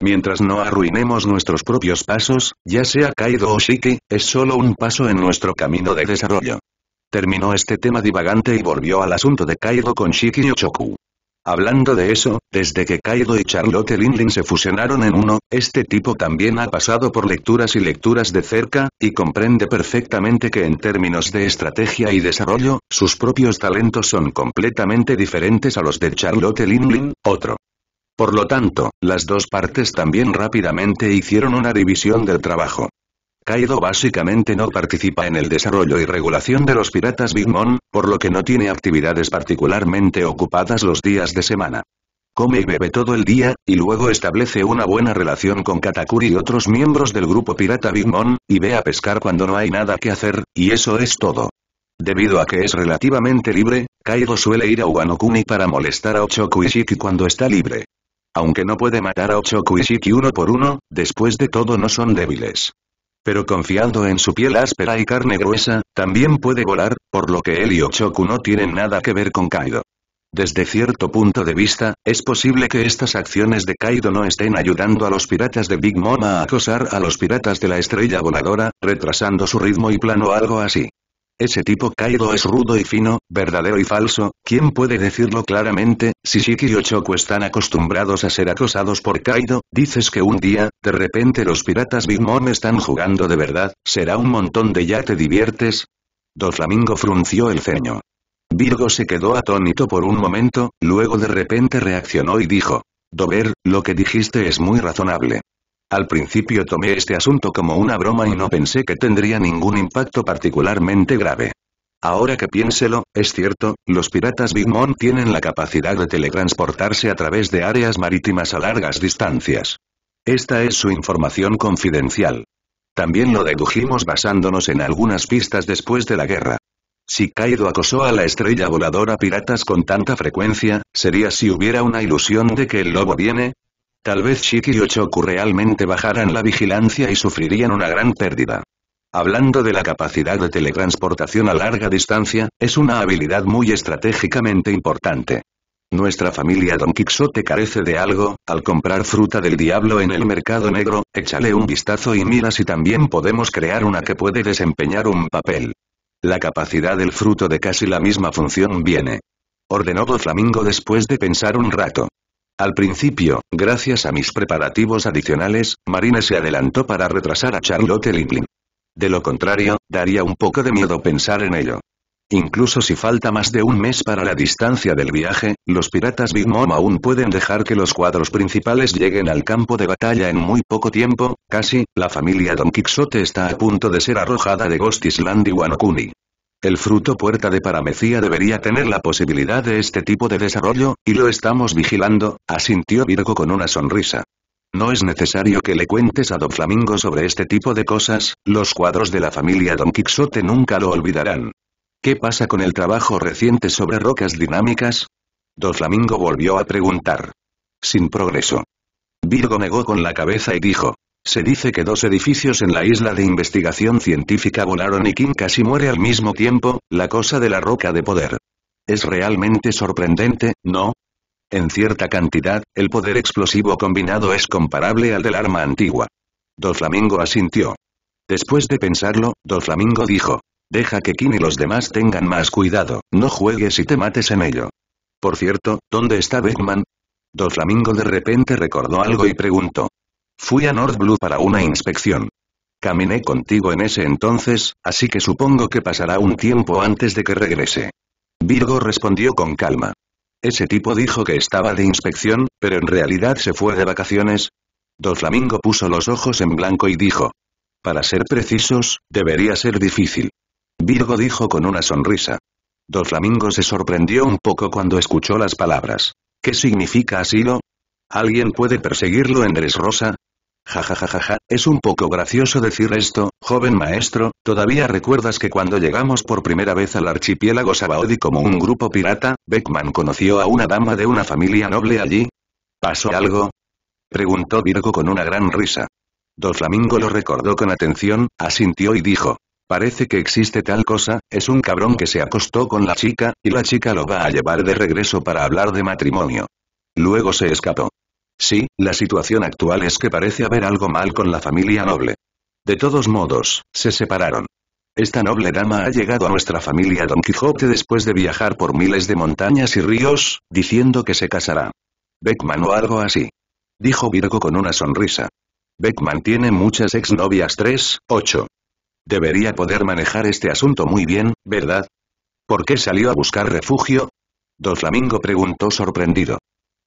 Mientras no arruinemos nuestros propios pasos, ya sea Kaido o Shiki, es solo un paso en nuestro camino de desarrollo. Terminó este tema divagante y volvió al asunto de Kaido con Shiki y Ochoku. Hablando de eso, desde que Kaido y Charlotte Linlin se fusionaron en uno, este tipo también ha pasado por lecturas y lecturas de cerca, y comprende perfectamente que en términos de estrategia y desarrollo, sus propios talentos son completamente diferentes a los de Charlotte Linlin, otro. Por lo tanto, las dos partes también rápidamente hicieron una división del trabajo. Kaido básicamente no participa en el desarrollo y regulación de los piratas Big Mom, por lo que no tiene actividades particularmente ocupadas los días de semana. Come y bebe todo el día, y luego establece una buena relación con Katakuri y otros miembros del grupo pirata Big Mom, y ve a pescar cuando no hay nada que hacer, y eso es todo. Debido a que es relativamente libre, Kaido suele ir a Kuni para molestar a Ochoku Ishiki cuando está libre. Aunque no puede matar a Ochoku Ishiki uno por uno, después de todo no son débiles pero confiando en su piel áspera y carne gruesa, también puede volar, por lo que él y Ochoku no tienen nada que ver con Kaido. Desde cierto punto de vista, es posible que estas acciones de Kaido no estén ayudando a los piratas de Big Mom a acosar a los piratas de la estrella voladora, retrasando su ritmo y plano algo así. Ese tipo Kaido es rudo y fino, verdadero y falso, ¿quién puede decirlo claramente? Si Shiki y Ochoku están acostumbrados a ser acosados por Kaido, dices que un día, de repente los piratas Big Mom están jugando de verdad, será un montón de ya te diviertes. Doflamingo frunció el ceño. Virgo se quedó atónito por un momento, luego de repente reaccionó y dijo. Dober, lo que dijiste es muy razonable. Al principio tomé este asunto como una broma y no pensé que tendría ningún impacto particularmente grave. Ahora que piénselo, es cierto, los piratas Big Mom tienen la capacidad de teletransportarse a través de áreas marítimas a largas distancias. Esta es su información confidencial. También lo dedujimos basándonos en algunas pistas después de la guerra. Si Kaido acosó a la estrella voladora piratas con tanta frecuencia, ¿sería si hubiera una ilusión de que el lobo viene? Tal vez Shiki y Ochoku realmente bajaran la vigilancia y sufrirían una gran pérdida. Hablando de la capacidad de teletransportación a larga distancia, es una habilidad muy estratégicamente importante. Nuestra familia Don Quixote carece de algo, al comprar fruta del diablo en el mercado negro, échale un vistazo y mira si también podemos crear una que puede desempeñar un papel. La capacidad del fruto de casi la misma función viene. Ordenó Flamingo después de pensar un rato. Al principio, gracias a mis preparativos adicionales, Marina se adelantó para retrasar a Charlotte Linklin. De lo contrario, daría un poco de miedo pensar en ello. Incluso si falta más de un mes para la distancia del viaje, los piratas Big Mom aún pueden dejar que los cuadros principales lleguen al campo de batalla en muy poco tiempo, casi, la familia Don Quixote está a punto de ser arrojada de Ghost Island y Wanokuni. El fruto puerta de paramecía debería tener la posibilidad de este tipo de desarrollo, y lo estamos vigilando, asintió Virgo con una sonrisa. No es necesario que le cuentes a Don Flamingo sobre este tipo de cosas, los cuadros de la familia Don Quixote nunca lo olvidarán. ¿Qué pasa con el trabajo reciente sobre rocas dinámicas? Don Flamingo volvió a preguntar. Sin progreso. Virgo negó con la cabeza y dijo, se dice que dos edificios en la isla de investigación científica volaron y Kim casi muere al mismo tiempo, la cosa de la roca de poder. Es realmente sorprendente, ¿no? En cierta cantidad, el poder explosivo combinado es comparable al del arma antigua. Doflamingo asintió. Después de pensarlo, Doflamingo dijo. Deja que Kim y los demás tengan más cuidado, no juegues y te mates en ello. Por cierto, ¿dónde está Dos Doflamingo de repente recordó algo y preguntó. Fui a North Blue para una inspección. Caminé contigo en ese entonces, así que supongo que pasará un tiempo antes de que regrese. Virgo respondió con calma. Ese tipo dijo que estaba de inspección, pero en realidad se fue de vacaciones. Flamingo puso los ojos en blanco y dijo. Para ser precisos, debería ser difícil. Virgo dijo con una sonrisa. Doflamingo se sorprendió un poco cuando escuchó las palabras. ¿Qué significa asilo? ¿Alguien puede perseguirlo en Dresrosa? Jajajajaja, es un poco gracioso decir esto, joven maestro, ¿todavía recuerdas que cuando llegamos por primera vez al archipiélago Sabaody como un grupo pirata, Beckman conoció a una dama de una familia noble allí? ¿Pasó algo? Preguntó Virgo con una gran risa. Doflamingo lo recordó con atención, asintió y dijo. Parece que existe tal cosa, es un cabrón que se acostó con la chica, y la chica lo va a llevar de regreso para hablar de matrimonio. Luego se escapó. Sí, la situación actual es que parece haber algo mal con la familia noble. De todos modos, se separaron. Esta noble dama ha llegado a nuestra familia Don Quijote después de viajar por miles de montañas y ríos, diciendo que se casará. Beckman o algo así. Dijo Virgo con una sonrisa. Beckman tiene muchas exnovias 3, 8. Debería poder manejar este asunto muy bien, ¿verdad? ¿Por qué salió a buscar refugio? Don Flamingo preguntó sorprendido.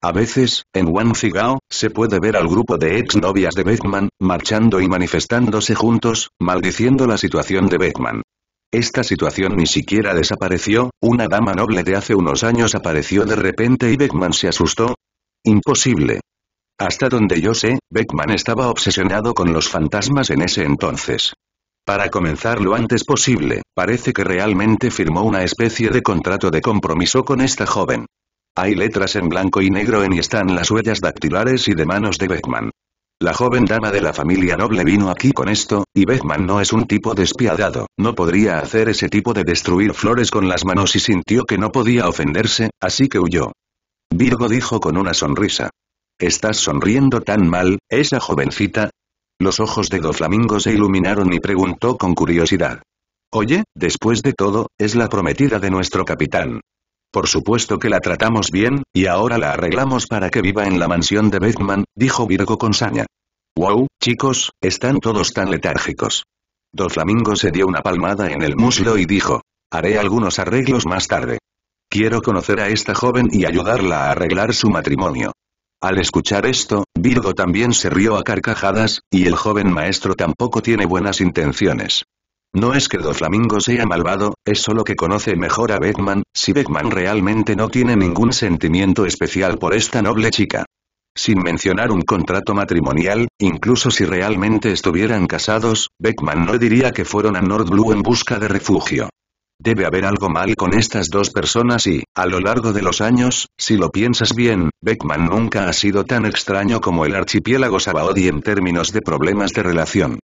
A veces, en Wanzigao, se puede ver al grupo de ex novias de Beckman, marchando y manifestándose juntos, maldiciendo la situación de Beckman. Esta situación ni siquiera desapareció, una dama noble de hace unos años apareció de repente y Beckman se asustó. Imposible. Hasta donde yo sé, Beckman estaba obsesionado con los fantasmas en ese entonces. Para comenzar lo antes posible, parece que realmente firmó una especie de contrato de compromiso con esta joven. Hay letras en blanco y negro en y están las huellas dactilares y de manos de Beckman. La joven dama de la familia noble vino aquí con esto, y Beckman no es un tipo despiadado, no podría hacer ese tipo de destruir flores con las manos y sintió que no podía ofenderse, así que huyó. Virgo dijo con una sonrisa. ¿Estás sonriendo tan mal, esa jovencita? Los ojos de Doflamingo se iluminaron y preguntó con curiosidad. Oye, después de todo, es la prometida de nuestro capitán. Por supuesto que la tratamos bien, y ahora la arreglamos para que viva en la mansión de Batman, dijo Virgo con saña. Wow, chicos, están todos tan letárgicos. Doflamingo se dio una palmada en el muslo y dijo. Haré algunos arreglos más tarde. Quiero conocer a esta joven y ayudarla a arreglar su matrimonio. Al escuchar esto, Virgo también se rió a carcajadas, y el joven maestro tampoco tiene buenas intenciones. No es que Doflamingo sea malvado, es solo que conoce mejor a Beckman, si Beckman realmente no tiene ningún sentimiento especial por esta noble chica. Sin mencionar un contrato matrimonial, incluso si realmente estuvieran casados, Beckman no diría que fueron a North Blue en busca de refugio. Debe haber algo mal con estas dos personas y, a lo largo de los años, si lo piensas bien, Beckman nunca ha sido tan extraño como el archipiélago Sabaody en términos de problemas de relación.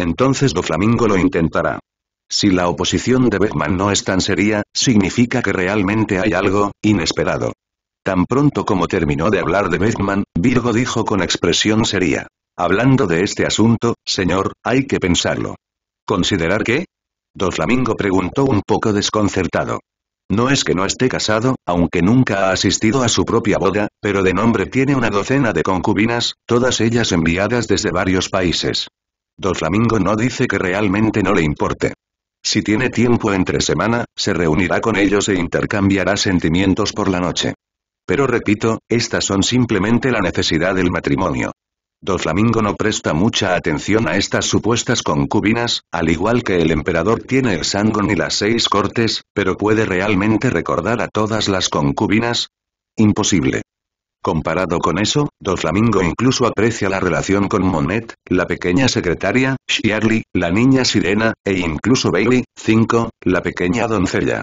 Entonces Do Flamingo lo intentará. Si la oposición de Batman no es tan seria, significa que realmente hay algo, inesperado. Tan pronto como terminó de hablar de Batman, Virgo dijo con expresión seria. Hablando de este asunto, señor, hay que pensarlo. ¿Considerar qué? Do Flamingo preguntó un poco desconcertado. No es que no esté casado, aunque nunca ha asistido a su propia boda, pero de nombre tiene una docena de concubinas, todas ellas enviadas desde varios países. Flamingo no dice que realmente no le importe. Si tiene tiempo entre semana, se reunirá con ellos e intercambiará sentimientos por la noche. Pero repito, estas son simplemente la necesidad del matrimonio. Flamingo no presta mucha atención a estas supuestas concubinas, al igual que el emperador tiene el sangón y las seis cortes, pero ¿puede realmente recordar a todas las concubinas? Imposible. Comparado con eso, Flamingo incluso aprecia la relación con Monet, la pequeña secretaria, Shirley, la niña sirena, e incluso Bailey, 5, la pequeña doncella.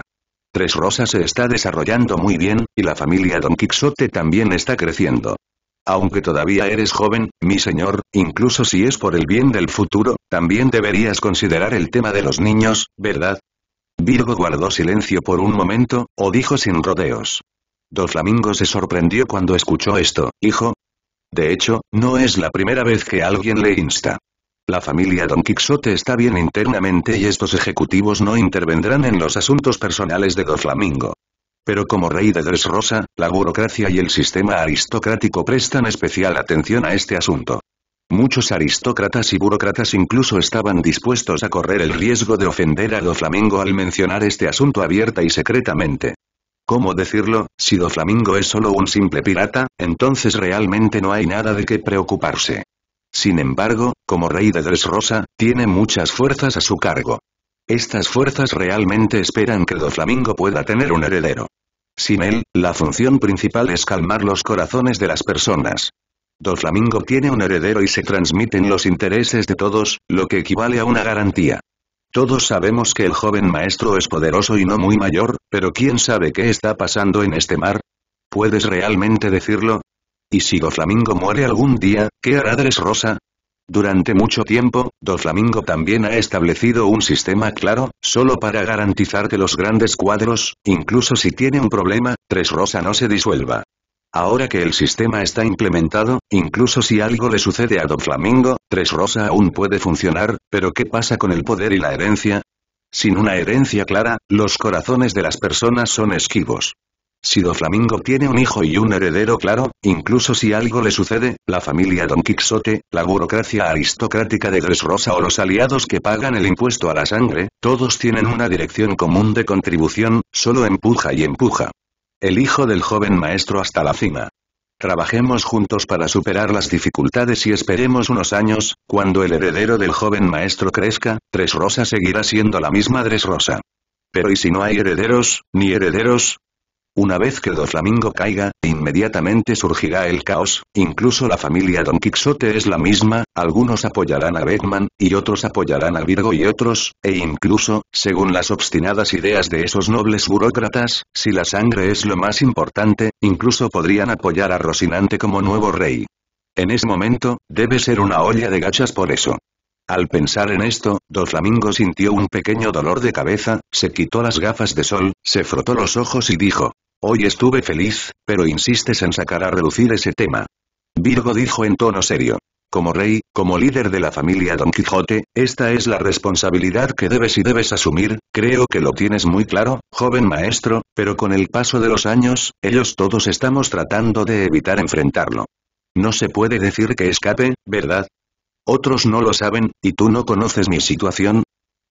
Tres Rosas se está desarrollando muy bien, y la familia Don Quixote también está creciendo. Aunque todavía eres joven, mi señor, incluso si es por el bien del futuro, también deberías considerar el tema de los niños, ¿verdad? Virgo guardó silencio por un momento, o dijo sin rodeos. Doflamingo se sorprendió cuando escuchó esto, hijo. De hecho, no es la primera vez que alguien le insta. La familia Don Quixote está bien internamente y estos ejecutivos no intervendrán en los asuntos personales de Doflamingo. Flamingo. Pero como rey de Dressrosa, la burocracia y el sistema aristocrático prestan especial atención a este asunto. Muchos aristócratas y burócratas incluso estaban dispuestos a correr el riesgo de ofender a Doflamingo al mencionar este asunto abierta y secretamente. ¿Cómo decirlo? Si Doflamingo es solo un simple pirata, entonces realmente no hay nada de qué preocuparse. Sin embargo, como rey de Dressrosa, tiene muchas fuerzas a su cargo. Estas fuerzas realmente esperan que Doflamingo pueda tener un heredero. Sin él, la función principal es calmar los corazones de las personas. Doflamingo tiene un heredero y se transmiten los intereses de todos, lo que equivale a una garantía. Todos sabemos que el joven maestro es poderoso y no muy mayor, pero ¿quién sabe qué está pasando en este mar? ¿Puedes realmente decirlo? ¿Y si Doflamingo muere algún día, qué hará tres Rosa? Durante mucho tiempo, Doflamingo también ha establecido un sistema claro, solo para garantizar que los grandes cuadros, incluso si tiene un problema, Tres Rosa no se disuelva. Ahora que el sistema está implementado, incluso si algo le sucede a Don Flamingo, Tres Rosa aún puede funcionar, pero ¿qué pasa con el poder y la herencia? Sin una herencia clara, los corazones de las personas son esquivos. Si Don Flamingo tiene un hijo y un heredero claro, incluso si algo le sucede, la familia Don Quixote, la burocracia aristocrática de Tres Rosa o los aliados que pagan el impuesto a la sangre, todos tienen una dirección común de contribución, solo empuja y empuja el hijo del joven maestro hasta la cima. Trabajemos juntos para superar las dificultades y esperemos unos años, cuando el heredero del joven maestro crezca, Tres Rosa seguirá siendo la misma Tres Rosa. Pero ¿y si no hay herederos, ni herederos? Una vez que Doflamingo caiga, inmediatamente surgirá el caos, incluso la familia Don Quixote es la misma, algunos apoyarán a Batman y otros apoyarán a Virgo y otros, e incluso, según las obstinadas ideas de esos nobles burócratas, si la sangre es lo más importante, incluso podrían apoyar a Rocinante como nuevo rey. En ese momento, debe ser una olla de gachas por eso. Al pensar en esto, Doflamingo sintió un pequeño dolor de cabeza, se quitó las gafas de sol, se frotó los ojos y dijo, Hoy estuve feliz, pero insistes en sacar a reducir ese tema. Virgo dijo en tono serio. Como rey, como líder de la familia Don Quijote, esta es la responsabilidad que debes y debes asumir, creo que lo tienes muy claro, joven maestro, pero con el paso de los años, ellos todos estamos tratando de evitar enfrentarlo. No se puede decir que escape, ¿verdad? Otros no lo saben, y tú no conoces mi situación,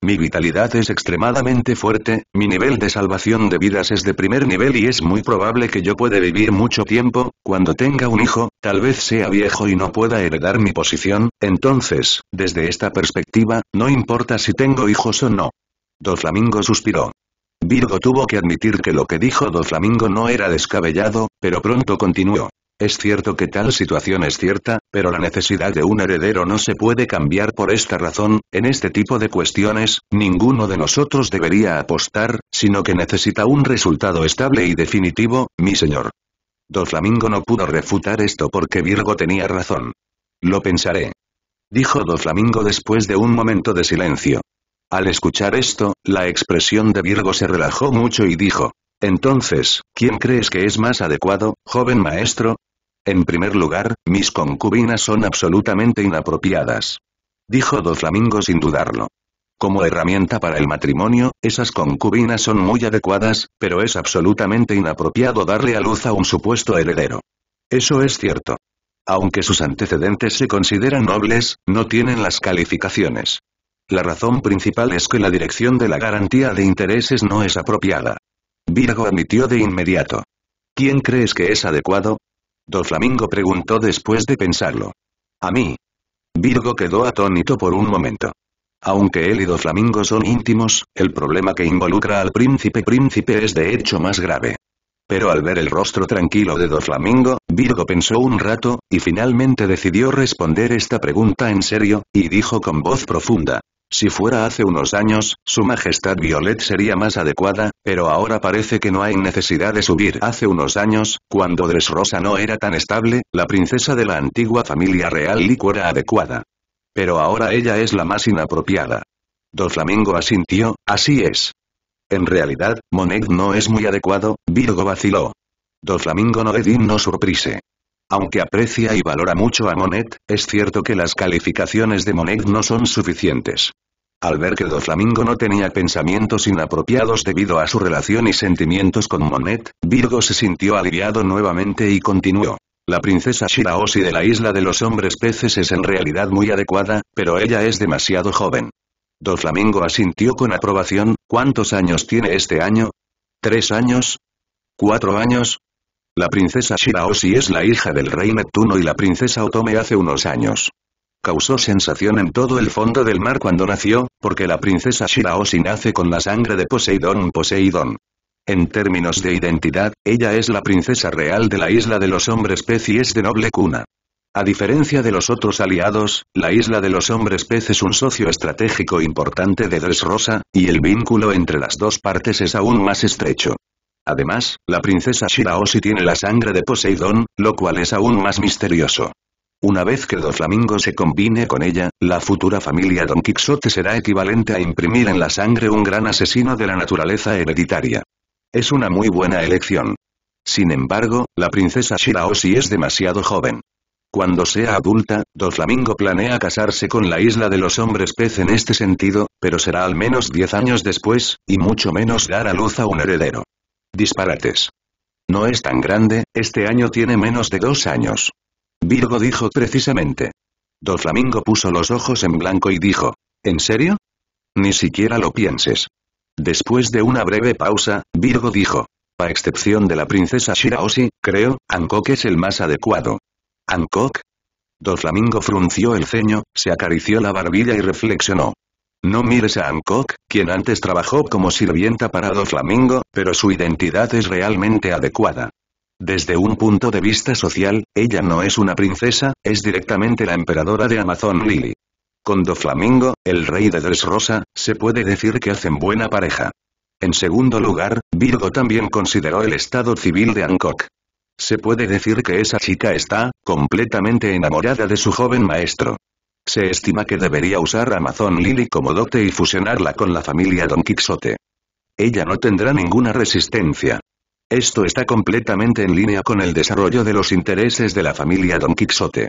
mi vitalidad es extremadamente fuerte, mi nivel de salvación de vidas es de primer nivel y es muy probable que yo pueda vivir mucho tiempo, cuando tenga un hijo, tal vez sea viejo y no pueda heredar mi posición, entonces, desde esta perspectiva, no importa si tengo hijos o no. Doflamingo suspiró. Virgo tuvo que admitir que lo que dijo Doflamingo no era descabellado, pero pronto continuó. Es cierto que tal situación es cierta, pero la necesidad de un heredero no se puede cambiar por esta razón, en este tipo de cuestiones, ninguno de nosotros debería apostar, sino que necesita un resultado estable y definitivo, mi señor. Flamingo no pudo refutar esto porque Virgo tenía razón. Lo pensaré. Dijo Flamingo después de un momento de silencio. Al escuchar esto, la expresión de Virgo se relajó mucho y dijo, entonces, ¿quién crees que es más adecuado, joven maestro? En primer lugar, mis concubinas son absolutamente inapropiadas. Dijo Doflamingo sin dudarlo. Como herramienta para el matrimonio, esas concubinas son muy adecuadas, pero es absolutamente inapropiado darle a luz a un supuesto heredero. Eso es cierto. Aunque sus antecedentes se consideran nobles, no tienen las calificaciones. La razón principal es que la dirección de la garantía de intereses no es apropiada. Virgo admitió de inmediato. ¿Quién crees que es adecuado? Doflamingo Flamingo preguntó después de pensarlo. ¿A mí? Virgo quedó atónito por un momento. Aunque él y Doflamingo Flamingo son íntimos, el problema que involucra al príncipe príncipe es de hecho más grave. Pero al ver el rostro tranquilo de Do Flamingo, Virgo pensó un rato, y finalmente decidió responder esta pregunta en serio, y dijo con voz profunda, si fuera hace unos años, su majestad Violet sería más adecuada, pero ahora parece que no hay necesidad de subir. Hace unos años, cuando Rosa no era tan estable, la princesa de la antigua familia real Lico era adecuada. Pero ahora ella es la más inapropiada. Doflamingo asintió, así es. En realidad, Monet no es muy adecuado, Virgo vaciló. Doflamingo no edin no surprise. Aunque aprecia y valora mucho a Monet, es cierto que las calificaciones de Monet no son suficientes. Al ver que Doflamingo no tenía pensamientos inapropiados debido a su relación y sentimientos con Monet, Virgo se sintió aliviado nuevamente y continuó. La princesa Shiraoshi de la isla de los hombres peces es en realidad muy adecuada, pero ella es demasiado joven. Doflamingo asintió con aprobación, ¿cuántos años tiene este año? ¿Tres años? ¿Cuatro años? La princesa Shiraoshi es la hija del rey Neptuno y la princesa Otome hace unos años. Causó sensación en todo el fondo del mar cuando nació, porque la princesa Shiraoshi nace con la sangre de Poseidón Poseidón. En términos de identidad, ella es la princesa real de la isla de los hombres peces y es de noble cuna. A diferencia de los otros aliados, la isla de los hombres peces es un socio estratégico importante de Rosa, y el vínculo entre las dos partes es aún más estrecho. Además, la princesa Shiraoshi tiene la sangre de Poseidón, lo cual es aún más misterioso. Una vez que Doflamingo se combine con ella, la futura familia Don Quixote será equivalente a imprimir en la sangre un gran asesino de la naturaleza hereditaria. Es una muy buena elección. Sin embargo, la princesa Shiraoshi es demasiado joven. Cuando sea adulta, Flamingo planea casarse con la isla de los hombres pez en este sentido, pero será al menos 10 años después, y mucho menos dar a luz a un heredero. Disparates. No es tan grande, este año tiene menos de dos años. Virgo dijo precisamente. Doflamingo puso los ojos en blanco y dijo, ¿en serio? Ni siquiera lo pienses. Después de una breve pausa, Virgo dijo, a excepción de la princesa Shiraoshi, creo, Anko es el más adecuado. ¿Hancock? Doflamingo frunció el ceño, se acarició la barbilla y reflexionó. No mires a Hancock, quien antes trabajó como sirvienta para Do Flamingo, pero su identidad es realmente adecuada. Desde un punto de vista social, ella no es una princesa, es directamente la emperadora de Amazon Lily. Con Do Flamingo, el rey de Dressrosa, se puede decir que hacen buena pareja. En segundo lugar, Virgo también consideró el estado civil de Hancock. Se puede decir que esa chica está, completamente enamorada de su joven maestro. Se estima que debería usar a Amazon Lily como dote y fusionarla con la familia Don Quixote. Ella no tendrá ninguna resistencia. Esto está completamente en línea con el desarrollo de los intereses de la familia Don Quixote.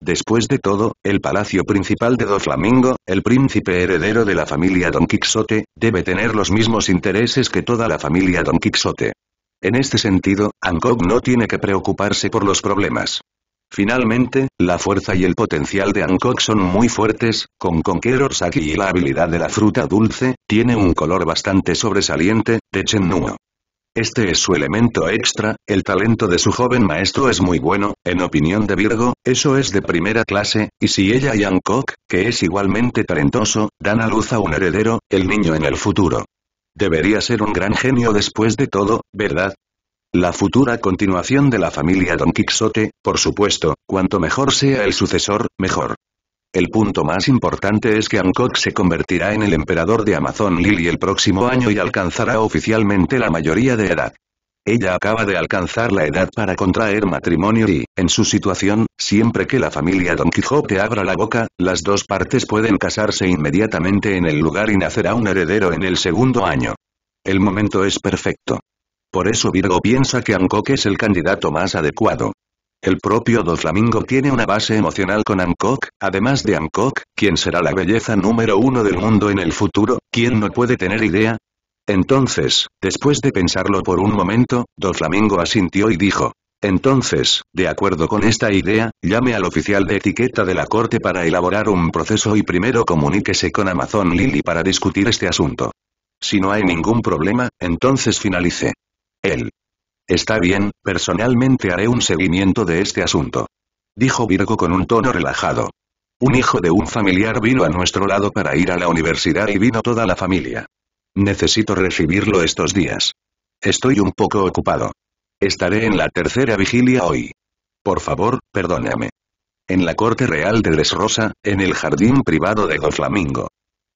Después de todo, el palacio principal de Do Flamingo, el príncipe heredero de la familia Don Quixote, debe tener los mismos intereses que toda la familia Don Quixote. En este sentido, Hancock no tiene que preocuparse por los problemas. Finalmente, la fuerza y el potencial de Ancock son muy fuertes, con Conqueror Saki y la habilidad de la fruta dulce, tiene un color bastante sobresaliente, de Chennuo. Este es su elemento extra, el talento de su joven maestro es muy bueno, en opinión de Virgo, eso es de primera clase, y si ella y Hancock, que es igualmente talentoso, dan a luz a un heredero, el niño en el futuro. Debería ser un gran genio después de todo, ¿verdad? la futura continuación de la familia Don Quixote, por supuesto, cuanto mejor sea el sucesor, mejor. El punto más importante es que Hancock se convertirá en el emperador de Amazon Lily el próximo año y alcanzará oficialmente la mayoría de edad. Ella acaba de alcanzar la edad para contraer matrimonio y, en su situación, siempre que la familia Don Quijote abra la boca, las dos partes pueden casarse inmediatamente en el lugar y nacerá un heredero en el segundo año. El momento es perfecto. Por eso Virgo piensa que Hancock es el candidato más adecuado. El propio Flamingo tiene una base emocional con Anko, además de Anko, quien será la belleza número uno del mundo en el futuro, ¿quién no puede tener idea? Entonces, después de pensarlo por un momento, Flamingo asintió y dijo, entonces, de acuerdo con esta idea, llame al oficial de etiqueta de la corte para elaborar un proceso y primero comuníquese con Amazon Lily para discutir este asunto. Si no hay ningún problema, entonces finalice. Él. Está bien, personalmente haré un seguimiento de este asunto. Dijo Virgo con un tono relajado. Un hijo de un familiar vino a nuestro lado para ir a la universidad y vino toda la familia. Necesito recibirlo estos días. Estoy un poco ocupado. Estaré en la tercera vigilia hoy. Por favor, perdóname. En la corte real de Les Rosa, en el jardín privado de Doflamingo.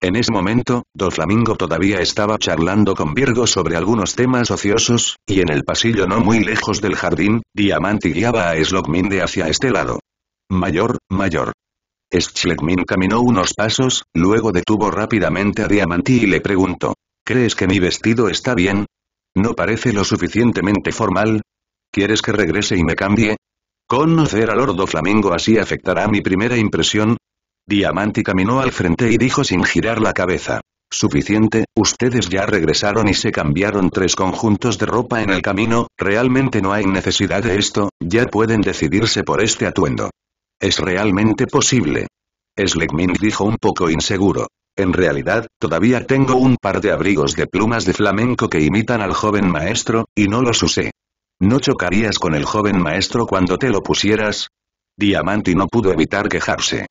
En ese momento, Doflamingo todavía estaba charlando con Virgo sobre algunos temas ociosos, y en el pasillo no muy lejos del jardín, Diamante guiaba a de hacia este lado. Mayor, mayor. Schlegmin caminó unos pasos, luego detuvo rápidamente a Diamantí y le preguntó. ¿Crees que mi vestido está bien? ¿No parece lo suficientemente formal? ¿Quieres que regrese y me cambie? Conocer al Lordo Flamingo así afectará mi primera impresión, Diamante caminó al frente y dijo sin girar la cabeza. Suficiente, ustedes ya regresaron y se cambiaron tres conjuntos de ropa en el camino, realmente no hay necesidad de esto, ya pueden decidirse por este atuendo. Es realmente posible. Slegmin dijo un poco inseguro. En realidad, todavía tengo un par de abrigos de plumas de flamenco que imitan al joven maestro, y no los usé. ¿No chocarías con el joven maestro cuando te lo pusieras? Diamanti no pudo evitar quejarse.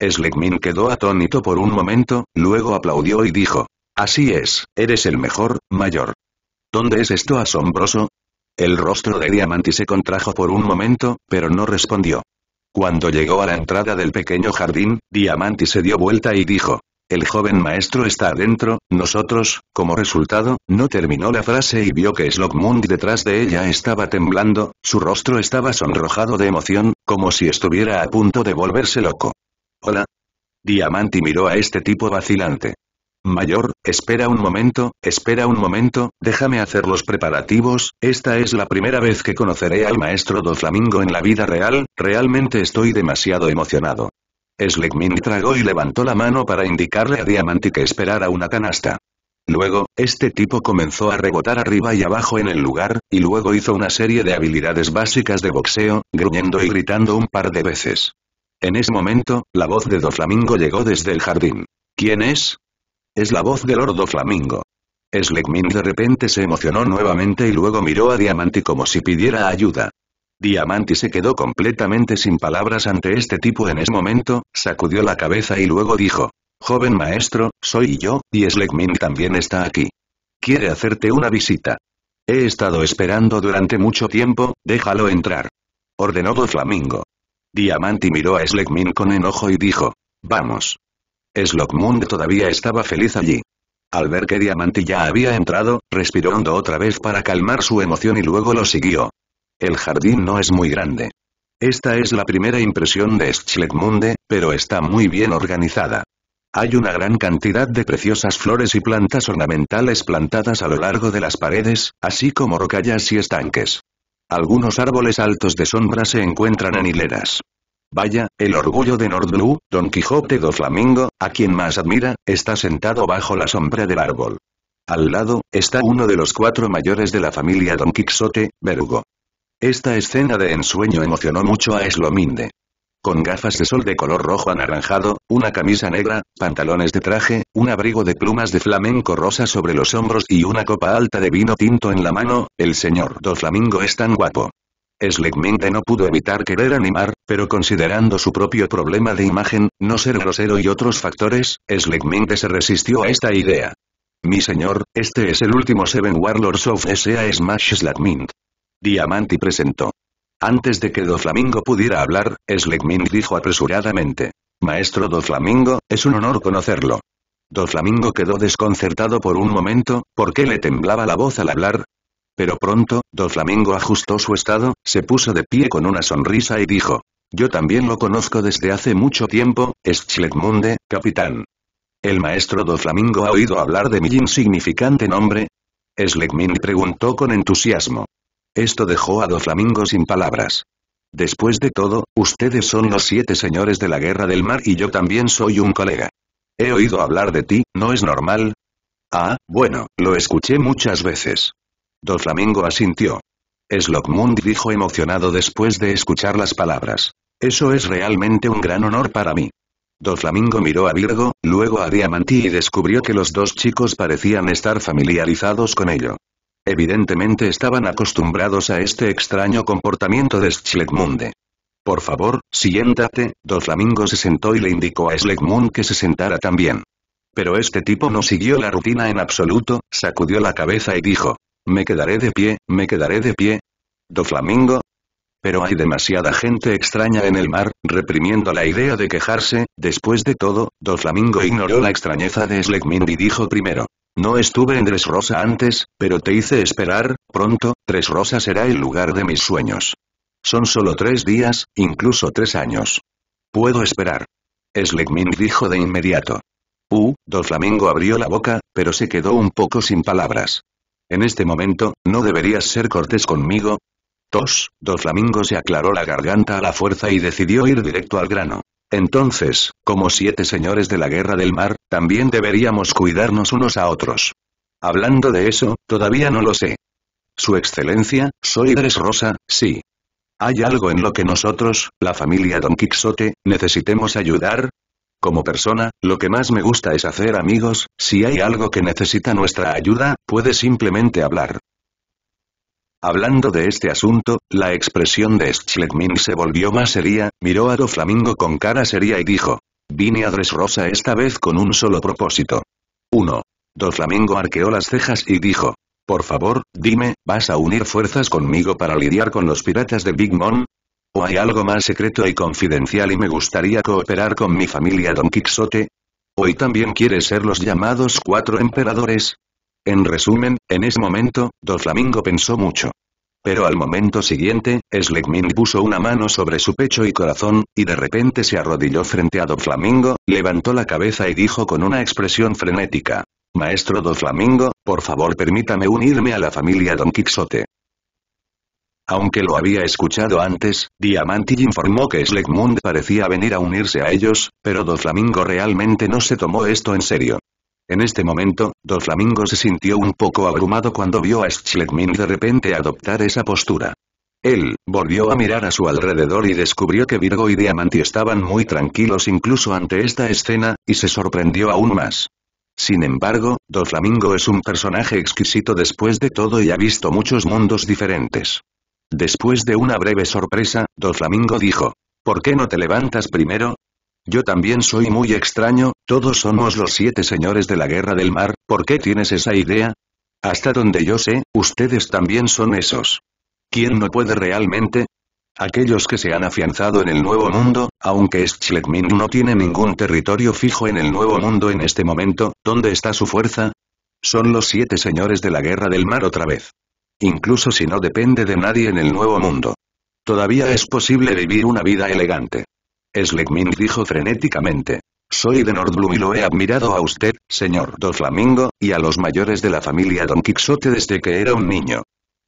Slegmin quedó atónito por un momento, luego aplaudió y dijo. Así es, eres el mejor, mayor. ¿Dónde es esto asombroso? El rostro de Diamanti se contrajo por un momento, pero no respondió. Cuando llegó a la entrada del pequeño jardín, Diamanti se dio vuelta y dijo. El joven maestro está adentro, nosotros, como resultado, no terminó la frase y vio que Slogmund detrás de ella estaba temblando, su rostro estaba sonrojado de emoción, como si estuviera a punto de volverse loco. Hola. Diamanti miró a este tipo vacilante. Mayor, espera un momento, espera un momento, déjame hacer los preparativos, esta es la primera vez que conoceré al maestro do Flamingo en la vida real, realmente estoy demasiado emocionado. Slegmin tragó y levantó la mano para indicarle a diamante que esperara una canasta. Luego, este tipo comenzó a rebotar arriba y abajo en el lugar, y luego hizo una serie de habilidades básicas de boxeo, gruñendo y gritando un par de veces. En ese momento, la voz de Doflamingo llegó desde el jardín. ¿Quién es? Es la voz del Lordo Flamingo. Slegmin de repente se emocionó nuevamente y luego miró a Diamante como si pidiera ayuda. Diamante se quedó completamente sin palabras ante este tipo en ese momento, sacudió la cabeza y luego dijo, «Joven maestro, soy yo, y Slegmin también está aquí. Quiere hacerte una visita. He estado esperando durante mucho tiempo, déjalo entrar». Ordenó Doflamingo. Diamanti miró a Slegmin con enojo y dijo. Vamos. Slogmund todavía estaba feliz allí. Al ver que Diamanti ya había entrado, respiró hondo otra vez para calmar su emoción y luego lo siguió. El jardín no es muy grande. Esta es la primera impresión de Schleckmunde, pero está muy bien organizada. Hay una gran cantidad de preciosas flores y plantas ornamentales plantadas a lo largo de las paredes, así como rocallas y estanques. Algunos árboles altos de sombra se encuentran en hileras. Vaya, el orgullo de Nordblue, Don Quijote do Flamingo, a quien más admira, está sentado bajo la sombra del árbol. Al lado, está uno de los cuatro mayores de la familia Don Quixote, Verugo. Esta escena de ensueño emocionó mucho a Eslominde. Con gafas de sol de color rojo anaranjado, una camisa negra, pantalones de traje, un abrigo de plumas de flamenco rosa sobre los hombros y una copa alta de vino tinto en la mano, el señor Do Flamingo es tan guapo. Slegmente no pudo evitar querer animar, pero considerando su propio problema de imagen, no ser grosero y otros factores, Slegmente se resistió a esta idea. Mi señor, este es el último Seven Warlords of S.A. Smash Slagmint. Diamante presentó. Antes de que Doflamingo pudiera hablar, Slegmin dijo apresuradamente. Maestro Doflamingo, es un honor conocerlo. Doflamingo quedó desconcertado por un momento, porque le temblaba la voz al hablar. Pero pronto, Doflamingo ajustó su estado, se puso de pie con una sonrisa y dijo. Yo también lo conozco desde hace mucho tiempo, Schlegmunde, capitán. ¿El maestro Doflamingo ha oído hablar de mi insignificante nombre? Slegmin preguntó con entusiasmo. Esto dejó a Doflamingo sin palabras. Después de todo, ustedes son los siete señores de la guerra del mar y yo también soy un colega. He oído hablar de ti, ¿no es normal? Ah, bueno, lo escuché muchas veces. Doflamingo asintió. Slokmund dijo emocionado después de escuchar las palabras. Eso es realmente un gran honor para mí. Doflamingo miró a Virgo, luego a Diamantí y descubrió que los dos chicos parecían estar familiarizados con ello. Evidentemente estaban acostumbrados a este extraño comportamiento de Schlegmunde. Por favor, siéntate, Doflamingo se sentó y le indicó a Schlegmund que se sentara también. Pero este tipo no siguió la rutina en absoluto, sacudió la cabeza y dijo, me quedaré de pie, me quedaré de pie. Doflamingo, pero hay demasiada gente extraña en el mar, reprimiendo la idea de quejarse, después de todo, Doflamingo ignoró la extrañeza de Schlegmund y dijo primero, no estuve en Tres Rosa antes, pero te hice esperar, pronto, Tres Rosa será el lugar de mis sueños. Son solo tres días, incluso tres años. Puedo esperar. Slegmin dijo de inmediato. Uh, Doflamingo abrió la boca, pero se quedó un poco sin palabras. En este momento, ¿no deberías ser cortés conmigo? Tos, Doflamingo se aclaró la garganta a la fuerza y decidió ir directo al grano. Entonces, como siete señores de la guerra del mar, también deberíamos cuidarnos unos a otros. Hablando de eso, todavía no lo sé. Su excelencia, soy Dres Rosa, sí. ¿Hay algo en lo que nosotros, la familia Don Quixote, necesitemos ayudar? Como persona, lo que más me gusta es hacer amigos, si hay algo que necesita nuestra ayuda, puede simplemente hablar. Hablando de este asunto, la expresión de Schleckmin se volvió más seria, miró a Doflamingo con cara seria y dijo. Vine a Dressrosa esta vez con un solo propósito. 1. Doflamingo arqueó las cejas y dijo. Por favor, dime, ¿vas a unir fuerzas conmigo para lidiar con los piratas de Big Mom? ¿O hay algo más secreto y confidencial y me gustaría cooperar con mi familia Don Quixote? ¿Hoy también quieres ser los llamados cuatro emperadores? En resumen, en ese momento, Doflamingo pensó mucho. Pero al momento siguiente, Slegmund puso una mano sobre su pecho y corazón, y de repente se arrodilló frente a Doflamingo, levantó la cabeza y dijo con una expresión frenética. Maestro Doflamingo, por favor permítame unirme a la familia Don Quixote. Aunque lo había escuchado antes, Diamantill informó que Slegmund parecía venir a unirse a ellos, pero Doflamingo realmente no se tomó esto en serio. En este momento, Doflamingo se sintió un poco abrumado cuando vio a Schleckmin de repente adoptar esa postura. Él, volvió a mirar a su alrededor y descubrió que Virgo y Diamanti estaban muy tranquilos incluso ante esta escena, y se sorprendió aún más. Sin embargo, Doflamingo es un personaje exquisito después de todo y ha visto muchos mundos diferentes. Después de una breve sorpresa, Doflamingo dijo, ¿por qué no te levantas primero? Yo también soy muy extraño, todos somos los siete señores de la guerra del mar, ¿por qué tienes esa idea? Hasta donde yo sé, ustedes también son esos. ¿Quién no puede realmente? Aquellos que se han afianzado en el Nuevo Mundo, aunque Schlegmin no tiene ningún territorio fijo en el Nuevo Mundo en este momento, ¿dónde está su fuerza? Son los siete señores de la guerra del mar otra vez. Incluso si no depende de nadie en el Nuevo Mundo. Todavía es posible vivir una vida elegante. Slegmin dijo frenéticamente. Soy de Nordblue y lo he admirado a usted, señor Do Flamingo, y a los mayores de la familia Don Quixote desde que era un niño.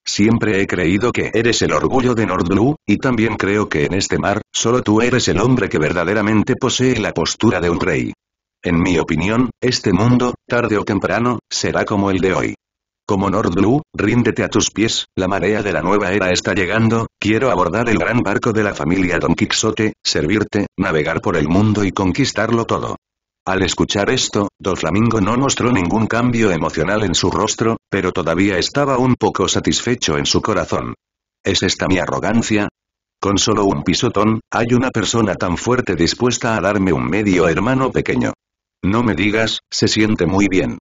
Siempre he creído que eres el orgullo de Nordblue, y también creo que en este mar, solo tú eres el hombre que verdaderamente posee la postura de un rey. En mi opinión, este mundo, tarde o temprano, será como el de hoy. Como Nord Blue, ríndete a tus pies, la marea de la nueva era está llegando, quiero abordar el gran barco de la familia Don Quixote, servirte, navegar por el mundo y conquistarlo todo. Al escuchar esto, Doflamingo no mostró ningún cambio emocional en su rostro, pero todavía estaba un poco satisfecho en su corazón. ¿Es esta mi arrogancia? Con solo un pisotón, hay una persona tan fuerte dispuesta a darme un medio hermano pequeño. No me digas, se siente muy bien.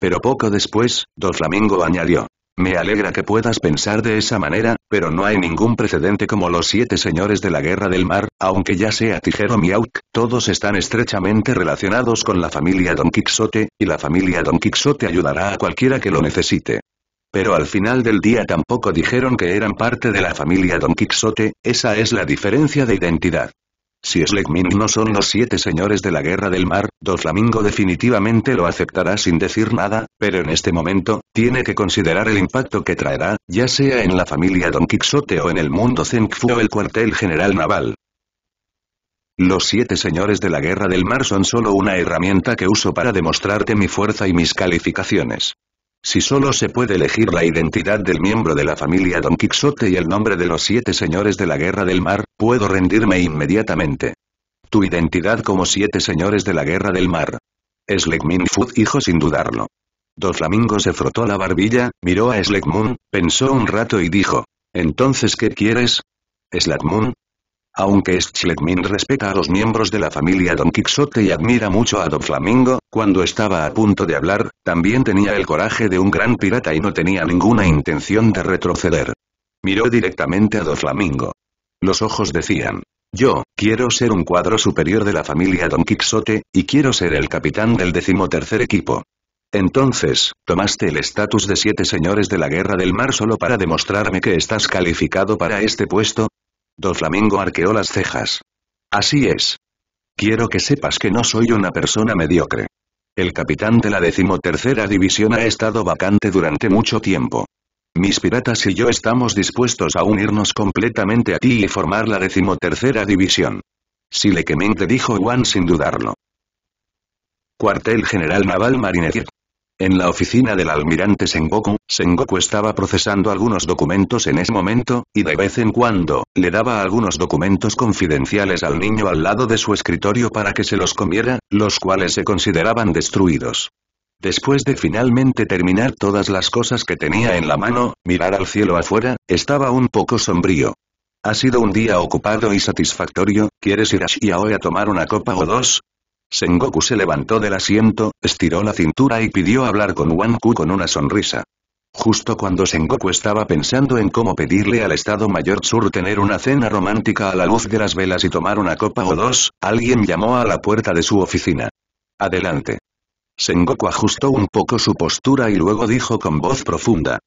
Pero poco después, Don Flamingo añadió. Me alegra que puedas pensar de esa manera, pero no hay ningún precedente como los siete señores de la Guerra del Mar, aunque ya sea Tijero Miauk, todos están estrechamente relacionados con la familia Don Quixote, y la familia Don Quixote ayudará a cualquiera que lo necesite. Pero al final del día tampoco dijeron que eran parte de la familia Don Quixote, esa es la diferencia de identidad. Si Slegmin no son los siete señores de la guerra del mar, flamingo definitivamente lo aceptará sin decir nada, pero en este momento, tiene que considerar el impacto que traerá, ya sea en la familia Don Quixote o en el mundo Zengfu o el cuartel general naval. Los siete señores de la guerra del mar son solo una herramienta que uso para demostrarte mi fuerza y mis calificaciones. Si solo se puede elegir la identidad del miembro de la familia Don Quixote y el nombre de los siete señores de la Guerra del Mar, puedo rendirme inmediatamente. Tu identidad como siete señores de la Guerra del Mar. Es Food hijo sin dudarlo. Doflamingo se frotó la barbilla, miró a Moon, pensó un rato y dijo. ¿Entonces qué quieres? Moon, aunque Schleckmin respeta a los miembros de la familia Don Quixote y admira mucho a Don Flamingo, cuando estaba a punto de hablar, también tenía el coraje de un gran pirata y no tenía ninguna intención de retroceder. Miró directamente a Don Flamingo. Los ojos decían, yo, quiero ser un cuadro superior de la familia Don Quixote, y quiero ser el capitán del decimotercer equipo. Entonces, tomaste el estatus de siete señores de la Guerra del Mar solo para demostrarme que estás calificado para este puesto, Doflamingo Flamingo arqueó las cejas. Así es. Quiero que sepas que no soy una persona mediocre. El capitán de la decimotercera división ha estado vacante durante mucho tiempo. Mis piratas y yo estamos dispuestos a unirnos completamente a ti y formar la decimotercera división. le quemente, dijo Juan sin dudarlo. Cuartel General Naval Marinette. En la oficina del almirante Sengoku, Sengoku estaba procesando algunos documentos en ese momento, y de vez en cuando, le daba algunos documentos confidenciales al niño al lado de su escritorio para que se los comiera, los cuales se consideraban destruidos. Después de finalmente terminar todas las cosas que tenía en la mano, mirar al cielo afuera, estaba un poco sombrío. Ha sido un día ocupado y satisfactorio, ¿quieres ir a Shiaoe a tomar una copa o dos? Sengoku se levantó del asiento, estiró la cintura y pidió hablar con Wanku con una sonrisa. Justo cuando Sengoku estaba pensando en cómo pedirle al Estado Mayor Sur tener una cena romántica a la luz de las velas y tomar una copa o dos, alguien llamó a la puerta de su oficina. Adelante. Sengoku ajustó un poco su postura y luego dijo con voz profunda.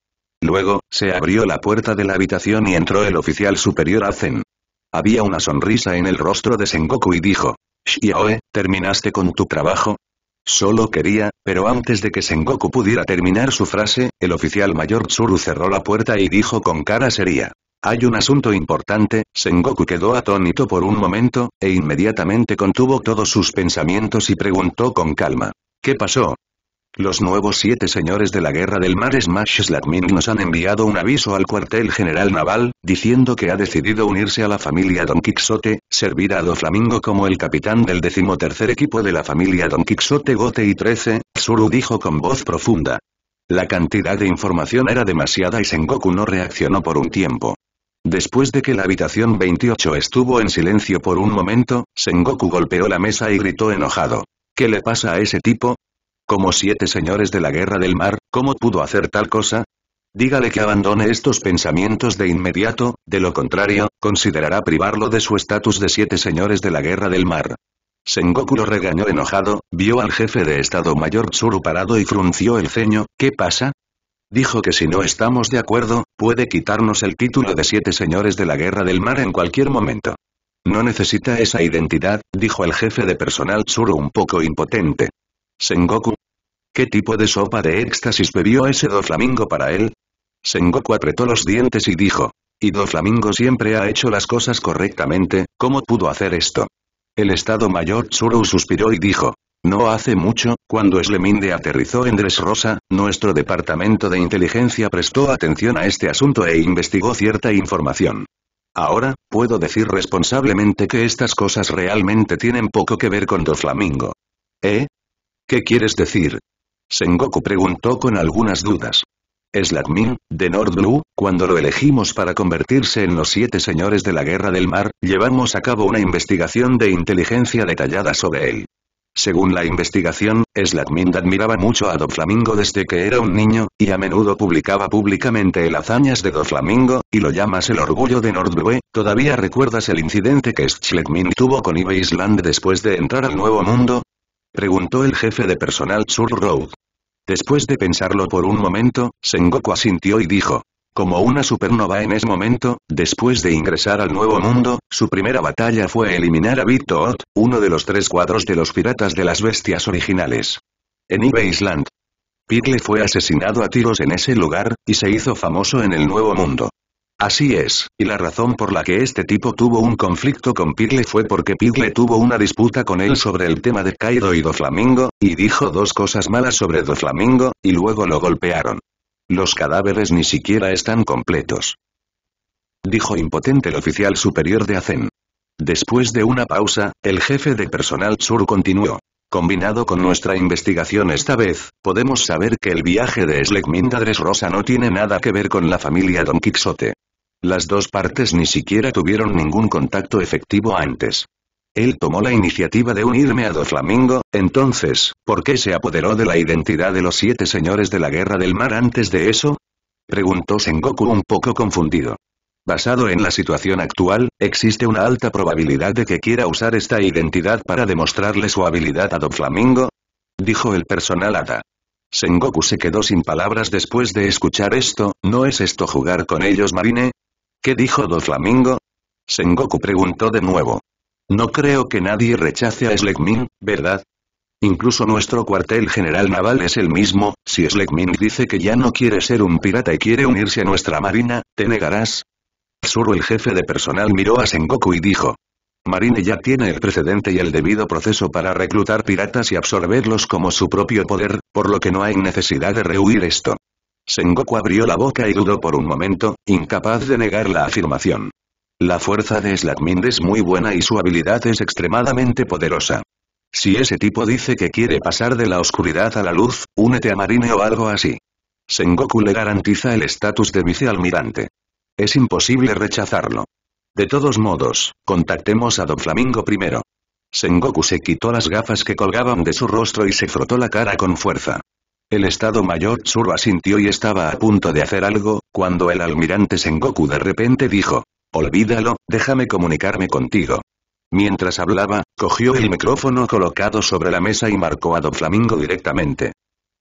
Luego, se abrió la puerta de la habitación y entró el oficial superior a Zen. Había una sonrisa en el rostro de Sengoku y dijo, Xiaoe, ¿terminaste con tu trabajo? Solo quería, pero antes de que Sengoku pudiera terminar su frase, el oficial mayor Tsuru cerró la puerta y dijo con cara seria. Hay un asunto importante, Sengoku quedó atónito por un momento, e inmediatamente contuvo todos sus pensamientos y preguntó con calma. ¿Qué pasó? Los nuevos siete señores de la Guerra del Mar Smash Slatmin nos han enviado un aviso al cuartel general naval, diciendo que ha decidido unirse a la familia Don Quixote, servir a Doflamingo como el capitán del decimotercer equipo de la familia Don Quixote Gote y 13, Suru dijo con voz profunda. La cantidad de información era demasiada y Sengoku no reaccionó por un tiempo. Después de que la habitación 28 estuvo en silencio por un momento, Sengoku golpeó la mesa y gritó enojado. ¿Qué le pasa a ese tipo? como siete señores de la guerra del mar, ¿cómo pudo hacer tal cosa? Dígale que abandone estos pensamientos de inmediato, de lo contrario, considerará privarlo de su estatus de siete señores de la guerra del mar. Sengoku lo regañó enojado, vio al jefe de Estado Mayor Tsuru parado y frunció el ceño, ¿qué pasa? Dijo que si no estamos de acuerdo, puede quitarnos el título de siete señores de la guerra del mar en cualquier momento. No necesita esa identidad, dijo el jefe de personal Tsuru un poco impotente. Sengoku. ¿Qué tipo de sopa de éxtasis bebió ese Doflamingo para él? Sengoku apretó los dientes y dijo. Y Doflamingo siempre ha hecho las cosas correctamente, ¿cómo pudo hacer esto? El Estado Mayor Tsuru suspiró y dijo. No hace mucho, cuando Sleminde aterrizó en Rosa, nuestro departamento de inteligencia prestó atención a este asunto e investigó cierta información. Ahora, puedo decir responsablemente que estas cosas realmente tienen poco que ver con Doflamingo. ¿Eh? ¿Qué quieres decir? Sengoku preguntó con algunas dudas. Es de Nordblue, cuando lo elegimos para convertirse en los siete señores de la Guerra del Mar, llevamos a cabo una investigación de inteligencia detallada sobre él. Según la investigación, Slatmind admiraba mucho a Flamingo desde que era un niño, y a menudo publicaba públicamente el hazañas de Flamingo y lo llamas el orgullo de Nordblue. ¿Todavía recuerdas el incidente que Slakmind tuvo con Ibe Island después de entrar al Nuevo Mundo? preguntó el jefe de personal Sur Road. Después de pensarlo por un momento, Sengoku asintió y dijo. Como una supernova en ese momento, después de ingresar al Nuevo Mundo, su primera batalla fue eliminar a Big Toad, uno de los tres cuadros de los piratas de las bestias originales. En Ibe Island. Pigle fue asesinado a tiros en ese lugar, y se hizo famoso en el Nuevo Mundo. Así es, y la razón por la que este tipo tuvo un conflicto con Pigle fue porque Pigle tuvo una disputa con él sobre el tema de Kaido y Doflamingo, y dijo dos cosas malas sobre Doflamingo, y luego lo golpearon. Los cadáveres ni siquiera están completos. Dijo impotente el oficial superior de Azen. Después de una pausa, el jefe de personal sur continuó. Combinado con nuestra investigación esta vez, podemos saber que el viaje de Slegmindadres Rosa no tiene nada que ver con la familia Don Quixote. Las dos partes ni siquiera tuvieron ningún contacto efectivo antes. Él tomó la iniciativa de unirme a Doflamingo, Flamingo, entonces, ¿por qué se apoderó de la identidad de los siete señores de la Guerra del Mar antes de eso? Preguntó Sengoku un poco confundido. Basado en la situación actual, existe una alta probabilidad de que quiera usar esta identidad para demostrarle su habilidad a Doflamingo? Flamingo, dijo el personal Ada. Sengoku se quedó sin palabras después de escuchar esto, ¿no es esto jugar con ellos Marine? ¿Qué dijo Doflamingo? Sengoku preguntó de nuevo. No creo que nadie rechace a Slegmin, ¿verdad? Incluso nuestro cuartel general naval es el mismo, si Slegmin dice que ya no quiere ser un pirata y quiere unirse a nuestra marina, ¿te negarás? Tsuru el jefe de personal miró a Sengoku y dijo. Marine ya tiene el precedente y el debido proceso para reclutar piratas y absorberlos como su propio poder, por lo que no hay necesidad de rehuir esto. Sengoku abrió la boca y dudó por un momento, incapaz de negar la afirmación. La fuerza de Slagmind es muy buena y su habilidad es extremadamente poderosa. Si ese tipo dice que quiere pasar de la oscuridad a la luz, únete a Marine o algo así. Sengoku le garantiza el estatus de vicealmirante. Es imposible rechazarlo. De todos modos, contactemos a Don Flamingo primero. Sengoku se quitó las gafas que colgaban de su rostro y se frotó la cara con fuerza. El Estado Mayor sur asintió y estaba a punto de hacer algo, cuando el almirante Sengoku de repente dijo. Olvídalo, déjame comunicarme contigo. Mientras hablaba, cogió el micrófono colocado sobre la mesa y marcó a Doflamingo directamente.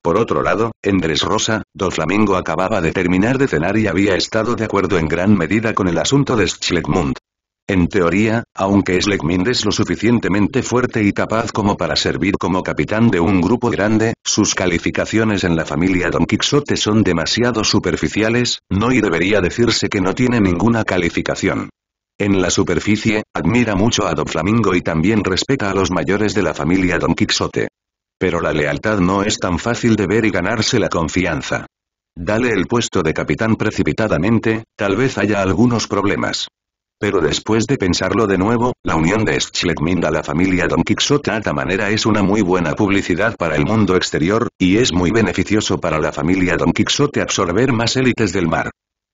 Por otro lado, Andrés Rosa, Doflamingo acababa de terminar de cenar y había estado de acuerdo en gran medida con el asunto de Schleckmund. En teoría, aunque Slegmind es lo suficientemente fuerte y capaz como para servir como capitán de un grupo grande, sus calificaciones en la familia Don Quixote son demasiado superficiales, no y debería decirse que no tiene ninguna calificación. En la superficie, admira mucho a Don Flamingo y también respeta a los mayores de la familia Don Quixote. Pero la lealtad no es tan fácil de ver y ganarse la confianza. Dale el puesto de capitán precipitadamente, tal vez haya algunos problemas. Pero después de pensarlo de nuevo, la unión de Schleckmind a la familia Don Quixote a manera es una muy buena publicidad para el mundo exterior, y es muy beneficioso para la familia Don Quixote absorber más élites del mar.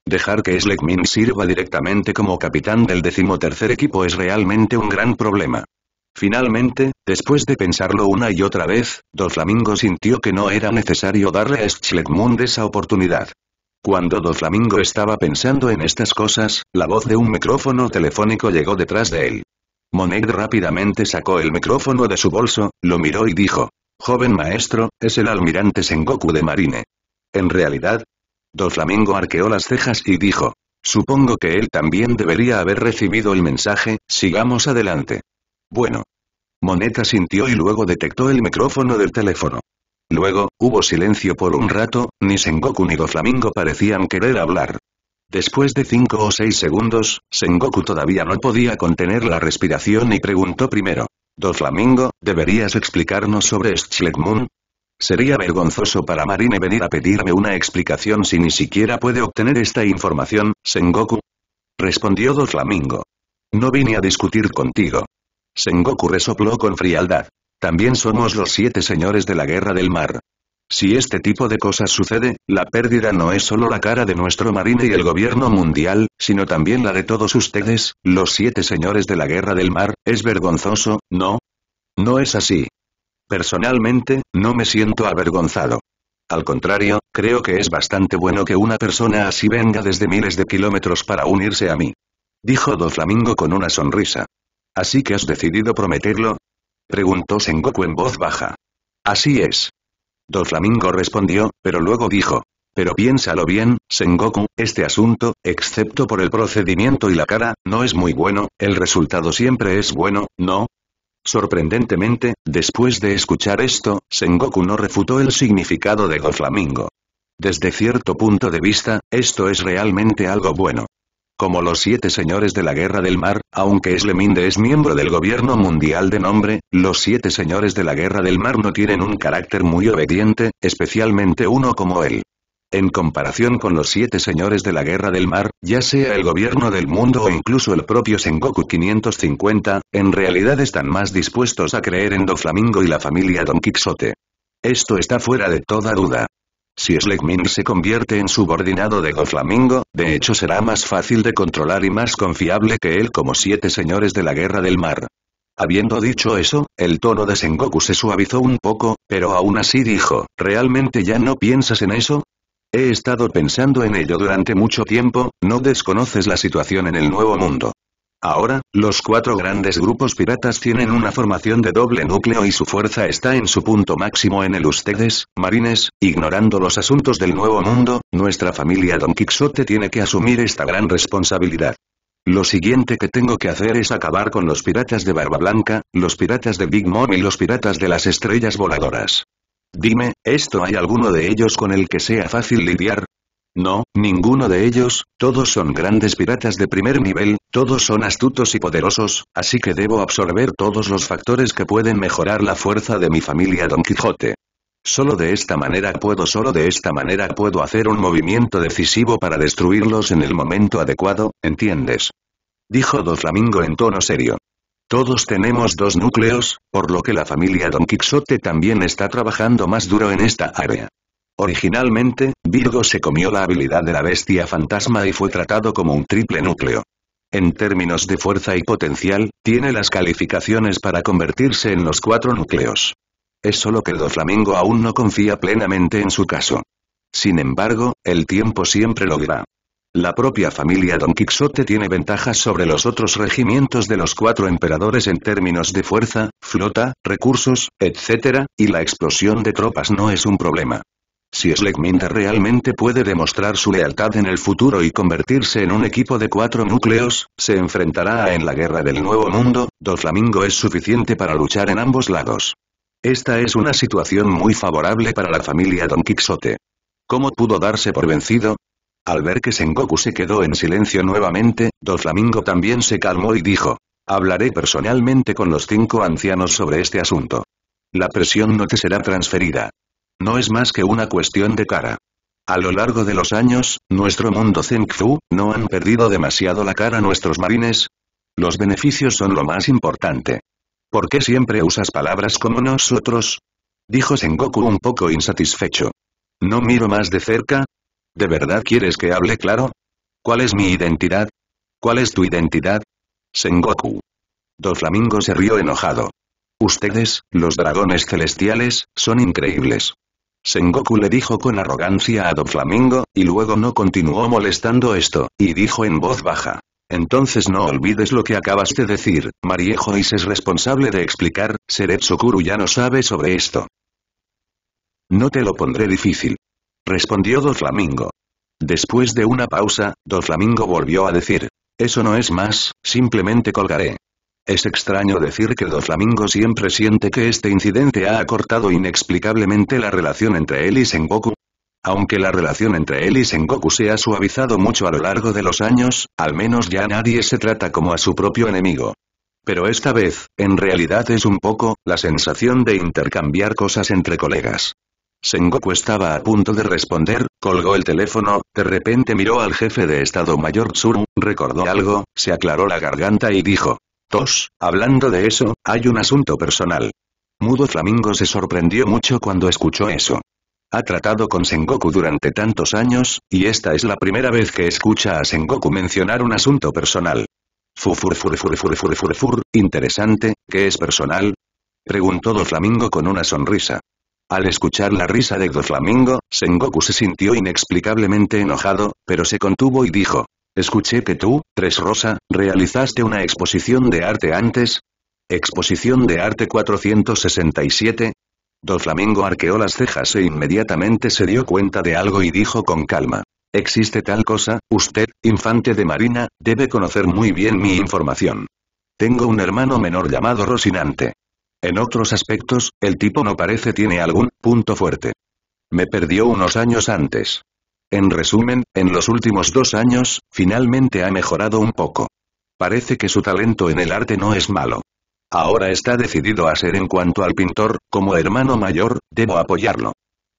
Dejar que Schleckmind sirva directamente como capitán del decimotercer equipo es realmente un gran problema. Finalmente, después de pensarlo una y otra vez, Flamingo sintió que no era necesario darle a Schleckmund esa oportunidad. Cuando Do Flamingo estaba pensando en estas cosas, la voz de un micrófono telefónico llegó detrás de él. Monet rápidamente sacó el micrófono de su bolso, lo miró y dijo, «Joven maestro, es el almirante Sengoku de Marine». En realidad, Doflamingo Flamingo arqueó las cejas y dijo, «Supongo que él también debería haber recibido el mensaje, sigamos adelante». Bueno. Monet asintió y luego detectó el micrófono del teléfono. Luego, hubo silencio por un rato, ni Sengoku ni Doflamingo parecían querer hablar. Después de cinco o seis segundos, Sengoku todavía no podía contener la respiración y preguntó primero. Doflamingo, ¿deberías explicarnos sobre Schleck Sería vergonzoso para Marine venir a pedirme una explicación si ni siquiera puede obtener esta información, Sengoku. Respondió Doflamingo. No vine a discutir contigo. Sengoku resopló con frialdad. También somos los siete señores de la guerra del mar. Si este tipo de cosas sucede, la pérdida no es solo la cara de nuestro marine y el gobierno mundial, sino también la de todos ustedes, los siete señores de la guerra del mar, es vergonzoso, ¿no? No es así. Personalmente, no me siento avergonzado. Al contrario, creo que es bastante bueno que una persona así venga desde miles de kilómetros para unirse a mí. Dijo Doflamingo Flamingo con una sonrisa. Así que has decidido prometerlo, Preguntó Sengoku en voz baja. Así es. Doflamingo respondió, pero luego dijo. Pero piénsalo bien, Sengoku, este asunto, excepto por el procedimiento y la cara, no es muy bueno, el resultado siempre es bueno, ¿no? Sorprendentemente, después de escuchar esto, Sengoku no refutó el significado de Doflamingo. Desde cierto punto de vista, esto es realmente algo bueno como los siete señores de la Guerra del Mar, aunque Sleminde es miembro del gobierno mundial de nombre, los siete señores de la Guerra del Mar no tienen un carácter muy obediente, especialmente uno como él. En comparación con los siete señores de la Guerra del Mar, ya sea el gobierno del mundo o incluso el propio Sengoku 550, en realidad están más dispuestos a creer en Doflamingo y la familia Don Quixote. Esto está fuera de toda duda. Si Slegmin se convierte en subordinado de Goflamingo, de hecho será más fácil de controlar y más confiable que él como siete señores de la Guerra del Mar. Habiendo dicho eso, el tono de Sengoku se suavizó un poco, pero aún así dijo, ¿realmente ya no piensas en eso? He estado pensando en ello durante mucho tiempo, no desconoces la situación en el Nuevo Mundo. Ahora, los cuatro grandes grupos piratas tienen una formación de doble núcleo y su fuerza está en su punto máximo en el ustedes, marines, ignorando los asuntos del nuevo mundo, nuestra familia Don Quixote tiene que asumir esta gran responsabilidad. Lo siguiente que tengo que hacer es acabar con los piratas de Barba Blanca, los piratas de Big Mom y los piratas de las estrellas voladoras. Dime, ¿esto hay alguno de ellos con el que sea fácil lidiar? No, ninguno de ellos, todos son grandes piratas de primer nivel, todos son astutos y poderosos, así que debo absorber todos los factores que pueden mejorar la fuerza de mi familia Don Quijote. Solo de esta manera puedo, solo de esta manera puedo hacer un movimiento decisivo para destruirlos en el momento adecuado, ¿entiendes? Dijo Do Flamingo en tono serio. Todos tenemos dos núcleos, por lo que la familia Don Quixote también está trabajando más duro en esta área. Originalmente, Virgo se comió la habilidad de la bestia fantasma y fue tratado como un triple núcleo. En términos de fuerza y potencial, tiene las calificaciones para convertirse en los cuatro núcleos. Es solo que Doflamingo aún no confía plenamente en su caso. Sin embargo, el tiempo siempre lo dirá. La propia familia Don Quixote tiene ventajas sobre los otros regimientos de los cuatro emperadores en términos de fuerza, flota, recursos, etc., y la explosión de tropas no es un problema. Si Slegminda realmente puede demostrar su lealtad en el futuro y convertirse en un equipo de cuatro núcleos, se enfrentará en la Guerra del Nuevo Mundo, Doflamingo es suficiente para luchar en ambos lados. Esta es una situación muy favorable para la familia Don Quixote. ¿Cómo pudo darse por vencido? Al ver que Sengoku se quedó en silencio nuevamente, Doflamingo también se calmó y dijo, Hablaré personalmente con los cinco ancianos sobre este asunto. La presión no te será transferida. No es más que una cuestión de cara. A lo largo de los años, nuestro mundo Zen ¿no han perdido demasiado la cara nuestros marines? Los beneficios son lo más importante. ¿Por qué siempre usas palabras como nosotros? Dijo Sengoku un poco insatisfecho. ¿No miro más de cerca? ¿De verdad quieres que hable claro? ¿Cuál es mi identidad? ¿Cuál es tu identidad? Sengoku. Doflamingo se rió enojado. Ustedes, los dragones celestiales, son increíbles. Sengoku le dijo con arrogancia a Flamingo y luego no continuó molestando esto, y dijo en voz baja. Entonces no olvides lo que acabas de decir, Mariejo Is es responsable de explicar, Seretsukuru ya no sabe sobre esto. No te lo pondré difícil. Respondió Flamingo. Después de una pausa, Flamingo volvió a decir. Eso no es más, simplemente colgaré. Es extraño decir que Doflamingo siempre siente que este incidente ha acortado inexplicablemente la relación entre él y Sengoku. Aunque la relación entre él y Sengoku se ha suavizado mucho a lo largo de los años, al menos ya nadie se trata como a su propio enemigo. Pero esta vez, en realidad es un poco, la sensación de intercambiar cosas entre colegas. Sengoku estaba a punto de responder, colgó el teléfono, de repente miró al jefe de Estado Mayor Tsuru, recordó algo, se aclaró la garganta y dijo, Tos, hablando de eso, hay un asunto personal. Mudo Flamingo se sorprendió mucho cuando escuchó eso. Ha tratado con Sengoku durante tantos años, y esta es la primera vez que escucha a Sengoku mencionar un asunto personal. Fufur interesante, ¿qué es personal? Preguntó Flamingo con una sonrisa. Al escuchar la risa de Doflamingo, Sengoku se sintió inexplicablemente enojado, pero se contuvo y dijo, Escuché que tú, Tres Rosa, realizaste una exposición de arte antes. Exposición de arte 467. Do Flamingo arqueó las cejas e inmediatamente se dio cuenta de algo y dijo con calma. Existe tal cosa, usted, infante de marina, debe conocer muy bien mi información. Tengo un hermano menor llamado Rosinante. En otros aspectos, el tipo no parece tiene algún punto fuerte. Me perdió unos años antes. En resumen, en los últimos dos años, finalmente ha mejorado un poco. Parece que su talento en el arte no es malo. Ahora está decidido a ser en cuanto al pintor, como hermano mayor, debo apoyarlo.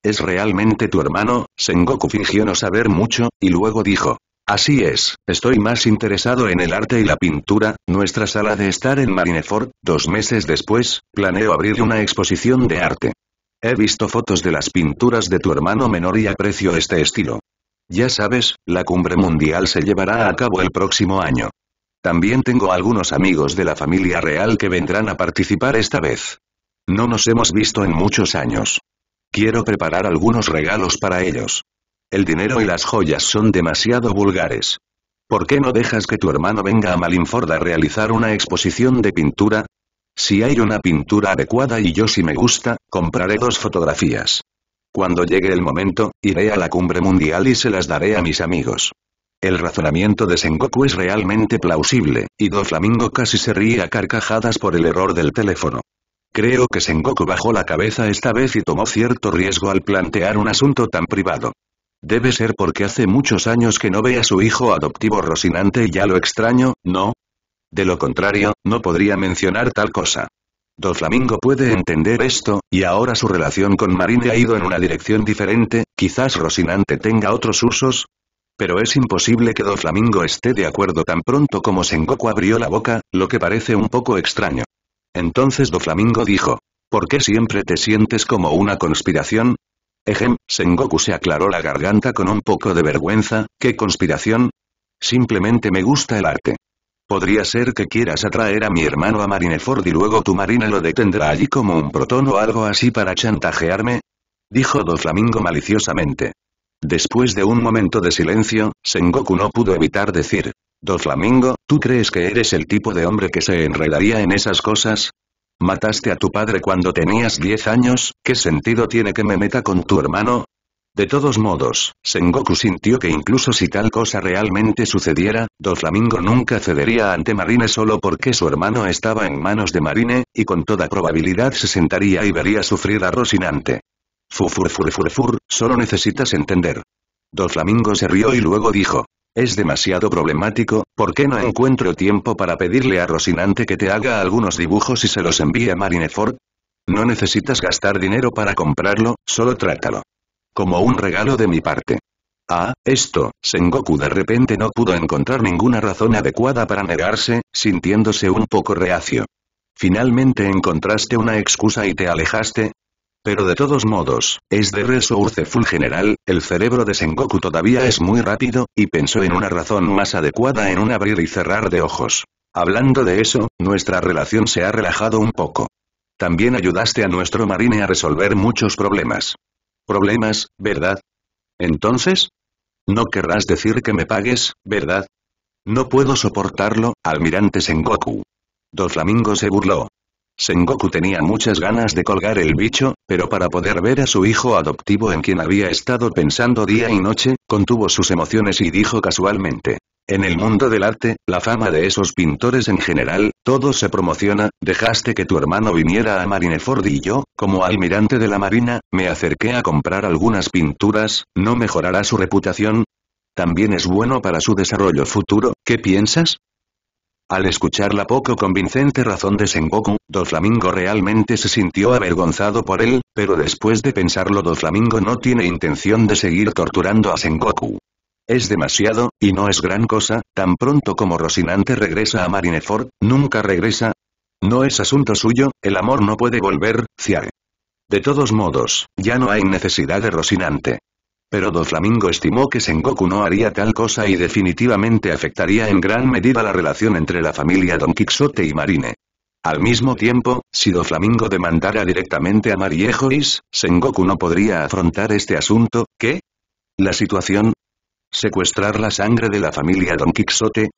¿Es realmente tu hermano? Sengoku fingió no saber mucho, y luego dijo. Así es, estoy más interesado en el arte y la pintura, nuestra sala de estar en Marineford, dos meses después, planeo abrir una exposición de arte. He visto fotos de las pinturas de tu hermano menor y aprecio este estilo. Ya sabes, la cumbre mundial se llevará a cabo el próximo año. También tengo algunos amigos de la familia real que vendrán a participar esta vez. No nos hemos visto en muchos años. Quiero preparar algunos regalos para ellos. El dinero y las joyas son demasiado vulgares. ¿Por qué no dejas que tu hermano venga a Malinford a realizar una exposición de pintura? Si hay una pintura adecuada y yo si me gusta, compraré dos fotografías. Cuando llegue el momento, iré a la cumbre mundial y se las daré a mis amigos. El razonamiento de Sengoku es realmente plausible, y flamingo casi se ríe a carcajadas por el error del teléfono. Creo que Sengoku bajó la cabeza esta vez y tomó cierto riesgo al plantear un asunto tan privado. Debe ser porque hace muchos años que no ve a su hijo adoptivo Rosinante y ya lo extraño, ¿no? De lo contrario, no podría mencionar tal cosa. Doflamingo puede entender esto, y ahora su relación con Marine ha ido en una dirección diferente, quizás Rosinante tenga otros usos. Pero es imposible que Doflamingo esté de acuerdo tan pronto como Sengoku abrió la boca, lo que parece un poco extraño. Entonces Doflamingo dijo, ¿por qué siempre te sientes como una conspiración? Ejem, Sengoku se aclaró la garganta con un poco de vergüenza, ¿qué conspiración? Simplemente me gusta el arte. Podría ser que quieras atraer a mi hermano a Marineford y luego tu marina lo detendrá allí como un protón o algo así para chantajearme. Dijo Doflamingo maliciosamente. Después de un momento de silencio, Sengoku no pudo evitar decir. Doflamingo, ¿tú crees que eres el tipo de hombre que se enredaría en esas cosas? Mataste a tu padre cuando tenías 10 años, ¿qué sentido tiene que me meta con tu hermano? De todos modos, Sengoku sintió que incluso si tal cosa realmente sucediera, Doflamingo nunca cedería ante Marine solo porque su hermano estaba en manos de Marine, y con toda probabilidad se sentaría y vería sufrir a Rosinante. Fufurfurfurfur, solo necesitas entender. Doflamingo se rió y luego dijo. Es demasiado problemático, ¿por qué no encuentro tiempo para pedirle a Rosinante que te haga algunos dibujos y se los envíe a Marineford? No necesitas gastar dinero para comprarlo, solo trátalo. Como un regalo de mi parte. Ah, esto, Sengoku de repente no pudo encontrar ninguna razón adecuada para negarse, sintiéndose un poco reacio. Finalmente encontraste una excusa y te alejaste, pero de todos modos, es de Resource Full General, el cerebro de Sengoku todavía es muy rápido, y pensó en una razón más adecuada en un abrir y cerrar de ojos. Hablando de eso, nuestra relación se ha relajado un poco. También ayudaste a nuestro marine a resolver muchos problemas problemas, ¿verdad? Entonces? No querrás decir que me pagues, ¿verdad? No puedo soportarlo, almirante Sengoku. flamingos se burló. Sengoku tenía muchas ganas de colgar el bicho, pero para poder ver a su hijo adoptivo en quien había estado pensando día y noche, contuvo sus emociones y dijo casualmente. En el mundo del arte, la fama de esos pintores en general, todo se promociona, dejaste que tu hermano viniera a Marineford y yo, como almirante de la marina, me acerqué a comprar algunas pinturas, ¿no mejorará su reputación? También es bueno para su desarrollo futuro, ¿qué piensas? Al escuchar la poco convincente razón de Sengoku, Doflamingo realmente se sintió avergonzado por él, pero después de pensarlo Doflamingo no tiene intención de seguir torturando a Sengoku. Es demasiado, y no es gran cosa, tan pronto como Rosinante regresa a Marineford, nunca regresa. No es asunto suyo, el amor no puede volver, Ciar. De todos modos, ya no hay necesidad de Rosinante. Pero Doflamingo estimó que Sengoku no haría tal cosa y definitivamente afectaría en gran medida la relación entre la familia Don Quixote y Marine. Al mismo tiempo, si Doflamingo demandara directamente a Mariejois, Sengoku no podría afrontar este asunto, ¿qué? ¿La situación? ¿Secuestrar la sangre de la familia Don Quixote?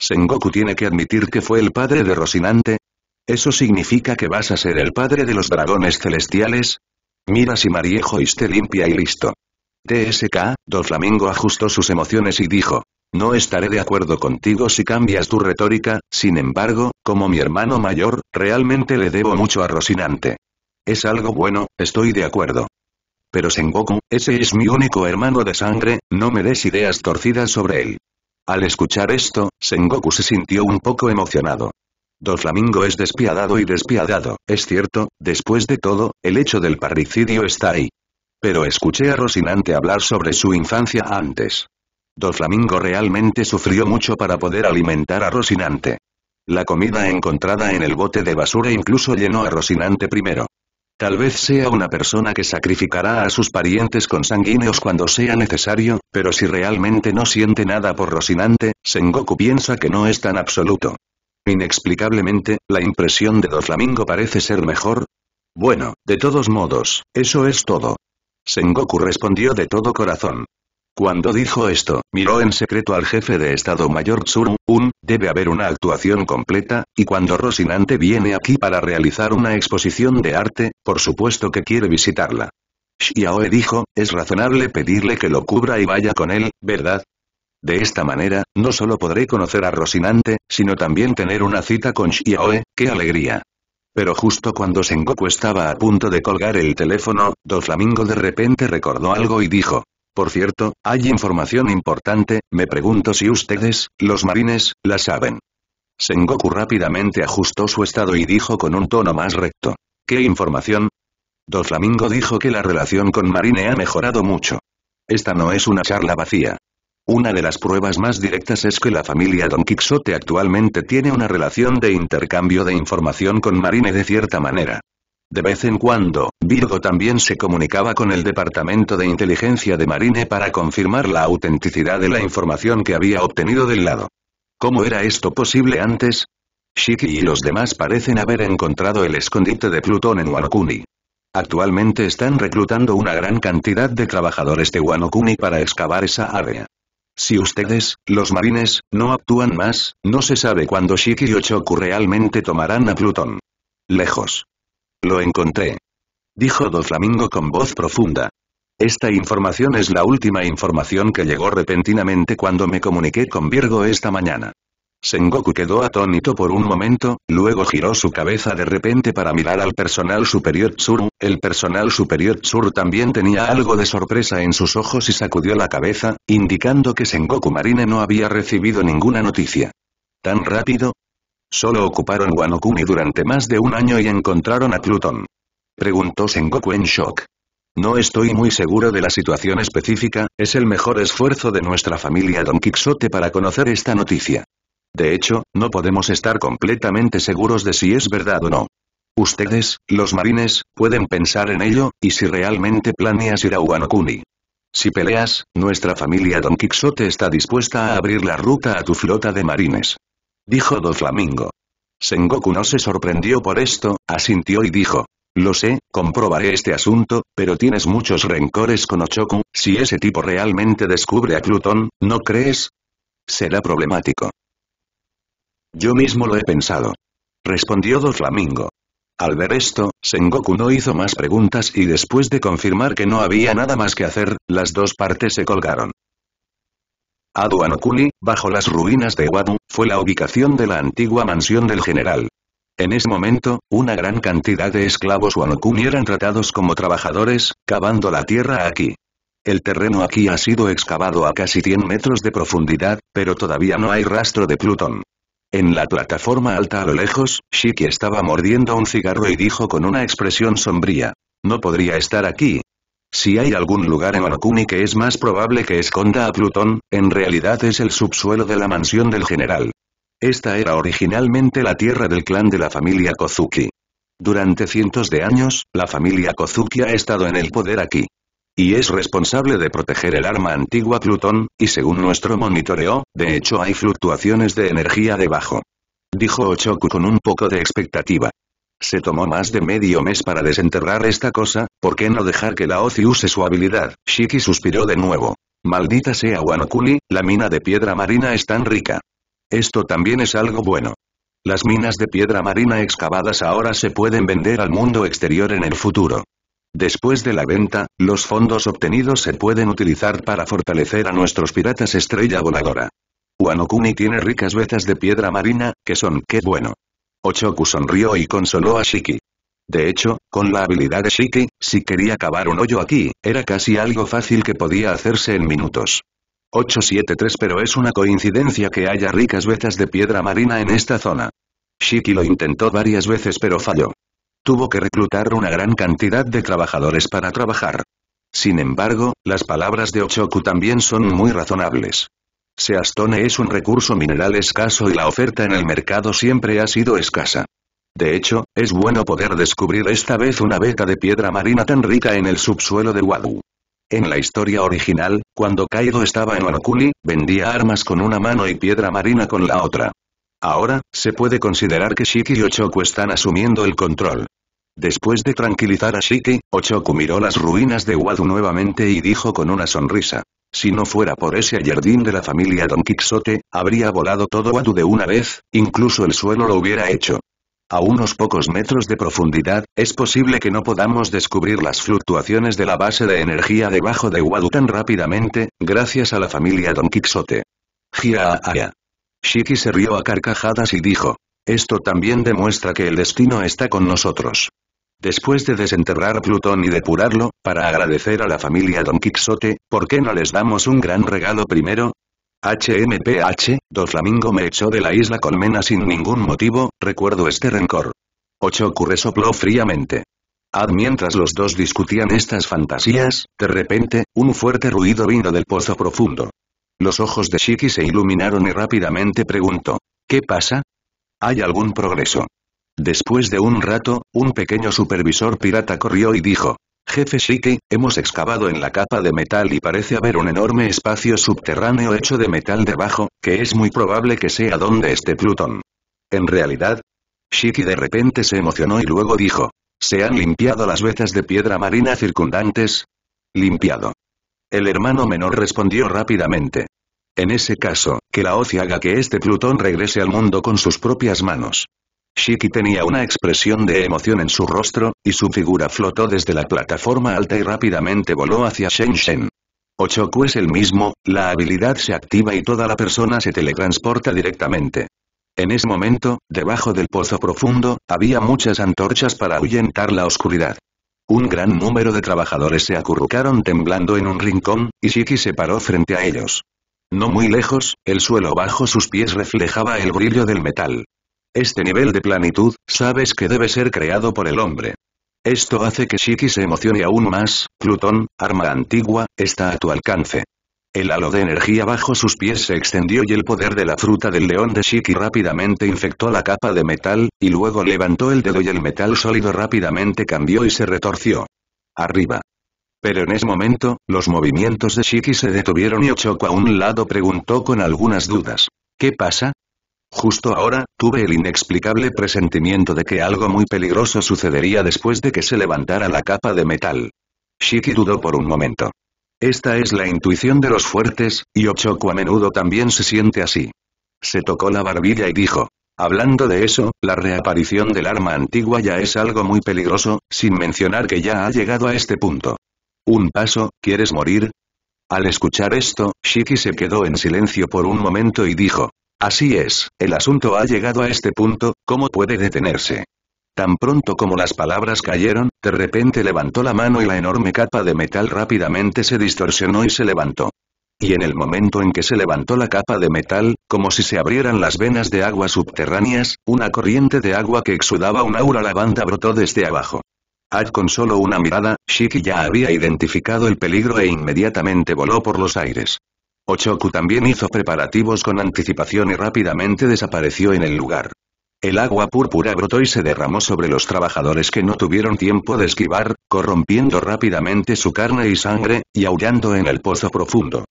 ¿Sengoku tiene que admitir que fue el padre de Rocinante? ¿Eso significa que vas a ser el padre de los dragones celestiales? Mira si Mariejois te limpia y listo. TSK, doflamingo flamingo ajustó sus emociones y dijo. No estaré de acuerdo contigo si cambias tu retórica, sin embargo, como mi hermano mayor, realmente le debo mucho a Rosinante. Es algo bueno, estoy de acuerdo. Pero Sengoku, ese es mi único hermano de sangre, no me des ideas torcidas sobre él. Al escuchar esto, Sengoku se sintió un poco emocionado. flamingo es despiadado y despiadado, es cierto, después de todo, el hecho del parricidio está ahí. Pero escuché a Rosinante hablar sobre su infancia antes. Doflamingo realmente sufrió mucho para poder alimentar a Rosinante. La comida encontrada en el bote de basura incluso llenó a Rosinante primero. Tal vez sea una persona que sacrificará a sus parientes consanguíneos cuando sea necesario, pero si realmente no siente nada por Rosinante, Sengoku piensa que no es tan absoluto. Inexplicablemente, la impresión de Doflamingo parece ser mejor. Bueno, de todos modos, eso es todo. Sengoku respondió de todo corazón. Cuando dijo esto, miró en secreto al jefe de Estado Mayor Tsuru, un, debe haber una actuación completa, y cuando Rosinante viene aquí para realizar una exposición de arte, por supuesto que quiere visitarla. Xiaoe dijo, es razonable pedirle que lo cubra y vaya con él, ¿verdad? De esta manera, no solo podré conocer a Rosinante, sino también tener una cita con Xiaoe, ¡qué alegría! Pero justo cuando Sengoku estaba a punto de colgar el teléfono, Doflamingo de repente recordó algo y dijo. Por cierto, hay información importante, me pregunto si ustedes, los marines, la saben. Sengoku rápidamente ajustó su estado y dijo con un tono más recto. ¿Qué información? Doflamingo dijo que la relación con Marine ha mejorado mucho. Esta no es una charla vacía. Una de las pruebas más directas es que la familia Don Quixote actualmente tiene una relación de intercambio de información con Marine de cierta manera. De vez en cuando, Virgo también se comunicaba con el Departamento de Inteligencia de Marine para confirmar la autenticidad de la información que había obtenido del lado. ¿Cómo era esto posible antes? Shiki y los demás parecen haber encontrado el escondite de Plutón en Wanokuni. Actualmente están reclutando una gran cantidad de trabajadores de Wanokuni para excavar esa área. Si ustedes, los marines, no actúan más, no se sabe cuándo Shiki y Ochoku realmente tomarán a Plutón. Lejos. Lo encontré. Dijo Doflamingo con voz profunda. Esta información es la última información que llegó repentinamente cuando me comuniqué con Virgo esta mañana. Sengoku quedó atónito por un momento, luego giró su cabeza de repente para mirar al personal superior Tsuru, el personal superior Tsuru también tenía algo de sorpresa en sus ojos y sacudió la cabeza, indicando que Sengoku Marine no había recibido ninguna noticia. ¿Tan rápido? Solo ocuparon Wanokuni durante más de un año y encontraron a Plutón. Preguntó Sengoku en shock. No estoy muy seguro de la situación específica, es el mejor esfuerzo de nuestra familia Don Quixote para conocer esta noticia. De hecho, no podemos estar completamente seguros de si es verdad o no. Ustedes, los marines, pueden pensar en ello, y si realmente planeas ir a Wanokuni. Si peleas, nuestra familia Don Quixote está dispuesta a abrir la ruta a tu flota de marines. Dijo Doflamingo. Sengoku no se sorprendió por esto, asintió y dijo. Lo sé, comprobaré este asunto, pero tienes muchos rencores con Ochoku, si ese tipo realmente descubre a Plutón, ¿no crees? Será problemático. Yo mismo lo he pensado. Respondió Flamingo. Al ver esto, Sengoku no hizo más preguntas y después de confirmar que no había nada más que hacer, las dos partes se colgaron. Aduanokuli, bajo las ruinas de Wadu, fue la ubicación de la antigua mansión del general. En ese momento, una gran cantidad de esclavos Wanokuni eran tratados como trabajadores, cavando la tierra aquí. El terreno aquí ha sido excavado a casi 100 metros de profundidad, pero todavía no hay rastro de Plutón. En la plataforma alta a lo lejos, Shiki estaba mordiendo un cigarro y dijo con una expresión sombría. No podría estar aquí. Si hay algún lugar en Onokuni que es más probable que esconda a Plutón, en realidad es el subsuelo de la mansión del general. Esta era originalmente la tierra del clan de la familia Kozuki. Durante cientos de años, la familia Kozuki ha estado en el poder aquí y es responsable de proteger el arma antigua Plutón, y según nuestro monitoreo, de hecho hay fluctuaciones de energía debajo. Dijo Ochoku con un poco de expectativa. Se tomó más de medio mes para desenterrar esta cosa, ¿por qué no dejar que la OCI use su habilidad? Shiki suspiró de nuevo. Maldita sea Wanokuli, la mina de piedra marina es tan rica. Esto también es algo bueno. Las minas de piedra marina excavadas ahora se pueden vender al mundo exterior en el futuro. Después de la venta, los fondos obtenidos se pueden utilizar para fortalecer a nuestros piratas estrella voladora. Wanokuni tiene ricas vetas de piedra marina, que son qué bueno. Ochoku sonrió y consoló a Shiki. De hecho, con la habilidad de Shiki, si quería cavar un hoyo aquí, era casi algo fácil que podía hacerse en minutos. 873 pero es una coincidencia que haya ricas vetas de piedra marina en esta zona. Shiki lo intentó varias veces pero falló tuvo que reclutar una gran cantidad de trabajadores para trabajar. Sin embargo, las palabras de Ochoku también son muy razonables. Seastone es un recurso mineral escaso y la oferta en el mercado siempre ha sido escasa. De hecho, es bueno poder descubrir esta vez una beca de piedra marina tan rica en el subsuelo de Wadu. En la historia original, cuando Kaido estaba en Onokuli, vendía armas con una mano y piedra marina con la otra. Ahora, se puede considerar que Shiki y Ochoku están asumiendo el control. Después de tranquilizar a Shiki, Ochoku miró las ruinas de Wadu nuevamente y dijo con una sonrisa. Si no fuera por ese jardín de la familia Don Quixote, habría volado todo Wadu de una vez, incluso el suelo lo hubiera hecho. A unos pocos metros de profundidad, es posible que no podamos descubrir las fluctuaciones de la base de energía debajo de Wadu tan rápidamente, gracias a la familia Don Quixote. Aya. Shiki se rió a carcajadas y dijo. Esto también demuestra que el destino está con nosotros. Después de desenterrar Plutón y depurarlo, para agradecer a la familia Don Quixote, ¿por qué no les damos un gran regalo primero? HMPH, Doflamingo Flamingo me echó de la isla Colmena sin ningún motivo, recuerdo este rencor. ocurre sopló fríamente. Ad mientras los dos discutían estas fantasías, de repente, un fuerte ruido vino del pozo profundo. Los ojos de Shiki se iluminaron y rápidamente preguntó. ¿Qué pasa? ¿Hay algún progreso? Después de un rato, un pequeño supervisor pirata corrió y dijo. Jefe Shiki, hemos excavado en la capa de metal y parece haber un enorme espacio subterráneo hecho de metal debajo, que es muy probable que sea donde esté Plutón. En realidad, Shiki de repente se emocionó y luego dijo. ¿Se han limpiado las vetas de piedra marina circundantes? Limpiado. El hermano menor respondió rápidamente. En ese caso, que la oci haga que este Plutón regrese al mundo con sus propias manos. Shiki tenía una expresión de emoción en su rostro, y su figura flotó desde la plataforma alta y rápidamente voló hacia Shen Shen. Ochoku es el mismo, la habilidad se activa y toda la persona se teletransporta directamente. En ese momento, debajo del pozo profundo, había muchas antorchas para ahuyentar la oscuridad. Un gran número de trabajadores se acurrucaron temblando en un rincón, y Shiki se paró frente a ellos. No muy lejos, el suelo bajo sus pies reflejaba el brillo del metal. Este nivel de planitud, sabes que debe ser creado por el hombre. Esto hace que Shiki se emocione aún más, Plutón, arma antigua, está a tu alcance. El halo de energía bajo sus pies se extendió y el poder de la fruta del león de Shiki rápidamente infectó la capa de metal, y luego levantó el dedo y el metal sólido rápidamente cambió y se retorció. Arriba. Pero en ese momento, los movimientos de Shiki se detuvieron y ochoco a un lado preguntó con algunas dudas. ¿Qué pasa? Justo ahora, tuve el inexplicable presentimiento de que algo muy peligroso sucedería después de que se levantara la capa de metal. Shiki dudó por un momento. Esta es la intuición de los fuertes, y Ochoku a menudo también se siente así. Se tocó la barbilla y dijo. Hablando de eso, la reaparición del arma antigua ya es algo muy peligroso, sin mencionar que ya ha llegado a este punto. Un paso, ¿quieres morir? Al escuchar esto, Shiki se quedó en silencio por un momento y dijo, Así es, el asunto ha llegado a este punto, ¿cómo puede detenerse? Tan pronto como las palabras cayeron, de repente levantó la mano y la enorme capa de metal rápidamente se distorsionó y se levantó. Y en el momento en que se levantó la capa de metal, como si se abrieran las venas de aguas subterráneas, una corriente de agua que exudaba un aura lavanda brotó desde abajo. Ad con solo una mirada, Shiki ya había identificado el peligro e inmediatamente voló por los aires. Ochoku también hizo preparativos con anticipación y rápidamente desapareció en el lugar. El agua púrpura brotó y se derramó sobre los trabajadores que no tuvieron tiempo de esquivar, corrompiendo rápidamente su carne y sangre, y aullando en el pozo profundo.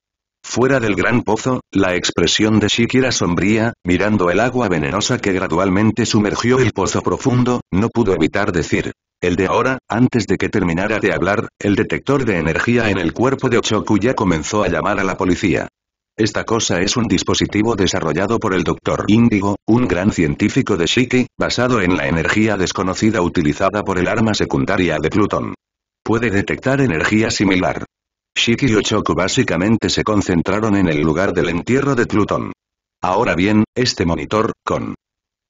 Fuera del gran pozo, la expresión de Shiki era sombría, mirando el agua venenosa que gradualmente sumergió el pozo profundo, no pudo evitar decir, el de ahora, antes de que terminara de hablar, el detector de energía en el cuerpo de Ochoku ya comenzó a llamar a la policía. Esta cosa es un dispositivo desarrollado por el Dr. Indigo, un gran científico de Shiki, basado en la energía desconocida utilizada por el arma secundaria de Plutón. Puede detectar energía similar. Shiki y Ochoku básicamente se concentraron en el lugar del entierro de Plutón. Ahora bien, este monitor, con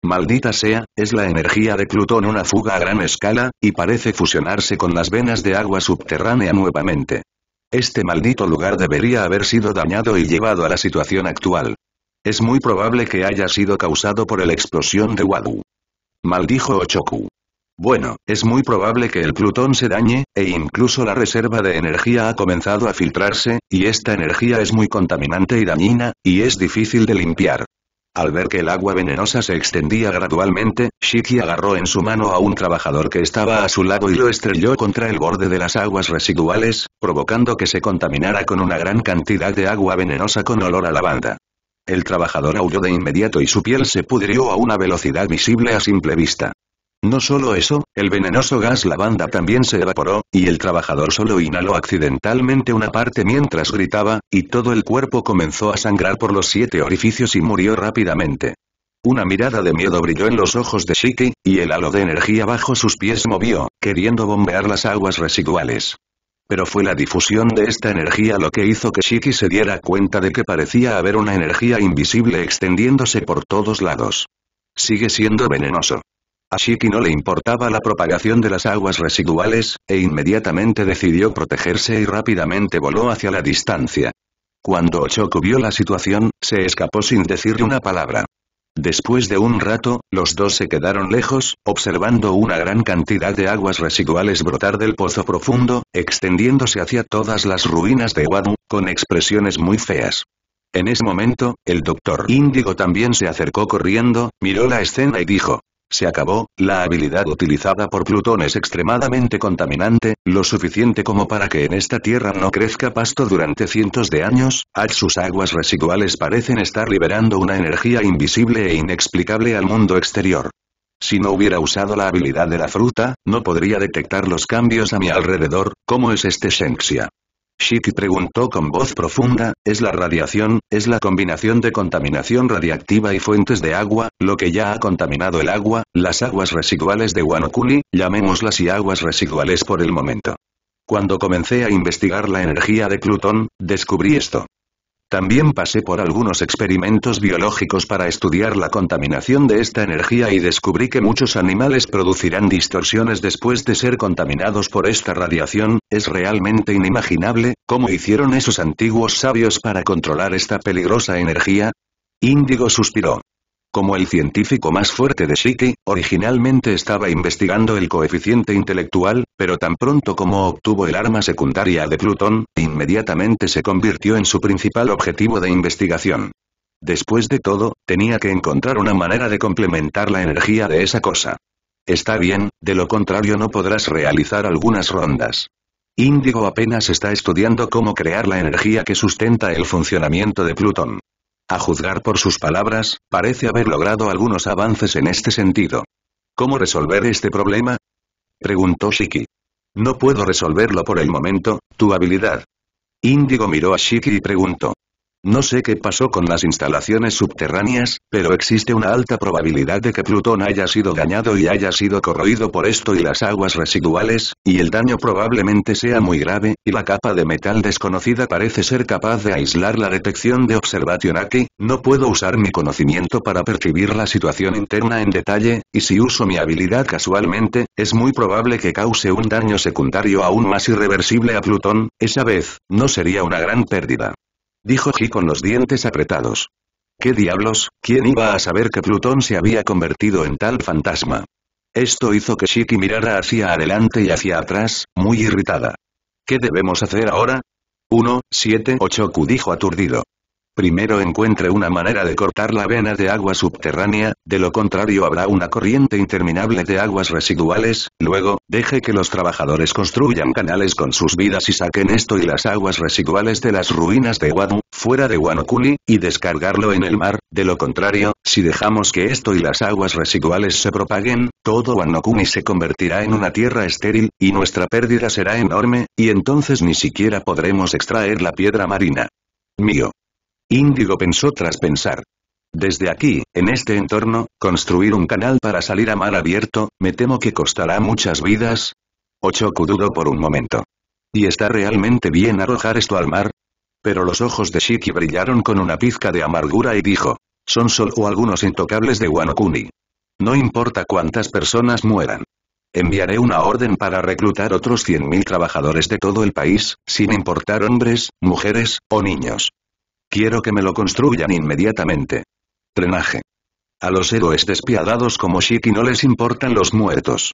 Maldita sea, es la energía de Plutón una fuga a gran escala, y parece fusionarse con las venas de agua subterránea nuevamente. Este maldito lugar debería haber sido dañado y llevado a la situación actual. Es muy probable que haya sido causado por la explosión de Wadu. Maldijo Ochoku. Bueno, es muy probable que el Plutón se dañe, e incluso la reserva de energía ha comenzado a filtrarse, y esta energía es muy contaminante y dañina, y es difícil de limpiar. Al ver que el agua venenosa se extendía gradualmente, Shiki agarró en su mano a un trabajador que estaba a su lado y lo estrelló contra el borde de las aguas residuales, provocando que se contaminara con una gran cantidad de agua venenosa con olor a lavanda. El trabajador aulló de inmediato y su piel se pudrió a una velocidad visible a simple vista. No solo eso, el venenoso gas lavanda también se evaporó, y el trabajador solo inhaló accidentalmente una parte mientras gritaba, y todo el cuerpo comenzó a sangrar por los siete orificios y murió rápidamente. Una mirada de miedo brilló en los ojos de Shiki, y el halo de energía bajo sus pies movió, queriendo bombear las aguas residuales. Pero fue la difusión de esta energía lo que hizo que Shiki se diera cuenta de que parecía haber una energía invisible extendiéndose por todos lados. Sigue siendo venenoso. A Shiki no le importaba la propagación de las aguas residuales, e inmediatamente decidió protegerse y rápidamente voló hacia la distancia. Cuando Ochoku vio la situación, se escapó sin decirle una palabra. Después de un rato, los dos se quedaron lejos, observando una gran cantidad de aguas residuales brotar del pozo profundo, extendiéndose hacia todas las ruinas de Wadu, con expresiones muy feas. En ese momento, el doctor Índigo también se acercó corriendo, miró la escena y dijo, se acabó, la habilidad utilizada por Plutón es extremadamente contaminante, lo suficiente como para que en esta tierra no crezca pasto durante cientos de años, al sus aguas residuales parecen estar liberando una energía invisible e inexplicable al mundo exterior. Si no hubiera usado la habilidad de la fruta, no podría detectar los cambios a mi alrededor, como es este Shenxia? Shiki preguntó con voz profunda, es la radiación, es la combinación de contaminación radiactiva y fuentes de agua, lo que ya ha contaminado el agua, las aguas residuales de Wanokuli, llamémoslas y aguas residuales por el momento. Cuando comencé a investigar la energía de Plutón, descubrí esto. También pasé por algunos experimentos biológicos para estudiar la contaminación de esta energía y descubrí que muchos animales producirán distorsiones después de ser contaminados por esta radiación, es realmente inimaginable, ¿cómo hicieron esos antiguos sabios para controlar esta peligrosa energía? Índigo suspiró. Como el científico más fuerte de Shiki, originalmente estaba investigando el coeficiente intelectual, pero tan pronto como obtuvo el arma secundaria de Plutón, inmediatamente se convirtió en su principal objetivo de investigación. Después de todo, tenía que encontrar una manera de complementar la energía de esa cosa. Está bien, de lo contrario no podrás realizar algunas rondas. Índigo apenas está estudiando cómo crear la energía que sustenta el funcionamiento de Plutón. A juzgar por sus palabras, parece haber logrado algunos avances en este sentido. ¿Cómo resolver este problema? Preguntó Shiki. No puedo resolverlo por el momento, tu habilidad. Indigo miró a Shiki y preguntó. No sé qué pasó con las instalaciones subterráneas, pero existe una alta probabilidad de que Plutón haya sido dañado y haya sido corroído por esto y las aguas residuales, y el daño probablemente sea muy grave, y la capa de metal desconocida parece ser capaz de aislar la detección de observación aquí, no puedo usar mi conocimiento para percibir la situación interna en detalle, y si uso mi habilidad casualmente, es muy probable que cause un daño secundario aún más irreversible a Plutón, esa vez, no sería una gran pérdida dijo Ji con los dientes apretados. ¿Qué diablos? ¿Quién iba a saber que Plutón se había convertido en tal fantasma? Esto hizo que Shiki mirara hacia adelante y hacia atrás, muy irritada. ¿Qué debemos hacer ahora? 1, 7, 8 Q dijo aturdido primero encuentre una manera de cortar la vena de agua subterránea, de lo contrario habrá una corriente interminable de aguas residuales, luego, deje que los trabajadores construyan canales con sus vidas y saquen esto y las aguas residuales de las ruinas de Wadu, fuera de Wanokuni, y descargarlo en el mar, de lo contrario, si dejamos que esto y las aguas residuales se propaguen, todo Wanokuni se convertirá en una tierra estéril, y nuestra pérdida será enorme, y entonces ni siquiera podremos extraer la piedra marina. Mío. Índigo pensó tras pensar. Desde aquí, en este entorno, construir un canal para salir a mar abierto, me temo que costará muchas vidas. Ochoku dudó por un momento. ¿Y está realmente bien arrojar esto al mar? Pero los ojos de Shiki brillaron con una pizca de amargura y dijo. Son solo algunos intocables de Wanokuni. No importa cuántas personas mueran. Enviaré una orden para reclutar otros 100.000 trabajadores de todo el país, sin importar hombres, mujeres, o niños. Quiero que me lo construyan inmediatamente. Trenaje. A los héroes despiadados como Shiki no les importan los muertos.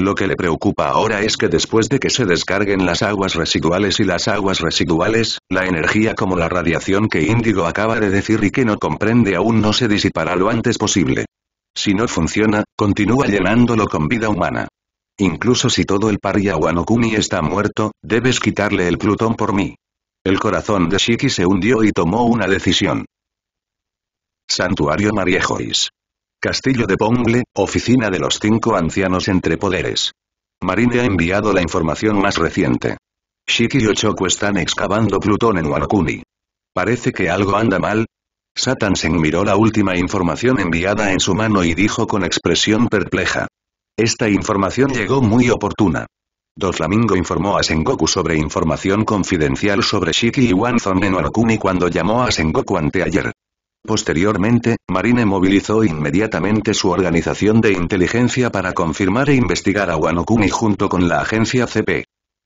Lo que le preocupa ahora es que después de que se descarguen las aguas residuales y las aguas residuales, la energía como la radiación que Índigo acaba de decir y que no comprende aún no se disipará lo antes posible. Si no funciona, continúa llenándolo con vida humana. Incluso si todo el paria Wanokuni está muerto, debes quitarle el plutón por mí. El corazón de Shiki se hundió y tomó una decisión. Santuario Mariejois. Castillo de Pongle, oficina de los cinco ancianos entre poderes. Marine ha enviado la información más reciente. Shiki y Ochoku están excavando Plutón en Warcuni. Parece que algo anda mal. Satan se miró la última información enviada en su mano y dijo con expresión perpleja. Esta información llegó muy oportuna. Doflamingo informó a Sengoku sobre información confidencial sobre Shiki y Wanzon en cuando llamó a Sengoku anteayer. Posteriormente, Marine movilizó inmediatamente su organización de inteligencia para confirmar e investigar a Wanokuni junto con la agencia CP.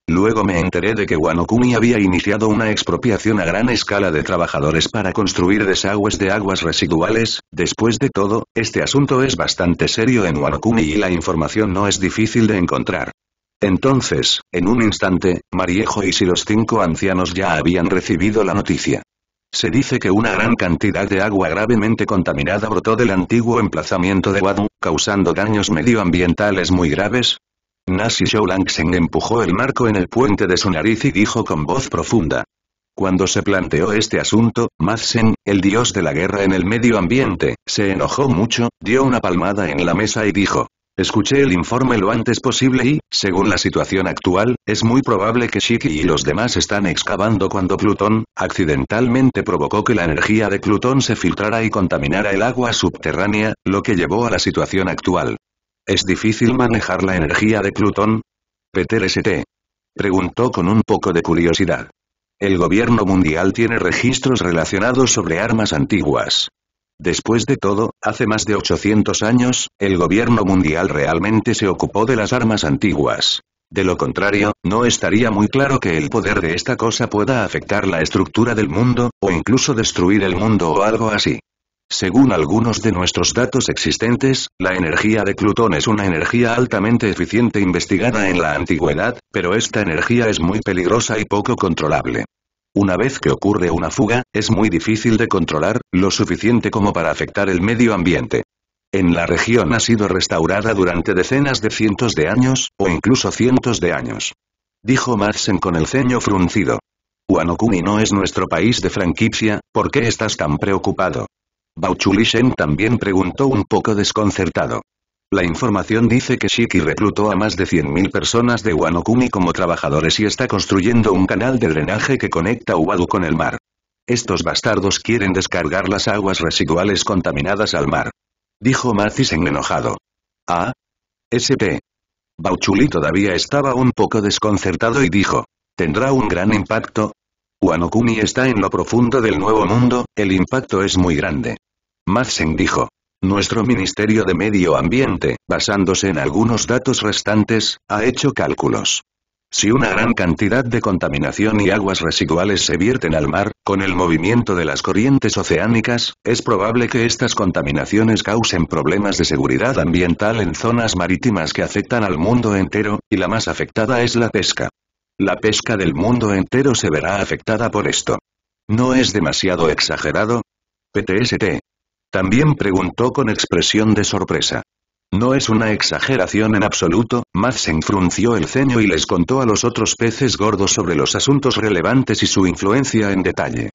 Luego me enteré de que Wanokuni había iniciado una expropiación a gran escala de trabajadores para construir desagües de aguas residuales, después de todo, este asunto es bastante serio en Wanokuni y la información no es difícil de encontrar. Entonces, en un instante, Mariejo y si los cinco ancianos ya habían recibido la noticia. Se dice que una gran cantidad de agua gravemente contaminada brotó del antiguo emplazamiento de Wadu, causando daños medioambientales muy graves. Nasi Shoulanxen empujó el marco en el puente de su nariz y dijo con voz profunda. Cuando se planteó este asunto, Madsen, el dios de la guerra en el medio ambiente, se enojó mucho, dio una palmada en la mesa y dijo, Escuché el informe lo antes posible y, según la situación actual, es muy probable que Shiki y los demás están excavando cuando Plutón, accidentalmente provocó que la energía de Plutón se filtrara y contaminara el agua subterránea, lo que llevó a la situación actual. ¿Es difícil manejar la energía de Plutón? Peter St. Preguntó con un poco de curiosidad. El gobierno mundial tiene registros relacionados sobre armas antiguas. Después de todo, hace más de 800 años, el gobierno mundial realmente se ocupó de las armas antiguas. De lo contrario, no estaría muy claro que el poder de esta cosa pueda afectar la estructura del mundo, o incluso destruir el mundo o algo así. Según algunos de nuestros datos existentes, la energía de Plutón es una energía altamente eficiente investigada en la antigüedad, pero esta energía es muy peligrosa y poco controlable. Una vez que ocurre una fuga, es muy difícil de controlar, lo suficiente como para afectar el medio ambiente. En la región ha sido restaurada durante decenas de cientos de años, o incluso cientos de años. Dijo Madsen con el ceño fruncido. Wanokuni no es nuestro país de franquicia, ¿por qué estás tan preocupado? Bauchulishen también preguntó un poco desconcertado. La información dice que Shiki reclutó a más de 100.000 personas de Kuni como trabajadores y está construyendo un canal de drenaje que conecta Uwadu con el mar. Estos bastardos quieren descargar las aguas residuales contaminadas al mar. Dijo Mathisen en enojado. ¿Ah? SP. Bauchuli todavía estaba un poco desconcertado y dijo. ¿Tendrá un gran impacto? Kuni está en lo profundo del Nuevo Mundo, el impacto es muy grande. Mathisen dijo. Nuestro Ministerio de Medio Ambiente, basándose en algunos datos restantes, ha hecho cálculos. Si una gran cantidad de contaminación y aguas residuales se vierten al mar, con el movimiento de las corrientes oceánicas, es probable que estas contaminaciones causen problemas de seguridad ambiental en zonas marítimas que afectan al mundo entero, y la más afectada es la pesca. La pesca del mundo entero se verá afectada por esto. ¿No es demasiado exagerado? PTST, también preguntó con expresión de sorpresa. No es una exageración en absoluto, se enfrunció el ceño y les contó a los otros peces gordos sobre los asuntos relevantes y su influencia en detalle.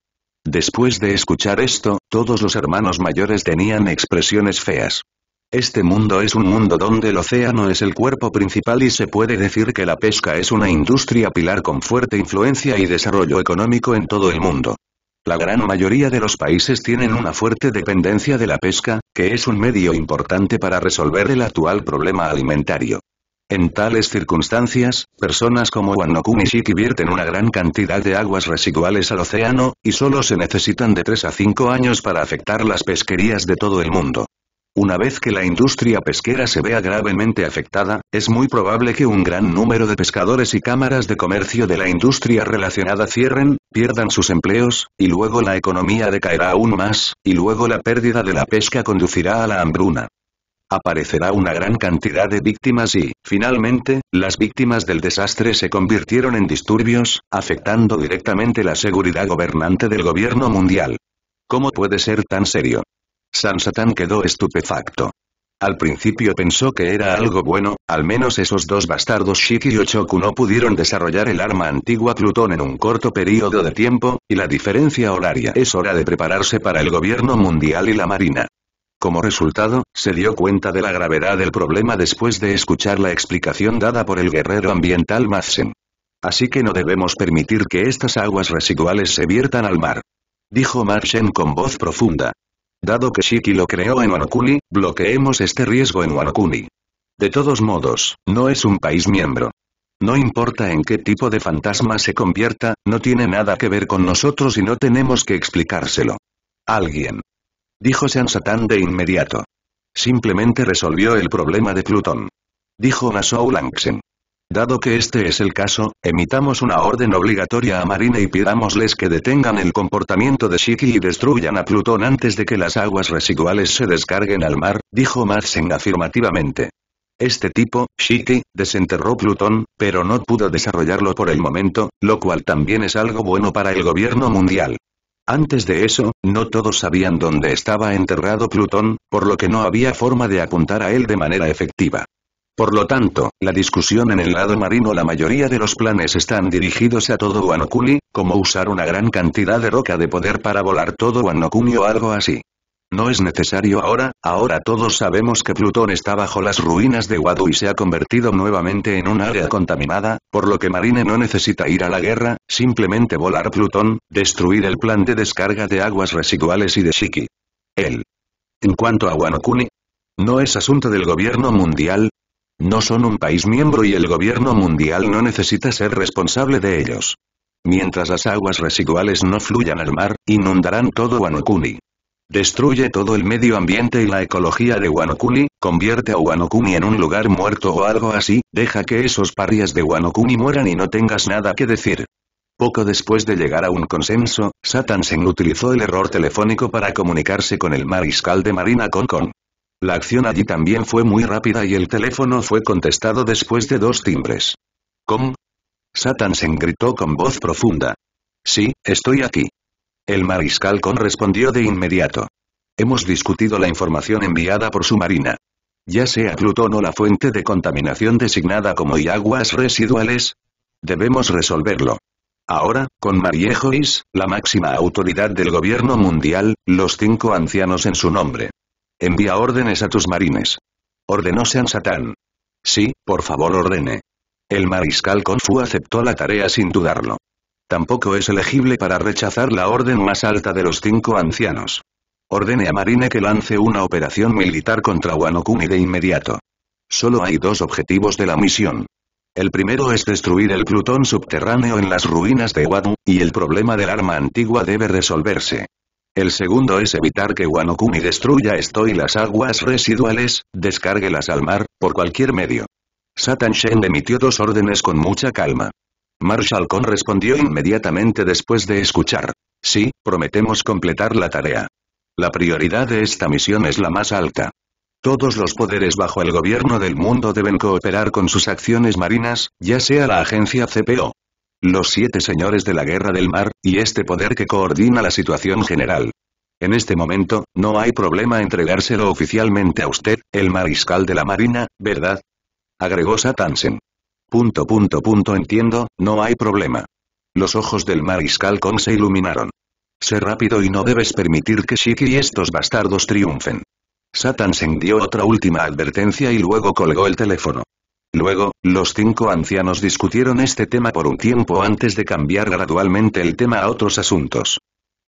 Después de escuchar esto, todos los hermanos mayores tenían expresiones feas. Este mundo es un mundo donde el océano es el cuerpo principal y se puede decir que la pesca es una industria pilar con fuerte influencia y desarrollo económico en todo el mundo. La gran mayoría de los países tienen una fuerte dependencia de la pesca, que es un medio importante para resolver el actual problema alimentario. En tales circunstancias, personas como Juan vierten una gran cantidad de aguas residuales al océano, y solo se necesitan de 3 a 5 años para afectar las pesquerías de todo el mundo. Una vez que la industria pesquera se vea gravemente afectada, es muy probable que un gran número de pescadores y cámaras de comercio de la industria relacionada cierren, pierdan sus empleos, y luego la economía decaerá aún más, y luego la pérdida de la pesca conducirá a la hambruna aparecerá una gran cantidad de víctimas y, finalmente, las víctimas del desastre se convirtieron en disturbios, afectando directamente la seguridad gobernante del gobierno mundial. ¿Cómo puede ser tan serio? Sansatán quedó estupefacto. Al principio pensó que era algo bueno, al menos esos dos bastardos Shiki y Ochoku no pudieron desarrollar el arma antigua Plutón en un corto periodo de tiempo, y la diferencia horaria es hora de prepararse para el gobierno mundial y la marina. Como resultado, se dio cuenta de la gravedad del problema después de escuchar la explicación dada por el guerrero ambiental Madsen. Así que no debemos permitir que estas aguas residuales se viertan al mar. Dijo Madsen con voz profunda, Dado que Shiki lo creó en Wanakuni, bloqueemos este riesgo en Wanakuni. De todos modos, no es un país miembro. No importa en qué tipo de fantasma se convierta, no tiene nada que ver con nosotros y no tenemos que explicárselo. Alguien. Dijo San de inmediato. Simplemente resolvió el problema de Plutón. Dijo Nasou Langsen. Dado que este es el caso, emitamos una orden obligatoria a Marina y pidámosles que detengan el comportamiento de Shiki y destruyan a Plutón antes de que las aguas residuales se descarguen al mar, dijo Madsen afirmativamente. Este tipo, Shiki, desenterró Plutón, pero no pudo desarrollarlo por el momento, lo cual también es algo bueno para el gobierno mundial. Antes de eso, no todos sabían dónde estaba enterrado Plutón, por lo que no había forma de apuntar a él de manera efectiva. Por lo tanto, la discusión en el lado marino la mayoría de los planes están dirigidos a todo Wanokuni, como usar una gran cantidad de roca de poder para volar todo Wanokuni o algo así. No es necesario ahora, ahora todos sabemos que Plutón está bajo las ruinas de Wadu y se ha convertido nuevamente en un área contaminada, por lo que Marine no necesita ir a la guerra, simplemente volar Plutón, destruir el plan de descarga de aguas residuales y de Shiki. Él. En cuanto a Wanokuni, no es asunto del gobierno mundial, no son un país miembro y el gobierno mundial no necesita ser responsable de ellos. Mientras las aguas residuales no fluyan al mar, inundarán todo Wanokuni. Destruye todo el medio ambiente y la ecología de Wanokuni, convierte a Wanokuni en un lugar muerto o algo así, deja que esos parias de Wanokuni mueran y no tengas nada que decir. Poco después de llegar a un consenso, Satan utilizó el error telefónico para comunicarse con el mariscal de Marina Kong. La acción allí también fue muy rápida y el teléfono fue contestado después de dos timbres. ¿Cómo? Satan gritó con voz profunda. Sí, estoy aquí. El mariscal Con respondió de inmediato. Hemos discutido la información enviada por su marina. Ya sea Plutón o la fuente de contaminación designada como y aguas residuales. Debemos resolverlo. Ahora, con Mariejois, la máxima autoridad del gobierno mundial, los cinco ancianos en su nombre, Envía órdenes a tus marines. Ordenó San Satán. Sí, por favor ordene. El mariscal Confu aceptó la tarea sin dudarlo. Tampoco es elegible para rechazar la orden más alta de los cinco ancianos. Ordene a Marine que lance una operación militar contra Wano de inmediato. Solo hay dos objetivos de la misión. El primero es destruir el plutón subterráneo en las ruinas de Wadu, y el problema del arma antigua debe resolverse. El segundo es evitar que Wanokuni destruya esto y las aguas residuales, descárguelas al mar, por cualquier medio. Satan Shen emitió dos órdenes con mucha calma. Marshall Kong respondió inmediatamente después de escuchar. Sí, prometemos completar la tarea. La prioridad de esta misión es la más alta. Todos los poderes bajo el gobierno del mundo deben cooperar con sus acciones marinas, ya sea la agencia CPO, los siete señores de la guerra del mar, y este poder que coordina la situación general. En este momento, no hay problema entregárselo oficialmente a usted, el mariscal de la marina, ¿verdad? Agregó Satansen. Punto punto punto entiendo, no hay problema. Los ojos del mariscal Kong se iluminaron. Sé rápido y no debes permitir que Shiki y estos bastardos triunfen. Satansen dio otra última advertencia y luego colgó el teléfono. Luego, los cinco ancianos discutieron este tema por un tiempo antes de cambiar gradualmente el tema a otros asuntos.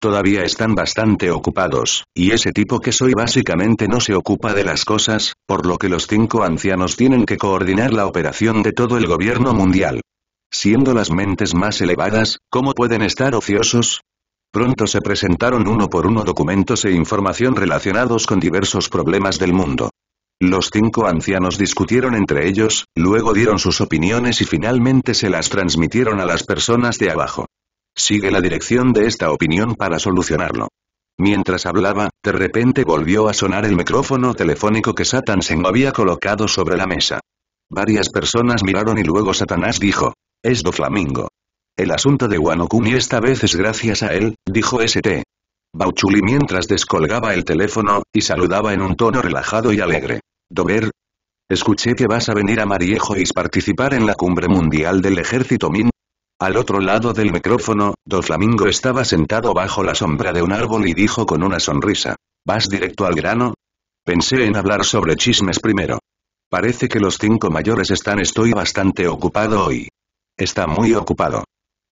Todavía están bastante ocupados, y ese tipo que soy básicamente no se ocupa de las cosas, por lo que los cinco ancianos tienen que coordinar la operación de todo el gobierno mundial. Siendo las mentes más elevadas, ¿cómo pueden estar ociosos? Pronto se presentaron uno por uno documentos e información relacionados con diversos problemas del mundo. Los cinco ancianos discutieron entre ellos, luego dieron sus opiniones y finalmente se las transmitieron a las personas de abajo. Sigue la dirección de esta opinión para solucionarlo. Mientras hablaba, de repente volvió a sonar el micrófono telefónico que Satan Seng había colocado sobre la mesa. Varias personas miraron y luego Satanás dijo, es do flamingo. El asunto de Wanokuni esta vez es gracias a él, dijo St. Bauchuli mientras descolgaba el teléfono, y saludaba en un tono relajado y alegre. Dober. Escuché que vas a venir a Mariejo y participar en la cumbre mundial del ejército Min. Al otro lado del micrófono, dos Flamingo estaba sentado bajo la sombra de un árbol y dijo con una sonrisa. ¿Vas directo al grano? Pensé en hablar sobre chismes primero. Parece que los cinco mayores están estoy bastante ocupado hoy. Está muy ocupado.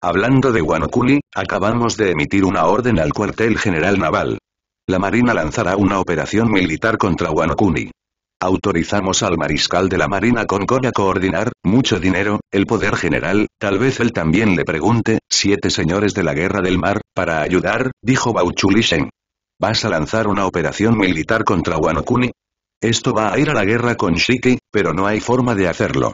Hablando de Wanokuni, acabamos de emitir una orden al cuartel general naval. La Marina lanzará una operación militar contra Wanokuni. Autorizamos al mariscal de la Marina con a coordinar, mucho dinero, el poder general, tal vez él también le pregunte, siete señores de la guerra del mar, para ayudar, dijo Shen. ¿Vas a lanzar una operación militar contra Wanokuni? Esto va a ir a la guerra con Shiki, pero no hay forma de hacerlo.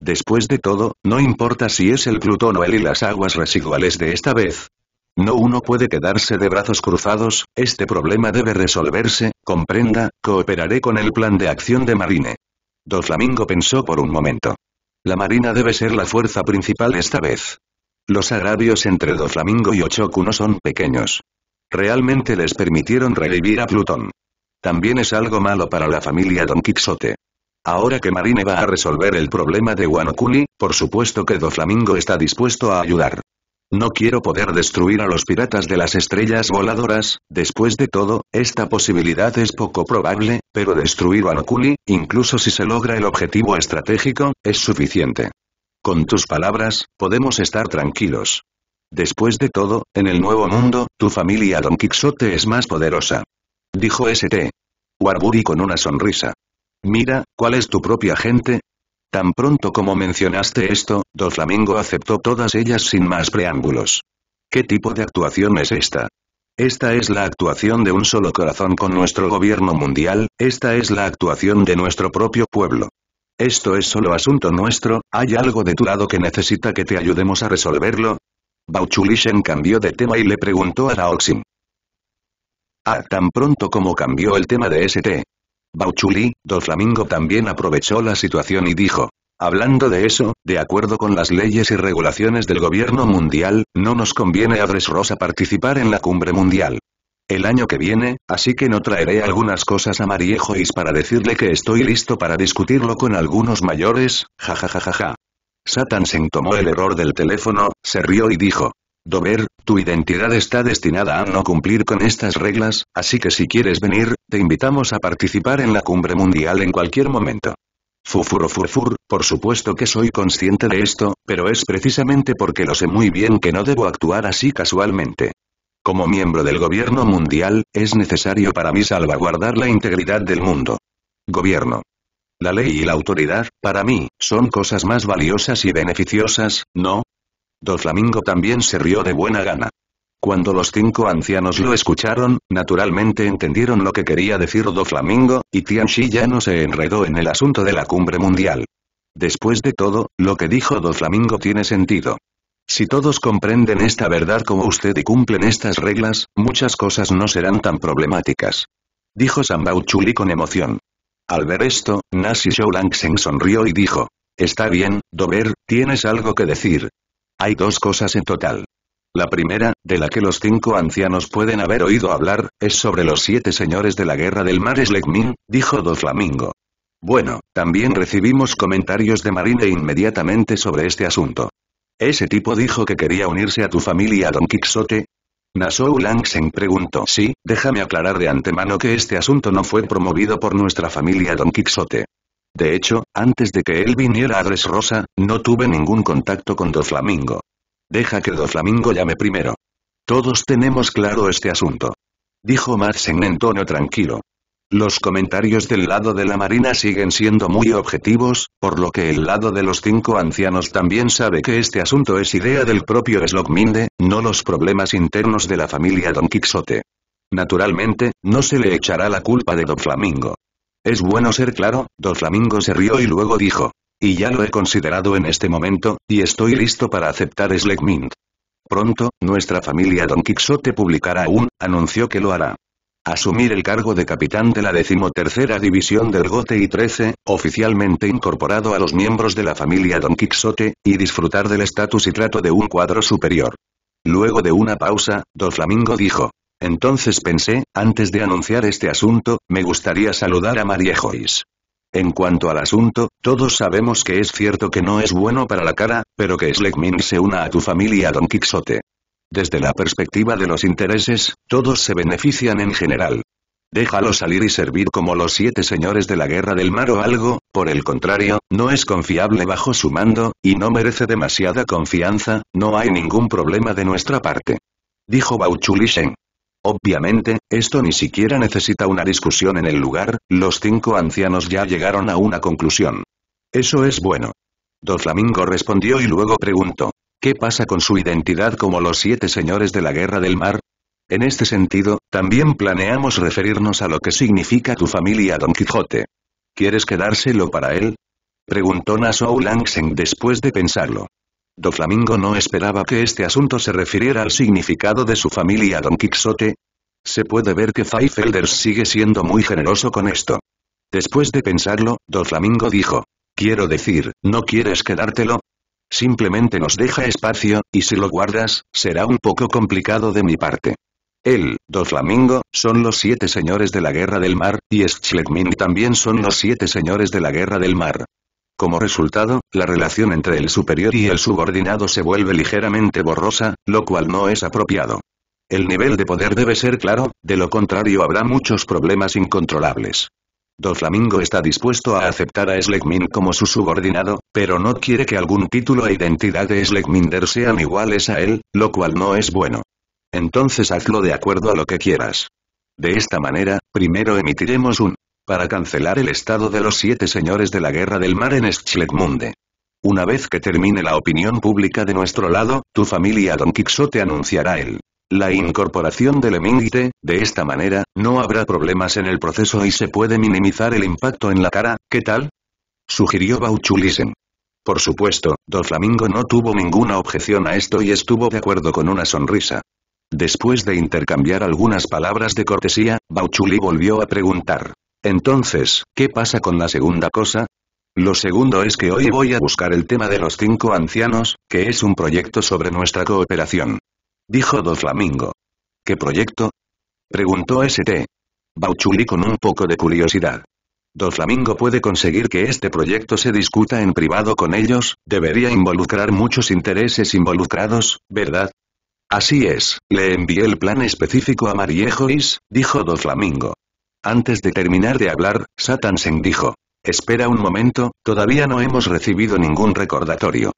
Después de todo, no importa si es el Plutón o el y las aguas residuales de esta vez, no uno puede quedarse de brazos cruzados, este problema debe resolverse, comprenda, cooperaré con el plan de acción de Marine. Doflamingo pensó por un momento. La Marina debe ser la fuerza principal esta vez. Los agravios entre Doflamingo y Ochoku no son pequeños. Realmente les permitieron revivir a Plutón. También es algo malo para la familia Don Quixote. Ahora que Marine va a resolver el problema de Wanokuni, por supuesto que Doflamingo está dispuesto a ayudar. No quiero poder destruir a los piratas de las estrellas voladoras, después de todo, esta posibilidad es poco probable, pero destruir a Nokuli, incluso si se logra el objetivo estratégico, es suficiente. Con tus palabras, podemos estar tranquilos. Después de todo, en el Nuevo Mundo, tu familia Don Quixote es más poderosa. Dijo St. Warburi con una sonrisa. Mira, cuál es tu propia gente, Tan pronto como mencionaste esto, Do Flamingo aceptó todas ellas sin más preámbulos. ¿Qué tipo de actuación es esta? Esta es la actuación de un solo corazón con nuestro gobierno mundial, esta es la actuación de nuestro propio pueblo. Esto es solo asunto nuestro, ¿hay algo de tu lado que necesita que te ayudemos a resolverlo? Bauchulishen cambió de tema y le preguntó a Raoxin. Ah, tan pronto como cambió el tema de ST, Bauchuli, dos Flamingo también aprovechó la situación y dijo, Hablando de eso, de acuerdo con las leyes y regulaciones del gobierno mundial, no nos conviene a Dressrosa participar en la cumbre mundial. El año que viene, así que no traeré algunas cosas a Mariejois para decirle que estoy listo para discutirlo con algunos mayores, jajajajaja. Satan se tomó el error del teléfono, se rió y dijo, Dover, tu identidad está destinada a no cumplir con estas reglas, así que si quieres venir, te invitamos a participar en la cumbre mundial en cualquier momento. Fufur, por supuesto que soy consciente de esto, pero es precisamente porque lo sé muy bien que no debo actuar así casualmente. Como miembro del gobierno mundial, es necesario para mí salvaguardar la integridad del mundo. Gobierno. La ley y la autoridad, para mí, son cosas más valiosas y beneficiosas, ¿no? Doflamingo también se rió de buena gana. Cuando los cinco ancianos lo escucharon, naturalmente entendieron lo que quería decir Doflamingo, y Tianxi ya no se enredó en el asunto de la cumbre mundial. Después de todo, lo que dijo Doflamingo tiene sentido. Si todos comprenden esta verdad como usted y cumplen estas reglas, muchas cosas no serán tan problemáticas. Dijo Sambao Chuli con emoción. Al ver esto, Nasi Shou sonrió y dijo. Está bien, Dober, tienes algo que decir, hay dos cosas en total. La primera, de la que los cinco ancianos pueden haber oído hablar, es sobre los siete señores de la guerra del mar Slegmin, dijo Doflamingo. Flamingo. Bueno, también recibimos comentarios de Marine inmediatamente sobre este asunto. Ese tipo dijo que quería unirse a tu familia Don Quixote, Nasou Langseng preguntó. Sí, déjame aclarar de antemano que este asunto no fue promovido por nuestra familia Don Quixote. De hecho, antes de que él viniera a Rosa, no tuve ningún contacto con Doflamingo. Deja que Doflamingo llame primero. Todos tenemos claro este asunto. Dijo Madsen en tono tranquilo. Los comentarios del lado de la marina siguen siendo muy objetivos, por lo que el lado de los cinco ancianos también sabe que este asunto es idea del propio Slogminde, no los problemas internos de la familia Don Quixote. Naturalmente, no se le echará la culpa de Don Flamingo. Es bueno ser claro, Dos Flamingo se rió y luego dijo. Y ya lo he considerado en este momento, y estoy listo para aceptar Slegmint. Pronto, nuestra familia Don Quixote publicará un, anunció que lo hará. Asumir el cargo de capitán de la decimotercera división del GOTE y 13, oficialmente incorporado a los miembros de la familia Don Quixote, y disfrutar del estatus y trato de un cuadro superior. Luego de una pausa, Doflamingo dijo, entonces pensé, antes de anunciar este asunto, me gustaría saludar a María Joyce. En cuanto al asunto, todos sabemos que es cierto que no es bueno para la cara, pero que Slegmin se una a tu familia Don Quixote. Desde la perspectiva de los intereses, todos se benefician en general. Déjalo salir y servir como los siete señores de la guerra del mar o algo, por el contrario, no es confiable bajo su mando, y no merece demasiada confianza, no hay ningún problema de nuestra parte. Dijo Chulisheng. Obviamente, esto ni siquiera necesita una discusión en el lugar, los cinco ancianos ya llegaron a una conclusión. Eso es bueno. Doflamingo respondió y luego preguntó. ¿Qué pasa con su identidad como los siete señores de la guerra del mar? En este sentido, también planeamos referirnos a lo que significa tu familia Don Quijote. ¿Quieres quedárselo para él? Preguntó Nassau Langseng después de pensarlo. Do Flamingo no esperaba que este asunto se refiriera al significado de su familia Don Quixote. Se puede ver que Feifelders sigue siendo muy generoso con esto. Después de pensarlo, Do Flamingo dijo. Quiero decir, ¿no quieres quedártelo? Simplemente nos deja espacio, y si lo guardas, será un poco complicado de mi parte. Él, Do Flamingo, son los siete señores de la Guerra del Mar, y Schlegmin también son los siete señores de la Guerra del Mar. Como resultado, la relación entre el superior y el subordinado se vuelve ligeramente borrosa, lo cual no es apropiado. El nivel de poder debe ser claro, de lo contrario habrá muchos problemas incontrolables. Doflamingo está dispuesto a aceptar a Slegmin como su subordinado, pero no quiere que algún título e identidad de Slegminder sean iguales a él, lo cual no es bueno. Entonces hazlo de acuerdo a lo que quieras. De esta manera, primero emitiremos un para cancelar el estado de los siete señores de la Guerra del Mar en Schletmunde. Una vez que termine la opinión pública de nuestro lado, tu familia Don Quixote anunciará el la incorporación del Lemingite, de esta manera, no habrá problemas en el proceso y se puede minimizar el impacto en la cara, ¿qué tal? Sugirió Bauchulisen. Por supuesto, Don Flamingo no tuvo ninguna objeción a esto y estuvo de acuerdo con una sonrisa. Después de intercambiar algunas palabras de cortesía, Bauchuli volvió a preguntar. Entonces, ¿qué pasa con la segunda cosa? Lo segundo es que hoy voy a buscar el tema de los cinco ancianos, que es un proyecto sobre nuestra cooperación. Dijo Do Flamingo. ¿Qué proyecto? Preguntó St. Bauchuli con un poco de curiosidad. Do Flamingo puede conseguir que este proyecto se discuta en privado con ellos, debería involucrar muchos intereses involucrados, ¿verdad? Así es, le envié el plan específico a Mariejois, dijo Do Flamingo. Antes de terminar de hablar, Satansen dijo. Espera un momento, todavía no hemos recibido ningún recordatorio.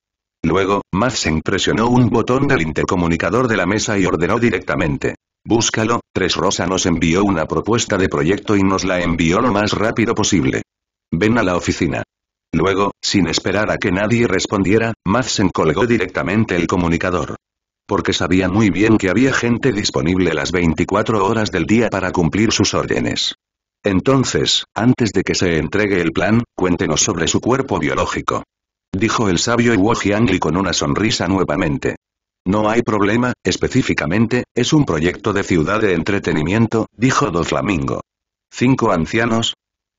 Luego, Madsen presionó un botón del intercomunicador de la mesa y ordenó directamente. Búscalo, Tres Rosa nos envió una propuesta de proyecto y nos la envió lo más rápido posible. Ven a la oficina. Luego, sin esperar a que nadie respondiera, Madsen colgó directamente el comunicador porque sabía muy bien que había gente disponible las 24 horas del día para cumplir sus órdenes. Entonces, antes de que se entregue el plan, cuéntenos sobre su cuerpo biológico. Dijo el sabio y con una sonrisa nuevamente. No hay problema, específicamente, es un proyecto de ciudad de entretenimiento, dijo dos Flamingo. ¿Cinco ancianos?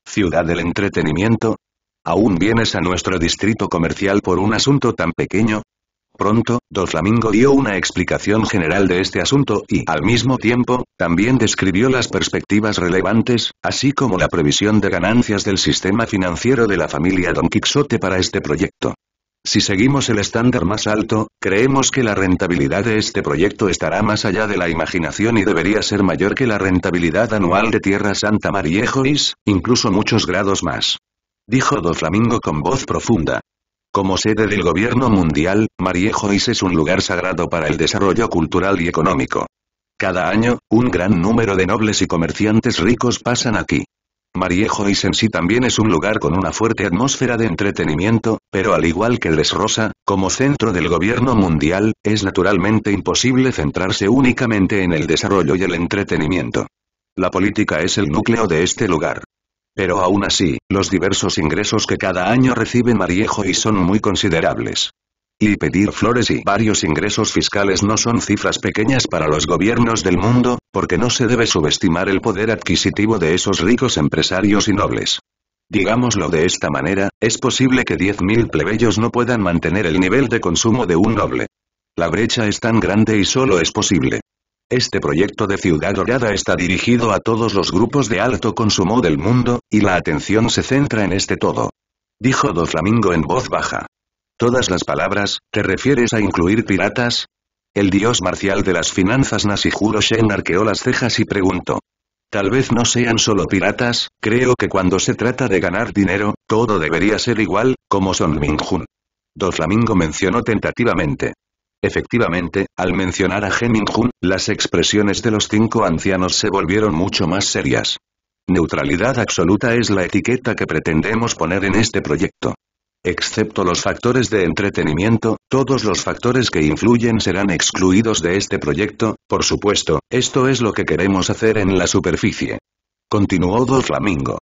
¿Ciudad del entretenimiento? ¿Aún vienes a nuestro distrito comercial por un asunto tan pequeño? Pronto, Doflamingo dio una explicación general de este asunto y, al mismo tiempo, también describió las perspectivas relevantes, así como la previsión de ganancias del sistema financiero de la familia Don Quixote para este proyecto. Si seguimos el estándar más alto, creemos que la rentabilidad de este proyecto estará más allá de la imaginación y debería ser mayor que la rentabilidad anual de Tierra Santa Mariejois, incluso muchos grados más. Dijo doflamingo Flamingo con voz profunda. Como sede del gobierno mundial, Mariejois es un lugar sagrado para el desarrollo cultural y económico. Cada año, un gran número de nobles y comerciantes ricos pasan aquí. Mariejois en sí también es un lugar con una fuerte atmósfera de entretenimiento, pero al igual que Les Rosa, como centro del gobierno mundial, es naturalmente imposible centrarse únicamente en el desarrollo y el entretenimiento. La política es el núcleo de este lugar. Pero aún así, los diversos ingresos que cada año recibe Mariejo y son muy considerables. Y pedir flores y varios ingresos fiscales no son cifras pequeñas para los gobiernos del mundo, porque no se debe subestimar el poder adquisitivo de esos ricos empresarios y nobles. Digámoslo de esta manera, es posible que 10.000 plebeyos no puedan mantener el nivel de consumo de un noble. La brecha es tan grande y solo es posible este proyecto de Ciudad Dorada está dirigido a todos los grupos de alto consumo del mundo, y la atención se centra en este todo. Dijo Doflamingo Flamingo en voz baja. Todas las palabras, ¿te refieres a incluir piratas? El dios marcial de las finanzas Nasihuro Shen arqueó las cejas y preguntó. Tal vez no sean solo piratas, creo que cuando se trata de ganar dinero, todo debería ser igual, como Son Minjun. Do Flamingo mencionó tentativamente. Efectivamente, al mencionar a Hun, las expresiones de los cinco ancianos se volvieron mucho más serias. Neutralidad absoluta es la etiqueta que pretendemos poner en este proyecto. Excepto los factores de entretenimiento, todos los factores que influyen serán excluidos de este proyecto, por supuesto, esto es lo que queremos hacer en la superficie. Continuó Do Flamingo.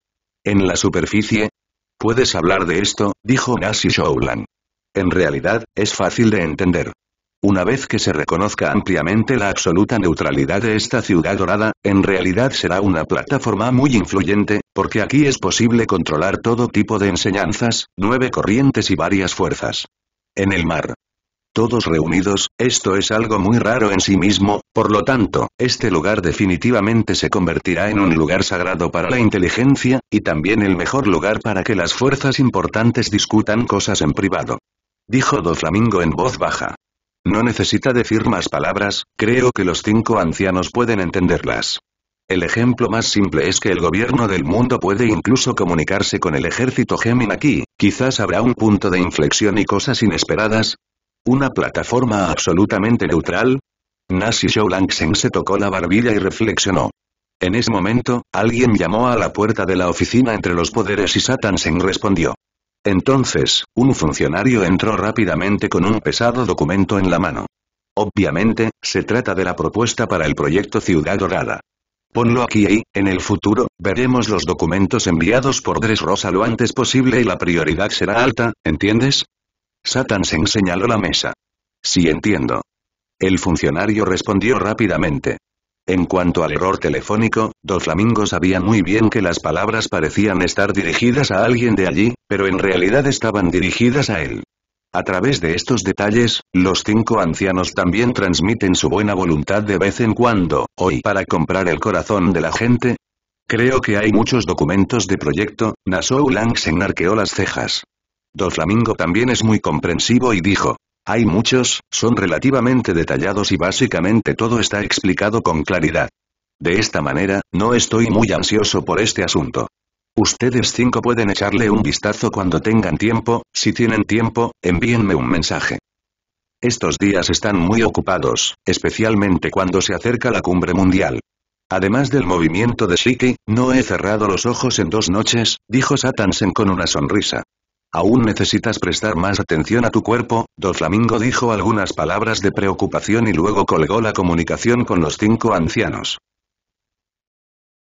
¿En la superficie? ¿Puedes hablar de esto? dijo Nasi Shoulan. En realidad, es fácil de entender. Una vez que se reconozca ampliamente la absoluta neutralidad de esta ciudad dorada, en realidad será una plataforma muy influyente, porque aquí es posible controlar todo tipo de enseñanzas, nueve corrientes y varias fuerzas. En el mar. Todos reunidos, esto es algo muy raro en sí mismo, por lo tanto, este lugar definitivamente se convertirá en un lugar sagrado para la inteligencia, y también el mejor lugar para que las fuerzas importantes discutan cosas en privado. Dijo Do Flamingo en voz baja. No necesita decir más palabras, creo que los cinco ancianos pueden entenderlas. El ejemplo más simple es que el gobierno del mundo puede incluso comunicarse con el ejército Gemin aquí, quizás habrá un punto de inflexión y cosas inesperadas. ¿Una plataforma absolutamente neutral? Nazi seng se tocó la barbilla y reflexionó. En ese momento, alguien llamó a la puerta de la oficina entre los poderes y Satan respondió. Entonces, un funcionario entró rápidamente con un pesado documento en la mano. Obviamente, se trata de la propuesta para el proyecto Ciudad Dorada. Ponlo aquí y, en el futuro, veremos los documentos enviados por Dres Rosa lo antes posible y la prioridad será alta, ¿entiendes? Satan se señaló la mesa. Sí entiendo. El funcionario respondió rápidamente. En cuanto al error telefónico, flamingos sabía muy bien que las palabras parecían estar dirigidas a alguien de allí, pero en realidad estaban dirigidas a él. A través de estos detalles, los cinco ancianos también transmiten su buena voluntad de vez en cuando, hoy para comprar el corazón de la gente. Creo que hay muchos documentos de proyecto, Nasou Lang se enarqueó las cejas. flamingo también es muy comprensivo y dijo, hay muchos, son relativamente detallados y básicamente todo está explicado con claridad. De esta manera, no estoy muy ansioso por este asunto. Ustedes cinco pueden echarle un vistazo cuando tengan tiempo, si tienen tiempo, envíenme un mensaje. Estos días están muy ocupados, especialmente cuando se acerca la cumbre mundial. Además del movimiento de Shiki, no he cerrado los ojos en dos noches, dijo Satansen con una sonrisa. Aún necesitas prestar más atención a tu cuerpo, flamingo dijo algunas palabras de preocupación y luego colgó la comunicación con los cinco ancianos.